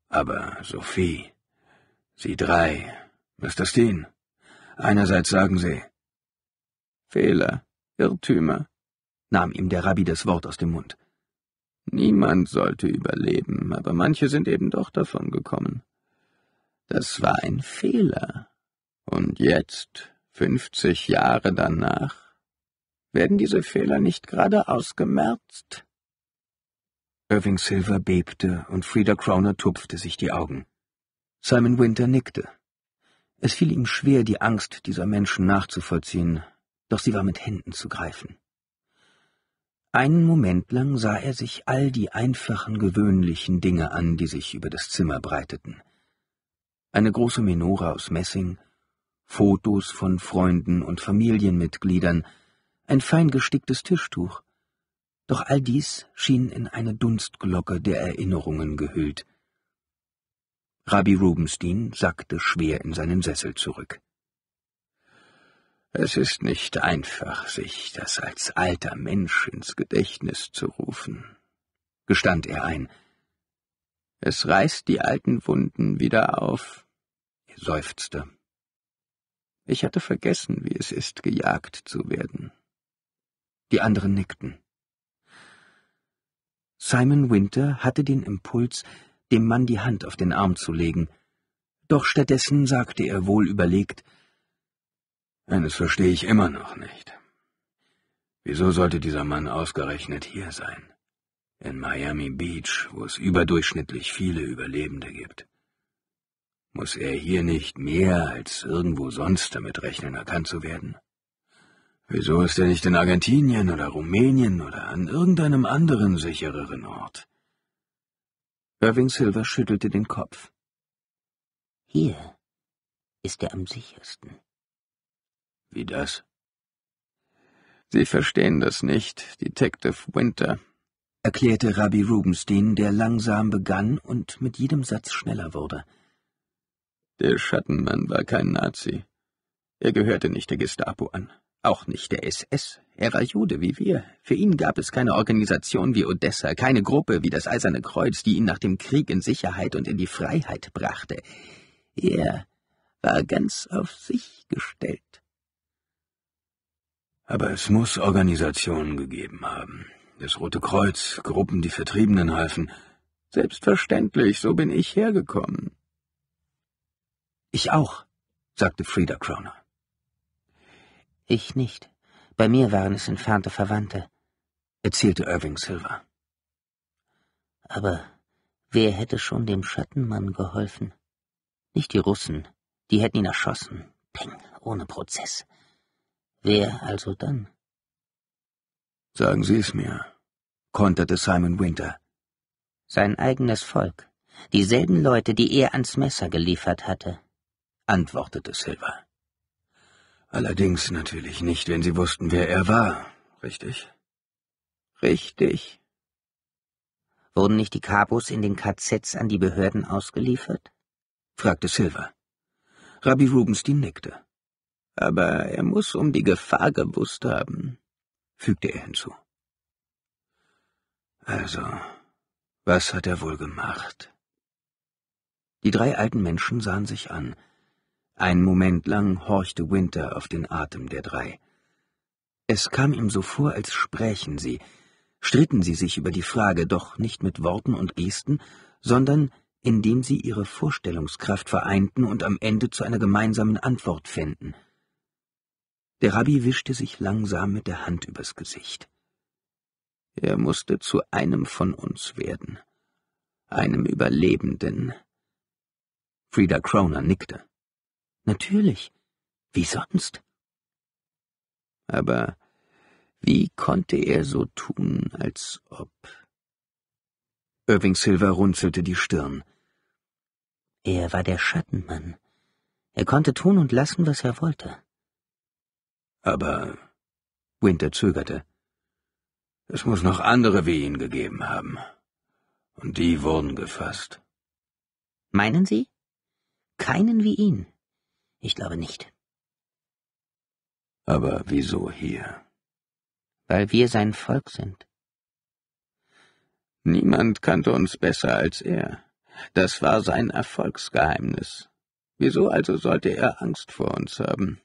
Aber Sophie, Sie drei, Mr. Steen, einerseits sagen Sie Fehler, Irrtümer, nahm ihm der Rabbi das Wort aus dem Mund. Niemand sollte überleben, aber manche sind eben doch davon gekommen. Das war ein Fehler, und jetzt, 50 Jahre danach, werden diese Fehler nicht gerade ausgemerzt? Irving Silver bebte und Frieda Crowner tupfte sich die Augen. Simon Winter nickte. Es fiel ihm schwer, die Angst dieser Menschen nachzuvollziehen, doch sie war mit Händen zu greifen. Einen Moment lang sah er sich all die einfachen, gewöhnlichen Dinge an, die sich über das Zimmer breiteten. Eine große Menora aus Messing, Fotos von Freunden und Familienmitgliedern, ein fein gesticktes Tischtuch. Doch all dies schien in eine Dunstglocke der Erinnerungen gehüllt. Rabbi Rubenstein sackte schwer in seinen Sessel zurück. Es ist nicht einfach, sich das als alter Mensch ins Gedächtnis zu rufen, gestand er ein. Es reißt die alten Wunden wieder auf, er seufzte. Ich hatte vergessen, wie es ist, gejagt zu werden. Die anderen nickten. Simon Winter hatte den Impuls, dem Mann die Hand auf den Arm zu legen, doch stattdessen sagte er wohl überlegt Eines verstehe ich immer noch nicht. Wieso sollte dieser Mann ausgerechnet hier sein? In Miami Beach, wo es überdurchschnittlich viele Überlebende gibt. Muss er hier nicht mehr als irgendwo sonst damit rechnen, erkannt zu werden? Wieso ist er nicht in Argentinien oder Rumänien oder an irgendeinem anderen sichereren Ort? Irving Silver schüttelte den Kopf. Hier ist er am sichersten. Wie das? Sie verstehen das nicht, Detective Winter, erklärte Rabbi Rubenstein, der langsam begann und mit jedem Satz schneller wurde. Der Schattenmann war kein Nazi. Er gehörte nicht der Gestapo an, auch nicht der SS. Er war Jude wie wir. Für ihn gab es keine Organisation wie Odessa, keine Gruppe wie das Eiserne Kreuz, die ihn nach dem Krieg in Sicherheit und in die Freiheit brachte. Er war ganz auf sich gestellt. Aber es muss Organisationen gegeben haben. Das Rote Kreuz, Gruppen, die Vertriebenen halfen. Selbstverständlich, so bin ich hergekommen. Ich auch, sagte Frieda Kroner. Ich nicht. Bei mir waren es entfernte Verwandte, erzählte Irving Silver. Aber wer hätte schon dem Schattenmann geholfen? Nicht die Russen, die hätten ihn erschossen. ping, ohne Prozess. Wer also dann? Sagen Sie es mir, konterte Simon Winter. Sein eigenes Volk, dieselben Leute, die er ans Messer geliefert hatte antwortete Silver. Allerdings natürlich nicht, wenn Sie wussten, wer er war, richtig? Richtig. Wurden nicht die Kabos in den KZs an die Behörden ausgeliefert? fragte Silver. Rabbi Rubenstein nickte. Aber er muss um die Gefahr gewusst haben, fügte er hinzu. Also, was hat er wohl gemacht? Die drei alten Menschen sahen sich an, ein Moment lang horchte Winter auf den Atem der drei. Es kam ihm so vor, als sprächen sie, stritten sie sich über die Frage, doch nicht mit Worten und Gesten, sondern indem sie ihre Vorstellungskraft vereinten und am Ende zu einer gemeinsamen Antwort fänden. Der Rabbi wischte sich langsam mit der Hand übers Gesicht. Er musste zu einem von uns werden, einem Überlebenden. Frieda Croner nickte. Natürlich. Wie sonst? Aber wie konnte er so tun, als ob... Irving Silver runzelte die Stirn. Er war der Schattenmann. Er konnte tun und lassen, was er wollte. Aber... Winter zögerte. Es muss noch andere wie ihn gegeben haben. Und die wurden gefasst. Meinen Sie? Keinen wie ihn. Ich glaube nicht. Aber wieso hier? Weil wir sein Volk sind. Niemand kannte uns besser als er. Das war sein Erfolgsgeheimnis. Wieso also sollte er Angst vor uns haben?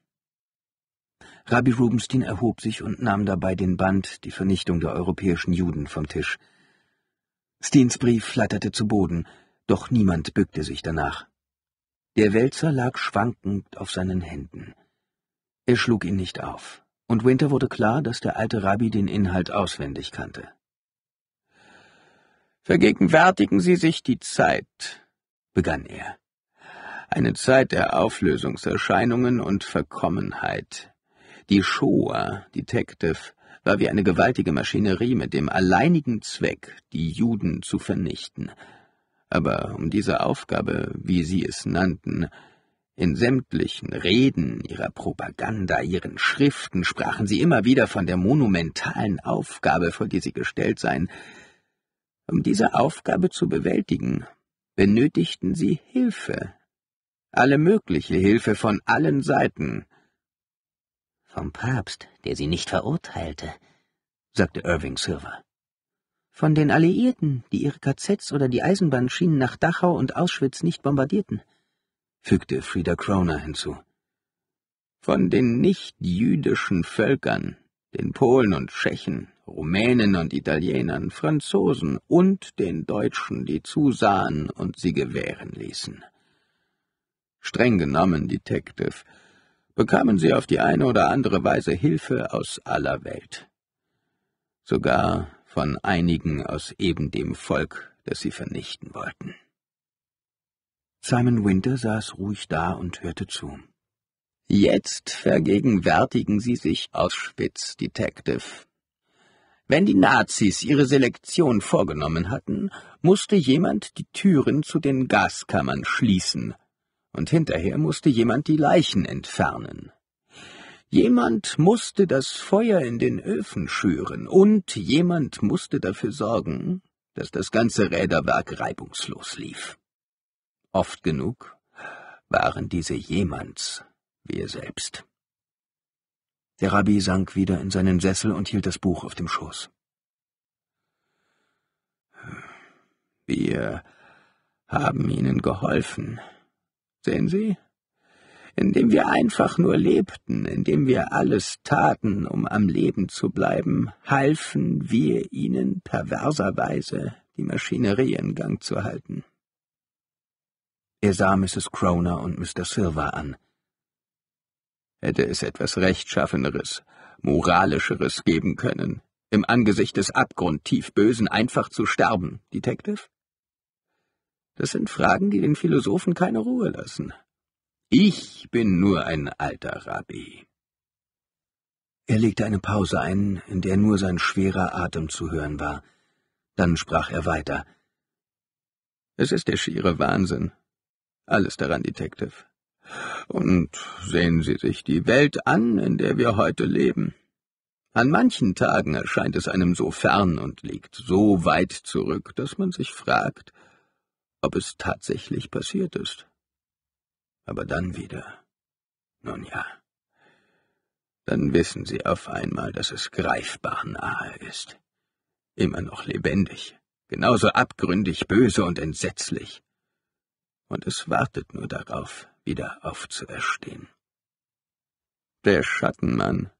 Rabbi Rubenstein erhob sich und nahm dabei den Band Die Vernichtung der europäischen Juden vom Tisch. Steens Brief flatterte zu Boden, doch niemand bückte sich danach. Der Wälzer lag schwankend auf seinen Händen. Er schlug ihn nicht auf, und Winter wurde klar, dass der alte Rabbi den Inhalt auswendig kannte. Vergegenwärtigen Sie sich die Zeit, begann er. Eine Zeit der Auflösungserscheinungen und Verkommenheit. Die Shoah, Detective, war wie eine gewaltige Maschinerie mit dem alleinigen Zweck, die Juden zu vernichten aber um diese Aufgabe, wie Sie es nannten, in sämtlichen Reden, ihrer Propaganda, ihren Schriften sprachen sie immer wieder von der monumentalen Aufgabe, vor die sie gestellt seien. Um diese Aufgabe zu bewältigen, benötigten sie Hilfe, alle mögliche Hilfe von allen Seiten. Vom Papst, der sie nicht verurteilte, sagte Irving Silver. Von den Alliierten, die ihre KZs oder die Eisenbahnschienen nach Dachau und Auschwitz nicht bombardierten, fügte Frieda Kroner hinzu. Von den nicht-jüdischen Völkern, den Polen und Tschechen, Rumänen und Italienern, Franzosen und den Deutschen, die zusahen und sie gewähren ließen. Streng genommen, Detective, bekamen sie auf die eine oder andere Weise Hilfe aus aller Welt. Sogar von einigen aus eben dem Volk, das sie vernichten wollten. Simon Winter saß ruhig da und hörte zu. Jetzt vergegenwärtigen Sie sich aus Spitz, Detective. Wenn die Nazis ihre Selektion vorgenommen hatten, musste jemand die Türen zu den Gaskammern schließen, und hinterher musste jemand die Leichen entfernen. Jemand musste das Feuer in den Öfen schüren, und jemand musste dafür sorgen, dass das ganze Räderwerk reibungslos lief. Oft genug waren diese jemands wir selbst. Der Rabbi sank wieder in seinen Sessel und hielt das Buch auf dem Schoß. Wir haben Ihnen geholfen. Sehen Sie, indem wir einfach nur lebten, indem wir alles taten, um am Leben zu bleiben, halfen wir ihnen perverserweise, die Maschinerie in Gang zu halten. Er sah Mrs. Croner und Mr. Silver an. Hätte es etwas Rechtschaffeneres, Moralischeres geben können, im Angesicht des abgrundtief Bösen einfach zu sterben, Detective? Das sind Fragen, die den Philosophen keine Ruhe lassen, ich bin nur ein alter Rabbi. Er legte eine Pause ein, in der nur sein schwerer Atem zu hören war. Dann sprach er weiter. Es ist der schiere Wahnsinn. Alles daran, Detective. Und sehen Sie sich die Welt an, in der wir heute leben. An manchen Tagen erscheint es einem so fern und liegt so weit zurück, dass man sich fragt, ob es tatsächlich passiert ist aber dann wieder. Nun ja. Dann wissen sie auf einmal, dass es greifbar nahe ist. Immer noch lebendig, genauso abgründig, böse und entsetzlich. Und es wartet nur darauf, wieder aufzuerstehen. Der Schattenmann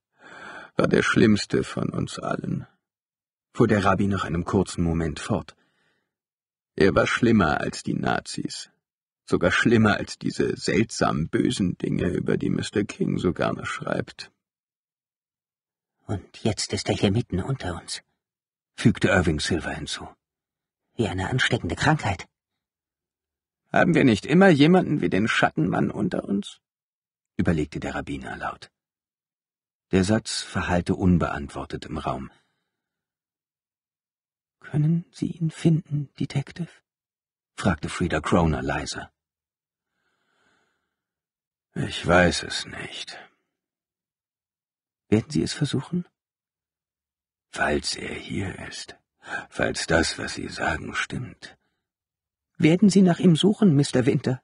war der schlimmste von uns allen, fuhr der Rabbi nach einem kurzen Moment fort. Er war schlimmer als die Nazis, sogar schlimmer als diese seltsamen bösen Dinge, über die Mr. King so gerne schreibt. Und jetzt ist er hier mitten unter uns, fügte Irving Silver hinzu. Wie eine ansteckende Krankheit. Haben wir nicht immer jemanden wie den Schattenmann unter uns? überlegte der Rabbiner laut. Der Satz verhallte unbeantwortet im Raum. Können Sie ihn finden, Detective? fragte Frieda Croner leiser. Ich weiß es nicht. Werden Sie es versuchen? Falls er hier ist, falls das, was Sie sagen, stimmt. Werden Sie nach ihm suchen, Mr. Winter?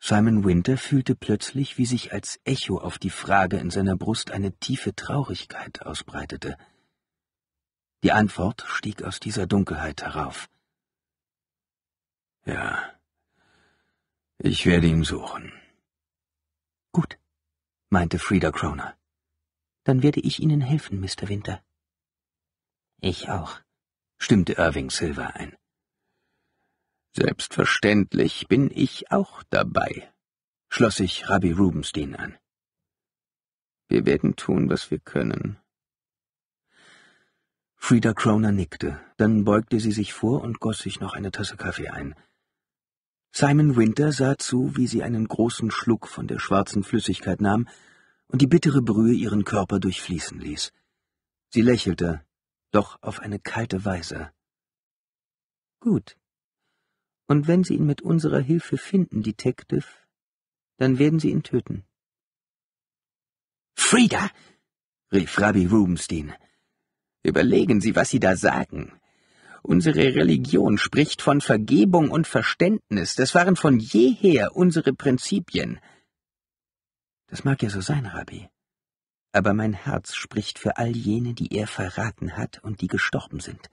Simon Winter fühlte plötzlich, wie sich als Echo auf die Frage in seiner Brust eine tiefe Traurigkeit ausbreitete. Die Antwort stieg aus dieser Dunkelheit herauf. Ja. Ich werde ihn suchen. Gut, meinte Frieda Croner. Dann werde ich Ihnen helfen, Mr. Winter. Ich auch, stimmte Irving Silver ein. Selbstverständlich bin ich auch dabei, schloss sich Rabbi Rubenstein an. Wir werden tun, was wir können. Frieda Croner nickte, dann beugte sie sich vor und goss sich noch eine Tasse Kaffee ein. Simon Winter sah zu, wie sie einen großen Schluck von der schwarzen Flüssigkeit nahm und die bittere Brühe ihren Körper durchfließen ließ. Sie lächelte, doch auf eine kalte Weise. Gut. Und wenn Sie ihn mit unserer Hilfe finden, Detective, dann werden Sie ihn töten. Frieda! rief Rabbi Rubenstein. Überlegen Sie, was Sie da sagen. Unsere Religion spricht von Vergebung und Verständnis. Das waren von jeher unsere Prinzipien. Das mag ja so sein, Rabbi. Aber mein Herz spricht für all jene, die er verraten hat und die gestorben sind.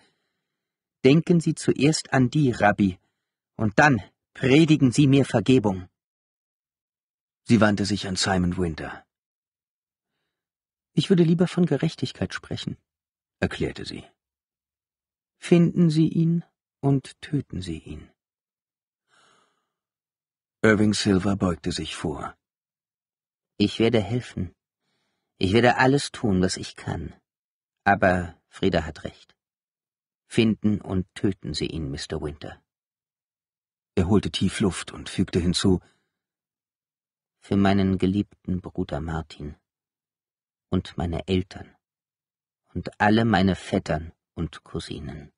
Denken Sie zuerst an die, Rabbi, und dann predigen Sie mir Vergebung. Sie wandte sich an Simon Winter. Ich würde lieber von Gerechtigkeit sprechen, erklärte sie finden sie ihn und töten sie ihn. Irving Silver beugte sich vor. Ich werde helfen. Ich werde alles tun, was ich kann. Aber Frieda hat recht. Finden und töten Sie ihn, Mr. Winter. Er holte tief Luft und fügte hinzu Für meinen geliebten Bruder Martin und meine Eltern und alle meine Vettern und Cousinen.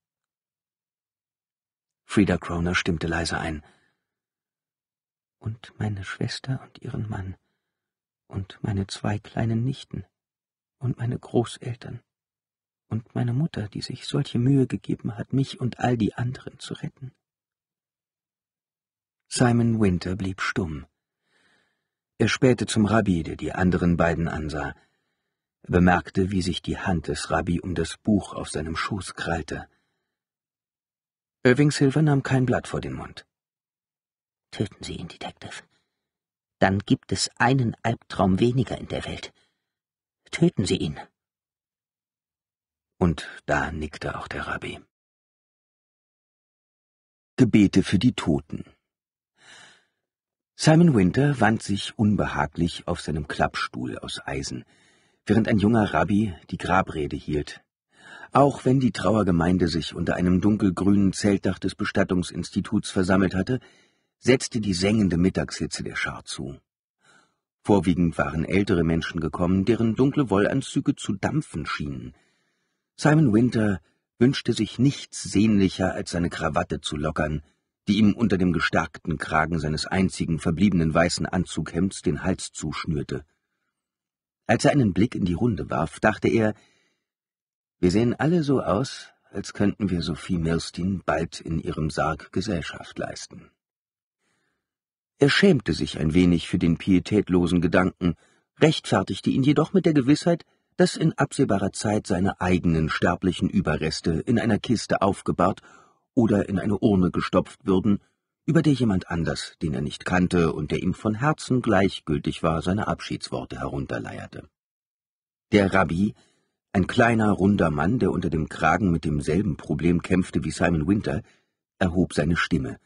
Frieda Croner stimmte leise ein. Und meine Schwester und ihren Mann. Und meine zwei kleinen Nichten. Und meine Großeltern. Und meine Mutter, die sich solche Mühe gegeben hat, mich und all die anderen zu retten. Simon Winter blieb stumm. Er spähte zum Rabbi, der die anderen beiden ansah. Er bemerkte, wie sich die Hand des Rabbi um das Buch auf seinem Schoß krallte. Irving Silver nahm kein Blatt vor den Mund. Töten Sie ihn, Detective. Dann gibt es einen Albtraum weniger in der Welt. Töten Sie ihn. Und da nickte auch der Rabbi. Gebete für die Toten. Simon Winter wand sich unbehaglich auf seinem Klappstuhl aus Eisen, während ein junger Rabbi die Grabrede hielt, auch wenn die Trauergemeinde sich unter einem dunkelgrünen Zeltdach des Bestattungsinstituts versammelt hatte, setzte die sengende Mittagshitze der Schar zu. Vorwiegend waren ältere Menschen gekommen, deren dunkle Wollanzüge zu dampfen schienen. Simon Winter wünschte sich nichts sehnlicher, als seine Krawatte zu lockern, die ihm unter dem gestärkten Kragen seines einzigen verbliebenen weißen Anzughemds den Hals zuschnürte. Als er einen Blick in die Runde warf, dachte er, wir sehen alle so aus, als könnten wir Sophie Mirstin bald in ihrem Sarg Gesellschaft leisten. Er schämte sich ein wenig für den pietätlosen Gedanken, rechtfertigte ihn jedoch mit der Gewissheit, dass in absehbarer Zeit seine eigenen sterblichen Überreste in einer Kiste aufgebahrt oder in eine Urne gestopft würden, über der jemand anders, den er nicht kannte und der ihm von Herzen gleichgültig war, seine Abschiedsworte herunterleierte. Der Rabbi ein kleiner, runder Mann, der unter dem Kragen mit demselben Problem kämpfte wie Simon Winter, erhob seine Stimme.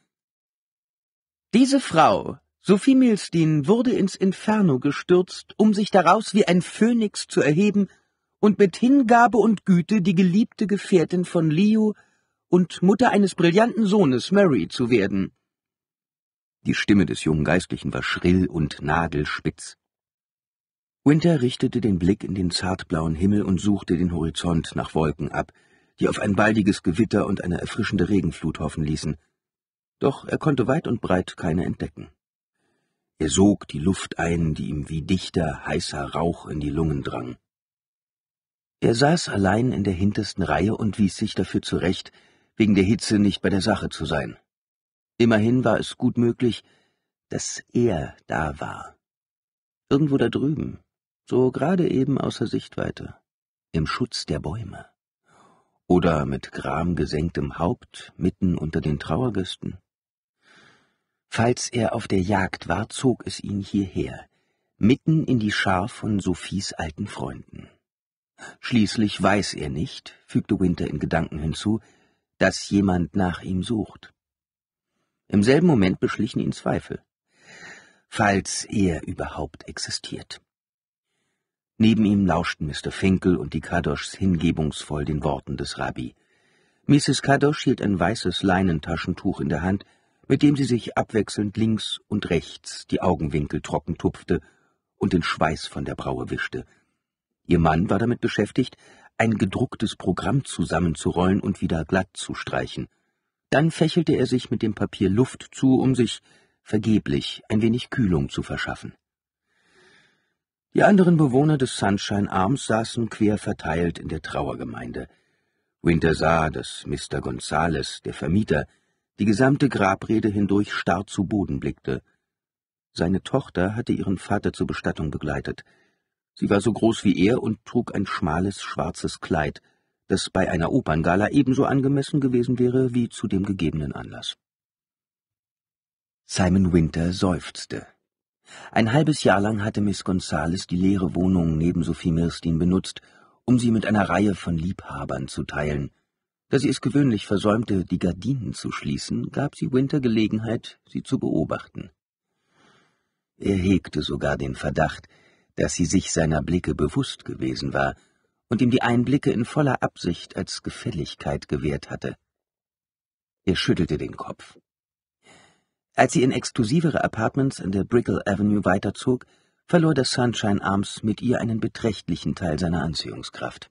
Diese Frau, Sophie Milstein, wurde ins Inferno gestürzt, um sich daraus wie ein Phönix zu erheben und mit Hingabe und Güte die geliebte Gefährtin von Leo und Mutter eines brillanten Sohnes Mary zu werden. Die Stimme des jungen Geistlichen war schrill und nagelspitz. Winter richtete den Blick in den zartblauen Himmel und suchte den Horizont nach Wolken ab, die auf ein baldiges Gewitter und eine erfrischende Regenflut hoffen ließen. Doch er konnte weit und breit keine entdecken. Er sog die Luft ein, die ihm wie dichter, heißer Rauch in die Lungen drang. Er saß allein in der hintersten Reihe und wies sich dafür zurecht, wegen der Hitze nicht bei der Sache zu sein. Immerhin war es gut möglich, dass er da war. Irgendwo da drüben, so gerade eben außer Sichtweite, im Schutz der Bäume oder mit Gram gesenktem Haupt mitten unter den Trauergästen. Falls er auf der Jagd war, zog es ihn hierher, mitten in die Schar von Sophies alten Freunden. Schließlich weiß er nicht, fügte Winter in Gedanken hinzu, dass jemand nach ihm sucht. Im selben Moment beschlichen ihn Zweifel. Falls er überhaupt existiert. Neben ihm lauschten Mr. Finkel und die Kadoschs hingebungsvoll den Worten des Rabbi. Mrs. Kadosch hielt ein weißes Leinentaschentuch in der Hand, mit dem sie sich abwechselnd links und rechts die Augenwinkel trocken tupfte und den Schweiß von der Braue wischte. Ihr Mann war damit beschäftigt, ein gedrucktes Programm zusammenzurollen und wieder glatt zu streichen. Dann fächelte er sich mit dem Papier Luft zu, um sich vergeblich ein wenig Kühlung zu verschaffen. Die anderen Bewohner des Sunshine Arms saßen quer verteilt in der Trauergemeinde. Winter sah, dass Mr. Gonzales, der Vermieter, die gesamte Grabrede hindurch starr zu Boden blickte. Seine Tochter hatte ihren Vater zur Bestattung begleitet. Sie war so groß wie er und trug ein schmales schwarzes Kleid, das bei einer Operngala ebenso angemessen gewesen wäre wie zu dem gegebenen Anlass. Simon Winter seufzte. Ein halbes Jahr lang hatte Miss Gonzales die leere Wohnung neben Sophie Mirstin benutzt, um sie mit einer Reihe von Liebhabern zu teilen. Da sie es gewöhnlich versäumte, die Gardinen zu schließen, gab sie Winter Gelegenheit, sie zu beobachten. Er hegte sogar den Verdacht, dass sie sich seiner Blicke bewusst gewesen war und ihm die Einblicke in voller Absicht als Gefälligkeit gewährt hatte. Er schüttelte den Kopf. Als sie in exklusivere Apartments in der Brickell Avenue weiterzog, verlor das Sunshine Arms mit ihr einen beträchtlichen Teil seiner Anziehungskraft.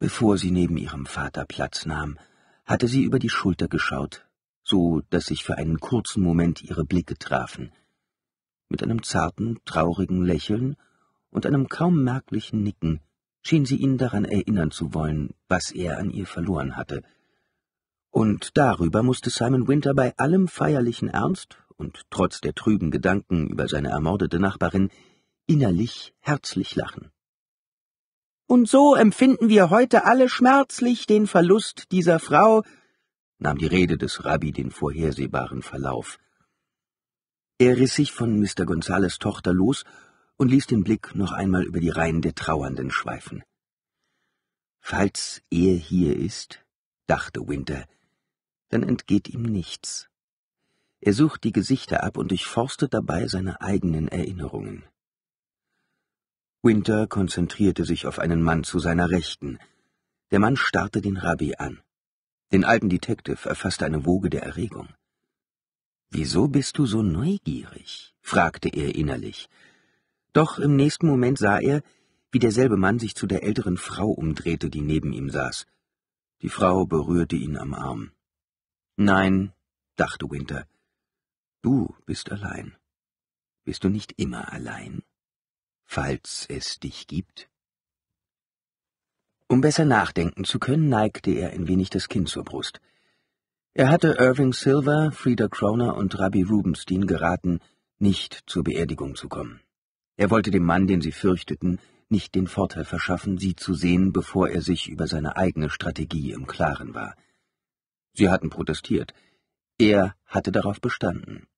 Bevor sie neben ihrem Vater Platz nahm, hatte sie über die Schulter geschaut, so dass sich für einen kurzen Moment ihre Blicke trafen. Mit einem zarten, traurigen Lächeln und einem kaum merklichen Nicken schien sie ihn daran erinnern zu wollen, was er an ihr verloren hatte, und darüber musste Simon Winter bei allem feierlichen Ernst und trotz der trüben Gedanken über seine ermordete Nachbarin innerlich herzlich lachen. Und so empfinden wir heute alle schmerzlich den Verlust dieser Frau, nahm die Rede des Rabbi den vorhersehbaren Verlauf. Er riss sich von Mr. Gonzales Tochter los und ließ den Blick noch einmal über die Reihen der Trauernden schweifen. Falls er hier ist, dachte Winter, dann entgeht ihm nichts. Er sucht die Gesichter ab und durchforstet dabei seine eigenen Erinnerungen. Winter konzentrierte sich auf einen Mann zu seiner Rechten. Der Mann starrte den Rabbi an. Den alten Detective erfasste eine Woge der Erregung. Wieso bist du so neugierig? fragte er innerlich. Doch im nächsten Moment sah er, wie derselbe Mann sich zu der älteren Frau umdrehte, die neben ihm saß. Die Frau berührte ihn am Arm. Nein, dachte Winter, du bist allein. Bist du nicht immer allein? Falls es dich gibt? Um besser nachdenken zu können, neigte er ein wenig das Kinn zur Brust. Er hatte Irving Silver, Frieda Croner und Rabbi Rubenstein geraten, nicht zur Beerdigung zu kommen. Er wollte dem Mann, den sie fürchteten, nicht den Vorteil verschaffen, sie zu sehen, bevor er sich über seine eigene Strategie im Klaren war. Sie hatten protestiert. Er hatte darauf bestanden.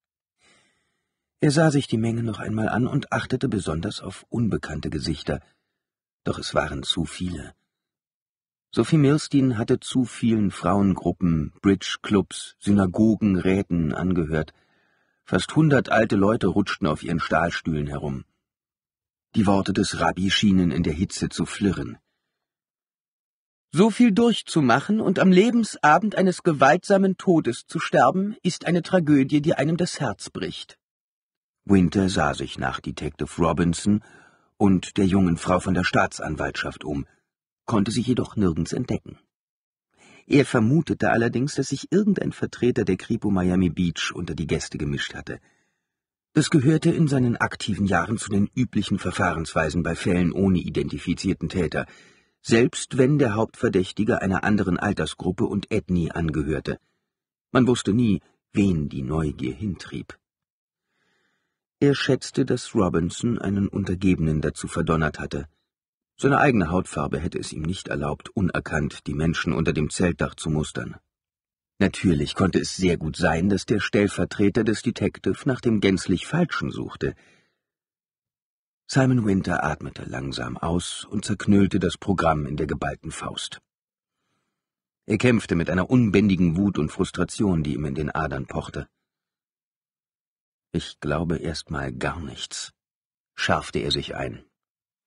Er sah sich die Menge noch einmal an und achtete besonders auf unbekannte Gesichter, doch es waren zu viele. Sophie Mirstin hatte zu vielen Frauengruppen, Bridge-Clubs, Synagogen, Räten angehört. Fast hundert alte Leute rutschten auf ihren Stahlstühlen herum. Die Worte des Rabbi schienen in der Hitze zu flirren. So viel durchzumachen und am Lebensabend eines gewaltsamen Todes zu sterben, ist eine Tragödie, die einem das Herz bricht. Winter sah sich nach Detective Robinson und der jungen Frau von der Staatsanwaltschaft um, konnte sich jedoch nirgends entdecken. Er vermutete allerdings, dass sich irgendein Vertreter der Kripo Miami Beach unter die Gäste gemischt hatte. Das gehörte in seinen aktiven Jahren zu den üblichen Verfahrensweisen bei Fällen ohne identifizierten Täter – selbst wenn der Hauptverdächtige einer anderen Altersgruppe und Ethnie angehörte. Man wusste nie, wen die Neugier hintrieb. Er schätzte, dass Robinson einen Untergebenen dazu verdonnert hatte. Seine eigene Hautfarbe hätte es ihm nicht erlaubt, unerkannt die Menschen unter dem Zeltdach zu mustern. Natürlich konnte es sehr gut sein, dass der Stellvertreter des Detective nach dem gänzlich Falschen suchte, Simon Winter atmete langsam aus und zerknüllte das Programm in der geballten Faust. Er kämpfte mit einer unbändigen Wut und Frustration, die ihm in den Adern pochte. Ich glaube erstmal gar nichts, schärfte er sich ein.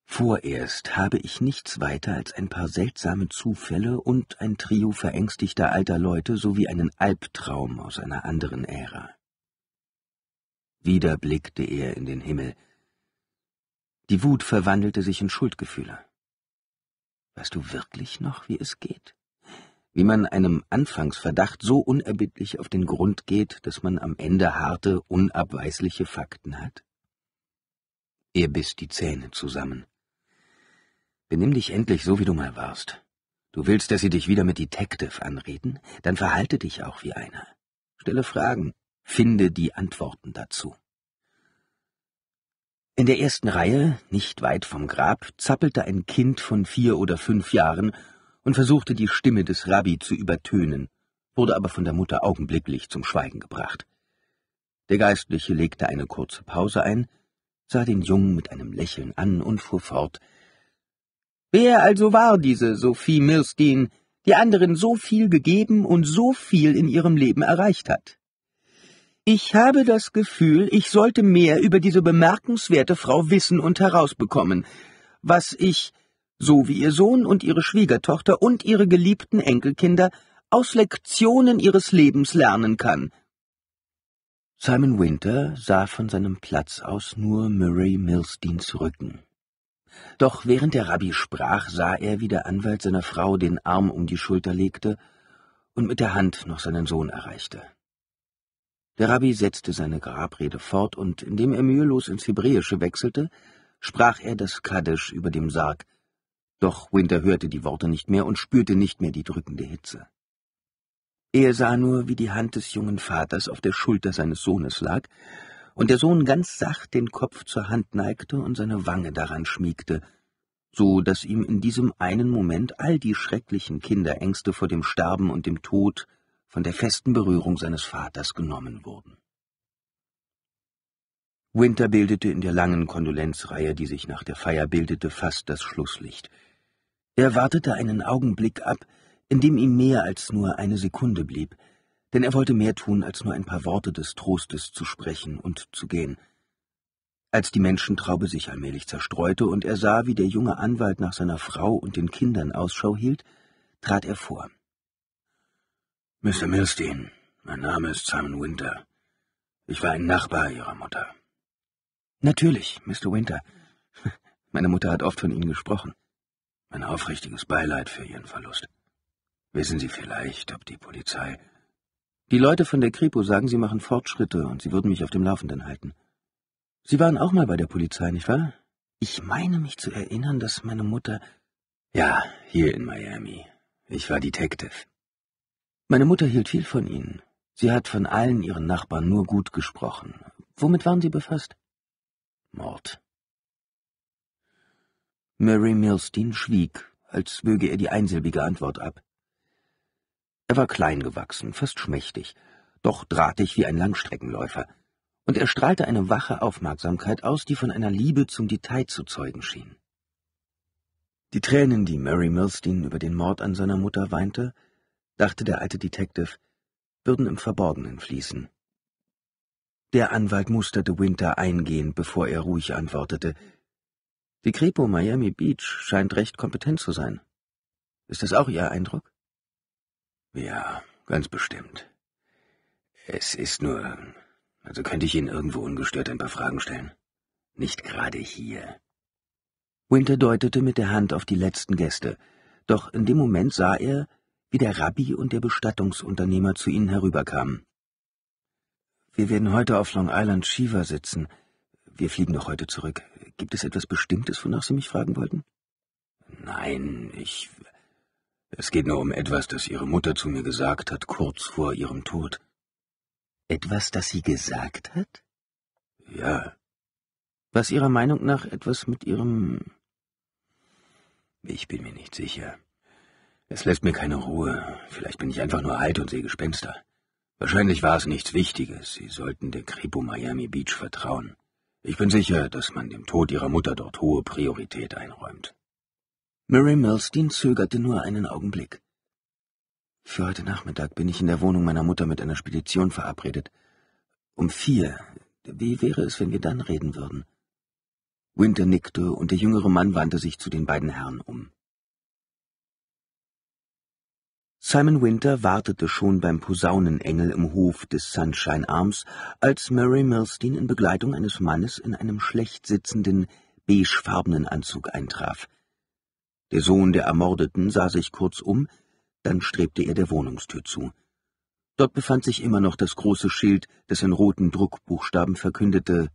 Vorerst habe ich nichts weiter als ein paar seltsame Zufälle und ein Trio verängstigter alter Leute sowie einen Albtraum aus einer anderen Ära. Wieder blickte er in den Himmel, die Wut verwandelte sich in Schuldgefühle. Weißt du wirklich noch, wie es geht? Wie man einem Anfangsverdacht so unerbittlich auf den Grund geht, dass man am Ende harte, unabweisliche Fakten hat? Er biss die Zähne zusammen. Benimm dich endlich so, wie du mal warst. Du willst, dass sie dich wieder mit Detective anreden? Dann verhalte dich auch wie einer. Stelle Fragen, finde die Antworten dazu. In der ersten Reihe, nicht weit vom Grab, zappelte ein Kind von vier oder fünf Jahren und versuchte die Stimme des Rabbi zu übertönen, wurde aber von der Mutter augenblicklich zum Schweigen gebracht. Der Geistliche legte eine kurze Pause ein, sah den Jungen mit einem Lächeln an und fuhr fort. Wer also war diese Sophie Mirstein, die anderen so viel gegeben und so viel in ihrem Leben erreicht hat? Ich habe das Gefühl, ich sollte mehr über diese bemerkenswerte Frau wissen und herausbekommen, was ich, so wie ihr Sohn und ihre Schwiegertochter und ihre geliebten Enkelkinder, aus Lektionen ihres Lebens lernen kann. Simon Winter sah von seinem Platz aus nur Murray Milsteins Rücken. Doch während der Rabbi sprach, sah er, wie der Anwalt seiner Frau den Arm um die Schulter legte und mit der Hand noch seinen Sohn erreichte. Der Rabbi setzte seine Grabrede fort, und indem er mühelos ins Hebräische wechselte, sprach er das Kaddisch über dem Sarg. Doch Winter hörte die Worte nicht mehr und spürte nicht mehr die drückende Hitze. Er sah nur, wie die Hand des jungen Vaters auf der Schulter seines Sohnes lag, und der Sohn ganz sacht den Kopf zur Hand neigte und seine Wange daran schmiegte, so daß ihm in diesem einen Moment all die schrecklichen Kinderängste vor dem Sterben und dem Tod von der festen Berührung seines Vaters genommen wurden. Winter bildete in der langen Kondolenzreihe, die sich nach der Feier bildete, fast das Schlusslicht. Er wartete einen Augenblick ab, in dem ihm mehr als nur eine Sekunde blieb, denn er wollte mehr tun, als nur ein paar Worte des Trostes zu sprechen und zu gehen. Als die Menschentraube sich allmählich zerstreute und er sah, wie der junge Anwalt nach seiner Frau und den Kindern Ausschau hielt, trat er vor. Mr. Milstein, mein Name ist Simon Winter. Ich war ein Nachbar Ihrer Mutter. Natürlich, Mr. Winter. *laughs* Meine Mutter hat oft von Ihnen gesprochen. Mein aufrichtiges Beileid für Ihren Verlust. Wissen Sie vielleicht, ob die Polizei... Die Leute von der Kripo sagen, sie machen Fortschritte und sie würden mich auf dem Laufenden halten. Sie waren auch mal bei der Polizei, nicht wahr? Ich meine mich zu erinnern, dass meine Mutter... Ja, hier in Miami. Ich war Detective. Meine Mutter hielt viel von Ihnen. Sie hat von allen Ihren Nachbarn nur gut gesprochen. Womit waren Sie befasst? Mord. Mary Milstein schwieg, als wöge er die einsilbige Antwort ab. Er war klein gewachsen, fast schmächtig, doch drahtig wie ein Langstreckenläufer, und er strahlte eine wache Aufmerksamkeit aus, die von einer Liebe zum Detail zu zeugen schien. Die Tränen, die Mary Milstein über den Mord an seiner Mutter weinte, dachte der alte Detective, würden im Verborgenen fließen. Der Anwalt musterte Winter eingehend, bevor er ruhig antwortete. Die Kripo Miami Beach scheint recht kompetent zu sein. Ist das auch Ihr Eindruck? Ja, ganz bestimmt. Es ist nur... Also könnte ich Ihnen irgendwo ungestört ein paar Fragen stellen. Nicht gerade hier. Winter deutete mit der Hand auf die letzten Gäste, doch in dem Moment sah er, wie der Rabbi und der Bestattungsunternehmer zu ihnen herüberkamen. Wir werden heute auf Long Island Shiva sitzen. Wir fliegen doch heute zurück. Gibt es etwas Bestimmtes, wonach Sie mich fragen wollten? Nein, ich. Es geht nur um etwas, das Ihre Mutter zu mir gesagt hat, kurz vor ihrem Tod. Etwas, das sie gesagt hat? Ja. Was Ihrer Meinung nach etwas mit Ihrem. Ich bin mir nicht sicher. Es lässt mir keine Ruhe. Vielleicht bin ich einfach nur alt und sehe Gespenster. Wahrscheinlich war es nichts Wichtiges. Sie sollten der Kripo Miami Beach vertrauen. Ich bin sicher, dass man dem Tod ihrer Mutter dort hohe Priorität einräumt. Mary Melstein zögerte nur einen Augenblick. Für heute Nachmittag bin ich in der Wohnung meiner Mutter mit einer Spedition verabredet. Um vier. Wie wäre es, wenn wir dann reden würden? Winter nickte, und der jüngere Mann wandte sich zu den beiden Herren um. Simon Winter wartete schon beim Posaunenengel im Hof des Sunshine Arms, als Mary Milstein in Begleitung eines Mannes in einem schlecht sitzenden, beigefarbenen Anzug eintraf. Der Sohn der Ermordeten sah sich kurz um, dann strebte er der Wohnungstür zu. Dort befand sich immer noch das große Schild, das in roten Druckbuchstaben verkündete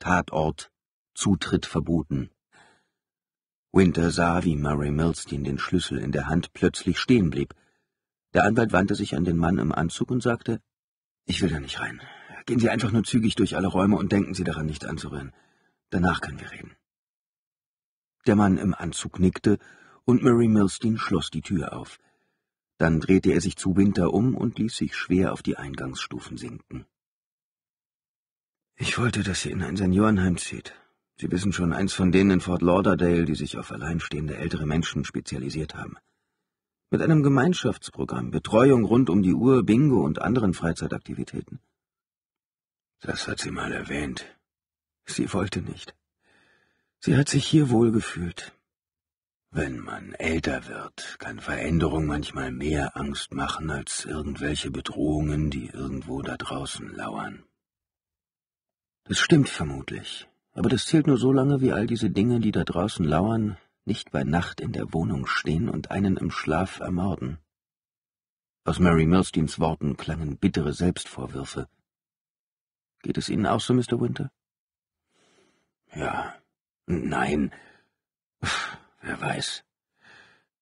Tatort, Zutritt verboten. Winter sah, wie Murray Milstein den Schlüssel in der Hand plötzlich stehen blieb. Der Anwalt wandte sich an den Mann im Anzug und sagte, ich will da nicht rein. Gehen Sie einfach nur zügig durch alle Räume und denken Sie daran, nicht anzurühren. Danach können wir reden. Der Mann im Anzug nickte, und Murray Milstein schloss die Tür auf. Dann drehte er sich zu Winter um und ließ sich schwer auf die Eingangsstufen sinken. Ich wollte, dass sie in ein Seniorenheim zieht. Sie wissen schon, eins von denen in Fort Lauderdale, die sich auf alleinstehende ältere Menschen spezialisiert haben mit einem Gemeinschaftsprogramm, Betreuung rund um die Uhr, Bingo und anderen Freizeitaktivitäten. Das hat sie mal erwähnt. Sie wollte nicht. Sie hat sich hier wohlgefühlt. Wenn man älter wird, kann Veränderung manchmal mehr Angst machen als irgendwelche Bedrohungen, die irgendwo da draußen lauern. Das stimmt vermutlich, aber das zählt nur so lange, wie all diese Dinge, die da draußen lauern, nicht bei Nacht in der Wohnung stehen und einen im Schlaf ermorden. Aus Mary Milsteins Worten klangen bittere Selbstvorwürfe. Geht es Ihnen auch so, Mr. Winter? Ja, nein. Pff, wer weiß.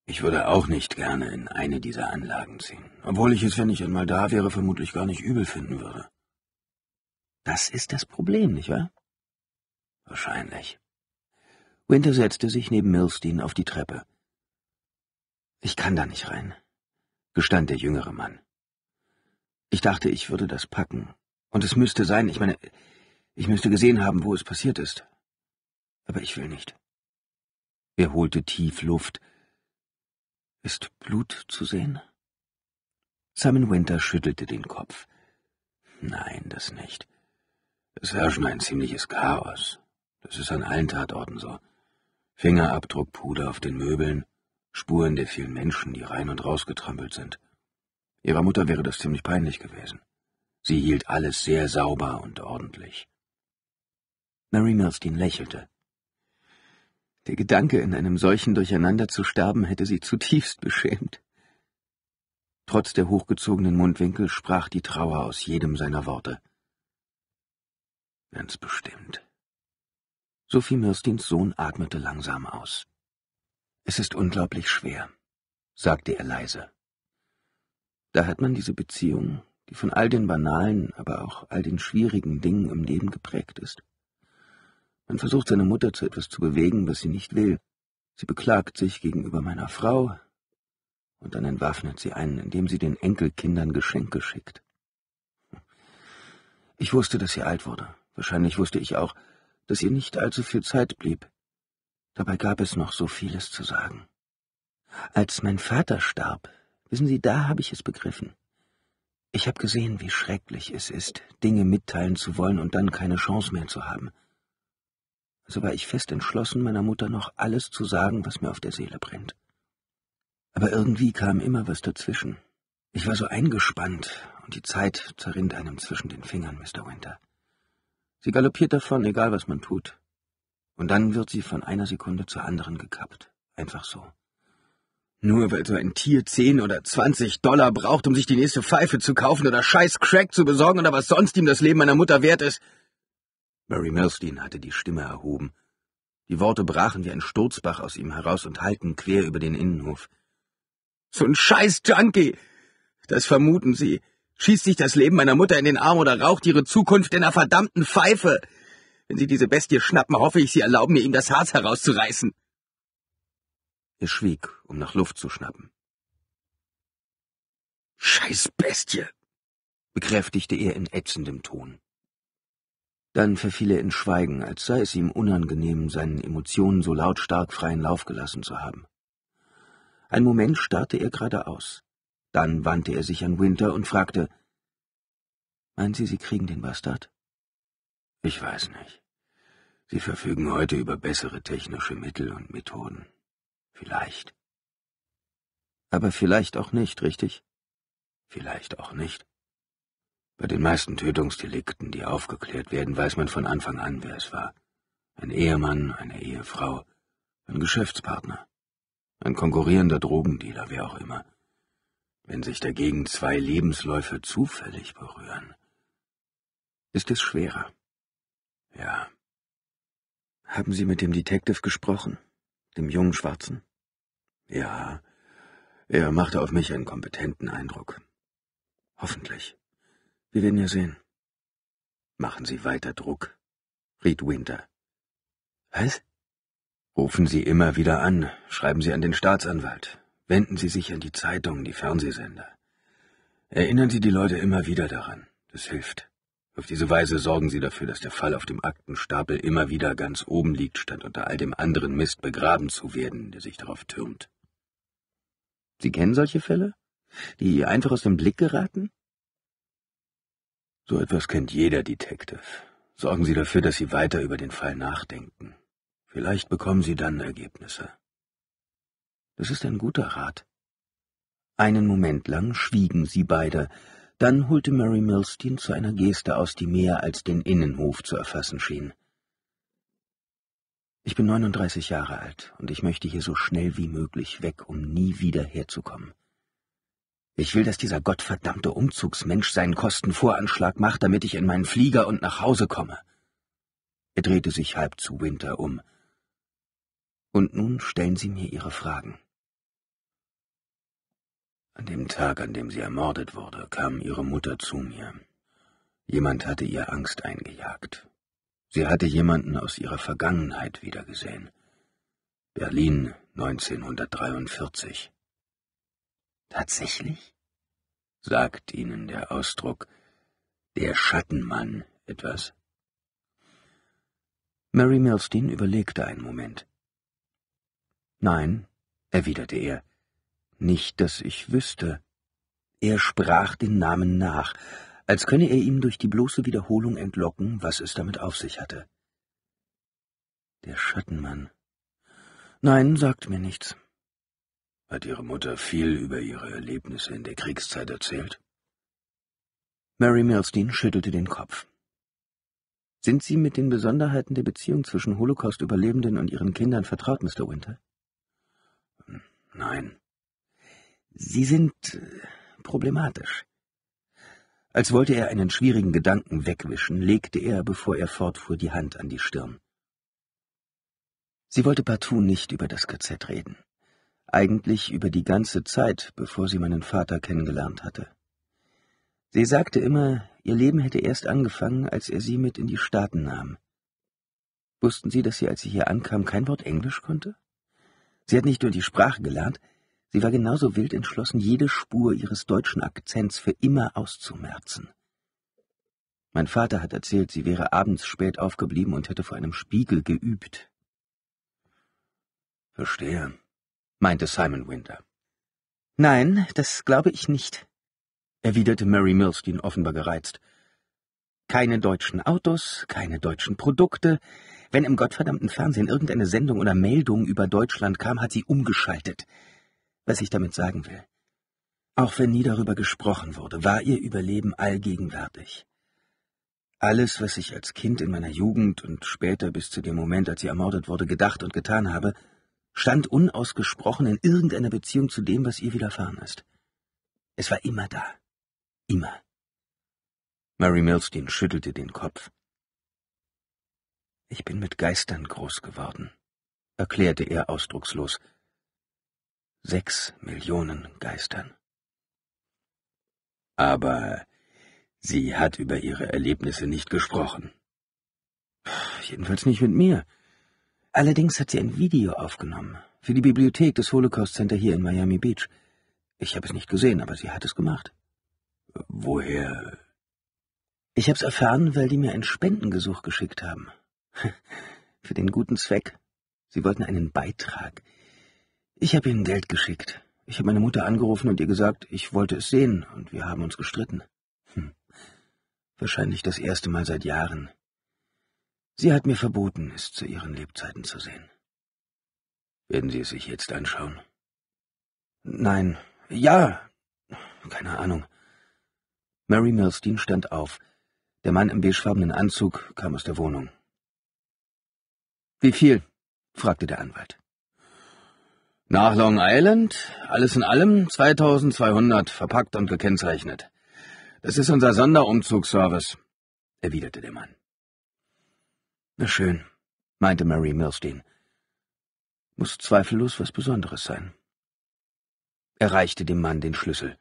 Ich würde auch nicht gerne in eine dieser Anlagen ziehen, obwohl ich es, wenn ich einmal da wäre, vermutlich gar nicht übel finden würde. Das ist das Problem, nicht wahr? Wahrscheinlich. Winter setzte sich neben Milstein auf die Treppe. Ich kann da nicht rein, gestand der jüngere Mann. Ich dachte, ich würde das packen. Und es müsste sein, ich meine, ich müsste gesehen haben, wo es passiert ist. Aber ich will nicht. Er holte tief Luft. Ist Blut zu sehen? Simon Winter schüttelte den Kopf. Nein, das nicht. Es herrscht ein ziemliches Chaos. Das ist an allen Tatorten so. Fingerabdruckpuder auf den Möbeln, Spuren der vielen Menschen, die rein und rausgetrampelt sind. Ihrer Mutter wäre das ziemlich peinlich gewesen. Sie hielt alles sehr sauber und ordentlich. Mary Milstein lächelte. Der Gedanke, in einem solchen Durcheinander zu sterben, hätte sie zutiefst beschämt. Trotz der hochgezogenen Mundwinkel sprach die Trauer aus jedem seiner Worte. Ganz bestimmt, Sophie Mirstins Sohn atmete langsam aus. Es ist unglaublich schwer, sagte er leise. Da hat man diese Beziehung, die von all den banalen, aber auch all den schwierigen Dingen im Leben geprägt ist. Man versucht seine Mutter zu etwas zu bewegen, was sie nicht will. Sie beklagt sich gegenüber meiner Frau, und dann entwaffnet sie einen, indem sie den Enkelkindern Geschenke schickt. Ich wusste, dass sie alt wurde. Wahrscheinlich wusste ich auch, dass ihr nicht allzu viel Zeit blieb. Dabei gab es noch so vieles zu sagen. Als mein Vater starb, wissen Sie, da habe ich es begriffen. Ich habe gesehen, wie schrecklich es ist, Dinge mitteilen zu wollen und dann keine Chance mehr zu haben. Also war ich fest entschlossen, meiner Mutter noch alles zu sagen, was mir auf der Seele brennt. Aber irgendwie kam immer was dazwischen. Ich war so eingespannt und die Zeit zerrinnt einem zwischen den Fingern, Mr. Winter. Sie galoppiert davon, egal was man tut. Und dann wird sie von einer Sekunde zur anderen gekappt. Einfach so. Nur weil so ein Tier zehn oder zwanzig Dollar braucht, um sich die nächste Pfeife zu kaufen oder scheiß Crack zu besorgen oder was sonst ihm das Leben meiner Mutter wert ist. Mary Melstein hatte die Stimme erhoben. Die Worte brachen wie ein Sturzbach aus ihm heraus und hallten quer über den Innenhof. So ein scheiß Junkie! Das vermuten sie. Schießt sich das Leben meiner Mutter in den Arm oder raucht ihre Zukunft in einer verdammten Pfeife. Wenn sie diese Bestie schnappen, hoffe ich, sie erlauben mir, ihm das Harz herauszureißen. Er schwieg, um nach Luft zu schnappen. Scheiß Bestie, bekräftigte er in ätzendem Ton. Dann verfiel er in Schweigen, als sei es ihm unangenehm, seinen Emotionen so lautstark freien Lauf gelassen zu haben. Ein Moment starrte er geradeaus. Dann wandte er sich an Winter und fragte, Meinen Sie, Sie kriegen den Bastard? Ich weiß nicht. Sie verfügen heute über bessere technische Mittel und Methoden. Vielleicht. Aber vielleicht auch nicht, richtig? Vielleicht auch nicht. Bei den meisten Tötungsdelikten, die aufgeklärt werden, weiß man von Anfang an, wer es war. Ein Ehemann, eine Ehefrau, ein Geschäftspartner, ein konkurrierender Drogendealer, wer auch immer. Wenn sich dagegen zwei Lebensläufe zufällig berühren, ist es schwerer. Ja. Haben Sie mit dem Detective gesprochen, dem jungen Schwarzen? Ja, er machte auf mich einen kompetenten Eindruck. Hoffentlich. Wir werden ja sehen. Machen Sie weiter Druck, riet Winter. Was? Rufen Sie immer wieder an, schreiben Sie an den Staatsanwalt, Wenden Sie sich an die Zeitungen, die Fernsehsender. Erinnern Sie die Leute immer wieder daran. Das hilft. Auf diese Weise sorgen Sie dafür, dass der Fall auf dem Aktenstapel immer wieder ganz oben liegt, statt unter all dem anderen Mist begraben zu werden, der sich darauf türmt. Sie kennen solche Fälle? Die einfach aus dem Blick geraten? So etwas kennt jeder Detective. Sorgen Sie dafür, dass Sie weiter über den Fall nachdenken. Vielleicht bekommen Sie dann Ergebnisse. Das ist ein guter Rat. Einen Moment lang schwiegen sie beide, dann holte Mary Milstein zu einer Geste aus, die mehr als den Innenhof zu erfassen schien. Ich bin 39 Jahre alt und ich möchte hier so schnell wie möglich weg, um nie wieder herzukommen. Ich will, dass dieser gottverdammte Umzugsmensch seinen Kostenvoranschlag macht, damit ich in meinen Flieger und nach Hause komme. Er drehte sich halb zu Winter um. Und nun stellen Sie mir Ihre Fragen. An dem Tag, an dem sie ermordet wurde, kam ihre Mutter zu mir. Jemand hatte ihr Angst eingejagt. Sie hatte jemanden aus ihrer Vergangenheit wiedergesehen. Berlin 1943. Tatsächlich? Sagt Ihnen der Ausdruck der Schattenmann etwas? Mary Milstein überlegte einen Moment. Nein, erwiderte er, nicht, dass ich wüsste. Er sprach den Namen nach, als könne er ihm durch die bloße Wiederholung entlocken, was es damit auf sich hatte. Der Schattenmann. Nein, sagt mir nichts. Hat Ihre Mutter viel über Ihre Erlebnisse in der Kriegszeit erzählt? Mary Milstein schüttelte den Kopf. Sind Sie mit den Besonderheiten der Beziehung zwischen Holocaust-Überlebenden und ihren Kindern vertraut, Mr. Winter? Nein. Sie sind äh, problematisch. Als wollte er einen schwierigen Gedanken wegwischen, legte er, bevor er fortfuhr, die Hand an die Stirn. Sie wollte partout nicht über das KZ reden. Eigentlich über die ganze Zeit, bevor sie meinen Vater kennengelernt hatte. Sie sagte immer, ihr Leben hätte erst angefangen, als er sie mit in die Staaten nahm. Wussten Sie, dass sie, als sie hier ankam, kein Wort Englisch konnte? Sie hat nicht nur die Sprache gelernt, sie war genauso wild entschlossen, jede Spur ihres deutschen Akzents für immer auszumerzen. Mein Vater hat erzählt, sie wäre abends spät aufgeblieben und hätte vor einem Spiegel geübt. Verstehe, meinte Simon Winter. Nein, das glaube ich nicht, erwiderte Mary Milstein offenbar gereizt. Keine deutschen Autos, keine deutschen Produkte, wenn im gottverdammten Fernsehen irgendeine Sendung oder Meldung über Deutschland kam, hat sie umgeschaltet. Was ich damit sagen will. Auch wenn nie darüber gesprochen wurde, war ihr Überleben allgegenwärtig. Alles, was ich als Kind in meiner Jugend und später bis zu dem Moment, als sie ermordet wurde, gedacht und getan habe, stand unausgesprochen in irgendeiner Beziehung zu dem, was ihr widerfahren ist. Es war immer da. Immer. Mary Milstein schüttelte den Kopf. Ich bin mit Geistern groß geworden, erklärte er ausdruckslos. Sechs Millionen Geistern. Aber sie hat über ihre Erlebnisse nicht gesprochen. Jedenfalls nicht mit mir. Allerdings hat sie ein Video aufgenommen für die Bibliothek des Holocaust Center hier in Miami Beach. Ich habe es nicht gesehen, aber sie hat es gemacht. Woher? Ich habe es erfahren, weil die mir ein Spendengesuch geschickt haben. *laughs* Für den guten Zweck. Sie wollten einen Beitrag. Ich habe ihnen Geld geschickt. Ich habe meine Mutter angerufen und ihr gesagt, ich wollte es sehen, und wir haben uns gestritten. Hm. Wahrscheinlich das erste Mal seit Jahren. Sie hat mir verboten, es zu ihren Lebzeiten zu sehen. Werden Sie es sich jetzt anschauen? Nein. Ja. Keine Ahnung. Mary Milstein stand auf. Der Mann im beigefarbenen Anzug kam aus der Wohnung. Wie viel? fragte der Anwalt. Nach Long Island, alles in allem 2200 verpackt und gekennzeichnet. Das ist unser Sonderumzugsservice, erwiderte der Mann. Na schön, meinte Mary Milstein. Muss zweifellos was Besonderes sein. Er reichte dem Mann den Schlüssel.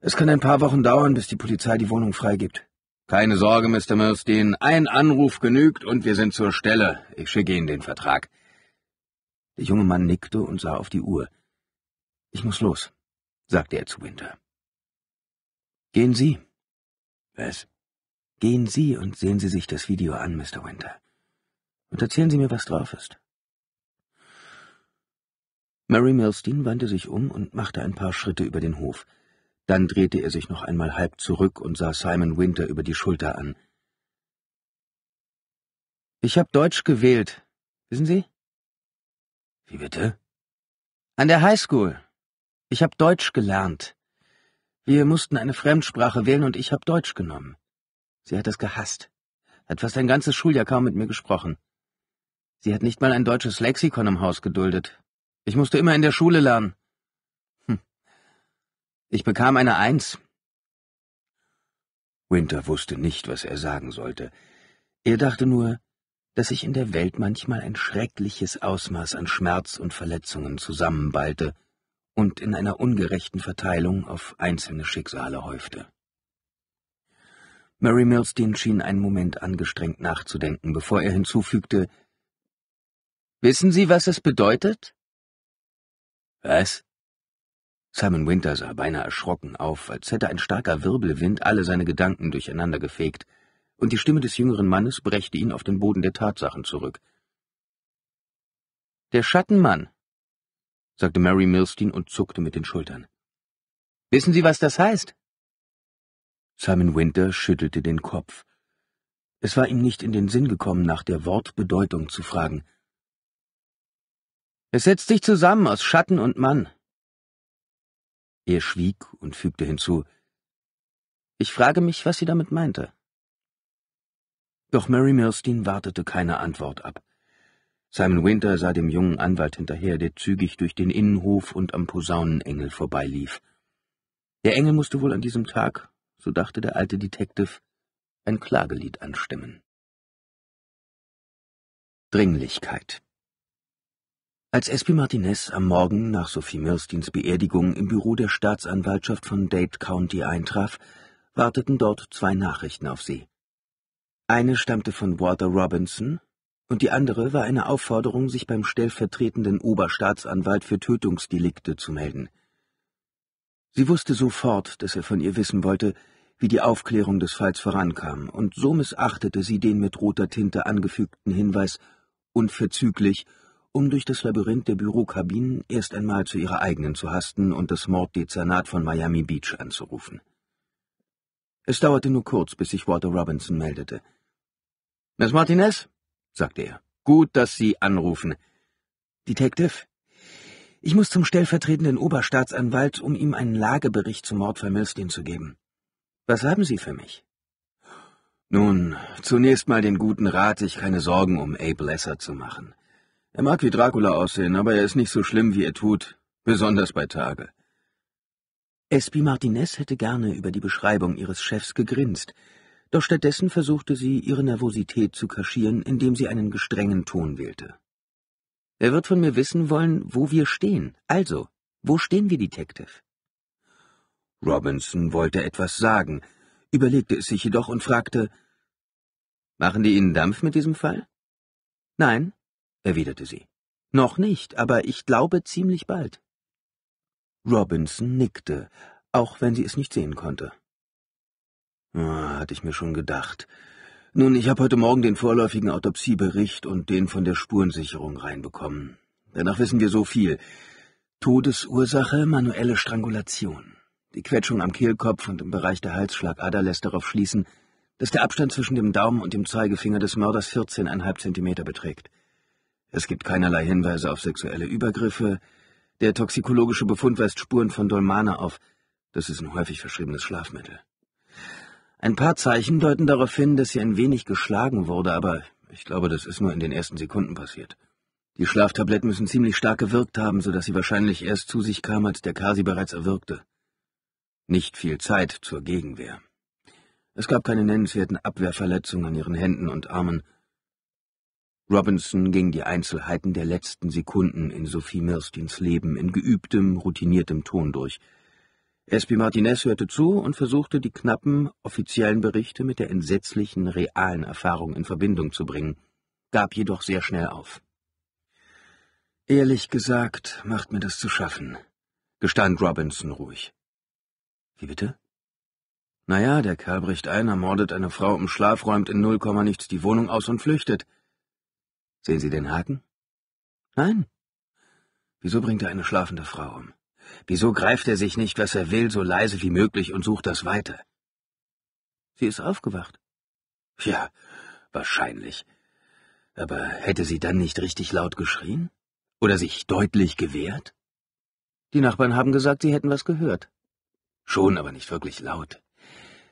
Es kann ein paar Wochen dauern, bis die Polizei die Wohnung freigibt. Keine Sorge, Mr. Murstein. Ein Anruf genügt und wir sind zur Stelle. Ich schicke Ihnen den Vertrag. Der junge Mann nickte und sah auf die Uhr. Ich muss los, sagte er zu Winter. Gehen Sie. Was? Gehen Sie und sehen Sie sich das Video an, Mr. Winter. Und erzählen Sie mir, was drauf ist. Mary Milstein wandte sich um und machte ein paar Schritte über den Hof. Dann drehte er sich noch einmal halb zurück und sah Simon Winter über die Schulter an. Ich habe Deutsch gewählt, wissen Sie? Wie bitte? An der Highschool. Ich habe Deutsch gelernt. Wir mussten eine Fremdsprache wählen und ich habe Deutsch genommen. Sie hat es gehasst, hat fast ein ganzes Schuljahr kaum mit mir gesprochen. Sie hat nicht mal ein deutsches Lexikon im Haus geduldet. Ich musste immer in der Schule lernen. Ich bekam eine Eins. Winter wusste nicht, was er sagen sollte. Er dachte nur, dass sich in der Welt manchmal ein schreckliches Ausmaß an Schmerz und Verletzungen zusammenballte und in einer ungerechten Verteilung auf einzelne Schicksale häufte. Mary Milstein schien einen Moment angestrengt nachzudenken, bevor er hinzufügte, Wissen Sie, was es bedeutet? Was? Simon Winter sah beinahe erschrocken auf, als hätte ein starker Wirbelwind alle seine Gedanken durcheinandergefegt, und die Stimme des jüngeren Mannes brächte ihn auf den Boden der Tatsachen zurück. Der Schattenmann, sagte Mary Milstein und zuckte mit den Schultern. Wissen Sie, was das heißt? Simon Winter schüttelte den Kopf. Es war ihm nicht in den Sinn gekommen, nach der Wortbedeutung zu fragen. Es setzt sich zusammen aus Schatten und Mann, er schwieg und fügte hinzu Ich frage mich, was sie damit meinte. Doch Mary Milstein wartete keine Antwort ab. Simon Winter sah dem jungen Anwalt hinterher, der zügig durch den Innenhof und am Posaunenengel vorbeilief. Der Engel musste wohl an diesem Tag, so dachte der alte Detective, ein Klagelied anstimmen. Dringlichkeit als Espy Martinez am Morgen nach Sophie Mirstins Beerdigung im Büro der Staatsanwaltschaft von Dade County eintraf, warteten dort zwei Nachrichten auf sie. Eine stammte von Walter Robinson und die andere war eine Aufforderung, sich beim stellvertretenden Oberstaatsanwalt für Tötungsdelikte zu melden. Sie wusste sofort, dass er von ihr wissen wollte, wie die Aufklärung des Falls vorankam, und so missachtete sie den mit roter Tinte angefügten Hinweis unverzüglich um durch das Labyrinth der Bürokabinen erst einmal zu ihrer eigenen zu hasten und das Morddezernat von Miami Beach anzurufen. Es dauerte nur kurz, bis sich Walter Robinson meldete. Miss Martinez, sagte er, gut, dass Sie anrufen. Detective, ich muss zum stellvertretenden Oberstaatsanwalt, um ihm einen Lagebericht zum Mord von Milstein zu geben. Was haben Sie für mich? Nun, zunächst mal den guten Rat, sich keine Sorgen um Abe Lesser zu machen. Er mag wie Dracula aussehen, aber er ist nicht so schlimm, wie er tut, besonders bei Tage. Espi Martinez hätte gerne über die Beschreibung ihres Chefs gegrinst, doch stattdessen versuchte sie, ihre Nervosität zu kaschieren, indem sie einen gestrengen Ton wählte. Er wird von mir wissen wollen, wo wir stehen. Also, wo stehen wir, Detective? Robinson wollte etwas sagen, überlegte es sich jedoch und fragte, Machen die Ihnen Dampf mit diesem Fall? Nein, erwiderte sie. Noch nicht, aber ich glaube ziemlich bald. Robinson nickte, auch wenn sie es nicht sehen konnte. Oh, hatte ich mir schon gedacht. Nun, ich habe heute Morgen den vorläufigen Autopsiebericht und den von der Spurensicherung reinbekommen. Danach wissen wir so viel. Todesursache manuelle Strangulation. Die Quetschung am Kehlkopf und im Bereich der Halsschlagader lässt darauf schließen, dass der Abstand zwischen dem Daumen und dem Zeigefinger des Mörders 14,5 Zentimeter beträgt. Es gibt keinerlei Hinweise auf sexuelle Übergriffe. Der toxikologische Befund weist Spuren von Dolmane auf. Das ist ein häufig verschriebenes Schlafmittel. Ein paar Zeichen deuten darauf hin, dass sie ein wenig geschlagen wurde, aber ich glaube, das ist nur in den ersten Sekunden passiert. Die Schlaftabletten müssen ziemlich stark gewirkt haben, sodass sie wahrscheinlich erst zu sich kam, als der Kasi bereits erwirkte. Nicht viel Zeit zur Gegenwehr. Es gab keine nennenswerten Abwehrverletzungen an ihren Händen und Armen, Robinson ging die Einzelheiten der letzten Sekunden in Sophie Mirstins Leben in geübtem, routiniertem Ton durch. Espi Martinez hörte zu und versuchte, die knappen, offiziellen Berichte mit der entsetzlichen, realen Erfahrung in Verbindung zu bringen, gab jedoch sehr schnell auf. Ehrlich gesagt, macht mir das zu schaffen, gestand Robinson ruhig. Wie bitte? Naja, der Kerl bricht ein, ermordet eine Frau im Schlaf, räumt in null nichts die Wohnung aus und flüchtet. Sehen Sie den Haken? Nein. Wieso bringt er eine schlafende Frau um? Wieso greift er sich nicht, was er will, so leise wie möglich und sucht das weiter? Sie ist aufgewacht. Ja, wahrscheinlich. Aber hätte sie dann nicht richtig laut geschrien? Oder sich deutlich gewehrt? Die Nachbarn haben gesagt, sie hätten was gehört. Schon, aber nicht wirklich laut.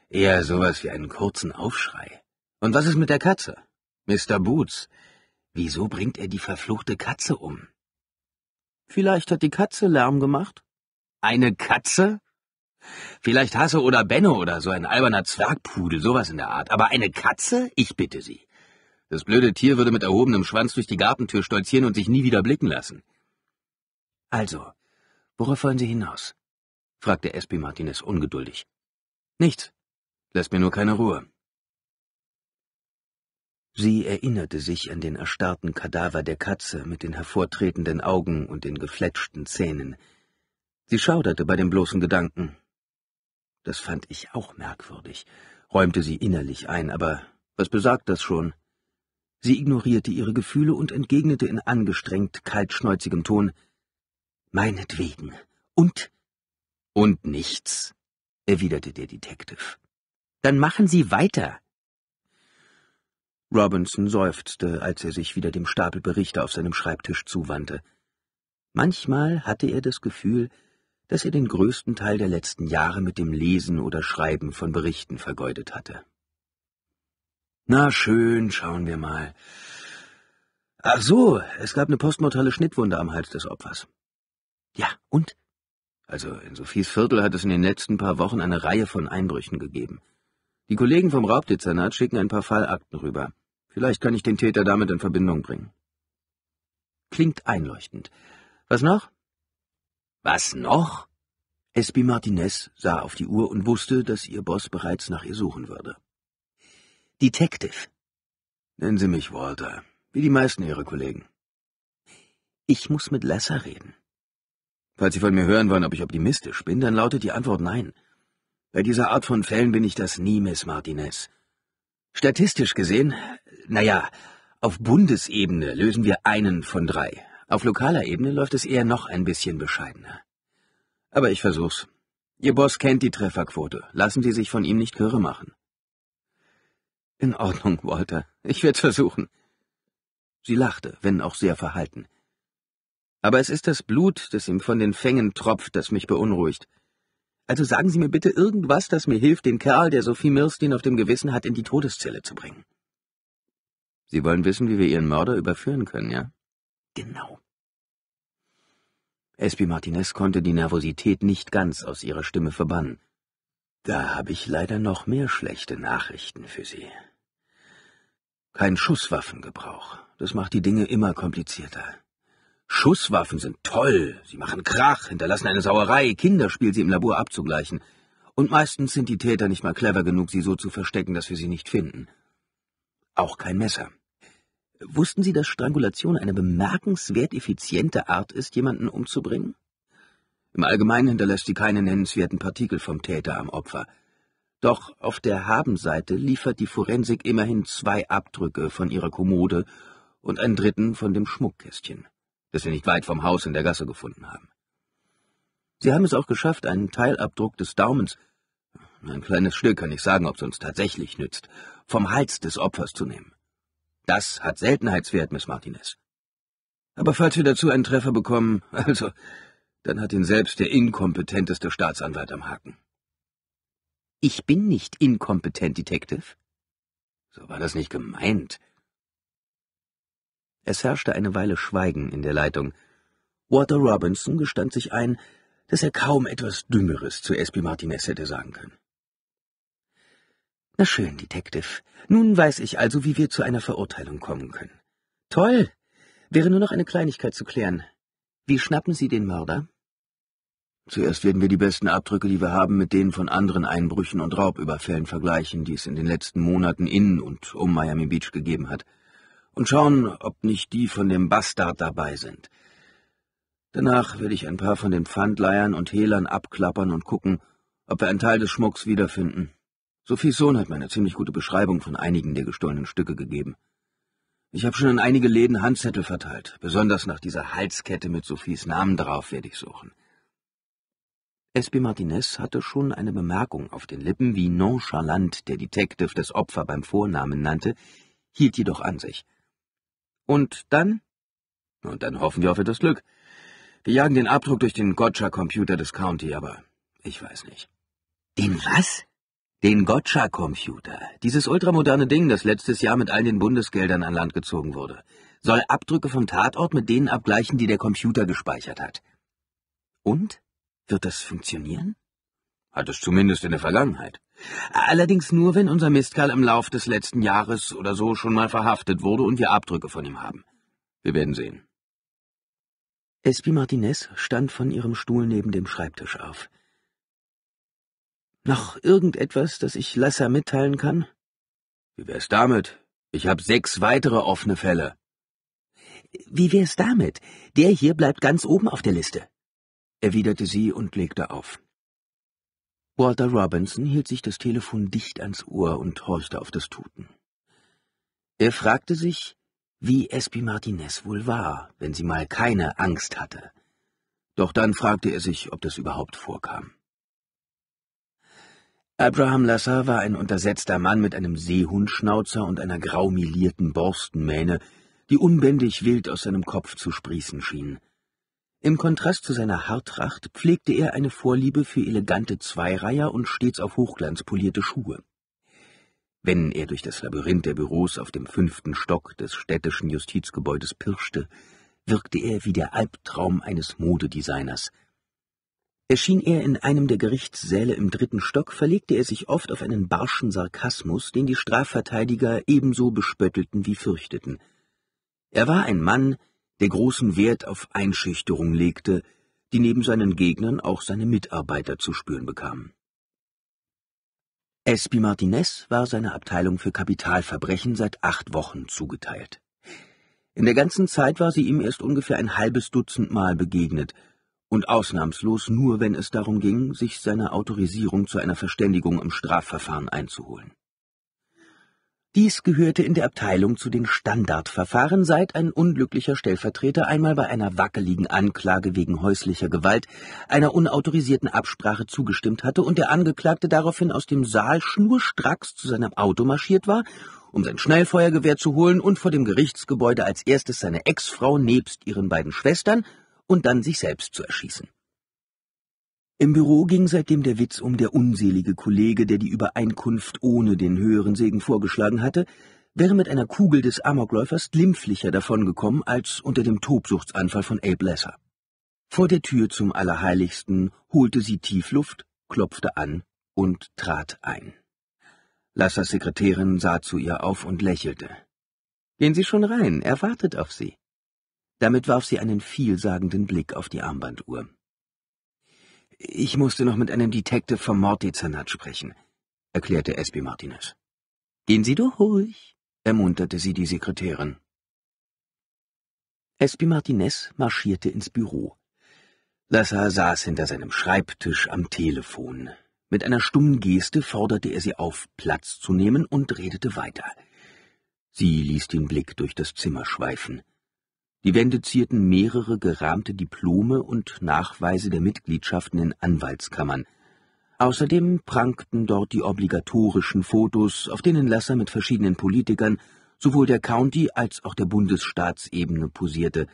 Eher sowas wie einen kurzen Aufschrei. Und was ist mit der Katze? Mr. Boots, Wieso bringt er die verfluchte Katze um? Vielleicht hat die Katze Lärm gemacht. Eine Katze? Vielleicht Hasse oder Benno oder so ein alberner Zwergpudel, sowas in der Art. Aber eine Katze? Ich bitte Sie. Das blöde Tier würde mit erhobenem Schwanz durch die Gartentür stolzieren und sich nie wieder blicken lassen. Also, worauf wollen Sie hinaus? fragte Espi Martinez ungeduldig. Nichts. Lässt mir nur keine Ruhe. Sie erinnerte sich an den erstarrten Kadaver der Katze mit den hervortretenden Augen und den gefletschten Zähnen. Sie schauderte bei dem bloßen Gedanken. Das fand ich auch merkwürdig, räumte sie innerlich ein, aber was besagt das schon? Sie ignorierte ihre Gefühle und entgegnete in angestrengt kaltschnäuzigem Ton Meinetwegen. Und? Und nichts, erwiderte der Detective. Dann machen Sie weiter, Robinson seufzte, als er sich wieder dem Stapel Berichte auf seinem Schreibtisch zuwandte. Manchmal hatte er das Gefühl, dass er den größten Teil der letzten Jahre mit dem Lesen oder Schreiben von Berichten vergeudet hatte. Na schön, schauen wir mal. Ach so, es gab eine postmortale Schnittwunde am Hals des Opfers. Ja, und? Also in Sophies Viertel hat es in den letzten paar Wochen eine Reihe von Einbrüchen gegeben. Die Kollegen vom Raubdezernat schicken ein paar Fallakten rüber. Vielleicht kann ich den Täter damit in Verbindung bringen. Klingt einleuchtend. Was noch? Was noch? Espi Martinez sah auf die Uhr und wusste, dass ihr Boss bereits nach ihr suchen würde. Detective. Nennen Sie mich Walter, wie die meisten Ihrer Kollegen. Ich muss mit Lesser reden. Falls Sie von mir hören wollen, ob ich optimistisch bin, dann lautet die Antwort nein. Bei dieser Art von Fällen bin ich das nie, Miss Martinez. Statistisch gesehen, naja, auf Bundesebene lösen wir einen von drei. Auf lokaler Ebene läuft es eher noch ein bisschen bescheidener. Aber ich versuch's. Ihr Boss kennt die Trefferquote. Lassen Sie sich von ihm nicht kirre machen. In Ordnung, Walter. Ich werde versuchen. Sie lachte, wenn auch sehr verhalten. Aber es ist das Blut, das ihm von den Fängen tropft, das mich beunruhigt. Also sagen Sie mir bitte irgendwas, das mir hilft, den Kerl, der Sophie Mirstin auf dem Gewissen hat, in die Todeszelle zu bringen. Sie wollen wissen, wie wir Ihren Mörder überführen können, ja? Genau. Espi Martinez konnte die Nervosität nicht ganz aus ihrer Stimme verbannen. Da habe ich leider noch mehr schlechte Nachrichten für Sie. Kein Schusswaffengebrauch. Das macht die Dinge immer komplizierter. Schusswaffen sind toll, sie machen Krach, hinterlassen eine Sauerei, Kinderspiel, sie im Labor abzugleichen. Und meistens sind die Täter nicht mal clever genug, sie so zu verstecken, dass wir sie nicht finden. Auch kein Messer. Wussten Sie, dass Strangulation eine bemerkenswert effiziente Art ist, jemanden umzubringen? Im Allgemeinen hinterlässt sie keine nennenswerten Partikel vom Täter am Opfer. Doch auf der Habenseite liefert die Forensik immerhin zwei Abdrücke von ihrer Kommode und einen dritten von dem Schmuckkästchen das wir nicht weit vom Haus in der Gasse gefunden haben. Sie haben es auch geschafft, einen Teilabdruck des Daumens, ein kleines Stück kann ich sagen, ob es uns tatsächlich nützt, vom Hals des Opfers zu nehmen. Das hat Seltenheitswert, Miss Martinez. Aber falls wir dazu einen Treffer bekommen, *laughs* also, dann hat ihn selbst der inkompetenteste Staatsanwalt am Haken. Ich bin nicht inkompetent, Detective. So war das nicht gemeint. Es herrschte eine Weile Schweigen in der Leitung. Walter Robinson gestand sich ein, dass er kaum etwas Dümmeres zu Espy Martinez hätte sagen können. Na schön, Detective. Nun weiß ich also, wie wir zu einer Verurteilung kommen können. Toll! Wäre nur noch eine Kleinigkeit zu klären. Wie schnappen Sie den Mörder? Zuerst werden wir die besten Abdrücke, die wir haben, mit denen von anderen Einbrüchen und Raubüberfällen vergleichen, die es in den letzten Monaten in und um Miami Beach gegeben hat und schauen, ob nicht die von dem Bastard dabei sind. Danach werde ich ein paar von den Pfandleiern und Hehlern abklappern und gucken, ob wir einen Teil des Schmucks wiederfinden. Sophies Sohn hat mir eine ziemlich gute Beschreibung von einigen der gestohlenen Stücke gegeben. Ich habe schon in einige Läden Handzettel verteilt. Besonders nach dieser Halskette mit Sophies Namen drauf werde ich suchen. Espi Martinez hatte schon eine Bemerkung auf den Lippen, wie nonchalant der Detective das Opfer beim Vornamen nannte, hielt jedoch an sich. Und dann? Und dann hoffen wir auf etwas Glück. Wir jagen den Abdruck durch den Gotcha-Computer des County, aber ich weiß nicht. Den was? Den Gotcha-Computer. Dieses ultramoderne Ding, das letztes Jahr mit all den Bundesgeldern an Land gezogen wurde, soll Abdrücke vom Tatort mit denen abgleichen, die der Computer gespeichert hat. Und? Wird das funktionieren? Hat es zumindest in der Vergangenheit. Allerdings nur, wenn unser Mistkerl im Lauf des letzten Jahres oder so schon mal verhaftet wurde und wir Abdrücke von ihm haben. Wir werden sehen. Espi Martinez stand von ihrem Stuhl neben dem Schreibtisch auf. Noch irgendetwas, das ich Lasser mitteilen kann? Wie wär's damit? Ich habe sechs weitere offene Fälle. Wie wär's damit? Der hier bleibt ganz oben auf der Liste, erwiderte sie und legte auf. Walter Robinson hielt sich das Telefon dicht ans Ohr und horchte auf das Tuten. Er fragte sich, wie Espy Martinez wohl war, wenn sie mal keine Angst hatte. Doch dann fragte er sich, ob das überhaupt vorkam. Abraham Lasser war ein untersetzter Mann mit einem Seehundschnauzer und einer graumilierten Borstenmähne, die unbändig wild aus seinem Kopf zu sprießen schien. Im Kontrast zu seiner Haartracht pflegte er eine Vorliebe für elegante Zweireiher und stets auf Hochglanz polierte Schuhe. Wenn er durch das Labyrinth der Büros auf dem fünften Stock des städtischen Justizgebäudes pirschte, wirkte er wie der Albtraum eines Modedesigners. Erschien er in einem der Gerichtssäle im dritten Stock, verlegte er sich oft auf einen barschen Sarkasmus, den die Strafverteidiger ebenso bespöttelten wie fürchteten. Er war ein Mann, der großen Wert auf Einschüchterung legte, die neben seinen Gegnern auch seine Mitarbeiter zu spüren bekamen. Espi Martinez war seiner Abteilung für Kapitalverbrechen seit acht Wochen zugeteilt. In der ganzen Zeit war sie ihm erst ungefähr ein halbes Dutzend Mal begegnet und ausnahmslos nur, wenn es darum ging, sich seine Autorisierung zu einer Verständigung im Strafverfahren einzuholen. Dies gehörte in der Abteilung zu den Standardverfahren, seit ein unglücklicher Stellvertreter einmal bei einer wackeligen Anklage wegen häuslicher Gewalt einer unautorisierten Absprache zugestimmt hatte und der Angeklagte daraufhin aus dem Saal schnurstracks zu seinem Auto marschiert war, um sein Schnellfeuergewehr zu holen und vor dem Gerichtsgebäude als erstes seine Ex-Frau nebst ihren beiden Schwestern und dann sich selbst zu erschießen. Im Büro ging seitdem der Witz um der unselige Kollege, der die Übereinkunft ohne den höheren Segen vorgeschlagen hatte, wäre mit einer Kugel des Amokläufers glimpflicher davongekommen als unter dem Tobsuchtsanfall von Abe Lesser. Vor der Tür zum Allerheiligsten holte sie Tiefluft, klopfte an und trat ein. Lassers Sekretärin sah zu ihr auf und lächelte. Gehen Sie schon rein, er wartet auf Sie. Damit warf sie einen vielsagenden Blick auf die Armbanduhr. Ich musste noch mit einem Detective vom Morddezernat sprechen, erklärte Espy Martinez. Gehen Sie doch ruhig, ermunterte sie die Sekretärin. Espy Martinez marschierte ins Büro. Lassa saß hinter seinem Schreibtisch am Telefon. Mit einer stummen Geste forderte er sie auf, Platz zu nehmen und redete weiter. Sie ließ den Blick durch das Zimmer schweifen. Die Wände zierten mehrere gerahmte Diplome und Nachweise der Mitgliedschaften in Anwaltskammern. Außerdem prangten dort die obligatorischen Fotos, auf denen Lasser mit verschiedenen Politikern sowohl der County- als auch der Bundesstaatsebene posierte,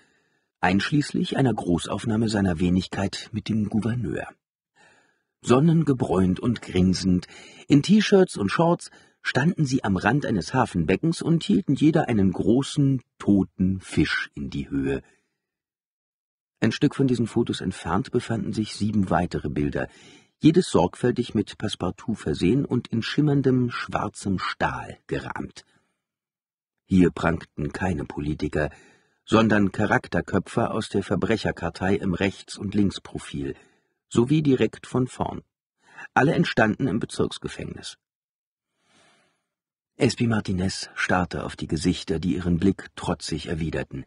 einschließlich einer Großaufnahme seiner Wenigkeit mit dem Gouverneur. Sonnengebräunt und grinsend, in T-Shirts und Shorts standen sie am Rand eines Hafenbeckens und hielten jeder einen großen, toten Fisch in die Höhe. Ein Stück von diesen Fotos entfernt befanden sich sieben weitere Bilder, jedes sorgfältig mit Passepartout versehen und in schimmerndem, schwarzem Stahl gerahmt. Hier prangten keine Politiker, sondern Charakterköpfer aus der Verbrecherkartei im Rechts- und Linksprofil, sowie direkt von vorn. Alle entstanden im Bezirksgefängnis Espi Martinez starrte auf die Gesichter, die ihren Blick trotzig erwiderten.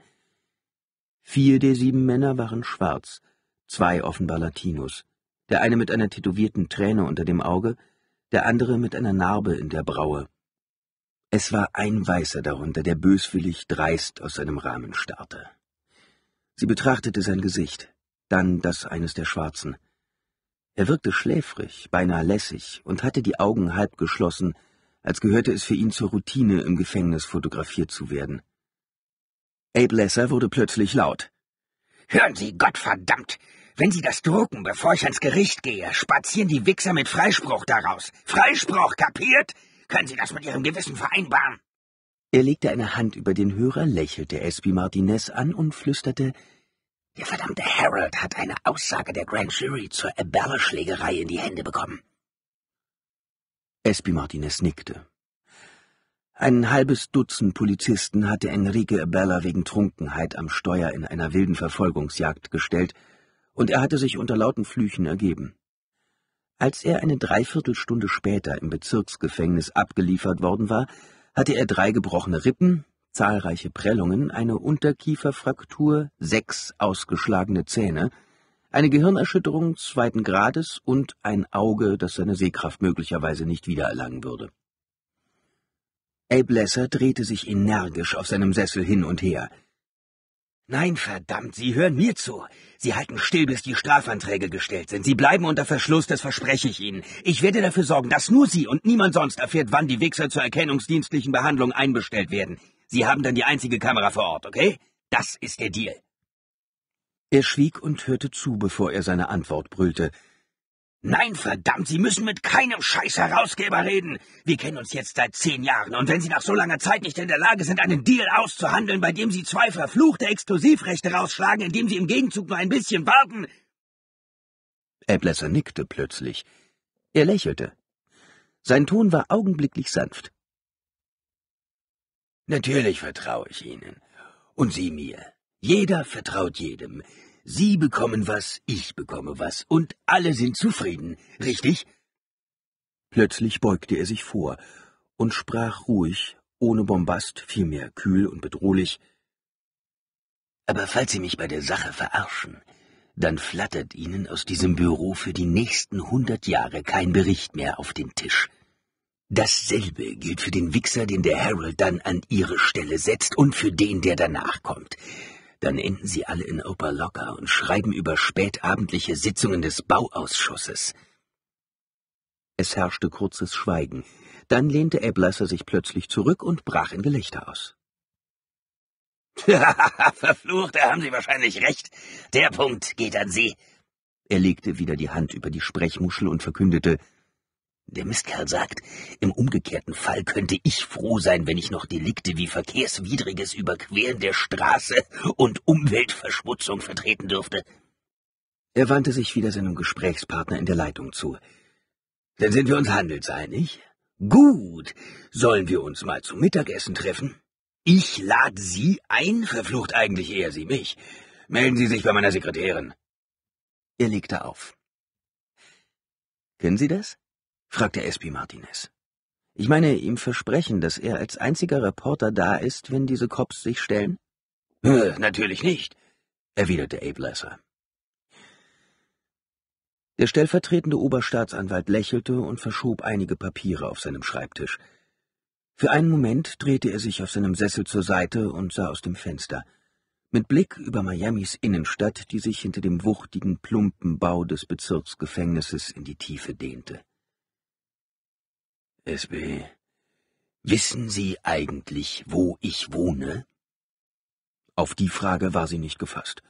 Vier der sieben Männer waren schwarz, zwei offenbar Latinos, der eine mit einer tätowierten Träne unter dem Auge, der andere mit einer Narbe in der Braue. Es war ein Weißer darunter, der böswillig dreist aus seinem Rahmen starrte. Sie betrachtete sein Gesicht, dann das eines der Schwarzen. Er wirkte schläfrig, beinahe lässig und hatte die Augen halb geschlossen, als gehörte es für ihn zur Routine, im Gefängnis fotografiert zu werden. Abe Lesser wurde plötzlich laut. Hören Sie, Gottverdammt! Wenn Sie das drucken, bevor ich ans Gericht gehe, spazieren die Wichser mit Freispruch daraus. Freispruch, kapiert? Können Sie das mit Ihrem Gewissen vereinbaren? Er legte eine Hand über den Hörer, lächelte Espy Martinez an und flüsterte, der verdammte Harold hat eine Aussage der Grand Jury zur Eberler-Schlägerei in die Hände bekommen. Espi Martinez nickte. Ein halbes Dutzend Polizisten hatte Enrique Abella wegen Trunkenheit am Steuer in einer wilden Verfolgungsjagd gestellt, und er hatte sich unter lauten Flüchen ergeben. Als er eine Dreiviertelstunde später im Bezirksgefängnis abgeliefert worden war, hatte er drei gebrochene Rippen, zahlreiche Prellungen, eine Unterkieferfraktur, sechs ausgeschlagene Zähne, eine Gehirnerschütterung zweiten Grades und ein Auge, das seine Sehkraft möglicherweise nicht wiedererlangen würde. Abe Lesser drehte sich energisch auf seinem Sessel hin und her. Nein, verdammt, Sie hören mir zu. Sie halten still, bis die Strafanträge gestellt sind. Sie bleiben unter Verschluss, das verspreche ich Ihnen. Ich werde dafür sorgen, dass nur Sie und niemand sonst erfährt, wann die Wichser zur erkennungsdienstlichen Behandlung einbestellt werden. Sie haben dann die einzige Kamera vor Ort, okay? Das ist der Deal. Er schwieg und hörte zu, bevor er seine Antwort brüllte. Nein, verdammt, Sie müssen mit keinem scheiß Herausgeber reden. Wir kennen uns jetzt seit zehn Jahren, und wenn Sie nach so langer Zeit nicht in der Lage sind, einen Deal auszuhandeln, bei dem Sie zwei verfluchte Exklusivrechte rausschlagen, indem Sie im Gegenzug nur ein bisschen warten. Eblesser nickte plötzlich. Er lächelte. Sein Ton war augenblicklich sanft. Natürlich vertraue ich Ihnen. Und Sie mir. Jeder vertraut jedem. Sie bekommen was, ich bekomme was, und alle sind zufrieden, richtig? Plötzlich beugte er sich vor und sprach ruhig, ohne Bombast, vielmehr kühl und bedrohlich. Aber falls Sie mich bei der Sache verarschen, dann flattert Ihnen aus diesem Büro für die nächsten hundert Jahre kein Bericht mehr auf den Tisch. Dasselbe gilt für den Wichser, den der Harold dann an Ihre Stelle setzt und für den, der danach kommt. Dann enden sie alle in Oberlocker und schreiben über spätabendliche Sitzungen des Bauausschusses. Es herrschte kurzes Schweigen. Dann lehnte Eblasser sich plötzlich zurück und brach in Gelächter aus. *laughs* Verflucht, da haben Sie wahrscheinlich recht. Der Punkt geht an Sie. Er legte wieder die Hand über die Sprechmuschel und verkündete, der Mistkerl sagt, im umgekehrten Fall könnte ich froh sein, wenn ich noch Delikte wie verkehrswidriges Überqueren der Straße und Umweltverschmutzung vertreten dürfte. Er wandte sich wieder seinem Gesprächspartner in der Leitung zu. Dann sind wir uns handelseinig? Gut, sollen wir uns mal zum Mittagessen treffen? Ich lad Sie ein, verflucht eigentlich eher Sie mich. Melden Sie sich bei meiner Sekretärin. Er legte auf. Können Sie das? fragte Espy Martinez. Ich meine, ihm versprechen, dass er als einziger Reporter da ist, wenn diese Cops sich stellen? Äh, natürlich nicht, erwiderte Abe Lesser. Der stellvertretende Oberstaatsanwalt lächelte und verschob einige Papiere auf seinem Schreibtisch. Für einen Moment drehte er sich auf seinem Sessel zur Seite und sah aus dem Fenster. Mit Blick über Miamis Innenstadt, die sich hinter dem wuchtigen, plumpen Bau des Bezirksgefängnisses in die Tiefe dehnte. SB. Wissen Sie eigentlich, wo ich wohne? Auf die Frage war sie nicht gefasst.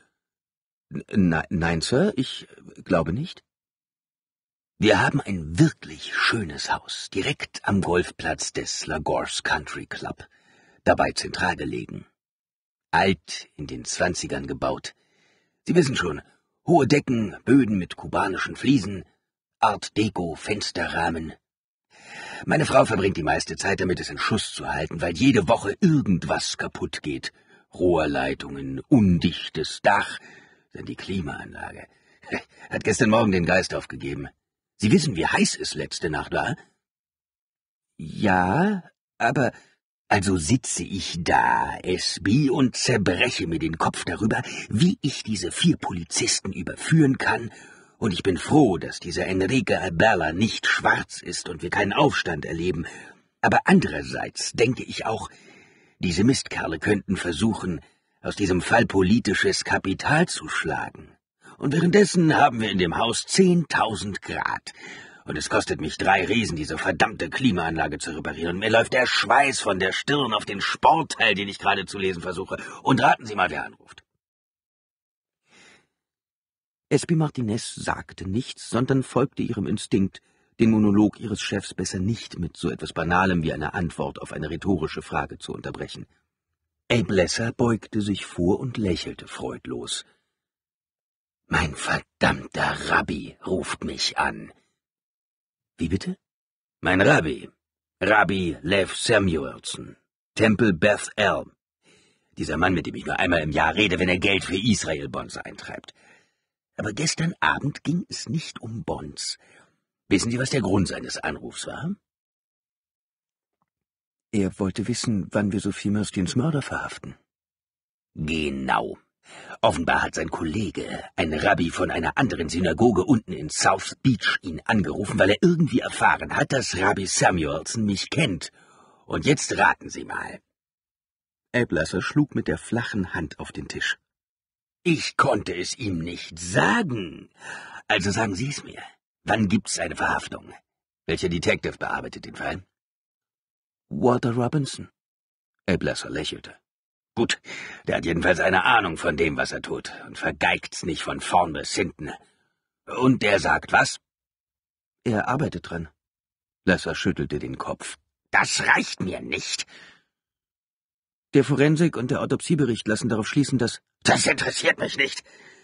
N nein, Sir, ich glaube nicht. Wir haben ein wirklich schönes Haus, direkt am Golfplatz des Lagorce Country Club, dabei zentral gelegen. Alt, in den Zwanzigern gebaut. Sie wissen schon, hohe Decken, Böden mit kubanischen Fliesen, Art Deco Fensterrahmen, meine Frau verbringt die meiste Zeit damit, es in Schuss zu halten, weil jede Woche irgendwas kaputt geht. Rohrleitungen, undichtes Dach, denn die Klimaanlage *laughs* hat gestern Morgen den Geist aufgegeben. Sie wissen, wie heiß es letzte Nacht war? Ja, aber also sitze ich da, SB, und zerbreche mir den Kopf darüber, wie ich diese vier Polizisten überführen kann und ich bin froh, dass dieser Enrique Abella nicht schwarz ist und wir keinen Aufstand erleben. Aber andererseits denke ich auch, diese Mistkerle könnten versuchen, aus diesem Fall politisches Kapital zu schlagen. Und währenddessen haben wir in dem Haus zehntausend Grad. Und es kostet mich drei Riesen, diese verdammte Klimaanlage zu reparieren. Mir läuft der Schweiß von der Stirn auf den Sportteil, den ich gerade zu lesen versuche. Und raten Sie mal, wer anruft. Espi Martinez sagte nichts, sondern folgte ihrem Instinkt, den Monolog ihres Chefs besser nicht mit so etwas Banalem wie einer Antwort auf eine rhetorische Frage zu unterbrechen. Abe Lesser beugte sich vor und lächelte freudlos. Mein verdammter Rabbi ruft mich an. Wie bitte? Mein Rabbi. Rabbi Lev Samuelson. Tempel Beth El. Dieser Mann, mit dem ich nur einmal im Jahr rede, wenn er Geld für Israel-Bonds eintreibt. Aber gestern Abend ging es nicht um Bonds. Wissen Sie, was der Grund seines Anrufs war? Er wollte wissen, wann wir Sophie Mörstins Mörder verhaften. Genau. Offenbar hat sein Kollege, ein Rabbi von einer anderen Synagoge unten in South Beach, ihn angerufen, weil er irgendwie erfahren hat, dass Rabbi Samuelson mich kennt. Und jetzt raten Sie mal. Ablasser schlug mit der flachen Hand auf den Tisch. Ich konnte es ihm nicht sagen. Also sagen Sie es mir. Wann gibt's eine Verhaftung? Welcher Detective bearbeitet den Fall? Walter Robinson. Ablasser lächelte. Gut, der hat jedenfalls eine Ahnung von dem, was er tut, und vergeigt's nicht von vorn bis hinten. Und der sagt was? Er arbeitet dran. Lesser schüttelte den Kopf. Das reicht mir nicht. Der Forensik und der Autopsiebericht lassen darauf schließen, dass... Das interessiert mich nicht.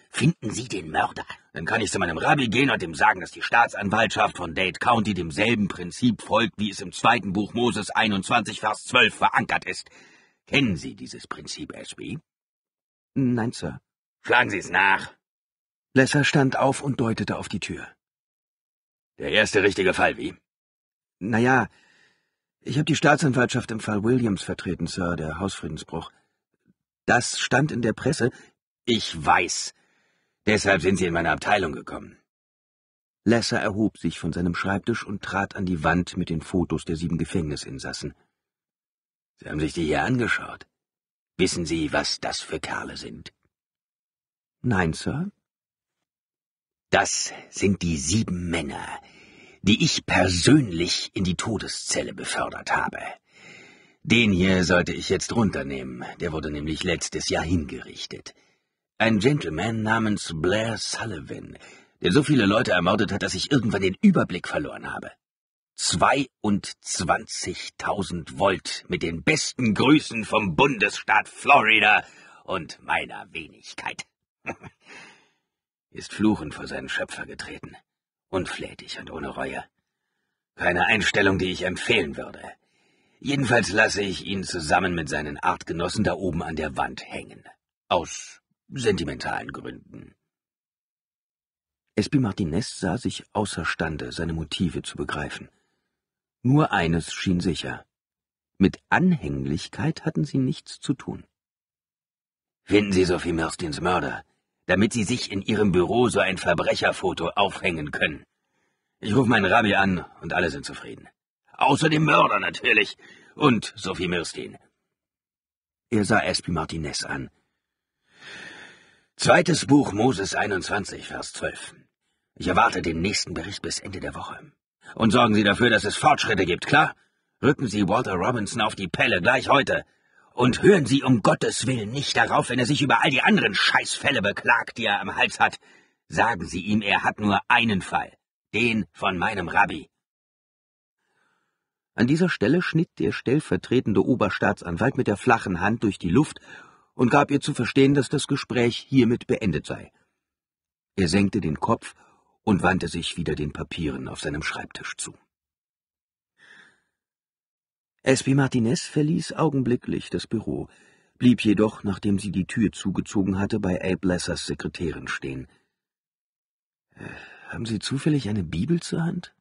Finden Sie den Mörder. Dann kann ich zu meinem Rabbi gehen und ihm sagen, dass die Staatsanwaltschaft von Dade County demselben Prinzip folgt, wie es im zweiten Buch Moses 21, Vers 12 verankert ist. Kennen Sie dieses Prinzip, Ashby? Nein, Sir. Schlagen Sie es nach. Lesser stand auf und deutete auf die Tür. Der erste richtige Fall, wie? Naja, ich habe die Staatsanwaltschaft im Fall Williams vertreten, Sir, der Hausfriedensbruch. Das stand in der Presse. Ich weiß. Deshalb sind Sie in meine Abteilung gekommen. Lesser erhob sich von seinem Schreibtisch und trat an die Wand mit den Fotos der sieben Gefängnisinsassen. Sie haben sich die hier angeschaut. Wissen Sie, was das für Kerle sind? Nein, Sir. Das sind die sieben Männer, die ich persönlich in die Todeszelle befördert habe. Den hier sollte ich jetzt runternehmen, der wurde nämlich letztes Jahr hingerichtet. Ein Gentleman namens Blair Sullivan, der so viele Leute ermordet hat, dass ich irgendwann den Überblick verloren habe. 22.000 Volt mit den besten Grüßen vom Bundesstaat Florida und meiner Wenigkeit. *laughs* Ist fluchend vor seinen Schöpfer getreten unflätig und ohne Reue. Keine Einstellung, die ich empfehlen würde. Jedenfalls lasse ich ihn zusammen mit seinen Artgenossen da oben an der Wand hängen. Aus sentimentalen Gründen. Espy Martinez sah sich außerstande, seine Motive zu begreifen. Nur eines schien sicher. Mit Anhänglichkeit hatten sie nichts zu tun. Finden Sie Sophie Mörstins Mörder, damit sie sich in ihrem Büro so ein Verbrecherfoto aufhängen können. Ich rufe meinen Rabbi an und alle sind zufrieden. Außer dem Mörder natürlich und Sophie Mirstin. Er sah Espi Martinez an. Zweites Buch Moses 21, Vers 12. Ich erwarte den nächsten Bericht bis Ende der Woche. Und sorgen Sie dafür, dass es Fortschritte gibt, klar? Rücken Sie Walter Robinson auf die Pelle gleich heute. Und hören Sie um Gottes Willen nicht darauf, wenn er sich über all die anderen Scheißfälle beklagt, die er am Hals hat. Sagen Sie ihm, er hat nur einen Fall, den von meinem Rabbi. An dieser Stelle schnitt der stellvertretende Oberstaatsanwalt mit der flachen Hand durch die Luft und gab ihr zu verstehen, dass das Gespräch hiermit beendet sei. Er senkte den Kopf und wandte sich wieder den Papieren auf seinem Schreibtisch zu. Espi Martinez verließ augenblicklich das Büro, blieb jedoch, nachdem sie die Tür zugezogen hatte, bei Abe Lessers Sekretärin stehen. Äh, haben Sie zufällig eine Bibel zur Hand?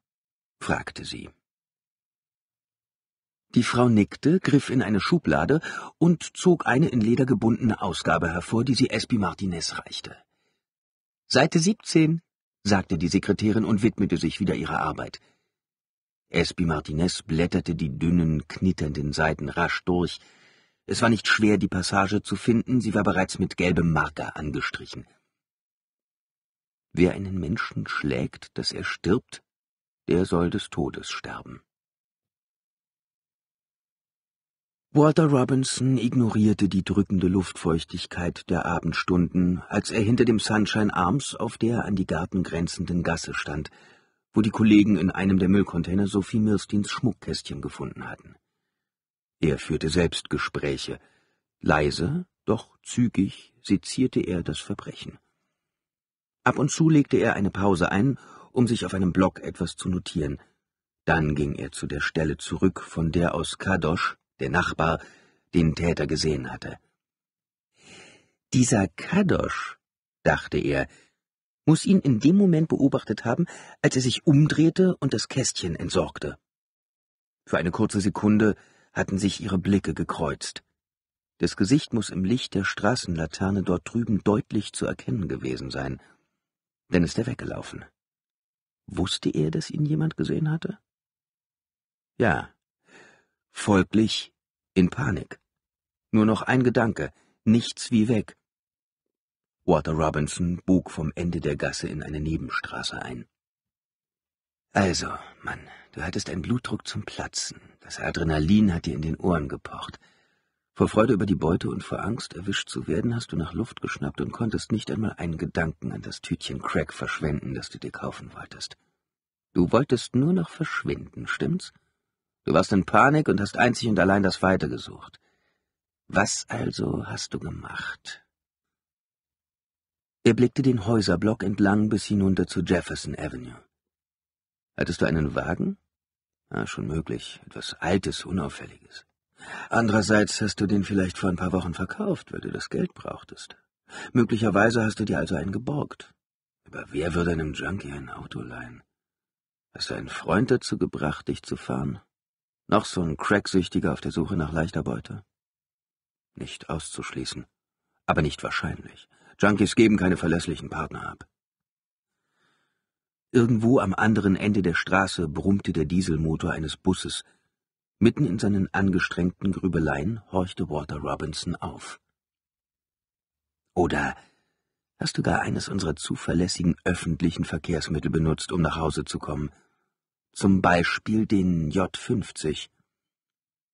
fragte sie. Die Frau nickte, griff in eine Schublade und zog eine in Leder gebundene Ausgabe hervor, die sie Espi Martinez reichte. Seite 17, sagte die Sekretärin und widmete sich wieder ihrer Arbeit. Espi Martinez blätterte die dünnen, knitternden Seiten rasch durch. Es war nicht schwer, die Passage zu finden, sie war bereits mit gelbem Marker angestrichen. Wer einen Menschen schlägt, dass er stirbt, der soll des Todes sterben. Walter Robinson ignorierte die drückende Luftfeuchtigkeit der Abendstunden, als er hinter dem Sunshine Arms auf der an die Garten grenzenden Gasse stand wo die Kollegen in einem der Müllcontainer Sophie Mirstins Schmuckkästchen gefunden hatten. Er führte selbst Gespräche. Leise, doch zügig sezierte er das Verbrechen. Ab und zu legte er eine Pause ein, um sich auf einem Block etwas zu notieren. Dann ging er zu der Stelle zurück, von der aus Kadosch, der Nachbar, den Täter gesehen hatte. Dieser Kadosch, dachte er, muss ihn in dem Moment beobachtet haben, als er sich umdrehte und das Kästchen entsorgte. Für eine kurze Sekunde hatten sich ihre Blicke gekreuzt. Das Gesicht muss im Licht der Straßenlaterne dort drüben deutlich zu erkennen gewesen sein. Dann ist er weggelaufen. Wusste er, dass ihn jemand gesehen hatte? Ja. Folglich in Panik. Nur noch ein Gedanke, nichts wie weg, Walter Robinson bog vom Ende der Gasse in eine Nebenstraße ein. Also, Mann, du hattest einen Blutdruck zum Platzen. Das Adrenalin hat dir in den Ohren gepocht. Vor Freude über die Beute und vor Angst, erwischt zu werden, hast du nach Luft geschnappt und konntest nicht einmal einen Gedanken an das Tütchen Crack verschwenden, das du dir kaufen wolltest. Du wolltest nur noch verschwinden, stimmt's? Du warst in Panik und hast einzig und allein das Weite gesucht. Was also hast du gemacht? Er blickte den Häuserblock entlang bis hinunter zu Jefferson Avenue. Hattest du einen Wagen? Ah, schon möglich. Etwas Altes, Unauffälliges. Andererseits hast du den vielleicht vor ein paar Wochen verkauft, weil du das Geld brauchtest. Möglicherweise hast du dir also einen geborgt. Aber wer würde einem Junkie ein Auto leihen? Hast du einen Freund dazu gebracht, dich zu fahren? Noch so ein Cracksüchtiger auf der Suche nach leichter Beute? Nicht auszuschließen, aber nicht wahrscheinlich. Junkies geben keine verlässlichen Partner ab. Irgendwo am anderen Ende der Straße brummte der Dieselmotor eines Busses. Mitten in seinen angestrengten Grübeleien horchte Walter Robinson auf. Oder hast du gar eines unserer zuverlässigen öffentlichen Verkehrsmittel benutzt, um nach Hause zu kommen? Zum Beispiel den J50.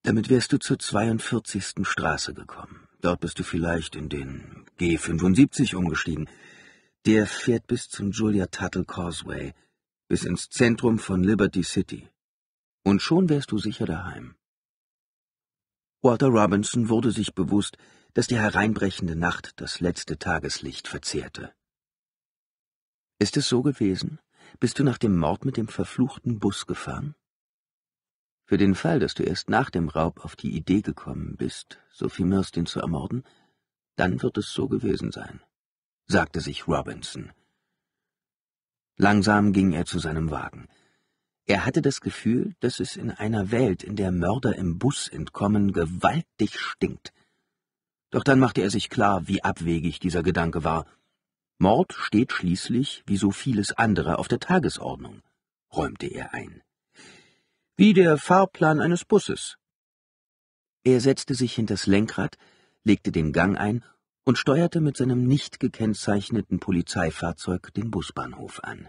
Damit wärst du zur 42. Straße gekommen. Dort bist du vielleicht in den G75 umgestiegen. Der fährt bis zum Julia Tuttle Causeway, bis ins Zentrum von Liberty City. Und schon wärst du sicher daheim. Walter Robinson wurde sich bewusst, dass die hereinbrechende Nacht das letzte Tageslicht verzehrte. Ist es so gewesen? Bist du nach dem Mord mit dem verfluchten Bus gefahren? Für den Fall, dass du erst nach dem Raub auf die Idee gekommen bist, Sophie Mirstin zu ermorden, dann wird es so gewesen sein, sagte sich Robinson. Langsam ging er zu seinem Wagen. Er hatte das Gefühl, dass es in einer Welt, in der Mörder im Bus entkommen, gewaltig stinkt. Doch dann machte er sich klar, wie abwegig dieser Gedanke war. Mord steht schließlich, wie so vieles andere, auf der Tagesordnung, räumte er ein wie der Fahrplan eines Busses. Er setzte sich hinters Lenkrad, legte den Gang ein und steuerte mit seinem nicht gekennzeichneten Polizeifahrzeug den Busbahnhof an.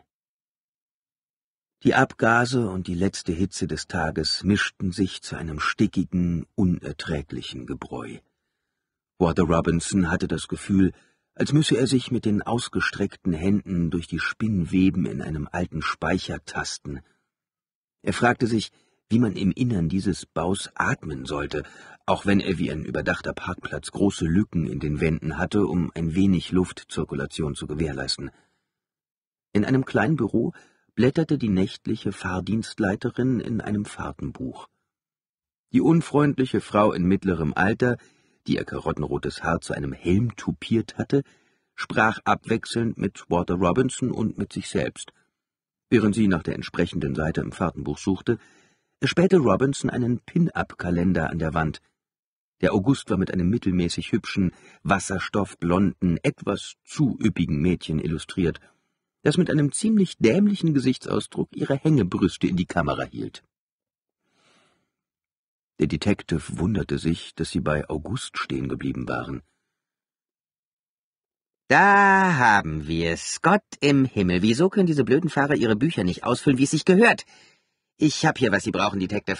Die Abgase und die letzte Hitze des Tages mischten sich zu einem stickigen, unerträglichen Gebräu. Walter Robinson hatte das Gefühl, als müsse er sich mit den ausgestreckten Händen durch die Spinnweben in einem alten Speicher tasten er fragte sich, wie man im Innern dieses Baus atmen sollte, auch wenn er wie ein überdachter Parkplatz große Lücken in den Wänden hatte, um ein wenig Luftzirkulation zu gewährleisten. In einem kleinen Büro blätterte die nächtliche Fahrdienstleiterin in einem Fahrtenbuch. Die unfreundliche Frau in mittlerem Alter, die ihr karottenrotes Haar zu einem Helm toupiert hatte, sprach abwechselnd mit Walter Robinson und mit sich selbst – Während sie nach der entsprechenden Seite im Fahrtenbuch suchte, erspähte Robinson einen Pin-up-Kalender an der Wand. Der August war mit einem mittelmäßig hübschen, wasserstoffblonden, etwas zu üppigen Mädchen illustriert, das mit einem ziemlich dämlichen Gesichtsausdruck ihre Hängebrüste in die Kamera hielt. Der Detective wunderte sich, dass sie bei August stehen geblieben waren. Da haben wir's. Gott im Himmel, wieso können diese blöden Fahrer ihre Bücher nicht ausfüllen, wie es sich gehört? Ich hab hier, was Sie brauchen, Detective.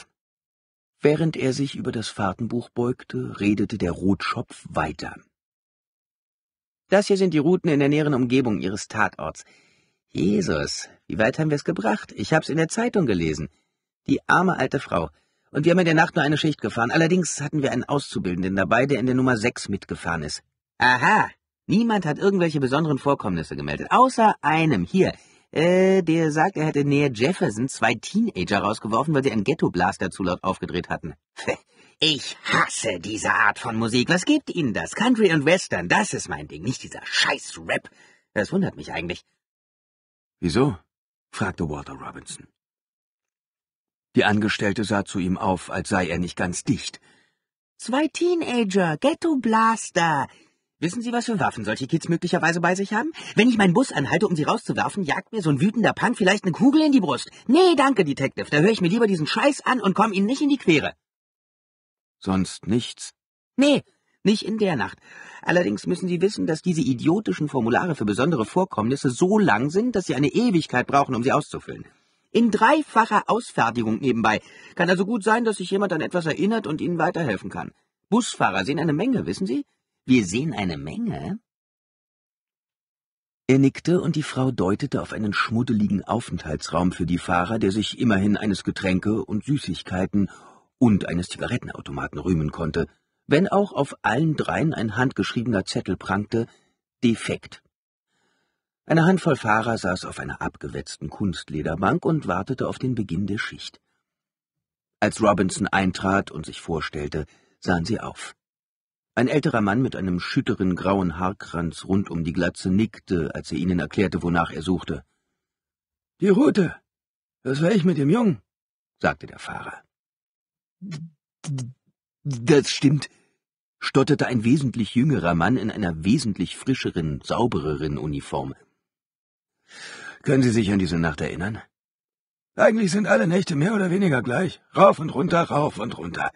Während er sich über das Fahrtenbuch beugte, redete der Rotschopf weiter. Das hier sind die Routen in der näheren Umgebung Ihres Tatorts. Jesus, wie weit haben wir's gebracht? Ich hab's in der Zeitung gelesen. Die arme alte Frau. Und wir haben in der Nacht nur eine Schicht gefahren. Allerdings hatten wir einen Auszubildenden dabei, der in der Nummer 6 mitgefahren ist. Aha, Niemand hat irgendwelche besonderen Vorkommnisse gemeldet, außer einem hier. Äh, der sagt, er hätte näher Jefferson zwei Teenager rausgeworfen, weil sie einen Ghetto-Blaster zu laut aufgedreht hatten. Ich hasse diese Art von Musik. Was gibt Ihnen das? Country und Western, das ist mein Ding, nicht dieser scheiß Rap. Das wundert mich eigentlich. Wieso? fragte Walter Robinson. Die Angestellte sah zu ihm auf, als sei er nicht ganz dicht. Zwei Teenager, Ghetto Blaster. Wissen Sie, was für Waffen solche Kids möglicherweise bei sich haben? Wenn ich meinen Bus anhalte, um sie rauszuwerfen, jagt mir so ein wütender Punk vielleicht eine Kugel in die Brust. Nee, danke, Detective. Da höre ich mir lieber diesen Scheiß an und komme Ihnen nicht in die Quere. Sonst nichts? Nee, nicht in der Nacht. Allerdings müssen Sie wissen, dass diese idiotischen Formulare für besondere Vorkommnisse so lang sind, dass Sie eine Ewigkeit brauchen, um sie auszufüllen. In dreifacher Ausfertigung nebenbei. Kann also gut sein, dass sich jemand an etwas erinnert und Ihnen weiterhelfen kann. Busfahrer sehen eine Menge, wissen Sie? Wir sehen eine Menge. Er nickte, und die Frau deutete auf einen schmuddeligen Aufenthaltsraum für die Fahrer, der sich immerhin eines Getränke und Süßigkeiten und eines Zigarettenautomaten rühmen konnte, wenn auch auf allen dreien ein handgeschriebener Zettel prangte, defekt. Eine Handvoll Fahrer saß auf einer abgewetzten Kunstlederbank und wartete auf den Beginn der Schicht. Als Robinson eintrat und sich vorstellte, sahen sie auf. Ein älterer Mann mit einem schütteren grauen Haarkranz rund um die Glatze nickte, als er ihnen erklärte, wonach er suchte. Die Route. Das war ich mit dem Jungen, sagte der Fahrer. Das stimmt, stotterte ein wesentlich jüngerer Mann in einer wesentlich frischeren, saubereren Uniform. Können Sie sich an diese Nacht erinnern? Eigentlich sind alle Nächte mehr oder weniger gleich. Rauf und runter, rauf und runter.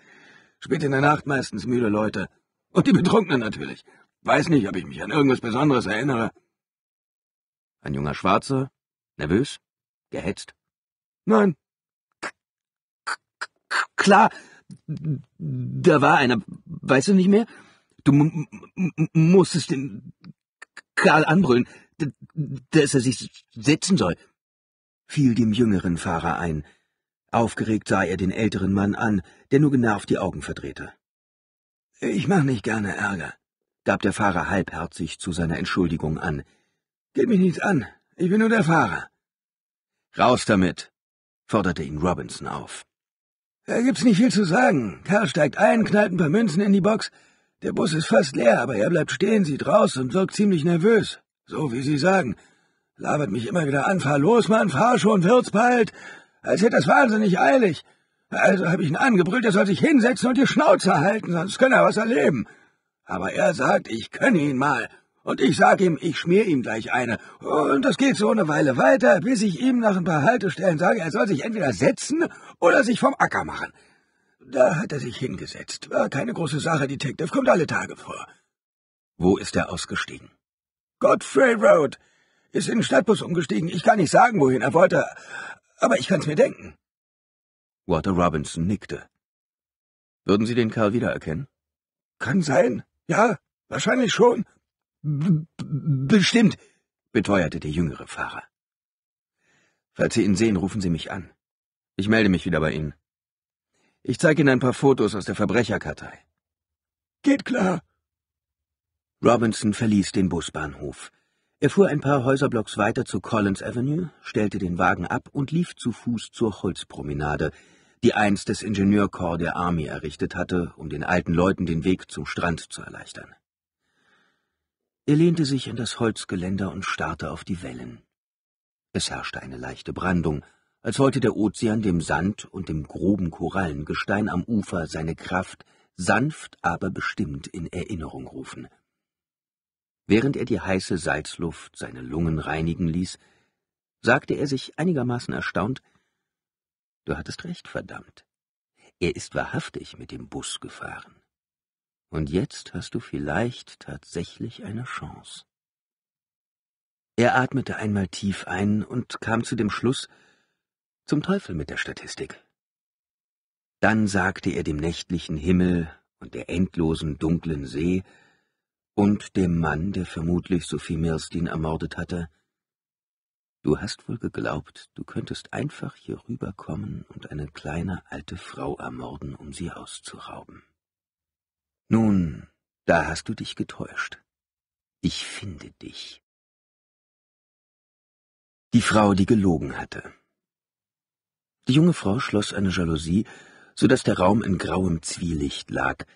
Spät in der Nacht meistens müde Leute. Und die Betrunkenen natürlich. Weiß nicht, ob ich mich an irgendwas Besonderes erinnere. Ein junger Schwarzer? Nervös? Gehetzt? Nein. Klar, da war einer, weißt du nicht mehr? Du musstest den Karl anbrüllen, dass er sich setzen soll, fiel dem jüngeren Fahrer ein. Aufgeregt sah er den älteren Mann an, der nur genervt die Augen verdrehte. Ich mach nicht gerne Ärger, gab der Fahrer halbherzig zu seiner Entschuldigung an. Geht mich nichts an, ich bin nur der Fahrer. Raus damit, forderte ihn Robinson auf. Da äh, gibt's nicht viel zu sagen. Karl steigt ein, knallt ein paar Münzen in die Box. Der Bus ist fast leer, aber er bleibt stehen, sieht raus und wirkt ziemlich nervös. So wie Sie sagen. Labert mich immer wieder an, fahr los, Mann, fahr schon, wird's bald. Als hätte das wahnsinnig eilig. Also habe ich ihn angebrüllt, er soll sich hinsetzen und die Schnauze halten, sonst könne er was erleben. Aber er sagt, ich könne ihn mal. Und ich sag ihm, ich schmier ihm gleich eine. Und das geht so eine Weile weiter, bis ich ihm nach ein paar Haltestellen sage, er soll sich entweder setzen oder sich vom Acker machen. Da hat er sich hingesetzt. War keine große Sache, Detective, kommt alle Tage vor. Wo ist er ausgestiegen? Godfrey Road. Ist in den Stadtbus umgestiegen. Ich kann nicht sagen, wohin er wollte, aber ich kann's mir denken. Walter Robinson nickte. Würden Sie den Kerl wiedererkennen? Kann sein. Ja, wahrscheinlich schon. B bestimmt, beteuerte der jüngere Fahrer. Falls Sie ihn sehen, rufen Sie mich an. Ich melde mich wieder bei Ihnen. Ich zeige Ihnen ein paar Fotos aus der Verbrecherkartei. Geht klar. Robinson verließ den Busbahnhof. Er fuhr ein paar Häuserblocks weiter zu Collins Avenue, stellte den Wagen ab und lief zu Fuß zur Holzpromenade, die einst das Ingenieurkorps der Army errichtet hatte, um den alten Leuten den Weg zum Strand zu erleichtern. Er lehnte sich in das Holzgeländer und starrte auf die Wellen. Es herrschte eine leichte Brandung, als wollte der Ozean dem Sand und dem groben Korallengestein am Ufer seine Kraft sanft aber bestimmt in Erinnerung rufen. Während er die heiße Salzluft seine Lungen reinigen ließ, sagte er sich einigermaßen erstaunt, Du hattest recht, verdammt. Er ist wahrhaftig mit dem Bus gefahren. Und jetzt hast du vielleicht tatsächlich eine Chance. Er atmete einmal tief ein und kam zu dem Schluss, zum Teufel mit der Statistik. Dann sagte er dem nächtlichen Himmel und der endlosen dunklen See und dem Mann, der vermutlich Sophie Mirstin ermordet hatte, Du hast wohl geglaubt, du könntest einfach hier rüberkommen und eine kleine alte Frau ermorden, um sie auszurauben. Nun, da hast du dich getäuscht. Ich finde dich. Die Frau, die gelogen hatte. Die junge Frau schloss eine Jalousie, so dass der Raum in grauem Zwielicht lag.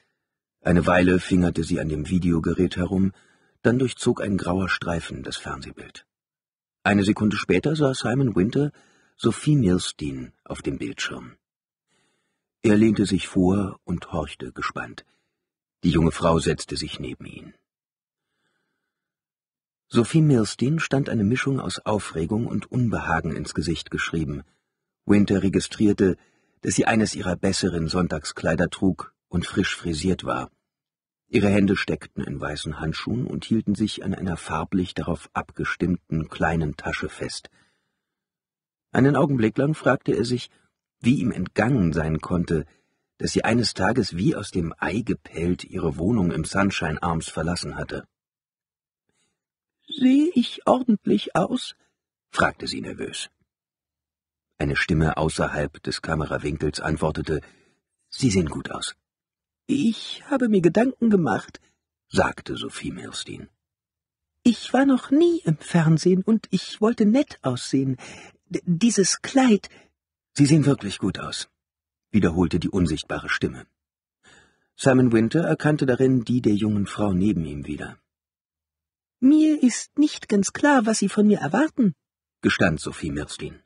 Eine Weile fingerte sie an dem Videogerät herum, dann durchzog ein grauer Streifen das Fernsehbild. Eine Sekunde später sah Simon Winter Sophie Milstein auf dem Bildschirm. Er lehnte sich vor und horchte gespannt. Die junge Frau setzte sich neben ihn. Sophie Milstein stand eine Mischung aus Aufregung und Unbehagen ins Gesicht geschrieben. Winter registrierte, dass sie eines ihrer besseren Sonntagskleider trug und frisch frisiert war. Ihre Hände steckten in weißen Handschuhen und hielten sich an einer farblich darauf abgestimmten kleinen Tasche fest. Einen Augenblick lang fragte er sich, wie ihm entgangen sein konnte, dass sie eines Tages wie aus dem Ei gepellt ihre Wohnung im Sunshine Arms verlassen hatte. Sehe ich ordentlich aus? fragte sie nervös. Eine Stimme außerhalb des Kamerawinkels antwortete, Sie sehen gut aus. Ich habe mir Gedanken gemacht, sagte Sophie Mirstin. Ich war noch nie im Fernsehen und ich wollte nett aussehen. D dieses Kleid. Sie sehen wirklich gut aus, wiederholte die unsichtbare Stimme. Simon Winter erkannte darin die der jungen Frau neben ihm wieder. Mir ist nicht ganz klar, was Sie von mir erwarten, gestand Sophie Mirstin.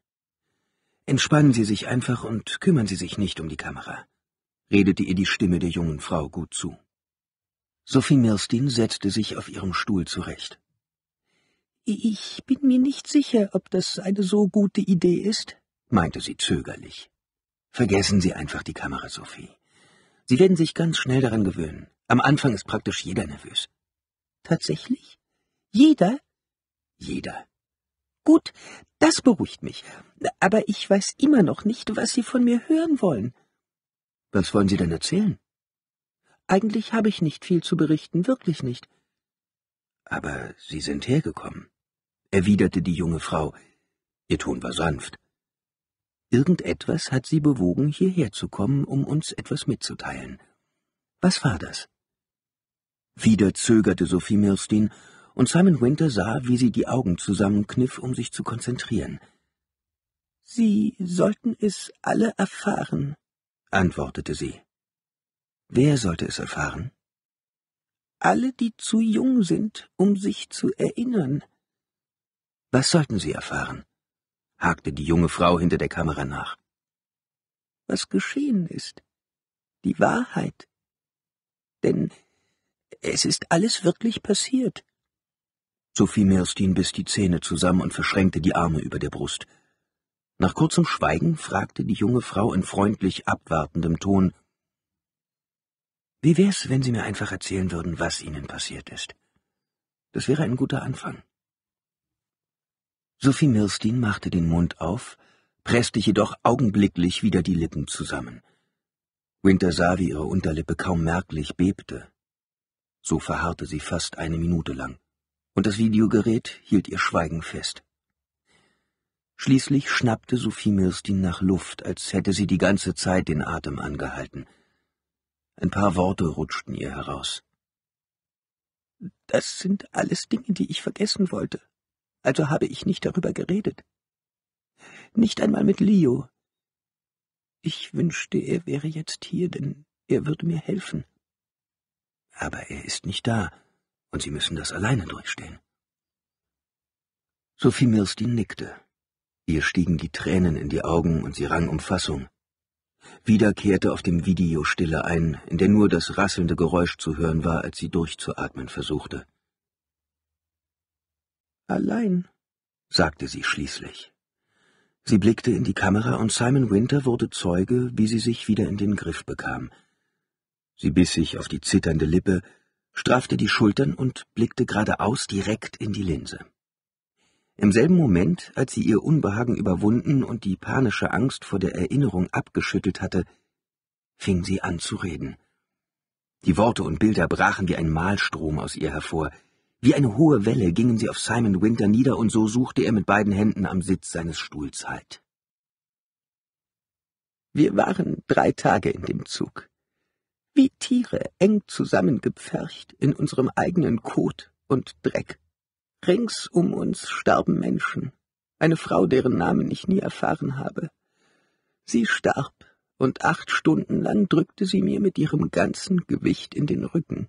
Entspannen Sie sich einfach und kümmern Sie sich nicht um die Kamera redete ihr die Stimme der jungen Frau gut zu. Sophie Mirstin setzte sich auf ihrem Stuhl zurecht. Ich bin mir nicht sicher, ob das eine so gute Idee ist, meinte sie zögerlich. Vergessen Sie einfach die Kamera, Sophie. Sie werden sich ganz schnell daran gewöhnen. Am Anfang ist praktisch jeder nervös. Tatsächlich? Jeder? Jeder. Gut, das beruhigt mich. Aber ich weiß immer noch nicht, was Sie von mir hören wollen. Was wollen Sie denn erzählen? Eigentlich habe ich nicht viel zu berichten, wirklich nicht. Aber Sie sind hergekommen, erwiderte die junge Frau. Ihr Ton war sanft. Irgendetwas hat sie bewogen, hierher zu kommen, um uns etwas mitzuteilen. Was war das? Wieder zögerte Sophie Milstein, und Simon Winter sah, wie sie die Augen zusammenkniff, um sich zu konzentrieren. Sie sollten es alle erfahren, antwortete sie. Wer sollte es erfahren? Alle, die zu jung sind, um sich zu erinnern. Was sollten sie erfahren? hakte die junge Frau hinter der Kamera nach. Was geschehen ist. Die Wahrheit. Denn es ist alles wirklich passiert. Sophie Mirstin biss die Zähne zusammen und verschränkte die Arme über der Brust. Nach kurzem Schweigen fragte die junge Frau in freundlich abwartendem Ton Wie wär's, wenn Sie mir einfach erzählen würden, was Ihnen passiert ist? Das wäre ein guter Anfang. Sophie Mirstin machte den Mund auf, presste jedoch augenblicklich wieder die Lippen zusammen. Winter sah, wie ihre Unterlippe kaum merklich bebte. So verharrte sie fast eine Minute lang, und das Videogerät hielt ihr Schweigen fest. Schließlich schnappte Sophie Mirstin nach Luft, als hätte sie die ganze Zeit den Atem angehalten. Ein paar Worte rutschten ihr heraus. Das sind alles Dinge, die ich vergessen wollte. Also habe ich nicht darüber geredet. Nicht einmal mit Leo. Ich wünschte, er wäre jetzt hier, denn er würde mir helfen. Aber er ist nicht da, und Sie müssen das alleine durchstehen. Sophie Mirstin nickte. Ihr stiegen die Tränen in die Augen und sie rang um Fassung. Wieder kehrte auf dem Video Stille ein, in der nur das rasselnde Geräusch zu hören war, als sie durchzuatmen versuchte. Allein, sagte sie schließlich. Sie blickte in die Kamera und Simon Winter wurde Zeuge, wie sie sich wieder in den Griff bekam. Sie biss sich auf die zitternde Lippe, straffte die Schultern und blickte geradeaus direkt in die Linse. Im selben Moment, als sie ihr Unbehagen überwunden und die panische Angst vor der Erinnerung abgeschüttelt hatte, fing sie an zu reden. Die Worte und Bilder brachen wie ein Malstrom aus ihr hervor. Wie eine hohe Welle gingen sie auf Simon Winter nieder, und so suchte er mit beiden Händen am Sitz seines Stuhls Halt. Wir waren drei Tage in dem Zug. Wie Tiere, eng zusammengepfercht in unserem eigenen Kot und Dreck. Rings um uns starben Menschen, eine Frau, deren Namen ich nie erfahren habe. Sie starb, und acht Stunden lang drückte sie mir mit ihrem ganzen Gewicht in den Rücken,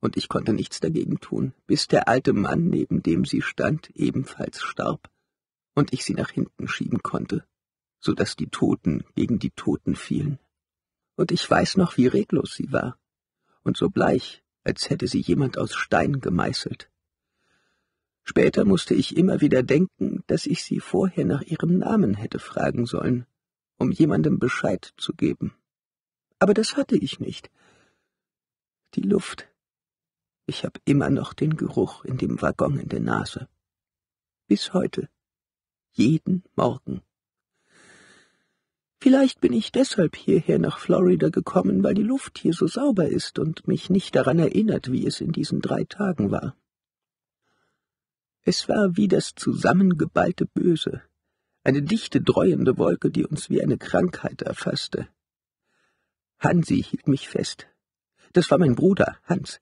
und ich konnte nichts dagegen tun, bis der alte Mann, neben dem sie stand, ebenfalls starb, und ich sie nach hinten schieben konnte, so daß die Toten gegen die Toten fielen. Und ich weiß noch, wie reglos sie war, und so bleich, als hätte sie jemand aus Stein gemeißelt. Später musste ich immer wieder denken, dass ich sie vorher nach ihrem Namen hätte fragen sollen, um jemandem Bescheid zu geben. Aber das hatte ich nicht. Die Luft. Ich habe immer noch den Geruch in dem Waggon in der Nase. Bis heute. Jeden Morgen. Vielleicht bin ich deshalb hierher nach Florida gekommen, weil die Luft hier so sauber ist und mich nicht daran erinnert, wie es in diesen drei Tagen war. Es war wie das zusammengeballte Böse, eine dichte, dreuende Wolke, die uns wie eine Krankheit erfasste. Hansi hielt mich fest. Das war mein Bruder, Hans.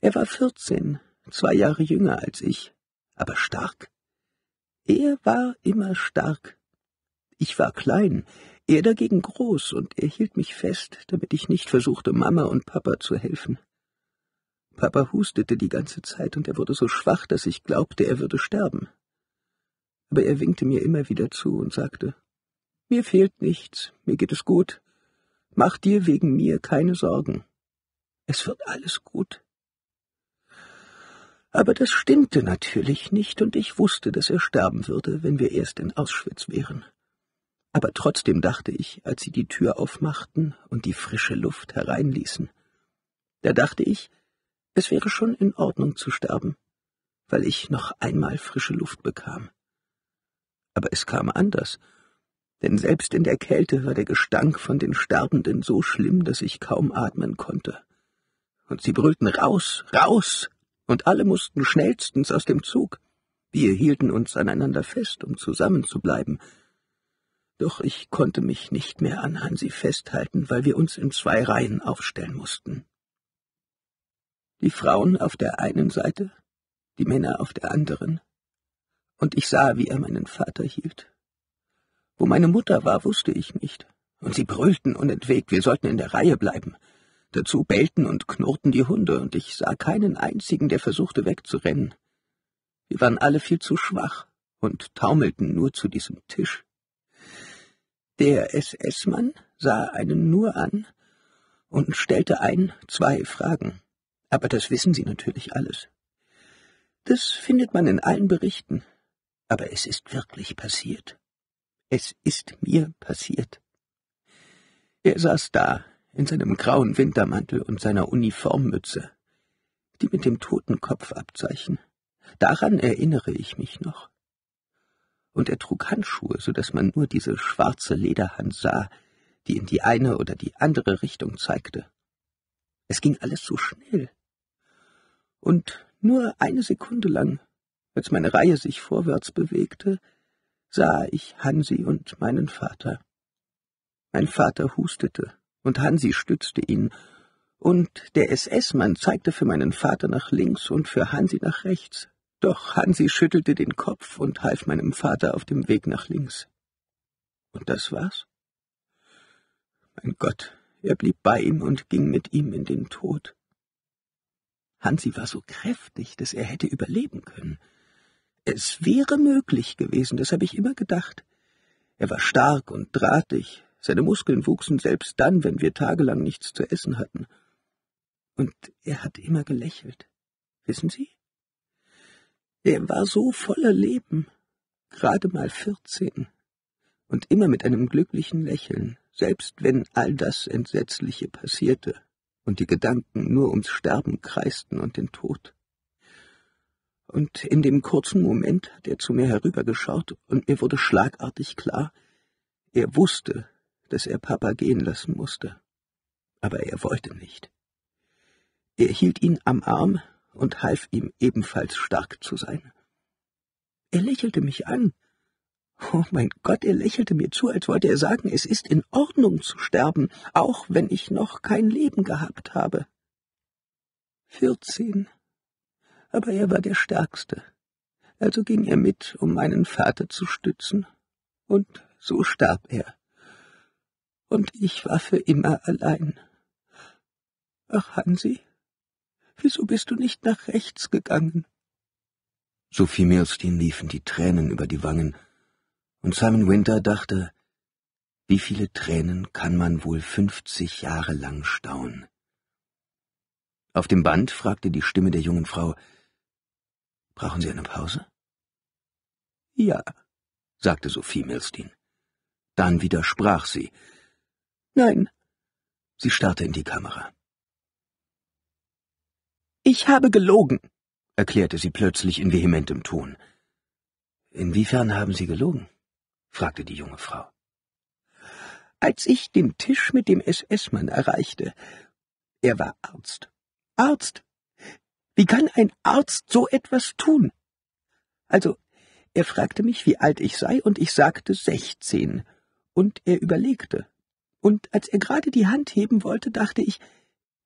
Er war vierzehn, zwei Jahre jünger als ich, aber stark. Er war immer stark. Ich war klein, er dagegen groß, und er hielt mich fest, damit ich nicht versuchte, Mama und Papa zu helfen. Papa hustete die ganze Zeit und er wurde so schwach, dass ich glaubte, er würde sterben. Aber er winkte mir immer wieder zu und sagte, mir fehlt nichts, mir geht es gut, mach dir wegen mir keine Sorgen. Es wird alles gut. Aber das stimmte natürlich nicht, und ich wusste, dass er sterben würde, wenn wir erst in Auschwitz wären. Aber trotzdem dachte ich, als sie die Tür aufmachten und die frische Luft hereinließen, da dachte ich, es wäre schon in Ordnung zu sterben, weil ich noch einmal frische Luft bekam. Aber es kam anders, denn selbst in der Kälte war der Gestank von den Sterbenden so schlimm, dass ich kaum atmen konnte. Und sie brüllten raus, raus, und alle mussten schnellstens aus dem Zug. Wir hielten uns aneinander fest, um zusammenzubleiben. Doch ich konnte mich nicht mehr an Hansi festhalten, weil wir uns in zwei Reihen aufstellen mussten die Frauen auf der einen Seite, die Männer auf der anderen, und ich sah, wie er meinen Vater hielt. Wo meine Mutter war, wusste ich nicht, und sie brüllten unentwegt, wir sollten in der Reihe bleiben. Dazu bellten und knurrten die Hunde, und ich sah keinen einzigen, der versuchte wegzurennen. Wir waren alle viel zu schwach und taumelten nur zu diesem Tisch. Der SS-Mann sah einen nur an und stellte ein zwei Fragen. Aber das wissen Sie natürlich alles. Das findet man in allen Berichten. Aber es ist wirklich passiert. Es ist mir passiert. Er saß da, in seinem grauen Wintermantel und seiner Uniformmütze, die mit dem Totenkopfabzeichen. Daran erinnere ich mich noch. Und er trug Handschuhe, so dass man nur diese schwarze Lederhand sah, die in die eine oder die andere Richtung zeigte. Es ging alles so schnell und nur eine Sekunde lang, als meine Reihe sich vorwärts bewegte, sah ich Hansi und meinen Vater. Mein Vater hustete, und Hansi stützte ihn, und der SS-Mann zeigte für meinen Vater nach links und für Hansi nach rechts. Doch Hansi schüttelte den Kopf und half meinem Vater auf dem Weg nach links. Und das war's? Mein Gott, er blieb bei ihm und ging mit ihm in den Tod. Hansi war so kräftig, dass er hätte überleben können. Es wäre möglich gewesen, das habe ich immer gedacht. Er war stark und drahtig, seine Muskeln wuchsen selbst dann, wenn wir tagelang nichts zu essen hatten. Und er hat immer gelächelt. Wissen Sie? Er war so voller Leben, gerade mal vierzehn, und immer mit einem glücklichen Lächeln, selbst wenn all das Entsetzliche passierte und die Gedanken nur ums Sterben kreisten und den Tod. Und in dem kurzen Moment hat er zu mir herübergeschaut, und mir wurde schlagartig klar, er wusste, dass er Papa gehen lassen musste. Aber er wollte nicht. Er hielt ihn am Arm und half ihm ebenfalls stark zu sein. Er lächelte mich an Oh mein Gott, er lächelte mir zu, als wollte er sagen, es ist in Ordnung zu sterben, auch wenn ich noch kein Leben gehabt habe. Vierzehn. Aber er war der Stärkste. Also ging er mit, um meinen Vater zu stützen. Und so starb er. Und ich war für immer allein. Ach, Hansi, wieso bist du nicht nach rechts gegangen? Sophie Mirstein liefen die Tränen über die Wangen, und Simon Winter dachte, wie viele Tränen kann man wohl fünfzig Jahre lang stauen? Auf dem Band fragte die Stimme der jungen Frau, brauchen Sie eine Pause? Ja, sagte Sophie Milstein. Dann widersprach sie. Nein. Sie starrte in die Kamera. Ich habe gelogen, erklärte sie plötzlich in vehementem Ton. Inwiefern haben Sie gelogen? fragte die junge Frau. Als ich den Tisch mit dem SS-Mann erreichte, er war Arzt. Arzt? Wie kann ein Arzt so etwas tun? Also, er fragte mich, wie alt ich sei, und ich sagte sechzehn. Und er überlegte. Und als er gerade die Hand heben wollte, dachte ich,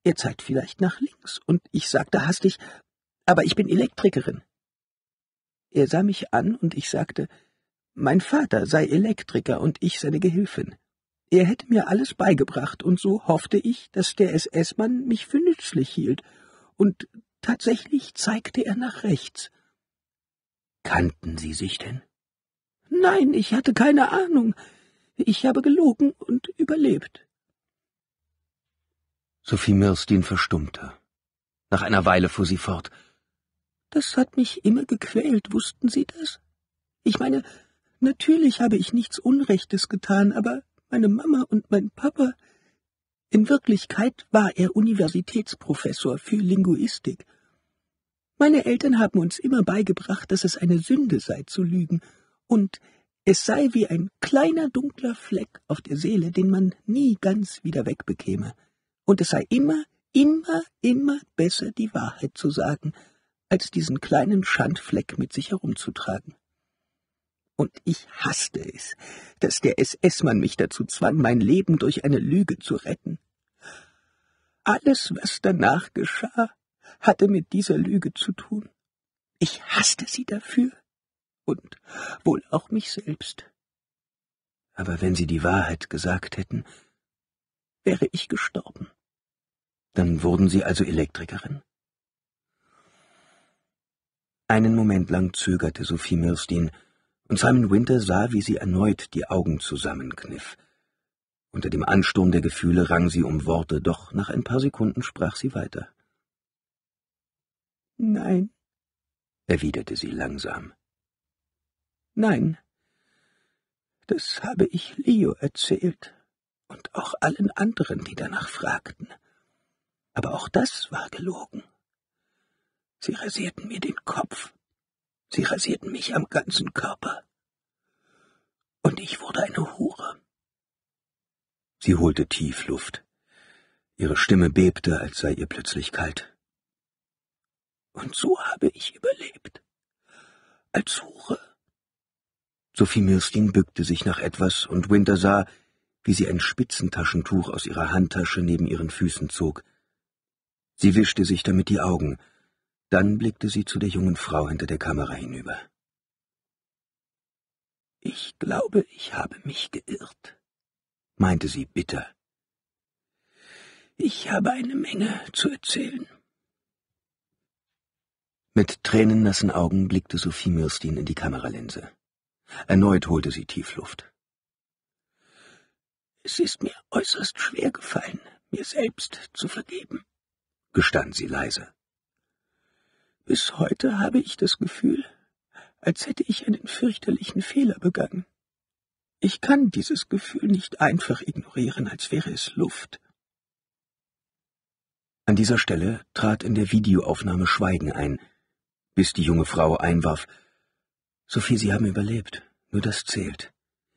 er zeigt vielleicht nach links. Und ich sagte hastig, aber ich bin Elektrikerin. Er sah mich an, und ich sagte, mein Vater sei Elektriker und ich seine Gehilfin. Er hätte mir alles beigebracht, und so hoffte ich, dass der SS-Mann mich für nützlich hielt, und tatsächlich zeigte er nach rechts. Kannten Sie sich denn? Nein, ich hatte keine Ahnung. Ich habe gelogen und überlebt. Sophie Mirstin verstummte. Nach einer Weile fuhr sie fort. Das hat mich immer gequält, wussten Sie das? Ich meine, Natürlich habe ich nichts Unrechtes getan, aber meine Mama und mein Papa. In Wirklichkeit war er Universitätsprofessor für Linguistik. Meine Eltern haben uns immer beigebracht, dass es eine Sünde sei zu lügen, und es sei wie ein kleiner dunkler Fleck auf der Seele, den man nie ganz wieder wegbekäme, und es sei immer, immer, immer besser, die Wahrheit zu sagen, als diesen kleinen Schandfleck mit sich herumzutragen. Und ich hasste es, dass der SS-Mann mich dazu zwang, mein Leben durch eine Lüge zu retten. Alles, was danach geschah, hatte mit dieser Lüge zu tun. Ich hasste sie dafür und wohl auch mich selbst. Aber wenn sie die Wahrheit gesagt hätten, wäre ich gestorben. Dann wurden sie also Elektrikerin? Einen Moment lang zögerte Sophie Milstein, und Simon Winter sah, wie sie erneut die Augen zusammenkniff. Unter dem Ansturm der Gefühle rang sie um Worte, doch nach ein paar Sekunden sprach sie weiter. Nein, erwiderte sie langsam. Nein, das habe ich Leo erzählt und auch allen anderen, die danach fragten. Aber auch das war gelogen. Sie rasierten mir den Kopf Sie rasierten mich am ganzen Körper. Und ich wurde eine Hure. Sie holte tief Luft. Ihre Stimme bebte, als sei ihr plötzlich kalt. Und so habe ich überlebt. Als Hure. Sophie Mirskin bückte sich nach etwas, und Winter sah, wie sie ein Spitzentaschentuch aus ihrer Handtasche neben ihren Füßen zog. Sie wischte sich damit die Augen, dann blickte sie zu der jungen Frau hinter der Kamera hinüber. Ich glaube, ich habe mich geirrt, meinte sie bitter. Ich habe eine Menge zu erzählen. Mit tränennassen Augen blickte Sophie Mürstin in die Kameralinse. Erneut holte sie Tiefluft. Es ist mir äußerst schwer gefallen, mir selbst zu vergeben, gestand sie leise. Bis heute habe ich das Gefühl, als hätte ich einen fürchterlichen Fehler begangen. Ich kann dieses Gefühl nicht einfach ignorieren, als wäre es Luft. An dieser Stelle trat in der Videoaufnahme Schweigen ein, bis die junge Frau einwarf, Sophie, Sie haben überlebt, nur das zählt.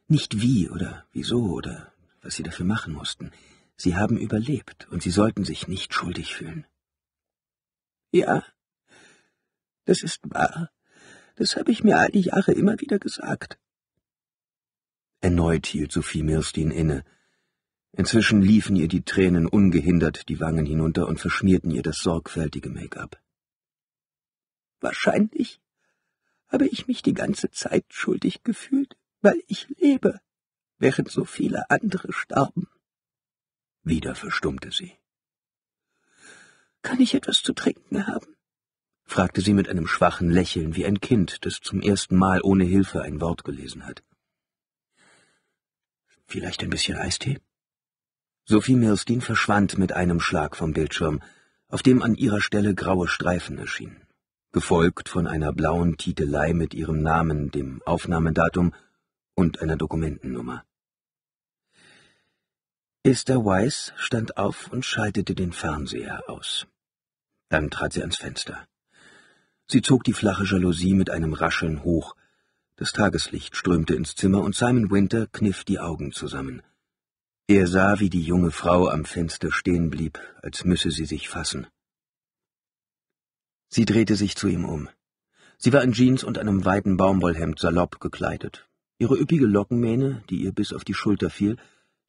Nicht wie oder wieso oder was Sie dafür machen mussten. Sie haben überlebt und Sie sollten sich nicht schuldig fühlen. Ja, das ist wahr. Das habe ich mir all die Jahre immer wieder gesagt. Erneut hielt Sophie Mirstin inne. Inzwischen liefen ihr die Tränen ungehindert die Wangen hinunter und verschmierten ihr das sorgfältige Make-up. Wahrscheinlich habe ich mich die ganze Zeit schuldig gefühlt, weil ich lebe, während so viele andere starben. Wieder verstummte sie. Kann ich etwas zu trinken haben? fragte sie mit einem schwachen Lächeln wie ein Kind, das zum ersten Mal ohne Hilfe ein Wort gelesen hat. Vielleicht ein bisschen Eistee? Sophie Mirskin verschwand mit einem Schlag vom Bildschirm, auf dem an ihrer Stelle graue Streifen erschienen, gefolgt von einer blauen Titelei mit ihrem Namen, dem Aufnahmedatum und einer Dokumentennummer. Esther Weiss stand auf und schaltete den Fernseher aus. Dann trat sie ans Fenster. Sie zog die flache Jalousie mit einem Rascheln hoch. Das Tageslicht strömte ins Zimmer und Simon Winter kniff die Augen zusammen. Er sah, wie die junge Frau am Fenster stehen blieb, als müsse sie sich fassen. Sie drehte sich zu ihm um. Sie war in Jeans und einem weiten Baumwollhemd salopp gekleidet. Ihre üppige Lockenmähne, die ihr bis auf die Schulter fiel,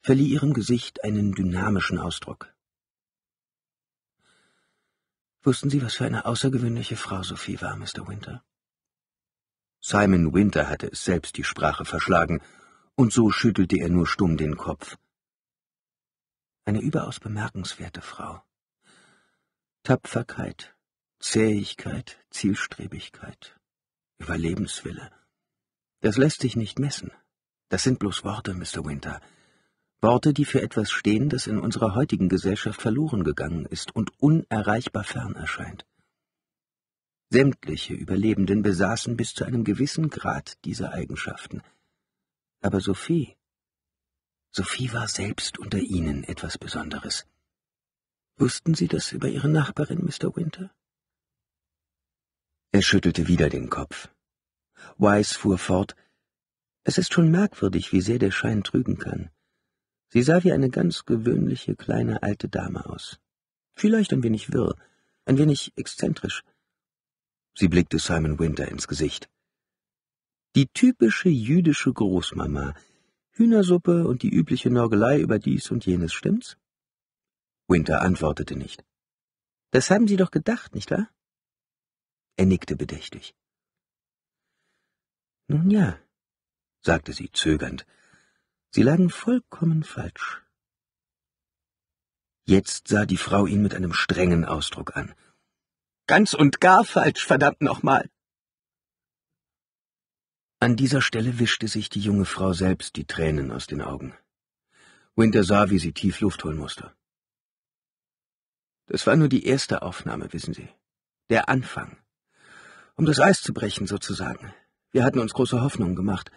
verlieh ihrem Gesicht einen dynamischen Ausdruck. Wussten Sie, was für eine außergewöhnliche Frau Sophie war, Mr. Winter? Simon Winter hatte es selbst die Sprache verschlagen, und so schüttelte er nur stumm den Kopf. Eine überaus bemerkenswerte Frau. Tapferkeit, Zähigkeit, Zielstrebigkeit, Überlebenswille. Das lässt sich nicht messen. Das sind bloß Worte, Mr. Winter. Worte, die für etwas stehen, das in unserer heutigen Gesellschaft verloren gegangen ist und unerreichbar fern erscheint. Sämtliche Überlebenden besaßen bis zu einem gewissen Grad diese Eigenschaften. Aber Sophie, Sophie war selbst unter ihnen etwas Besonderes. Wussten Sie das über Ihre Nachbarin, Mr. Winter? Er schüttelte wieder den Kopf. Weiss fuhr fort, es ist schon merkwürdig, wie sehr der Schein trügen kann. Sie sah wie eine ganz gewöhnliche kleine alte Dame aus. Vielleicht ein wenig wirr, ein wenig exzentrisch. Sie blickte Simon Winter ins Gesicht. Die typische jüdische Großmama, Hühnersuppe und die übliche Norgelei über dies und jenes, stimmt's? Winter antwortete nicht. Das haben Sie doch gedacht, nicht wahr? Er nickte bedächtig. Nun ja, sagte sie zögernd, Sie lagen vollkommen falsch. Jetzt sah die Frau ihn mit einem strengen Ausdruck an. Ganz und gar falsch, verdammt nochmal! An dieser Stelle wischte sich die junge Frau selbst die Tränen aus den Augen. Winter sah, wie sie tief Luft holen musste. Das war nur die erste Aufnahme, wissen Sie. Der Anfang. Um das Eis zu brechen, sozusagen. Wir hatten uns große Hoffnungen gemacht.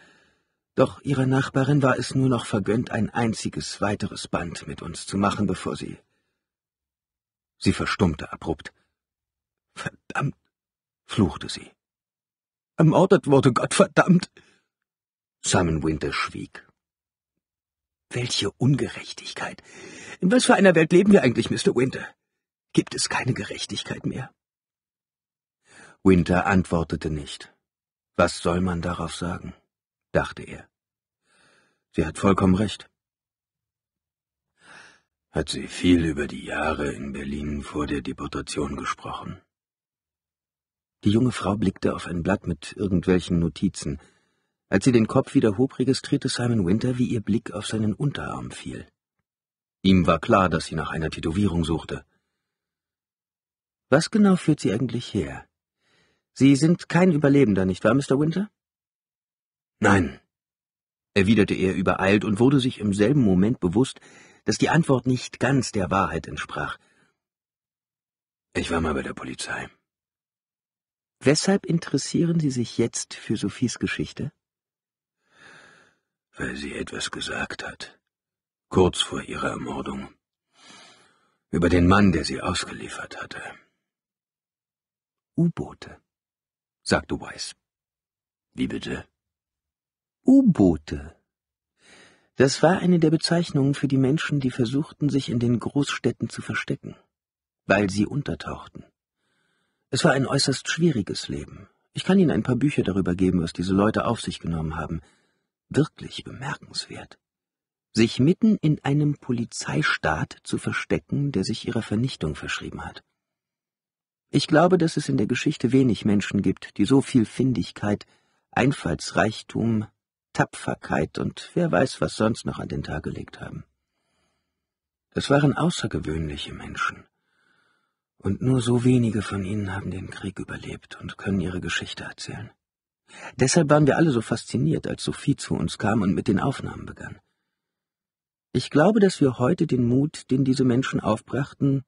Doch ihrer Nachbarin war es nur noch vergönnt, ein einziges weiteres Band mit uns zu machen, bevor sie. Sie verstummte abrupt. Verdammt, fluchte sie. Ermordet wurde Gott verdammt. Simon Winter schwieg. Welche Ungerechtigkeit. In was für einer Welt leben wir eigentlich, Mr. Winter? Gibt es keine Gerechtigkeit mehr? Winter antwortete nicht. Was soll man darauf sagen? dachte er. Sie hat vollkommen recht. Hat sie viel über die Jahre in Berlin vor der Deportation gesprochen? Die junge Frau blickte auf ein Blatt mit irgendwelchen Notizen. Als sie den Kopf wieder hob, registrierte Simon Winter, wie ihr Blick auf seinen Unterarm fiel. Ihm war klar, dass sie nach einer Tätowierung suchte. Was genau führt sie eigentlich her? Sie sind kein Überlebender, nicht wahr, Mr. Winter? Nein, erwiderte er übereilt und wurde sich im selben Moment bewusst, dass die Antwort nicht ganz der Wahrheit entsprach. Ich war mal bei der Polizei. Weshalb interessieren Sie sich jetzt für Sophies Geschichte? Weil sie etwas gesagt hat, kurz vor ihrer Ermordung, über den Mann, der sie ausgeliefert hatte. U-Boote, sagte Weiss. Wie bitte? U-Boote. Das war eine der Bezeichnungen für die Menschen, die versuchten, sich in den Großstädten zu verstecken, weil sie untertauchten. Es war ein äußerst schwieriges Leben. Ich kann Ihnen ein paar Bücher darüber geben, was diese Leute auf sich genommen haben. Wirklich bemerkenswert. Sich mitten in einem Polizeistaat zu verstecken, der sich ihrer Vernichtung verschrieben hat. Ich glaube, dass es in der Geschichte wenig Menschen gibt, die so viel Findigkeit, Einfallsreichtum, Tapferkeit und wer weiß, was sonst noch an den Tag gelegt haben. Es waren außergewöhnliche Menschen. Und nur so wenige von ihnen haben den Krieg überlebt und können ihre Geschichte erzählen. Deshalb waren wir alle so fasziniert, als Sophie zu uns kam und mit den Aufnahmen begann. Ich glaube, dass wir heute den Mut, den diese Menschen aufbrachten,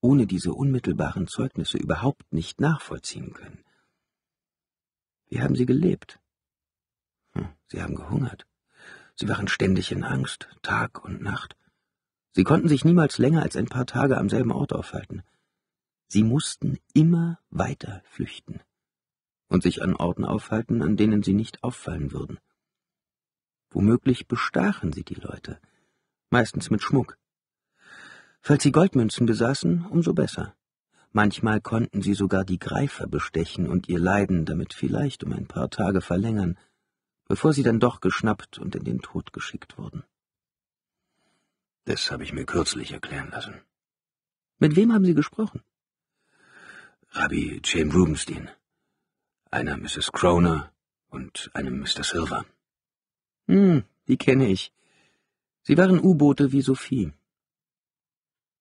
ohne diese unmittelbaren Zeugnisse überhaupt nicht nachvollziehen können. Wie haben sie gelebt. Hm, sie haben gehungert. Sie waren ständig in Angst, Tag und Nacht. Sie konnten sich niemals länger als ein paar Tage am selben Ort aufhalten. Sie mussten immer weiter flüchten und sich an Orten aufhalten, an denen sie nicht auffallen würden. Womöglich bestachen sie die Leute, meistens mit Schmuck. Falls sie Goldmünzen besaßen, umso besser. Manchmal konnten sie sogar die Greifer bestechen und ihr Leiden damit vielleicht um ein paar Tage verlängern, bevor sie dann doch geschnappt und in den Tod geschickt wurden. Das habe ich mir kürzlich erklären lassen. Mit wem haben Sie gesprochen? Rabbi Jane Rubenstein, einer Mrs. Croner und einem Mr. Silver. Hm, die kenne ich. Sie waren U-Boote wie Sophie.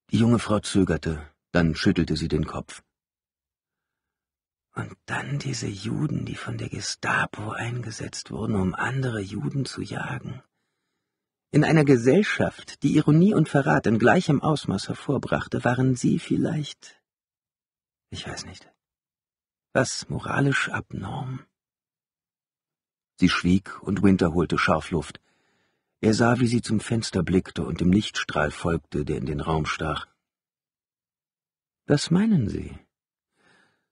Die junge Frau zögerte, dann schüttelte sie den Kopf. Und dann diese Juden, die von der Gestapo eingesetzt wurden, um andere Juden zu jagen. In einer Gesellschaft, die Ironie und Verrat in gleichem Ausmaß hervorbrachte, waren sie vielleicht, ich weiß nicht, was moralisch abnorm. Sie schwieg und Winter holte Scharfluft. Er sah, wie sie zum Fenster blickte und dem Lichtstrahl folgte, der in den Raum stach. Was meinen Sie?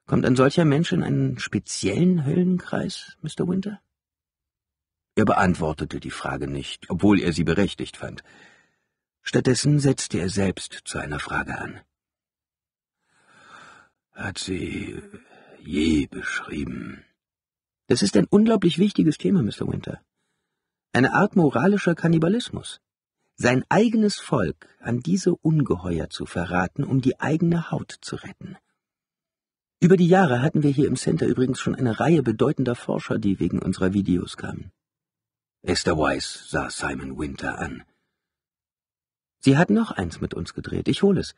Kommt ein solcher Mensch in einen speziellen Höllenkreis, Mr. Winter? Er beantwortete die Frage nicht, obwohl er sie berechtigt fand. Stattdessen setzte er selbst zu einer Frage an. Hat sie je beschrieben? Das ist ein unglaublich wichtiges Thema, Mr. Winter. Eine Art moralischer Kannibalismus. Sein eigenes Volk an diese Ungeheuer zu verraten, um die eigene Haut zu retten. Über die Jahre hatten wir hier im Center übrigens schon eine Reihe bedeutender Forscher, die wegen unserer Videos kamen. Esther Weiss sah Simon Winter an. Sie hat noch eins mit uns gedreht, ich hole es.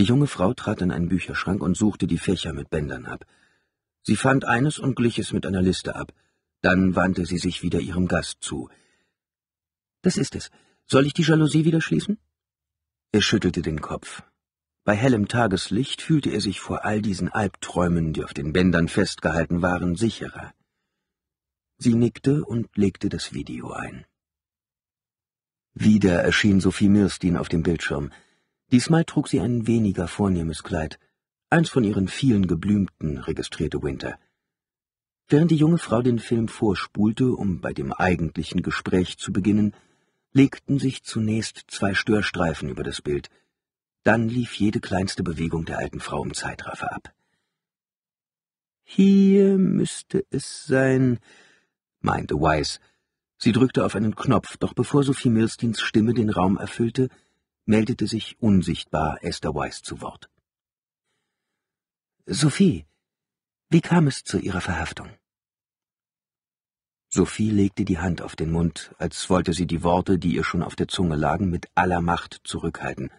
Die junge Frau trat in einen Bücherschrank und suchte die Fächer mit Bändern ab. Sie fand eines und glich es mit einer Liste ab. Dann wandte sie sich wieder ihrem Gast zu. Das ist es. Soll ich die Jalousie wieder schließen? Er schüttelte den Kopf. Bei hellem Tageslicht fühlte er sich vor all diesen Albträumen, die auf den Bändern festgehalten waren, sicherer. Sie nickte und legte das Video ein. Wieder erschien Sophie Mirstin auf dem Bildschirm. Diesmal trug sie ein weniger vornehmes Kleid, eins von ihren vielen geblümten, registrierte Winter. Während die junge Frau den Film vorspulte, um bei dem eigentlichen Gespräch zu beginnen, legten sich zunächst zwei Störstreifen über das Bild — dann lief jede kleinste Bewegung der alten Frau im Zeitraffer ab. Hier müsste es sein, meinte Weiss. Sie drückte auf einen Knopf, doch bevor Sophie Milstins Stimme den Raum erfüllte, meldete sich unsichtbar Esther Weiss zu Wort. Sophie, wie kam es zu Ihrer Verhaftung? Sophie legte die Hand auf den Mund, als wollte sie die Worte, die ihr schon auf der Zunge lagen, mit aller Macht zurückhalten.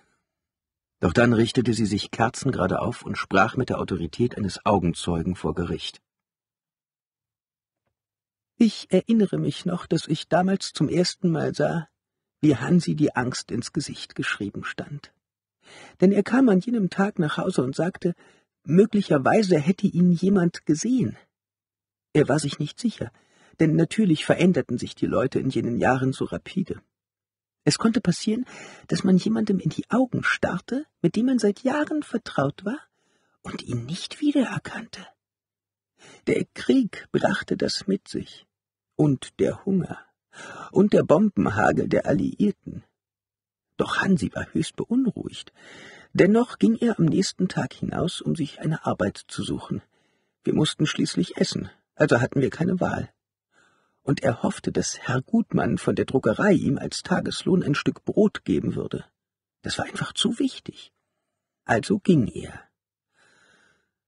Doch dann richtete sie sich kerzengerade auf und sprach mit der Autorität eines Augenzeugen vor Gericht. Ich erinnere mich noch, dass ich damals zum ersten Mal sah, wie Hansi die Angst ins Gesicht geschrieben stand. Denn er kam an jenem Tag nach Hause und sagte, möglicherweise hätte ihn jemand gesehen. Er war sich nicht sicher, denn natürlich veränderten sich die Leute in jenen Jahren so rapide. Es konnte passieren, dass man jemandem in die Augen starrte, mit dem man seit Jahren vertraut war und ihn nicht wiedererkannte. Der Krieg brachte das mit sich, und der Hunger, und der Bombenhagel der Alliierten. Doch Hansi war höchst beunruhigt. Dennoch ging er am nächsten Tag hinaus, um sich eine Arbeit zu suchen. Wir mussten schließlich essen, also hatten wir keine Wahl und er hoffte, dass Herr Gutmann von der Druckerei ihm als Tageslohn ein Stück Brot geben würde. Das war einfach zu wichtig. Also ging er.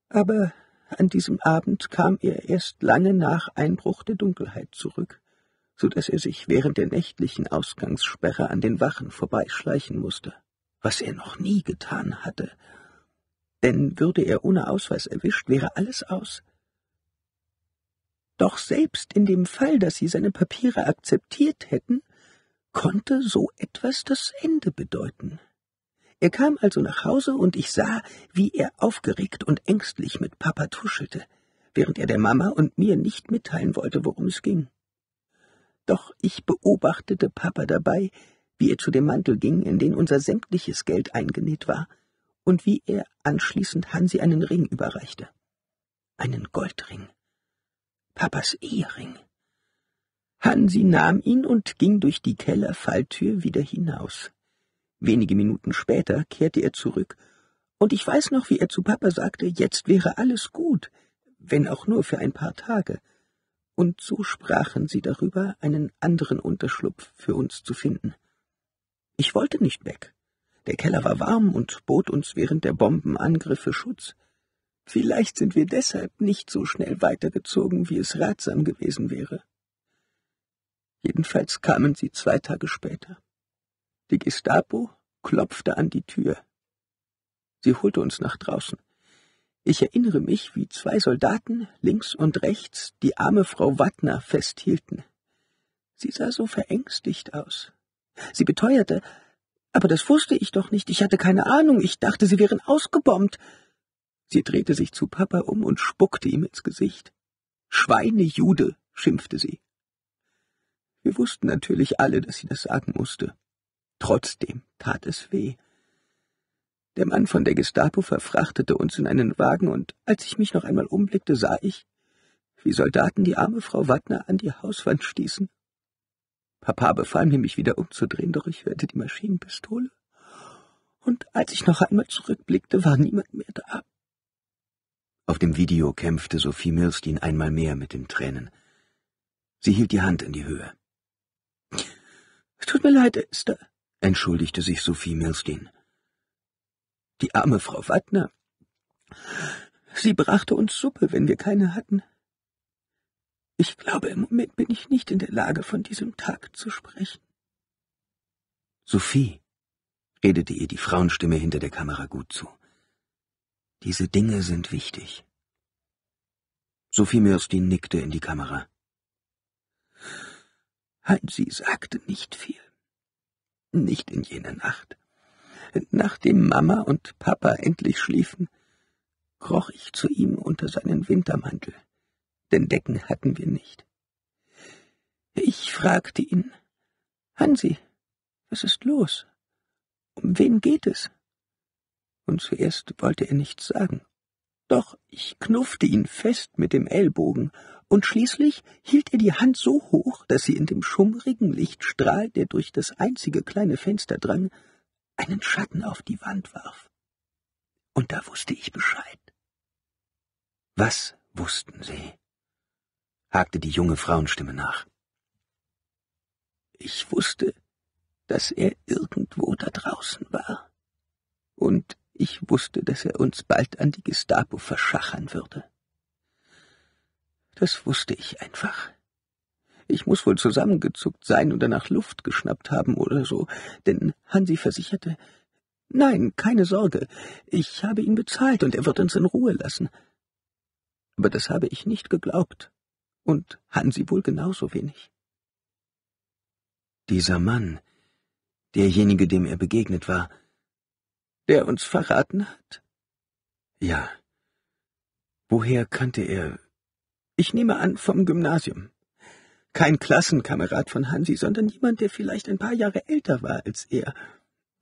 Aber an diesem Abend kam er erst lange nach Einbruch der Dunkelheit zurück, so dass er sich während der nächtlichen Ausgangssperre an den Wachen vorbeischleichen musste, was er noch nie getan hatte. Denn würde er ohne Ausweis erwischt, wäre alles aus. Doch selbst in dem Fall, dass sie seine Papiere akzeptiert hätten, konnte so etwas das Ende bedeuten. Er kam also nach Hause und ich sah, wie er aufgeregt und ängstlich mit Papa tuschelte, während er der Mama und mir nicht mitteilen wollte, worum es ging. Doch ich beobachtete Papa dabei, wie er zu dem Mantel ging, in den unser sämtliches Geld eingenäht war, und wie er anschließend Hansi einen Ring überreichte. Einen Goldring. Papas Ehering. Hansi nahm ihn und ging durch die Kellerfalltür wieder hinaus. Wenige Minuten später kehrte er zurück, und ich weiß noch, wie er zu Papa sagte, jetzt wäre alles gut, wenn auch nur für ein paar Tage. Und so sprachen sie darüber, einen anderen Unterschlupf für uns zu finden. Ich wollte nicht weg. Der Keller war warm und bot uns während der Bombenangriffe Schutz. Vielleicht sind wir deshalb nicht so schnell weitergezogen, wie es ratsam gewesen wäre. Jedenfalls kamen sie zwei Tage später. Die Gestapo klopfte an die Tür. Sie holte uns nach draußen. Ich erinnere mich, wie zwei Soldaten links und rechts die arme Frau Wattner festhielten. Sie sah so verängstigt aus. Sie beteuerte, aber das wusste ich doch nicht, ich hatte keine Ahnung, ich dachte, sie wären ausgebombt. Sie drehte sich zu Papa um und spuckte ihm ins Gesicht. Schweinejude, schimpfte sie. Wir wussten natürlich alle, dass sie das sagen musste. Trotzdem tat es weh. Der Mann von der Gestapo verfrachtete uns in einen Wagen, und als ich mich noch einmal umblickte, sah ich, wie Soldaten die arme Frau Wattner an die Hauswand stießen. Papa befahl mir, mich wieder umzudrehen, doch ich hörte die Maschinenpistole. Und als ich noch einmal zurückblickte, war niemand mehr da. Auf dem Video kämpfte Sophie Milstein einmal mehr mit den Tränen. Sie hielt die Hand in die Höhe. Tut mir leid, Esther, entschuldigte sich Sophie Milstein. Die arme Frau Wattner. Sie brachte uns Suppe, wenn wir keine hatten. Ich glaube, im Moment bin ich nicht in der Lage, von diesem Tag zu sprechen. Sophie, redete ihr die Frauenstimme hinter der Kamera gut zu. Diese Dinge sind wichtig. Sophie Mirstin nickte in die Kamera. Hansi sagte nicht viel. Nicht in jener Nacht. Nachdem Mama und Papa endlich schliefen, kroch ich zu ihm unter seinen Wintermantel, denn Decken hatten wir nicht. Ich fragte ihn, Hansi, was ist los? Um wen geht es? und zuerst wollte er nichts sagen. Doch ich knuffte ihn fest mit dem Ellbogen, und schließlich hielt er die Hand so hoch, dass sie in dem schummrigen Lichtstrahl, der durch das einzige kleine Fenster drang, einen Schatten auf die Wand warf. Und da wusste ich Bescheid. Was wussten Sie? hakte die junge Frauenstimme nach. Ich wusste, dass er irgendwo da draußen war. Und ich wusste, dass er uns bald an die Gestapo verschachern würde. Das wusste ich einfach. Ich muss wohl zusammengezuckt sein und danach Luft geschnappt haben oder so, denn Hansi versicherte, Nein, keine Sorge, ich habe ihn bezahlt und er wird uns in Ruhe lassen. Aber das habe ich nicht geglaubt und Hansi wohl genauso wenig. Dieser Mann, derjenige, dem er begegnet war, der uns verraten hat? Ja. Woher kannte er? Ich nehme an, vom Gymnasium. Kein Klassenkamerad von Hansi, sondern jemand, der vielleicht ein paar Jahre älter war als er.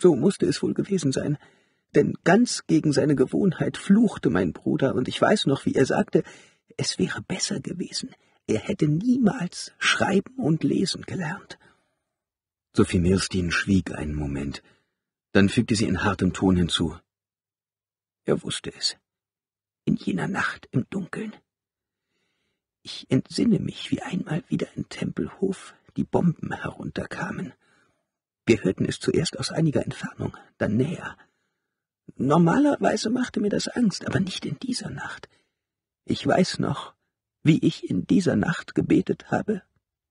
So musste es wohl gewesen sein. Denn ganz gegen seine Gewohnheit fluchte mein Bruder, und ich weiß noch, wie er sagte, es wäre besser gewesen, er hätte niemals schreiben und lesen gelernt. Sophie Mirstin schwieg einen Moment, dann fügte sie in hartem Ton hinzu. Er wusste es. In jener Nacht im Dunkeln. Ich entsinne mich, wie einmal wieder in Tempelhof die Bomben herunterkamen. Wir hörten es zuerst aus einiger Entfernung, dann näher. Normalerweise machte mir das Angst, aber nicht in dieser Nacht. Ich weiß noch, wie ich in dieser Nacht gebetet habe,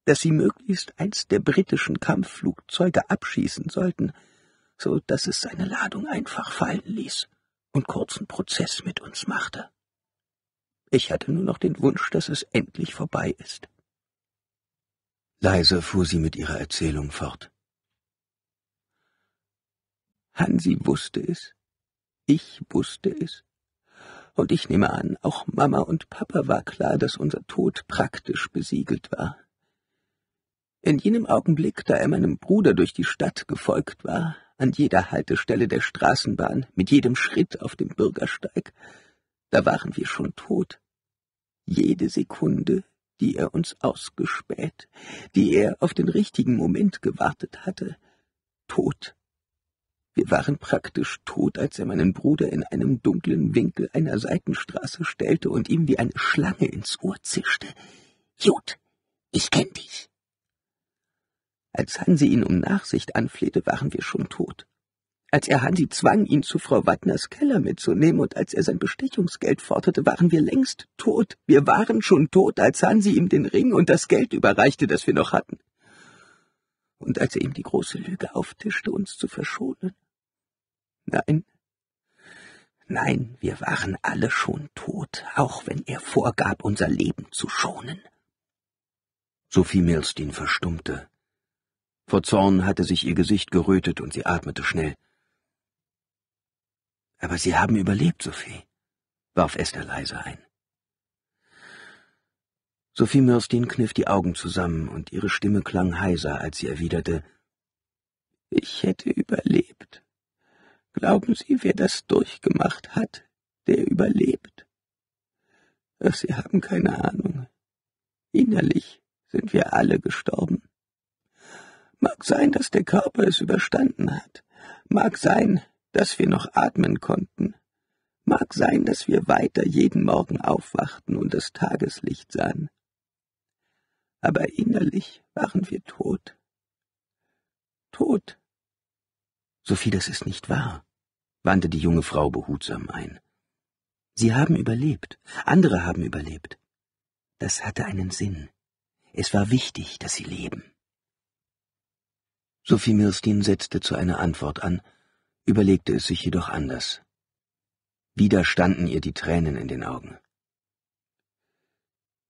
dass sie möglichst eins der britischen Kampfflugzeuge abschießen sollten, so dass es seine Ladung einfach fallen ließ und kurzen Prozess mit uns machte. Ich hatte nur noch den Wunsch, dass es endlich vorbei ist. Leise fuhr sie mit ihrer Erzählung fort. Hansi wusste es, ich wusste es, und ich nehme an, auch Mama und Papa war klar, dass unser Tod praktisch besiegelt war. In jenem Augenblick, da er meinem Bruder durch die Stadt gefolgt war, an jeder Haltestelle der Straßenbahn, mit jedem Schritt auf dem Bürgersteig, da waren wir schon tot. Jede Sekunde, die er uns ausgespäht, die er auf den richtigen Moment gewartet hatte, tot. Wir waren praktisch tot, als er meinen Bruder in einem dunklen Winkel einer Seitenstraße stellte und ihm wie eine Schlange ins Ohr zischte. Jut, ich kenn dich. Als Hansi ihn um Nachsicht anflehte, waren wir schon tot. Als er Hansi zwang, ihn zu Frau Wattners Keller mitzunehmen und als er sein Bestechungsgeld forderte, waren wir längst tot. Wir waren schon tot, als Hansi ihm den Ring und das Geld überreichte, das wir noch hatten. Und als er ihm die große Lüge auftischte, uns zu verschonen. Nein, nein, wir waren alle schon tot, auch wenn er vorgab, unser Leben zu schonen. Sophie Milstein verstummte, vor Zorn hatte sich ihr Gesicht gerötet und sie atmete schnell. Aber Sie haben überlebt, Sophie, warf Esther leise ein. Sophie Mörstin kniff die Augen zusammen und ihre Stimme klang heiser, als sie erwiderte, ich hätte überlebt. Glauben Sie, wer das durchgemacht hat, der überlebt? Ach, Sie haben keine Ahnung. Innerlich sind wir alle gestorben. Mag sein, dass der Körper es überstanden hat. Mag sein, dass wir noch atmen konnten. Mag sein, dass wir weiter jeden Morgen aufwachten und das Tageslicht sahen. Aber innerlich waren wir tot. Tot. Sophie, das ist nicht wahr, wandte die junge Frau behutsam ein. Sie haben überlebt, andere haben überlebt. Das hatte einen Sinn. Es war wichtig, dass sie leben. Sophie Mirskin setzte zu einer Antwort an, überlegte es sich jedoch anders. Wieder standen ihr die Tränen in den Augen.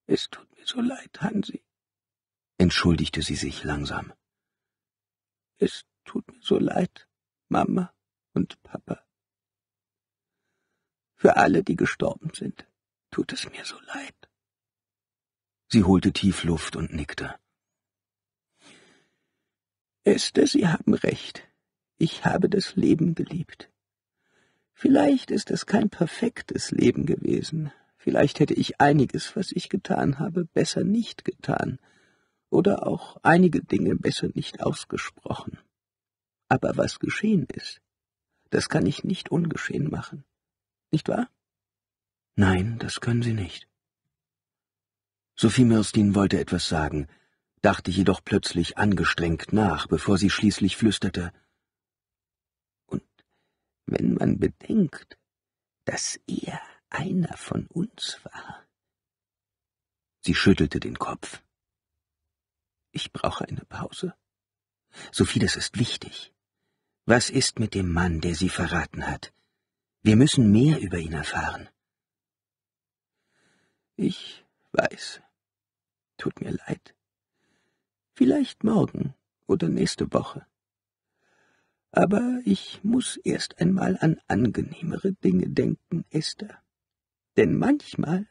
Es tut mir so leid, Hansi, entschuldigte sie sich langsam. Es tut mir so leid, Mama und Papa. Für alle, die gestorben sind, tut es mir so leid. Sie holte tief Luft und nickte. Esther, Sie haben recht. Ich habe das Leben geliebt. Vielleicht ist es kein perfektes Leben gewesen. Vielleicht hätte ich einiges, was ich getan habe, besser nicht getan. Oder auch einige Dinge besser nicht ausgesprochen. Aber was geschehen ist, das kann ich nicht ungeschehen machen. Nicht wahr? Nein, das können Sie nicht. Sophie Mirstin wollte etwas sagen, dachte jedoch plötzlich angestrengt nach, bevor sie schließlich flüsterte. Und wenn man bedenkt, dass er einer von uns war. Sie schüttelte den Kopf. Ich brauche eine Pause. Sophie, das ist wichtig. Was ist mit dem Mann, der sie verraten hat? Wir müssen mehr über ihn erfahren. Ich weiß. Tut mir leid. Vielleicht morgen oder nächste Woche. Aber ich muss erst einmal an angenehmere Dinge denken, Esther. Denn manchmal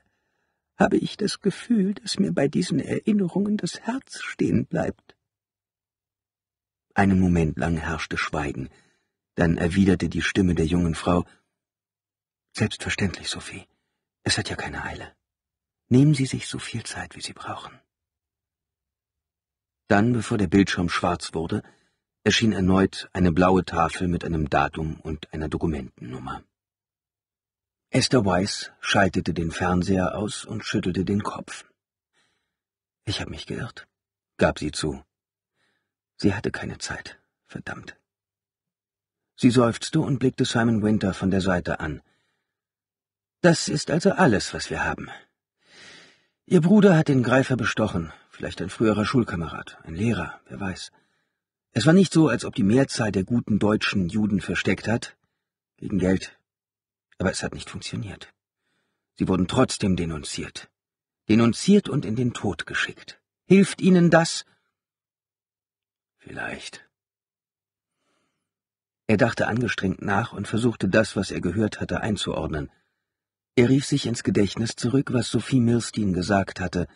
habe ich das Gefühl, dass mir bei diesen Erinnerungen das Herz stehen bleibt. Einen Moment lang herrschte Schweigen, dann erwiderte die Stimme der jungen Frau Selbstverständlich, Sophie. Es hat ja keine Eile. Nehmen Sie sich so viel Zeit, wie Sie brauchen. Dann, bevor der Bildschirm schwarz wurde, erschien erneut eine blaue Tafel mit einem Datum und einer Dokumentennummer. Esther Weiss schaltete den Fernseher aus und schüttelte den Kopf. Ich habe mich geirrt, gab sie zu. Sie hatte keine Zeit, verdammt. Sie seufzte und blickte Simon Winter von der Seite an. Das ist also alles, was wir haben. Ihr Bruder hat den Greifer bestochen, vielleicht ein früherer Schulkamerad, ein Lehrer, wer weiß. Es war nicht so, als ob die Mehrzahl der guten deutschen Juden versteckt hat, gegen Geld. Aber es hat nicht funktioniert. Sie wurden trotzdem denunziert. Denunziert und in den Tod geschickt. Hilft ihnen das? Vielleicht. Er dachte angestrengt nach und versuchte das, was er gehört hatte, einzuordnen. Er rief sich ins Gedächtnis zurück, was Sophie Milstein gesagt hatte,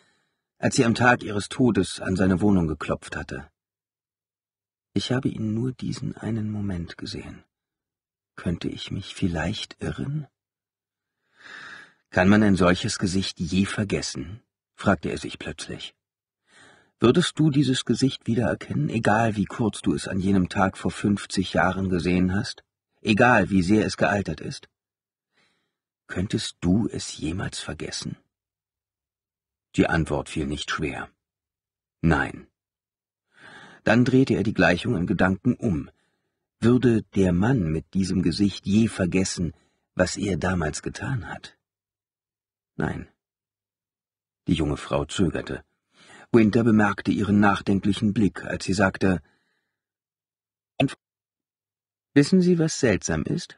als sie am Tag ihres Todes an seine Wohnung geklopft hatte. Ich habe ihn nur diesen einen Moment gesehen. Könnte ich mich vielleicht irren? Kann man ein solches Gesicht je vergessen? fragte er sich plötzlich. Würdest du dieses Gesicht wiedererkennen, egal wie kurz du es an jenem Tag vor fünfzig Jahren gesehen hast, egal wie sehr es gealtert ist? Könntest du es jemals vergessen? Die Antwort fiel nicht schwer. Nein. Dann drehte er die Gleichung in Gedanken um. Würde der Mann mit diesem Gesicht je vergessen, was er damals getan hat? Nein. Die junge Frau zögerte. Winter bemerkte ihren nachdenklichen Blick, als sie sagte, Wissen Sie, was seltsam ist?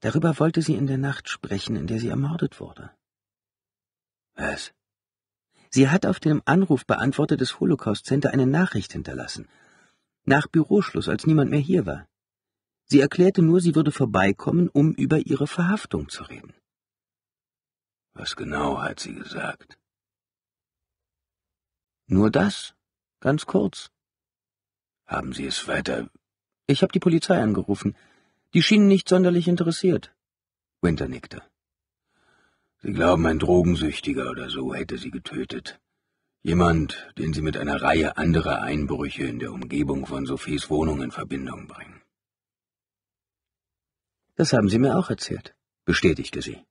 Darüber wollte sie in der Nacht sprechen, in der sie ermordet wurde. Was? Sie hat auf dem Anrufbeantworter des Holocaust Center eine Nachricht hinterlassen. Nach Büroschluss, als niemand mehr hier war. Sie erklärte nur, sie würde vorbeikommen, um über ihre Verhaftung zu reden. Was genau hat sie gesagt? Nur das, ganz kurz. Haben Sie es weiter? Ich habe die Polizei angerufen. Die schienen nicht sonderlich interessiert. Winter nickte. Sie glauben, ein Drogensüchtiger oder so hätte sie getötet. Jemand, den sie mit einer Reihe anderer Einbrüche in der Umgebung von Sophies Wohnung in Verbindung bringen. Das haben Sie mir auch erzählt, bestätigte sie.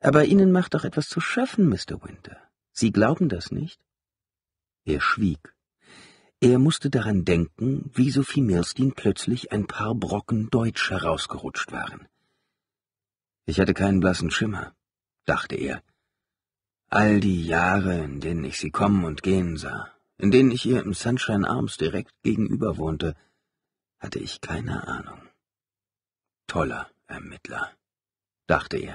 Aber Ihnen macht doch etwas zu schaffen, Mr. Winter. Sie glauben das nicht? Er schwieg. Er musste daran denken, wie Sophie Mirstein plötzlich ein paar Brocken Deutsch herausgerutscht waren. Ich hatte keinen blassen Schimmer dachte er. All die Jahre, in denen ich sie kommen und gehen sah, in denen ich ihr im Sunshine Arms direkt gegenüber wohnte, hatte ich keine Ahnung. Toller Ermittler, dachte er.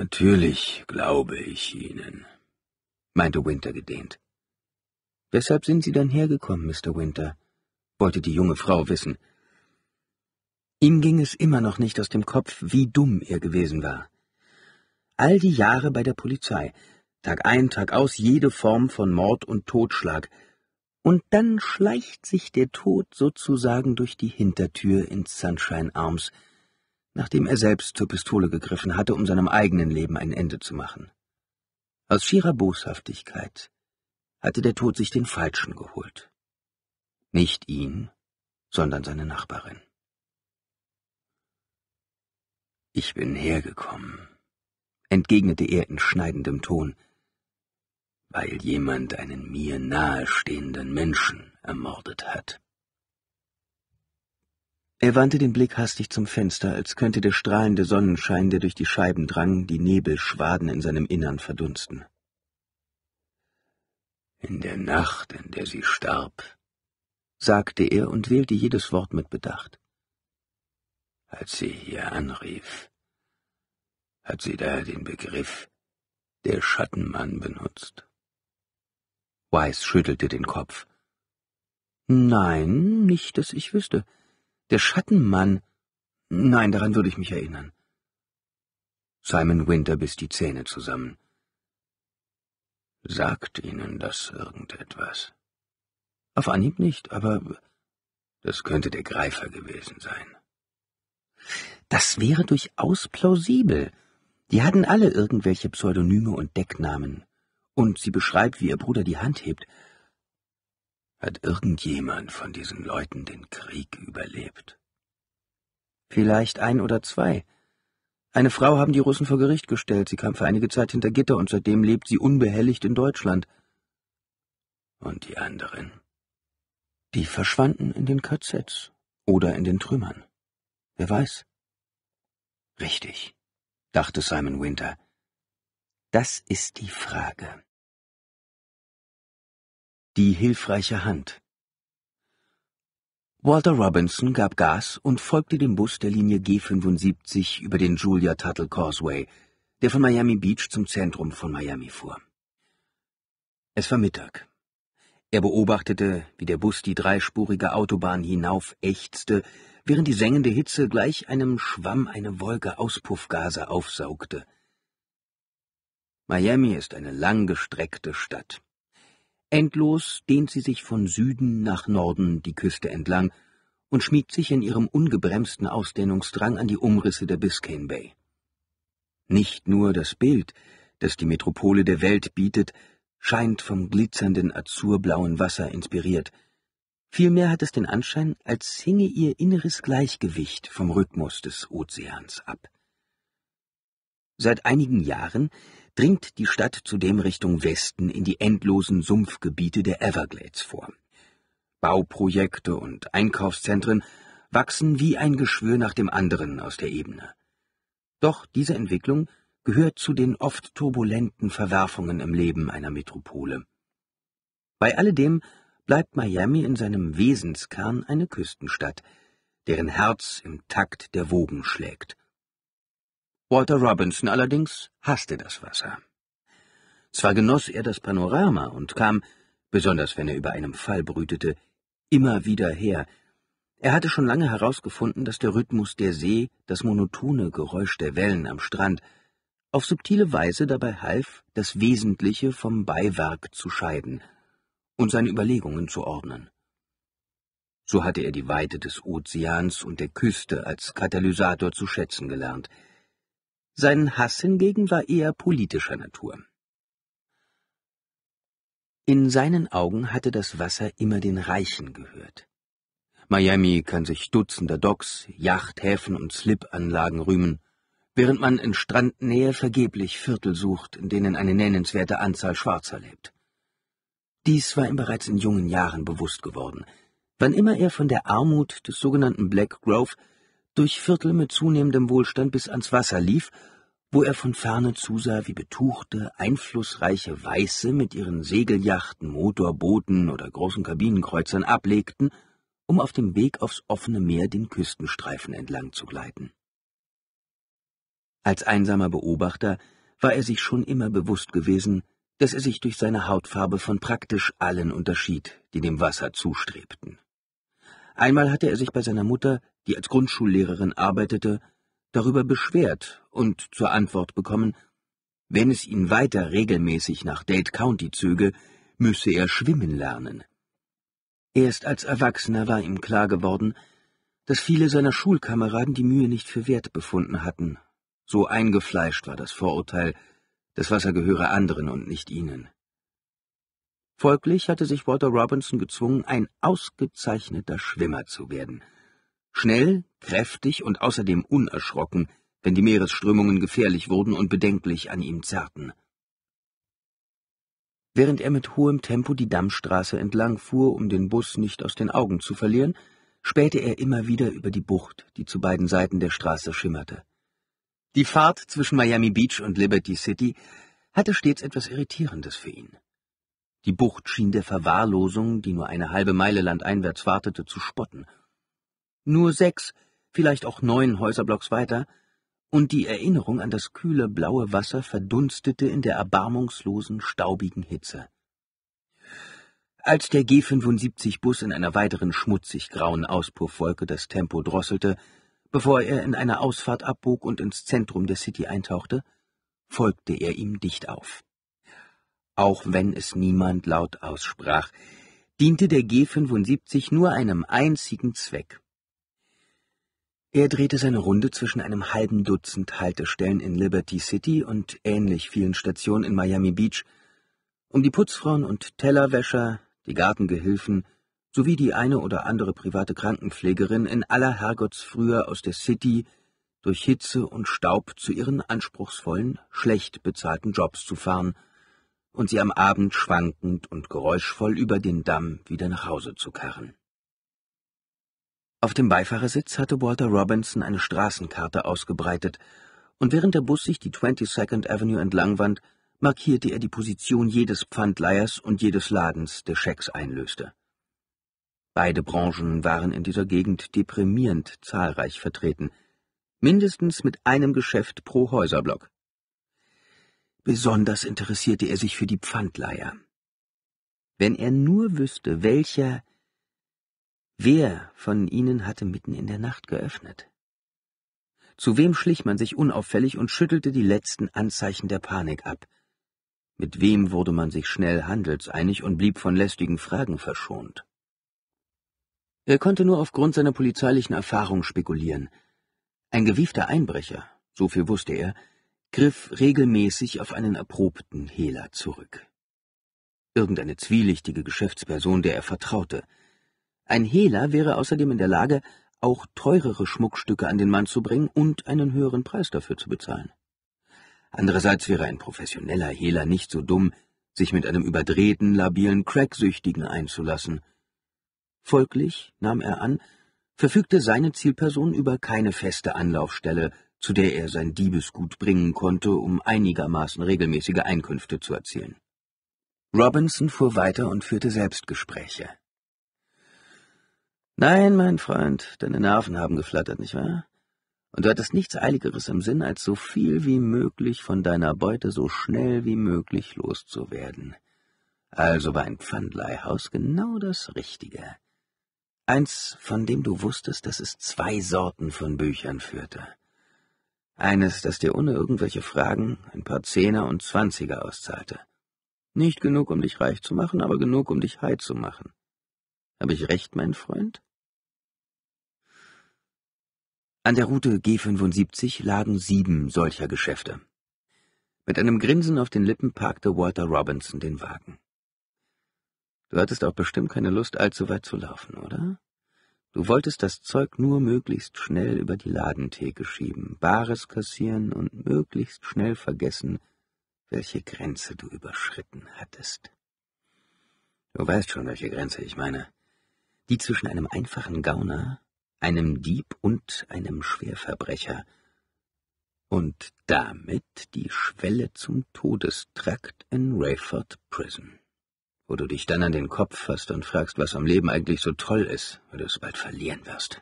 Natürlich glaube ich Ihnen, meinte Winter gedehnt. Weshalb sind Sie dann hergekommen, Mr. Winter? wollte die junge Frau wissen. Ihm ging es immer noch nicht aus dem Kopf, wie dumm er gewesen war. All die Jahre bei der Polizei, Tag ein, Tag aus, jede Form von Mord und Totschlag, und dann schleicht sich der Tod sozusagen durch die Hintertür ins Sunshine Arms, nachdem er selbst zur Pistole gegriffen hatte, um seinem eigenen Leben ein Ende zu machen. Aus schierer Boshaftigkeit hatte der Tod sich den Falschen geholt. Nicht ihn, sondern seine Nachbarin. Ich bin hergekommen, entgegnete er in schneidendem Ton, weil jemand einen mir nahestehenden Menschen ermordet hat. Er wandte den Blick hastig zum Fenster, als könnte der strahlende Sonnenschein, der durch die Scheiben drang, die Nebelschwaden in seinem Innern verdunsten. In der Nacht, in der sie starb, sagte er und wählte jedes Wort mit Bedacht als sie hier anrief, hat sie daher den Begriff der Schattenmann benutzt. Weiss schüttelte den Kopf. Nein, nicht, dass ich wüsste. Der Schattenmann. Nein, daran würde ich mich erinnern. Simon Winter biss die Zähne zusammen. Sagt Ihnen das irgendetwas? Auf Anhieb nicht, aber das könnte der Greifer gewesen sein. Das wäre durchaus plausibel. Die hatten alle irgendwelche Pseudonyme und Decknamen. Und sie beschreibt, wie ihr Bruder die Hand hebt. Hat irgendjemand von diesen Leuten den Krieg überlebt? Vielleicht ein oder zwei. Eine Frau haben die Russen vor Gericht gestellt. Sie kam für einige Zeit hinter Gitter und seitdem lebt sie unbehelligt in Deutschland. Und die anderen? Die verschwanden in den KZs oder in den Trümmern. Wer weiß? Richtig, dachte Simon Winter. Das ist die Frage. Die hilfreiche Hand. Walter Robinson gab Gas und folgte dem Bus der Linie G75 über den Julia Tuttle Causeway, der von Miami Beach zum Zentrum von Miami fuhr. Es war Mittag. Er beobachtete, wie der Bus die dreispurige Autobahn hinauf ächzte, während die sengende Hitze gleich einem Schwamm eine Wolke Auspuffgase aufsaugte. Miami ist eine langgestreckte Stadt. Endlos dehnt sie sich von Süden nach Norden die Küste entlang und schmiegt sich in ihrem ungebremsten Ausdehnungsdrang an die Umrisse der Biscayne Bay. Nicht nur das Bild, das die Metropole der Welt bietet, scheint vom glitzernden azurblauen Wasser inspiriert – Vielmehr hat es den Anschein, als hinge ihr inneres Gleichgewicht vom Rhythmus des Ozeans ab. Seit einigen Jahren dringt die Stadt zudem Richtung Westen in die endlosen Sumpfgebiete der Everglades vor. Bauprojekte und Einkaufszentren wachsen wie ein Geschwür nach dem anderen aus der Ebene. Doch diese Entwicklung gehört zu den oft turbulenten Verwerfungen im Leben einer Metropole. Bei alledem bleibt Miami in seinem Wesenskern eine Küstenstadt, deren Herz im Takt der Wogen schlägt. Walter Robinson allerdings hasste das Wasser. Zwar genoss er das Panorama und kam, besonders wenn er über einem Fall brütete, immer wieder her. Er hatte schon lange herausgefunden, dass der Rhythmus der See, das monotone Geräusch der Wellen am Strand, auf subtile Weise dabei half, das Wesentliche vom Beiwerk zu scheiden, und seine Überlegungen zu ordnen. So hatte er die Weite des Ozeans und der Küste als Katalysator zu schätzen gelernt. Sein Hass hingegen war eher politischer Natur. In seinen Augen hatte das Wasser immer den Reichen gehört. Miami kann sich dutzender Docks, Yachthäfen und Slipanlagen rühmen, während man in Strandnähe vergeblich Viertel sucht, in denen eine nennenswerte Anzahl Schwarzer lebt. Dies war ihm bereits in jungen Jahren bewusst geworden, wann immer er von der Armut des sogenannten Black Grove durch Viertel mit zunehmendem Wohlstand bis ans Wasser lief, wo er von ferne zusah, wie betuchte, einflussreiche Weiße mit ihren Segeljachten, Motorbooten oder großen Kabinenkreuzern ablegten, um auf dem Weg aufs offene Meer den Küstenstreifen entlang zu gleiten. Als einsamer Beobachter war er sich schon immer bewusst gewesen, dass er sich durch seine Hautfarbe von praktisch allen unterschied, die dem Wasser zustrebten. Einmal hatte er sich bei seiner Mutter, die als Grundschullehrerin arbeitete, darüber beschwert und zur Antwort bekommen, wenn es ihn weiter regelmäßig nach Dade County zöge, müsse er schwimmen lernen. Erst als Erwachsener war ihm klar geworden, dass viele seiner Schulkameraden die Mühe nicht für wert befunden hatten. So eingefleischt war das Vorurteil, das Wasser gehöre anderen und nicht ihnen. Folglich hatte sich Walter Robinson gezwungen, ein ausgezeichneter Schwimmer zu werden. Schnell, kräftig und außerdem unerschrocken, wenn die Meeresströmungen gefährlich wurden und bedenklich an ihm zerrten. Während er mit hohem Tempo die Dammstraße entlang fuhr, um den Bus nicht aus den Augen zu verlieren, spähte er immer wieder über die Bucht, die zu beiden Seiten der Straße schimmerte. Die Fahrt zwischen Miami Beach und Liberty City hatte stets etwas Irritierendes für ihn. Die Bucht schien der Verwahrlosung, die nur eine halbe Meile landeinwärts wartete, zu spotten. Nur sechs, vielleicht auch neun Häuserblocks weiter, und die Erinnerung an das kühle blaue Wasser verdunstete in der erbarmungslosen, staubigen Hitze. Als der G75-Bus in einer weiteren schmutzig grauen Auspuffwolke das Tempo drosselte, Bevor er in einer Ausfahrt abbog und ins Zentrum der City eintauchte, folgte er ihm dicht auf. Auch wenn es niemand laut aussprach, diente der G75 nur einem einzigen Zweck. Er drehte seine Runde zwischen einem halben Dutzend Haltestellen in Liberty City und ähnlich vielen Stationen in Miami Beach, um die Putzfrauen und Tellerwäscher, die Gartengehilfen, sowie die eine oder andere private Krankenpflegerin in aller Herrgottsfrühe aus der City durch Hitze und Staub zu ihren anspruchsvollen, schlecht bezahlten Jobs zu fahren und sie am Abend schwankend und geräuschvoll über den Damm wieder nach Hause zu karren. Auf dem Beifahrersitz hatte Walter Robinson eine Straßenkarte ausgebreitet, und während der Bus sich die 22nd Avenue entlangwand, markierte er die Position jedes Pfandleihers und jedes Ladens, der Schecks einlöste. Beide Branchen waren in dieser Gegend deprimierend zahlreich vertreten, mindestens mit einem Geschäft pro Häuserblock. Besonders interessierte er sich für die Pfandleiher. Wenn er nur wüsste, welcher, wer von ihnen hatte mitten in der Nacht geöffnet. Zu wem schlich man sich unauffällig und schüttelte die letzten Anzeichen der Panik ab? Mit wem wurde man sich schnell handelseinig und blieb von lästigen Fragen verschont? Er konnte nur aufgrund seiner polizeilichen Erfahrung spekulieren. Ein gewiefter Einbrecher, so viel wusste er, griff regelmäßig auf einen erprobten Hehler zurück. Irgendeine zwielichtige Geschäftsperson, der er vertraute. Ein Hehler wäre außerdem in der Lage, auch teurere Schmuckstücke an den Mann zu bringen und einen höheren Preis dafür zu bezahlen. Andererseits wäre ein professioneller Hehler nicht so dumm, sich mit einem überdrehten, labilen Cracksüchtigen einzulassen. Folglich, nahm er an, verfügte seine Zielperson über keine feste Anlaufstelle, zu der er sein Diebesgut bringen konnte, um einigermaßen regelmäßige Einkünfte zu erzielen. Robinson fuhr weiter und führte Selbstgespräche. Nein, mein Freund, deine Nerven haben geflattert, nicht wahr? Und du hattest nichts Eiligeres im Sinn, als so viel wie möglich von deiner Beute so schnell wie möglich loszuwerden. Also war ein Pfandleihhaus genau das Richtige. Eins, von dem du wusstest, dass es zwei Sorten von Büchern führte. Eines, das dir ohne irgendwelche Fragen ein paar Zehner und Zwanziger auszahlte. Nicht genug, um dich reich zu machen, aber genug, um dich heil zu machen. Habe ich recht, mein Freund? An der Route G75 lagen sieben solcher Geschäfte. Mit einem Grinsen auf den Lippen parkte Walter Robinson den Wagen. Du hattest auch bestimmt keine Lust, allzu weit zu laufen, oder? Du wolltest das Zeug nur möglichst schnell über die Ladentheke schieben, Bares kassieren und möglichst schnell vergessen, welche Grenze du überschritten hattest. Du weißt schon, welche Grenze ich meine. Die zwischen einem einfachen Gauner, einem Dieb und einem Schwerverbrecher. Und damit die Schwelle zum Todestrakt in Rayford Prison wo du dich dann an den Kopf fasst und fragst, was am Leben eigentlich so toll ist, weil du es bald verlieren wirst.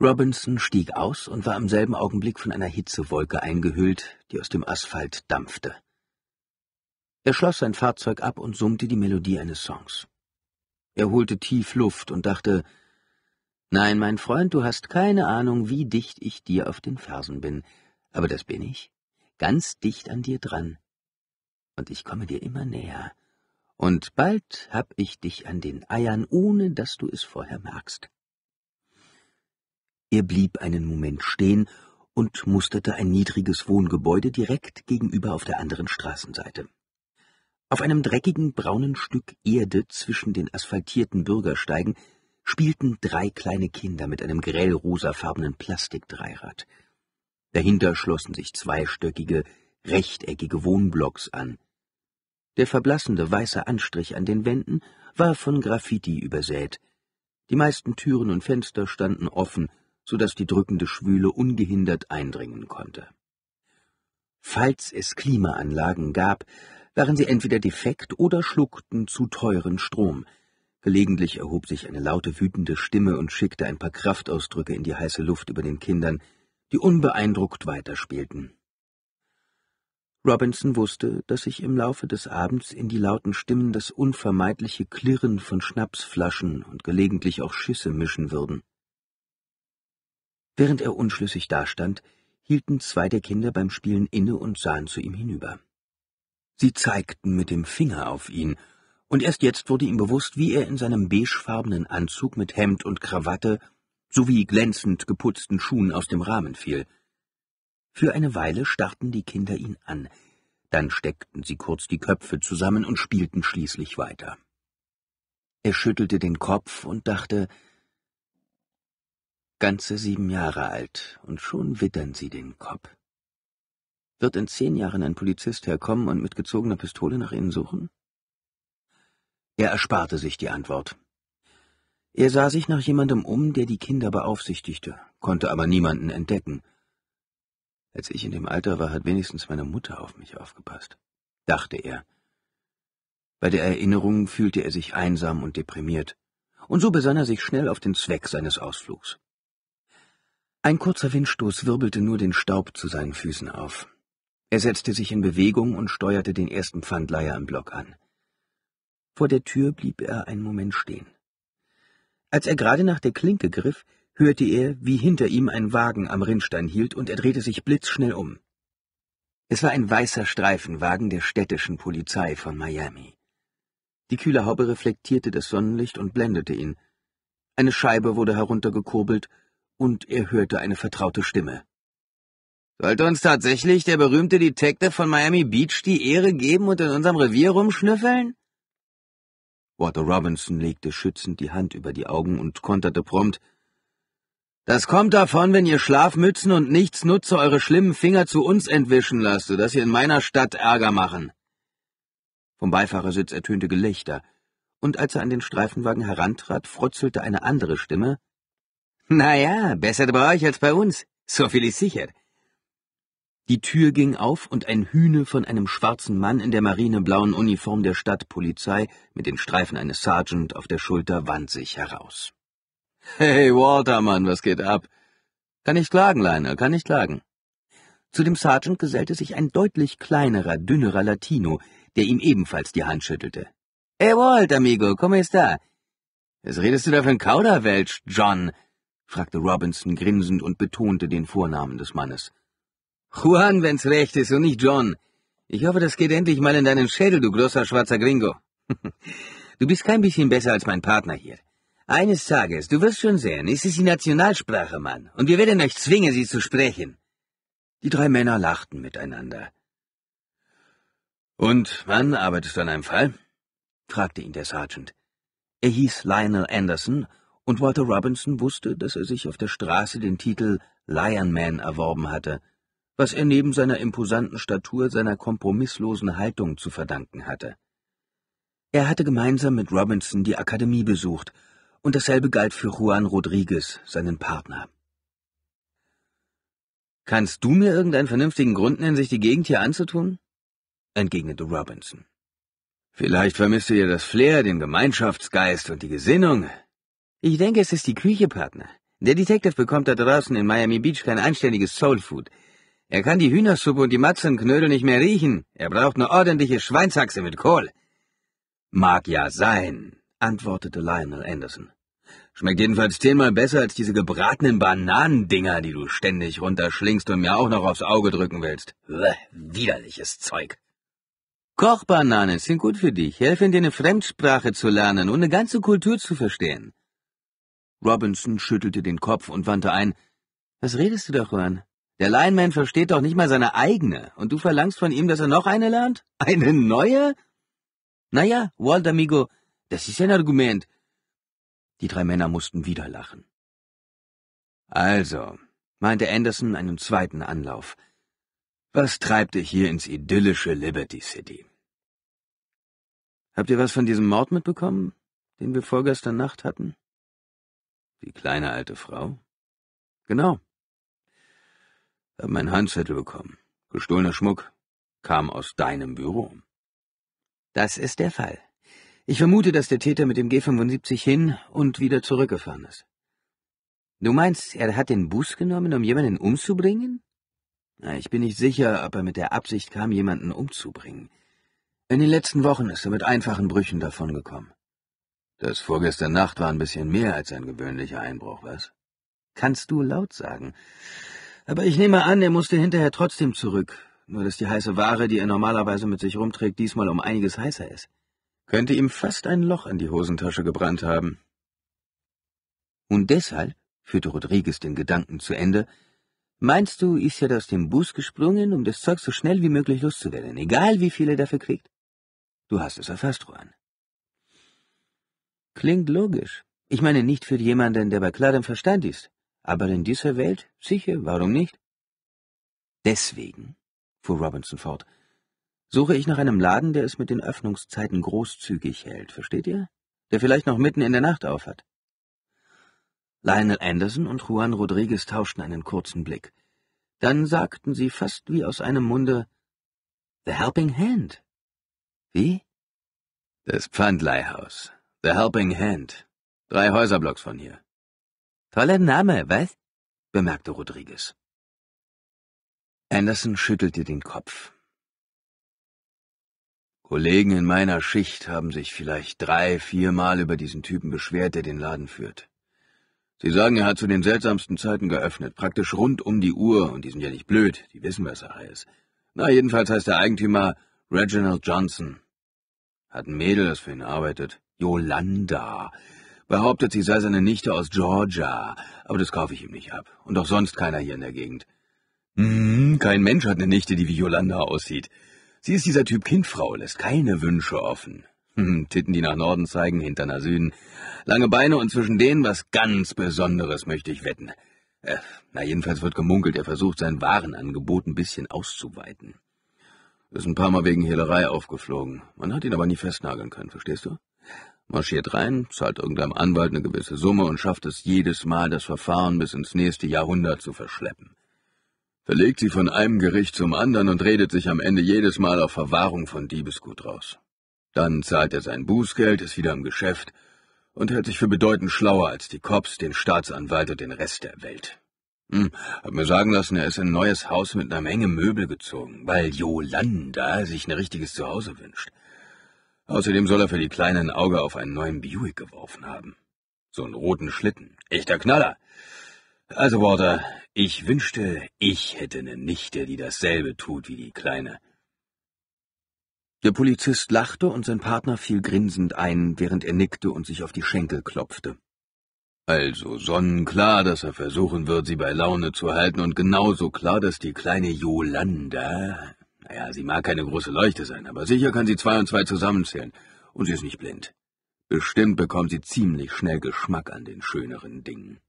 Robinson stieg aus und war im selben Augenblick von einer Hitzewolke eingehüllt, die aus dem Asphalt dampfte. Er schloss sein Fahrzeug ab und summte die Melodie eines Songs. Er holte tief Luft und dachte, Nein, mein Freund, du hast keine Ahnung, wie dicht ich dir auf den Fersen bin, aber das bin ich, ganz dicht an dir dran. Und ich komme dir immer näher, und bald hab ich dich an den Eiern, ohne dass du es vorher merkst. Er blieb einen Moment stehen und musterte ein niedriges Wohngebäude direkt gegenüber auf der anderen Straßenseite. Auf einem dreckigen braunen Stück Erde zwischen den asphaltierten Bürgersteigen spielten drei kleine Kinder mit einem grell rosafarbenen Plastikdreirad. Dahinter schlossen sich zweistöckige, rechteckige Wohnblocks an, der verblassende weiße Anstrich an den Wänden war von Graffiti übersät. Die meisten Türen und Fenster standen offen, so dass die drückende Schwüle ungehindert eindringen konnte. Falls es Klimaanlagen gab, waren sie entweder defekt oder schluckten zu teuren Strom. Gelegentlich erhob sich eine laute, wütende Stimme und schickte ein paar Kraftausdrücke in die heiße Luft über den Kindern, die unbeeindruckt weiterspielten. Robinson wusste, dass sich im Laufe des Abends in die lauten Stimmen das unvermeidliche Klirren von Schnapsflaschen und gelegentlich auch Schüsse mischen würden. Während er unschlüssig dastand, hielten zwei der Kinder beim Spielen inne und sahen zu ihm hinüber. Sie zeigten mit dem Finger auf ihn, und erst jetzt wurde ihm bewusst, wie er in seinem beigefarbenen Anzug mit Hemd und Krawatte sowie glänzend geputzten Schuhen aus dem Rahmen fiel. Für eine Weile starrten die Kinder ihn an, dann steckten sie kurz die Köpfe zusammen und spielten schließlich weiter. Er schüttelte den Kopf und dachte Ganze sieben Jahre alt, und schon wittern sie den Kopf. Wird in zehn Jahren ein Polizist herkommen und mit gezogener Pistole nach ihnen suchen? Er ersparte sich die Antwort. Er sah sich nach jemandem um, der die Kinder beaufsichtigte, konnte aber niemanden entdecken. Als ich in dem Alter war, hat wenigstens meine Mutter auf mich aufgepasst, dachte er. Bei der Erinnerung fühlte er sich einsam und deprimiert, und so besann er sich schnell auf den Zweck seines Ausflugs. Ein kurzer Windstoß wirbelte nur den Staub zu seinen Füßen auf. Er setzte sich in Bewegung und steuerte den ersten Pfandleiher im Block an. Vor der Tür blieb er einen Moment stehen. Als er gerade nach der Klinke griff, hörte er, wie hinter ihm ein Wagen am Rinnstein hielt, und er drehte sich blitzschnell um. Es war ein weißer Streifenwagen der städtischen Polizei von Miami. Die kühle Haube reflektierte das Sonnenlicht und blendete ihn. Eine Scheibe wurde heruntergekurbelt, und er hörte eine vertraute Stimme. Sollte uns tatsächlich der berühmte Detective von Miami Beach die Ehre geben und in unserem Revier rumschnüffeln? Walter Robinson legte schützend die Hand über die Augen und konterte prompt, das kommt davon, wenn ihr Schlafmützen und nichts nutze, eure schlimmen Finger zu uns entwischen lasst, sodass ihr in meiner Stadt Ärger machen. Vom Beifahrersitz ertönte Gelächter, und als er an den Streifenwagen herantrat, frotzelte eine andere Stimme. Na ja, besser bei euch als bei uns. So viel ist sicher. Die Tür ging auf und ein Hühne von einem schwarzen Mann in der marineblauen Uniform der Stadtpolizei mit den Streifen eines Sergeant auf der Schulter wand sich heraus. Hey, Walter, Mann, was geht ab? Kann ich klagen, Lionel, kann ich klagen. Zu dem Sergeant gesellte sich ein deutlich kleinerer, dünnerer Latino, der ihm ebenfalls die Hand schüttelte. Hey, Walt, amigo, come está? Was redest du da für ein Kauderwelsch, John? fragte Robinson grinsend und betonte den Vornamen des Mannes. Juan, wenn's recht ist und nicht John. Ich hoffe, das geht endlich mal in deinen Schädel, du großer schwarzer Gringo. *laughs* du bist kein bisschen besser als mein Partner hier. Eines Tages, du wirst schon sehen, ist es die Nationalsprache, Mann, und wir werden euch zwingen, sie zu sprechen. Die drei Männer lachten miteinander. Und wann arbeitest du an einem Fall? fragte ihn der Sergeant. Er hieß Lionel Anderson, und Walter Robinson wusste, dass er sich auf der Straße den Titel Lion Man erworben hatte, was er neben seiner imposanten Statur seiner kompromisslosen Haltung zu verdanken hatte. Er hatte gemeinsam mit Robinson die Akademie besucht und dasselbe galt für Juan Rodriguez, seinen Partner. Kannst du mir irgendeinen vernünftigen Grund nennen, sich die Gegend hier anzutun? entgegnete Robinson. Vielleicht vermisst du ihr das Flair, den Gemeinschaftsgeist und die Gesinnung. Ich denke, es ist die Küche, Partner. Der Detective bekommt da draußen in Miami Beach kein anständiges Soulfood. Er kann die Hühnersuppe und die Matzenknödel nicht mehr riechen. Er braucht eine ordentliche Schweinshaxe mit Kohl. Mag ja sein, antwortete Lionel Anderson. Schmeckt jedenfalls zehnmal besser als diese gebratenen Bananendinger, die du ständig runterschlingst und mir auch noch aufs Auge drücken willst. Bäh, widerliches Zeug. Kochbananen sind gut für dich, helfen dir eine Fremdsprache zu lernen und eine ganze Kultur zu verstehen. Robinson schüttelte den Kopf und wandte ein. Was redest du doch, Juan? Der Lineman versteht doch nicht mal seine eigene, und du verlangst von ihm, dass er noch eine lernt? Eine neue? Naja, Walt Amigo, das ist ein Argument. Die drei Männer mussten wieder lachen. Also, meinte Anderson einen zweiten Anlauf. Was treibt dich hier ins idyllische Liberty City? Habt ihr was von diesem Mord mitbekommen, den wir vorgestern Nacht hatten? Die kleine alte Frau? Genau. Hab meinen Handzettel bekommen. Gestohlener Schmuck. Kam aus deinem Büro. Das ist der Fall, ich vermute, dass der Täter mit dem G75 hin und wieder zurückgefahren ist. Du meinst, er hat den Bus genommen, um jemanden umzubringen? Ich bin nicht sicher, ob er mit der Absicht kam, jemanden umzubringen. In den letzten Wochen ist er mit einfachen Brüchen davongekommen. Das vorgestern Nacht war ein bisschen mehr als ein gewöhnlicher Einbruch, was? Kannst du laut sagen. Aber ich nehme an, er musste hinterher trotzdem zurück, nur dass die heiße Ware, die er normalerweise mit sich rumträgt, diesmal um einiges heißer ist könnte ihm fast ein Loch in die Hosentasche gebrannt haben. Und deshalb, führte Rodriguez den Gedanken zu Ende, meinst du, ist er aus dem Bus gesprungen, um das Zeug so schnell wie möglich loszuwerden, egal wie viel er dafür kriegt? Du hast es erfasst, Juan. Klingt logisch. Ich meine nicht für jemanden, der bei klarem Verstand ist, aber in dieser Welt sicher, warum nicht? Deswegen, fuhr Robinson fort, suche ich nach einem Laden, der es mit den Öffnungszeiten großzügig hält, versteht ihr? Der vielleicht noch mitten in der Nacht aufhat. Lionel Anderson und Juan Rodriguez tauschten einen kurzen Blick. Dann sagten sie fast wie aus einem Munde The Helping Hand. Wie? Das Pfandleihhaus. The Helping Hand. Drei Häuserblocks von hier. Toller Name, was? bemerkte Rodriguez. Anderson schüttelte den Kopf. Kollegen in meiner Schicht haben sich vielleicht drei, viermal über diesen Typen beschwert, der den Laden führt. Sie sagen, er hat zu den seltsamsten Zeiten geöffnet, praktisch rund um die Uhr, und die sind ja nicht blöd, die wissen, was er heißt. Na, jedenfalls heißt der Eigentümer Reginald Johnson. Hat ein Mädel, das für ihn arbeitet. Yolanda. Behauptet, sie sei seine Nichte aus Georgia, aber das kaufe ich ihm nicht ab. Und auch sonst keiner hier in der Gegend. Hm, kein Mensch hat eine Nichte, die wie Yolanda aussieht. Sie ist dieser Typ Kindfrau, lässt keine Wünsche offen. Hm, Titten, die nach Norden zeigen, hinter nach Süden. Lange Beine und zwischen denen was ganz Besonderes, möchte ich wetten. Äh, na, jedenfalls wird gemunkelt, er versucht sein Warenangebot ein bisschen auszuweiten. Ist ein paar Mal wegen Hehlerei aufgeflogen. Man hat ihn aber nie festnageln können, verstehst du? Marschiert rein, zahlt irgendeinem Anwalt eine gewisse Summe und schafft es jedes Mal, das Verfahren bis ins nächste Jahrhundert zu verschleppen verlegt sie von einem Gericht zum anderen und redet sich am Ende jedes Mal auf Verwahrung von Diebesgut raus. Dann zahlt er sein Bußgeld, ist wieder im Geschäft und hält sich für bedeutend schlauer als die Cops, den Staatsanwalt und den Rest der Welt. Hm, hab mir sagen lassen, er ist in ein neues Haus mit einer Menge Möbel gezogen, weil Jolanda sich ein richtiges Zuhause wünscht. Außerdem soll er für die Kleinen ein Auge auf einen neuen Buick geworfen haben. So einen roten Schlitten. Echter Knaller. Also, Walter, ich wünschte, ich hätte eine Nichte, die dasselbe tut wie die Kleine. Der Polizist lachte und sein Partner fiel grinsend ein, während er nickte und sich auf die Schenkel klopfte. Also sonnenklar, dass er versuchen wird, sie bei Laune zu halten, und genauso klar, dass die kleine Jolanda, naja, sie mag keine große Leuchte sein, aber sicher kann sie zwei und zwei zusammenzählen, und sie ist nicht blind. Bestimmt bekommt sie ziemlich schnell Geschmack an den schöneren Dingen.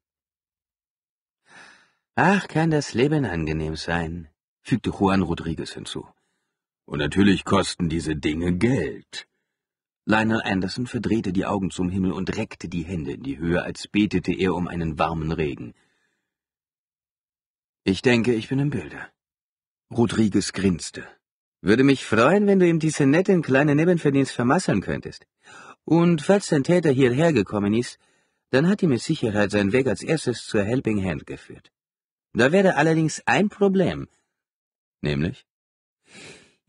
Ach, kann das Leben angenehm sein, fügte Juan Rodriguez hinzu. Und natürlich kosten diese Dinge Geld. Lionel Anderson verdrehte die Augen zum Himmel und reckte die Hände in die Höhe, als betete er um einen warmen Regen. Ich denke, ich bin im Bilde. Rodriguez grinste. Würde mich freuen, wenn du ihm diesen netten kleinen Nebenverdienst vermasseln könntest. Und falls dein Täter hierher gekommen ist, dann hat ihm mit Sicherheit sein Weg als erstes zur Helping Hand geführt. Da wäre allerdings ein Problem. Nämlich?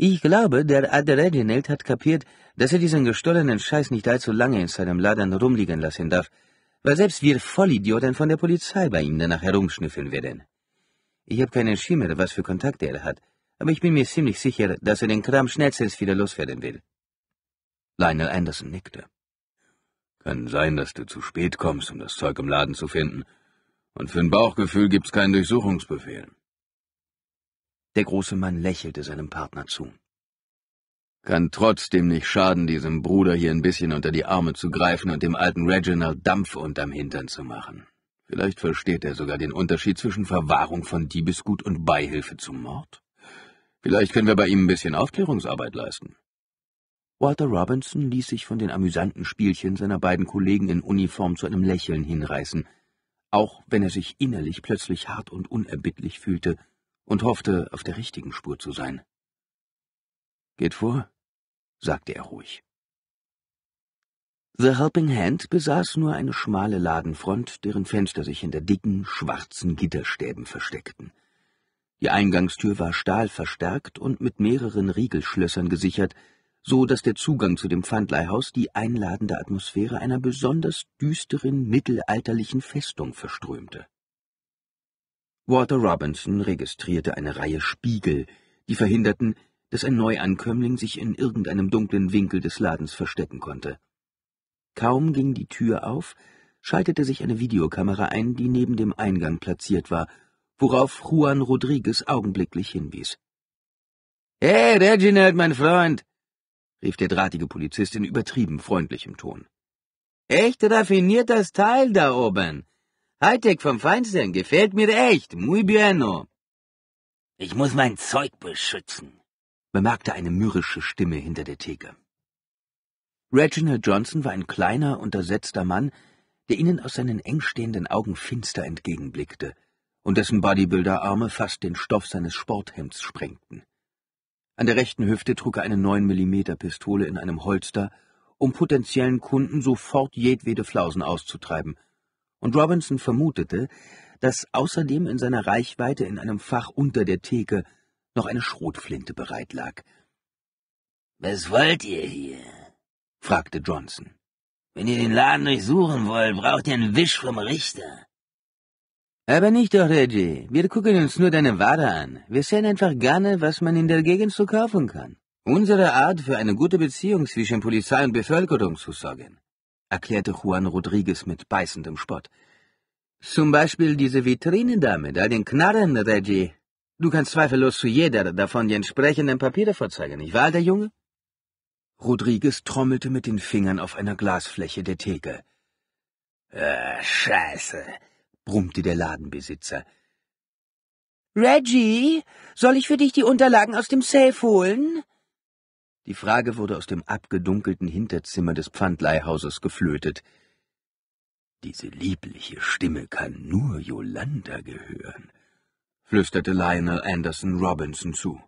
Ich glaube, der Adreginelt hat kapiert, dass er diesen gestohlenen Scheiß nicht allzu lange in seinem Laden rumliegen lassen darf, weil selbst wir Vollidioten von der Polizei bei ihm danach herumschnüffeln werden. Ich habe keinen Schimmer, was für Kontakte er hat, aber ich bin mir ziemlich sicher, dass er den Kram schnellstens wieder loswerden will. Lionel Anderson nickte. Kann sein, dass du zu spät kommst, um das Zeug im Laden zu finden, und für ein Bauchgefühl gibt's keinen Durchsuchungsbefehl. Der große Mann lächelte seinem Partner zu. Kann trotzdem nicht schaden, diesem Bruder hier ein bisschen unter die Arme zu greifen und dem alten Reginald Dampf unterm Hintern zu machen. Vielleicht versteht er sogar den Unterschied zwischen Verwahrung von Diebesgut und Beihilfe zum Mord. Vielleicht können wir bei ihm ein bisschen Aufklärungsarbeit leisten. Walter Robinson ließ sich von den amüsanten Spielchen seiner beiden Kollegen in Uniform zu einem Lächeln hinreißen, auch wenn er sich innerlich plötzlich hart und unerbittlich fühlte und hoffte, auf der richtigen Spur zu sein. Geht vor, sagte er ruhig. The Helping Hand besaß nur eine schmale Ladenfront, deren Fenster sich hinter dicken, schwarzen Gitterstäben versteckten. Die Eingangstür war stahlverstärkt und mit mehreren Riegelschlössern gesichert, so dass der Zugang zu dem Pfandleihhaus die einladende Atmosphäre einer besonders düsteren mittelalterlichen Festung verströmte. Walter Robinson registrierte eine Reihe Spiegel, die verhinderten, dass ein Neuankömmling sich in irgendeinem dunklen Winkel des Ladens verstecken konnte. Kaum ging die Tür auf, schaltete sich eine Videokamera ein, die neben dem Eingang platziert war, worauf Juan Rodriguez augenblicklich hinwies. Hey, Reginald, mein Freund, rief der drahtige Polizist in übertrieben freundlichem Ton. Echt raffiniert das Teil da oben. Hightech vom Feinsten gefällt mir echt, muy bueno. Ich muss mein Zeug beschützen, bemerkte eine mürrische Stimme hinter der Theke. Reginald Johnson war ein kleiner, untersetzter Mann, der ihnen aus seinen engstehenden Augen finster entgegenblickte und dessen Bodybuilder-Arme fast den Stoff seines Sporthemds sprengten. An der rechten Hüfte trug er eine 9-mm-Pistole in einem Holster, um potenziellen Kunden sofort jedwede Flausen auszutreiben, und Robinson vermutete, dass außerdem in seiner Reichweite in einem Fach unter der Theke noch eine Schrotflinte bereit lag. »Was wollt ihr hier?« fragte Johnson. »Wenn ihr den Laden durchsuchen wollt, braucht ihr einen Wisch vom Richter. Aber nicht doch, Reggie. Wir gucken uns nur deine Ware an. Wir sehen einfach gerne, was man in der Gegend so kaufen kann. Unsere Art, für eine gute Beziehung zwischen Polizei und Bevölkerung zu sorgen, erklärte Juan Rodriguez mit beißendem Spott. Zum Beispiel diese Vitrinendame, da den Knarren, Reggie. Du kannst zweifellos zu jeder davon die entsprechenden Papiere vorzeigen, nicht wahr, der Junge? Rodriguez trommelte mit den Fingern auf einer Glasfläche der Theke. Äh, Scheiße brummte der Ladenbesitzer. Reggie, soll ich für dich die Unterlagen aus dem Safe holen? Die Frage wurde aus dem abgedunkelten Hinterzimmer des Pfandleihhauses geflötet. Diese liebliche Stimme kann nur Yolanda gehören, flüsterte Lionel Anderson Robinson zu.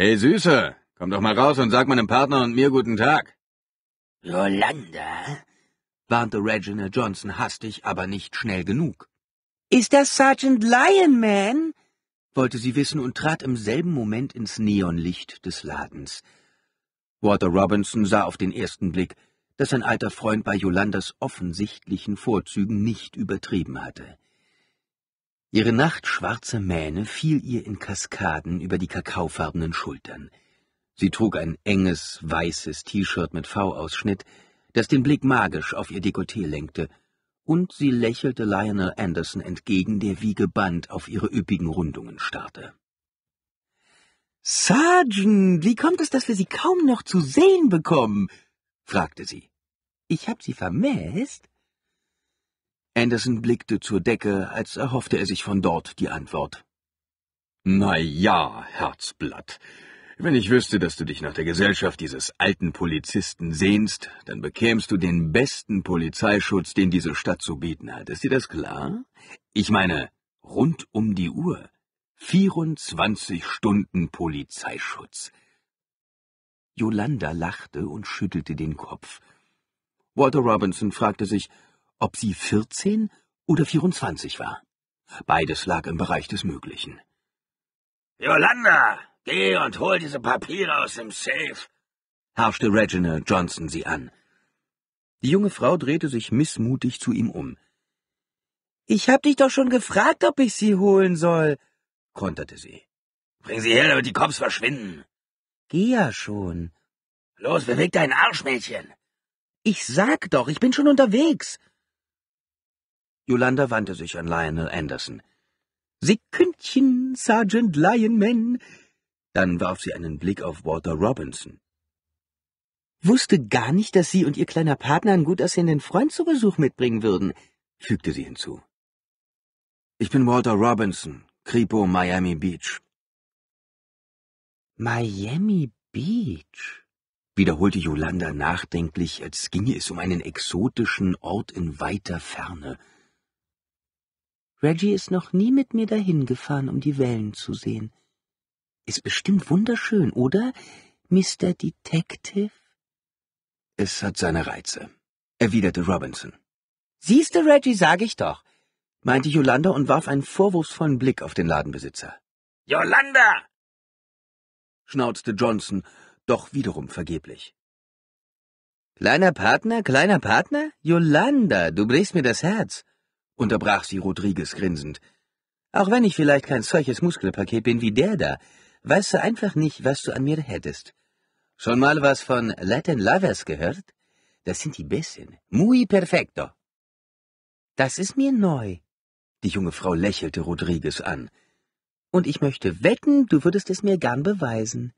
Hey Süßer, komm doch mal raus und sag meinem Partner und mir guten Tag. Yolanda, warnte Reginald Johnson hastig, aber nicht schnell genug. Ist das Sergeant Lion Man? wollte sie wissen und trat im selben Moment ins Neonlicht des Ladens. Walter Robinson sah auf den ersten Blick, dass sein alter Freund bei Jolandas offensichtlichen Vorzügen nicht übertrieben hatte. Ihre nachtschwarze Mähne fiel ihr in Kaskaden über die kakaofarbenen Schultern. Sie trug ein enges, weißes T-Shirt mit V-Ausschnitt, das den Blick magisch auf ihr Dekolleté lenkte, und sie lächelte Lionel Anderson entgegen, der wie gebannt auf ihre üppigen Rundungen starrte. Sergeant, wie kommt es, dass wir Sie kaum noch zu sehen bekommen? fragte sie. Ich hab Sie vermisst? Anderson blickte zur Decke, als erhoffte er sich von dort die Antwort. Na ja, Herzblatt, wenn ich wüsste, dass du dich nach der Gesellschaft dieses alten Polizisten sehnst, dann bekämst du den besten Polizeischutz, den diese Stadt zu bieten hat. Ist dir das klar? Ich meine, rund um die Uhr. 24 Stunden Polizeischutz. Yolanda lachte und schüttelte den Kopf. Walter Robinson fragte sich, ob sie 14 oder 24 war. Beides lag im Bereich des Möglichen. Yolanda, Geh und hol diese Papiere aus dem Safe, herrschte Reginald Johnson sie an. Die junge Frau drehte sich missmutig zu ihm um. Ich hab dich doch schon gefragt, ob ich sie holen soll, konterte sie. Bring sie her, damit die Kops verschwinden. Geh ja schon. Los, beweg deinen Arsch, Mädchen. Ich sag doch, ich bin schon unterwegs. Yolanda wandte sich an Lionel Anderson. Sekündchen, Sergeant Lion Man, dann warf sie einen Blick auf Walter Robinson. Wusste gar nicht, dass Sie und Ihr kleiner Partner einen gut aussehenden Freund zu Besuch mitbringen würden, fügte sie hinzu. Ich bin Walter Robinson, Kripo Miami Beach. Miami Beach, wiederholte Yolanda nachdenklich, als ginge es um einen exotischen Ort in weiter Ferne. Reggie ist noch nie mit mir dahin gefahren, um die Wellen zu sehen. Ist bestimmt wunderschön, oder, Mr. Detective? Es hat seine Reize, erwiderte Robinson. Siehste, Reggie, sag ich doch, meinte Yolanda und warf einen vorwurfsvollen Blick auf den Ladenbesitzer. Yolanda! schnauzte Johnson, doch wiederum vergeblich. Kleiner Partner, kleiner Partner? Yolanda, du brichst mir das Herz, unterbrach sie Rodriguez grinsend. Auch wenn ich vielleicht kein solches Muskelpaket bin wie der da, Weißt du einfach nicht, was du an mir hättest. Schon mal was von Latin Lovers gehört? Das sind die Besten. Muy perfecto. Das ist mir neu. Die junge Frau lächelte Rodriguez an. Und ich möchte wetten, du würdest es mir gern beweisen.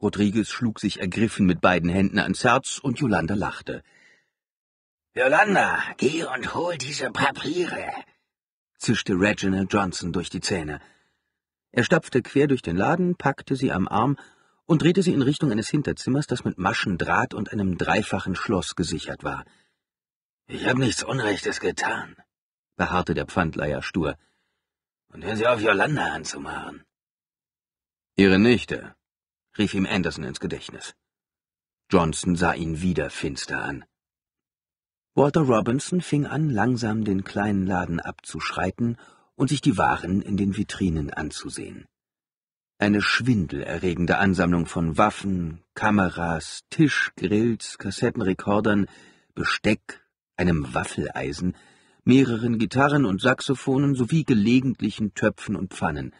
Rodriguez schlug sich ergriffen mit beiden Händen ans Herz und Yolanda lachte. Yolanda, geh und hol diese Papiere, zischte Reginald Johnson durch die Zähne. Er stapfte quer durch den Laden, packte sie am Arm und drehte sie in Richtung eines Hinterzimmers, das mit Maschendraht und einem dreifachen Schloss gesichert war. Ich habe nichts Unrechtes getan, beharrte der Pfandleier stur. Und hören Sie auf, Yolanda anzumachen. Ihre Nichte, rief ihm Anderson ins Gedächtnis. Johnson sah ihn wieder finster an. Walter Robinson fing an, langsam den kleinen Laden abzuschreiten und sich die Waren in den Vitrinen anzusehen. Eine schwindelerregende Ansammlung von Waffen, Kameras, Tischgrills, Kassettenrekordern, Besteck, einem Waffeleisen, mehreren Gitarren und Saxophonen sowie gelegentlichen Töpfen und Pfannen.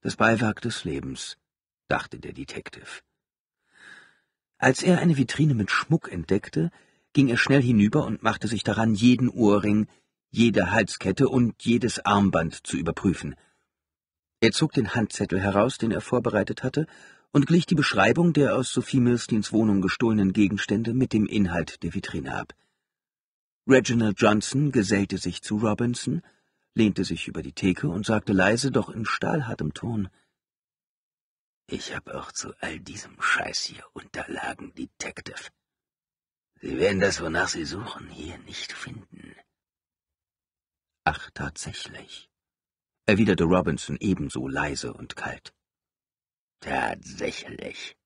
Das Beiwerk des Lebens, dachte der Detective. Als er eine Vitrine mit Schmuck entdeckte, ging er schnell hinüber und machte sich daran, jeden Ohrring, jede Halskette und jedes Armband zu überprüfen. Er zog den Handzettel heraus, den er vorbereitet hatte, und glich die Beschreibung der aus Sophie Milsteins Wohnung gestohlenen Gegenstände mit dem Inhalt der Vitrine ab. Reginald Johnson gesellte sich zu Robinson, lehnte sich über die Theke und sagte leise, doch in stahlhartem Ton Ich habe auch zu all diesem Scheiß hier Unterlagen, Detective. Sie werden das, wonach Sie suchen, hier nicht finden. Ach, tatsächlich, erwiderte Robinson ebenso leise und kalt. Tatsächlich.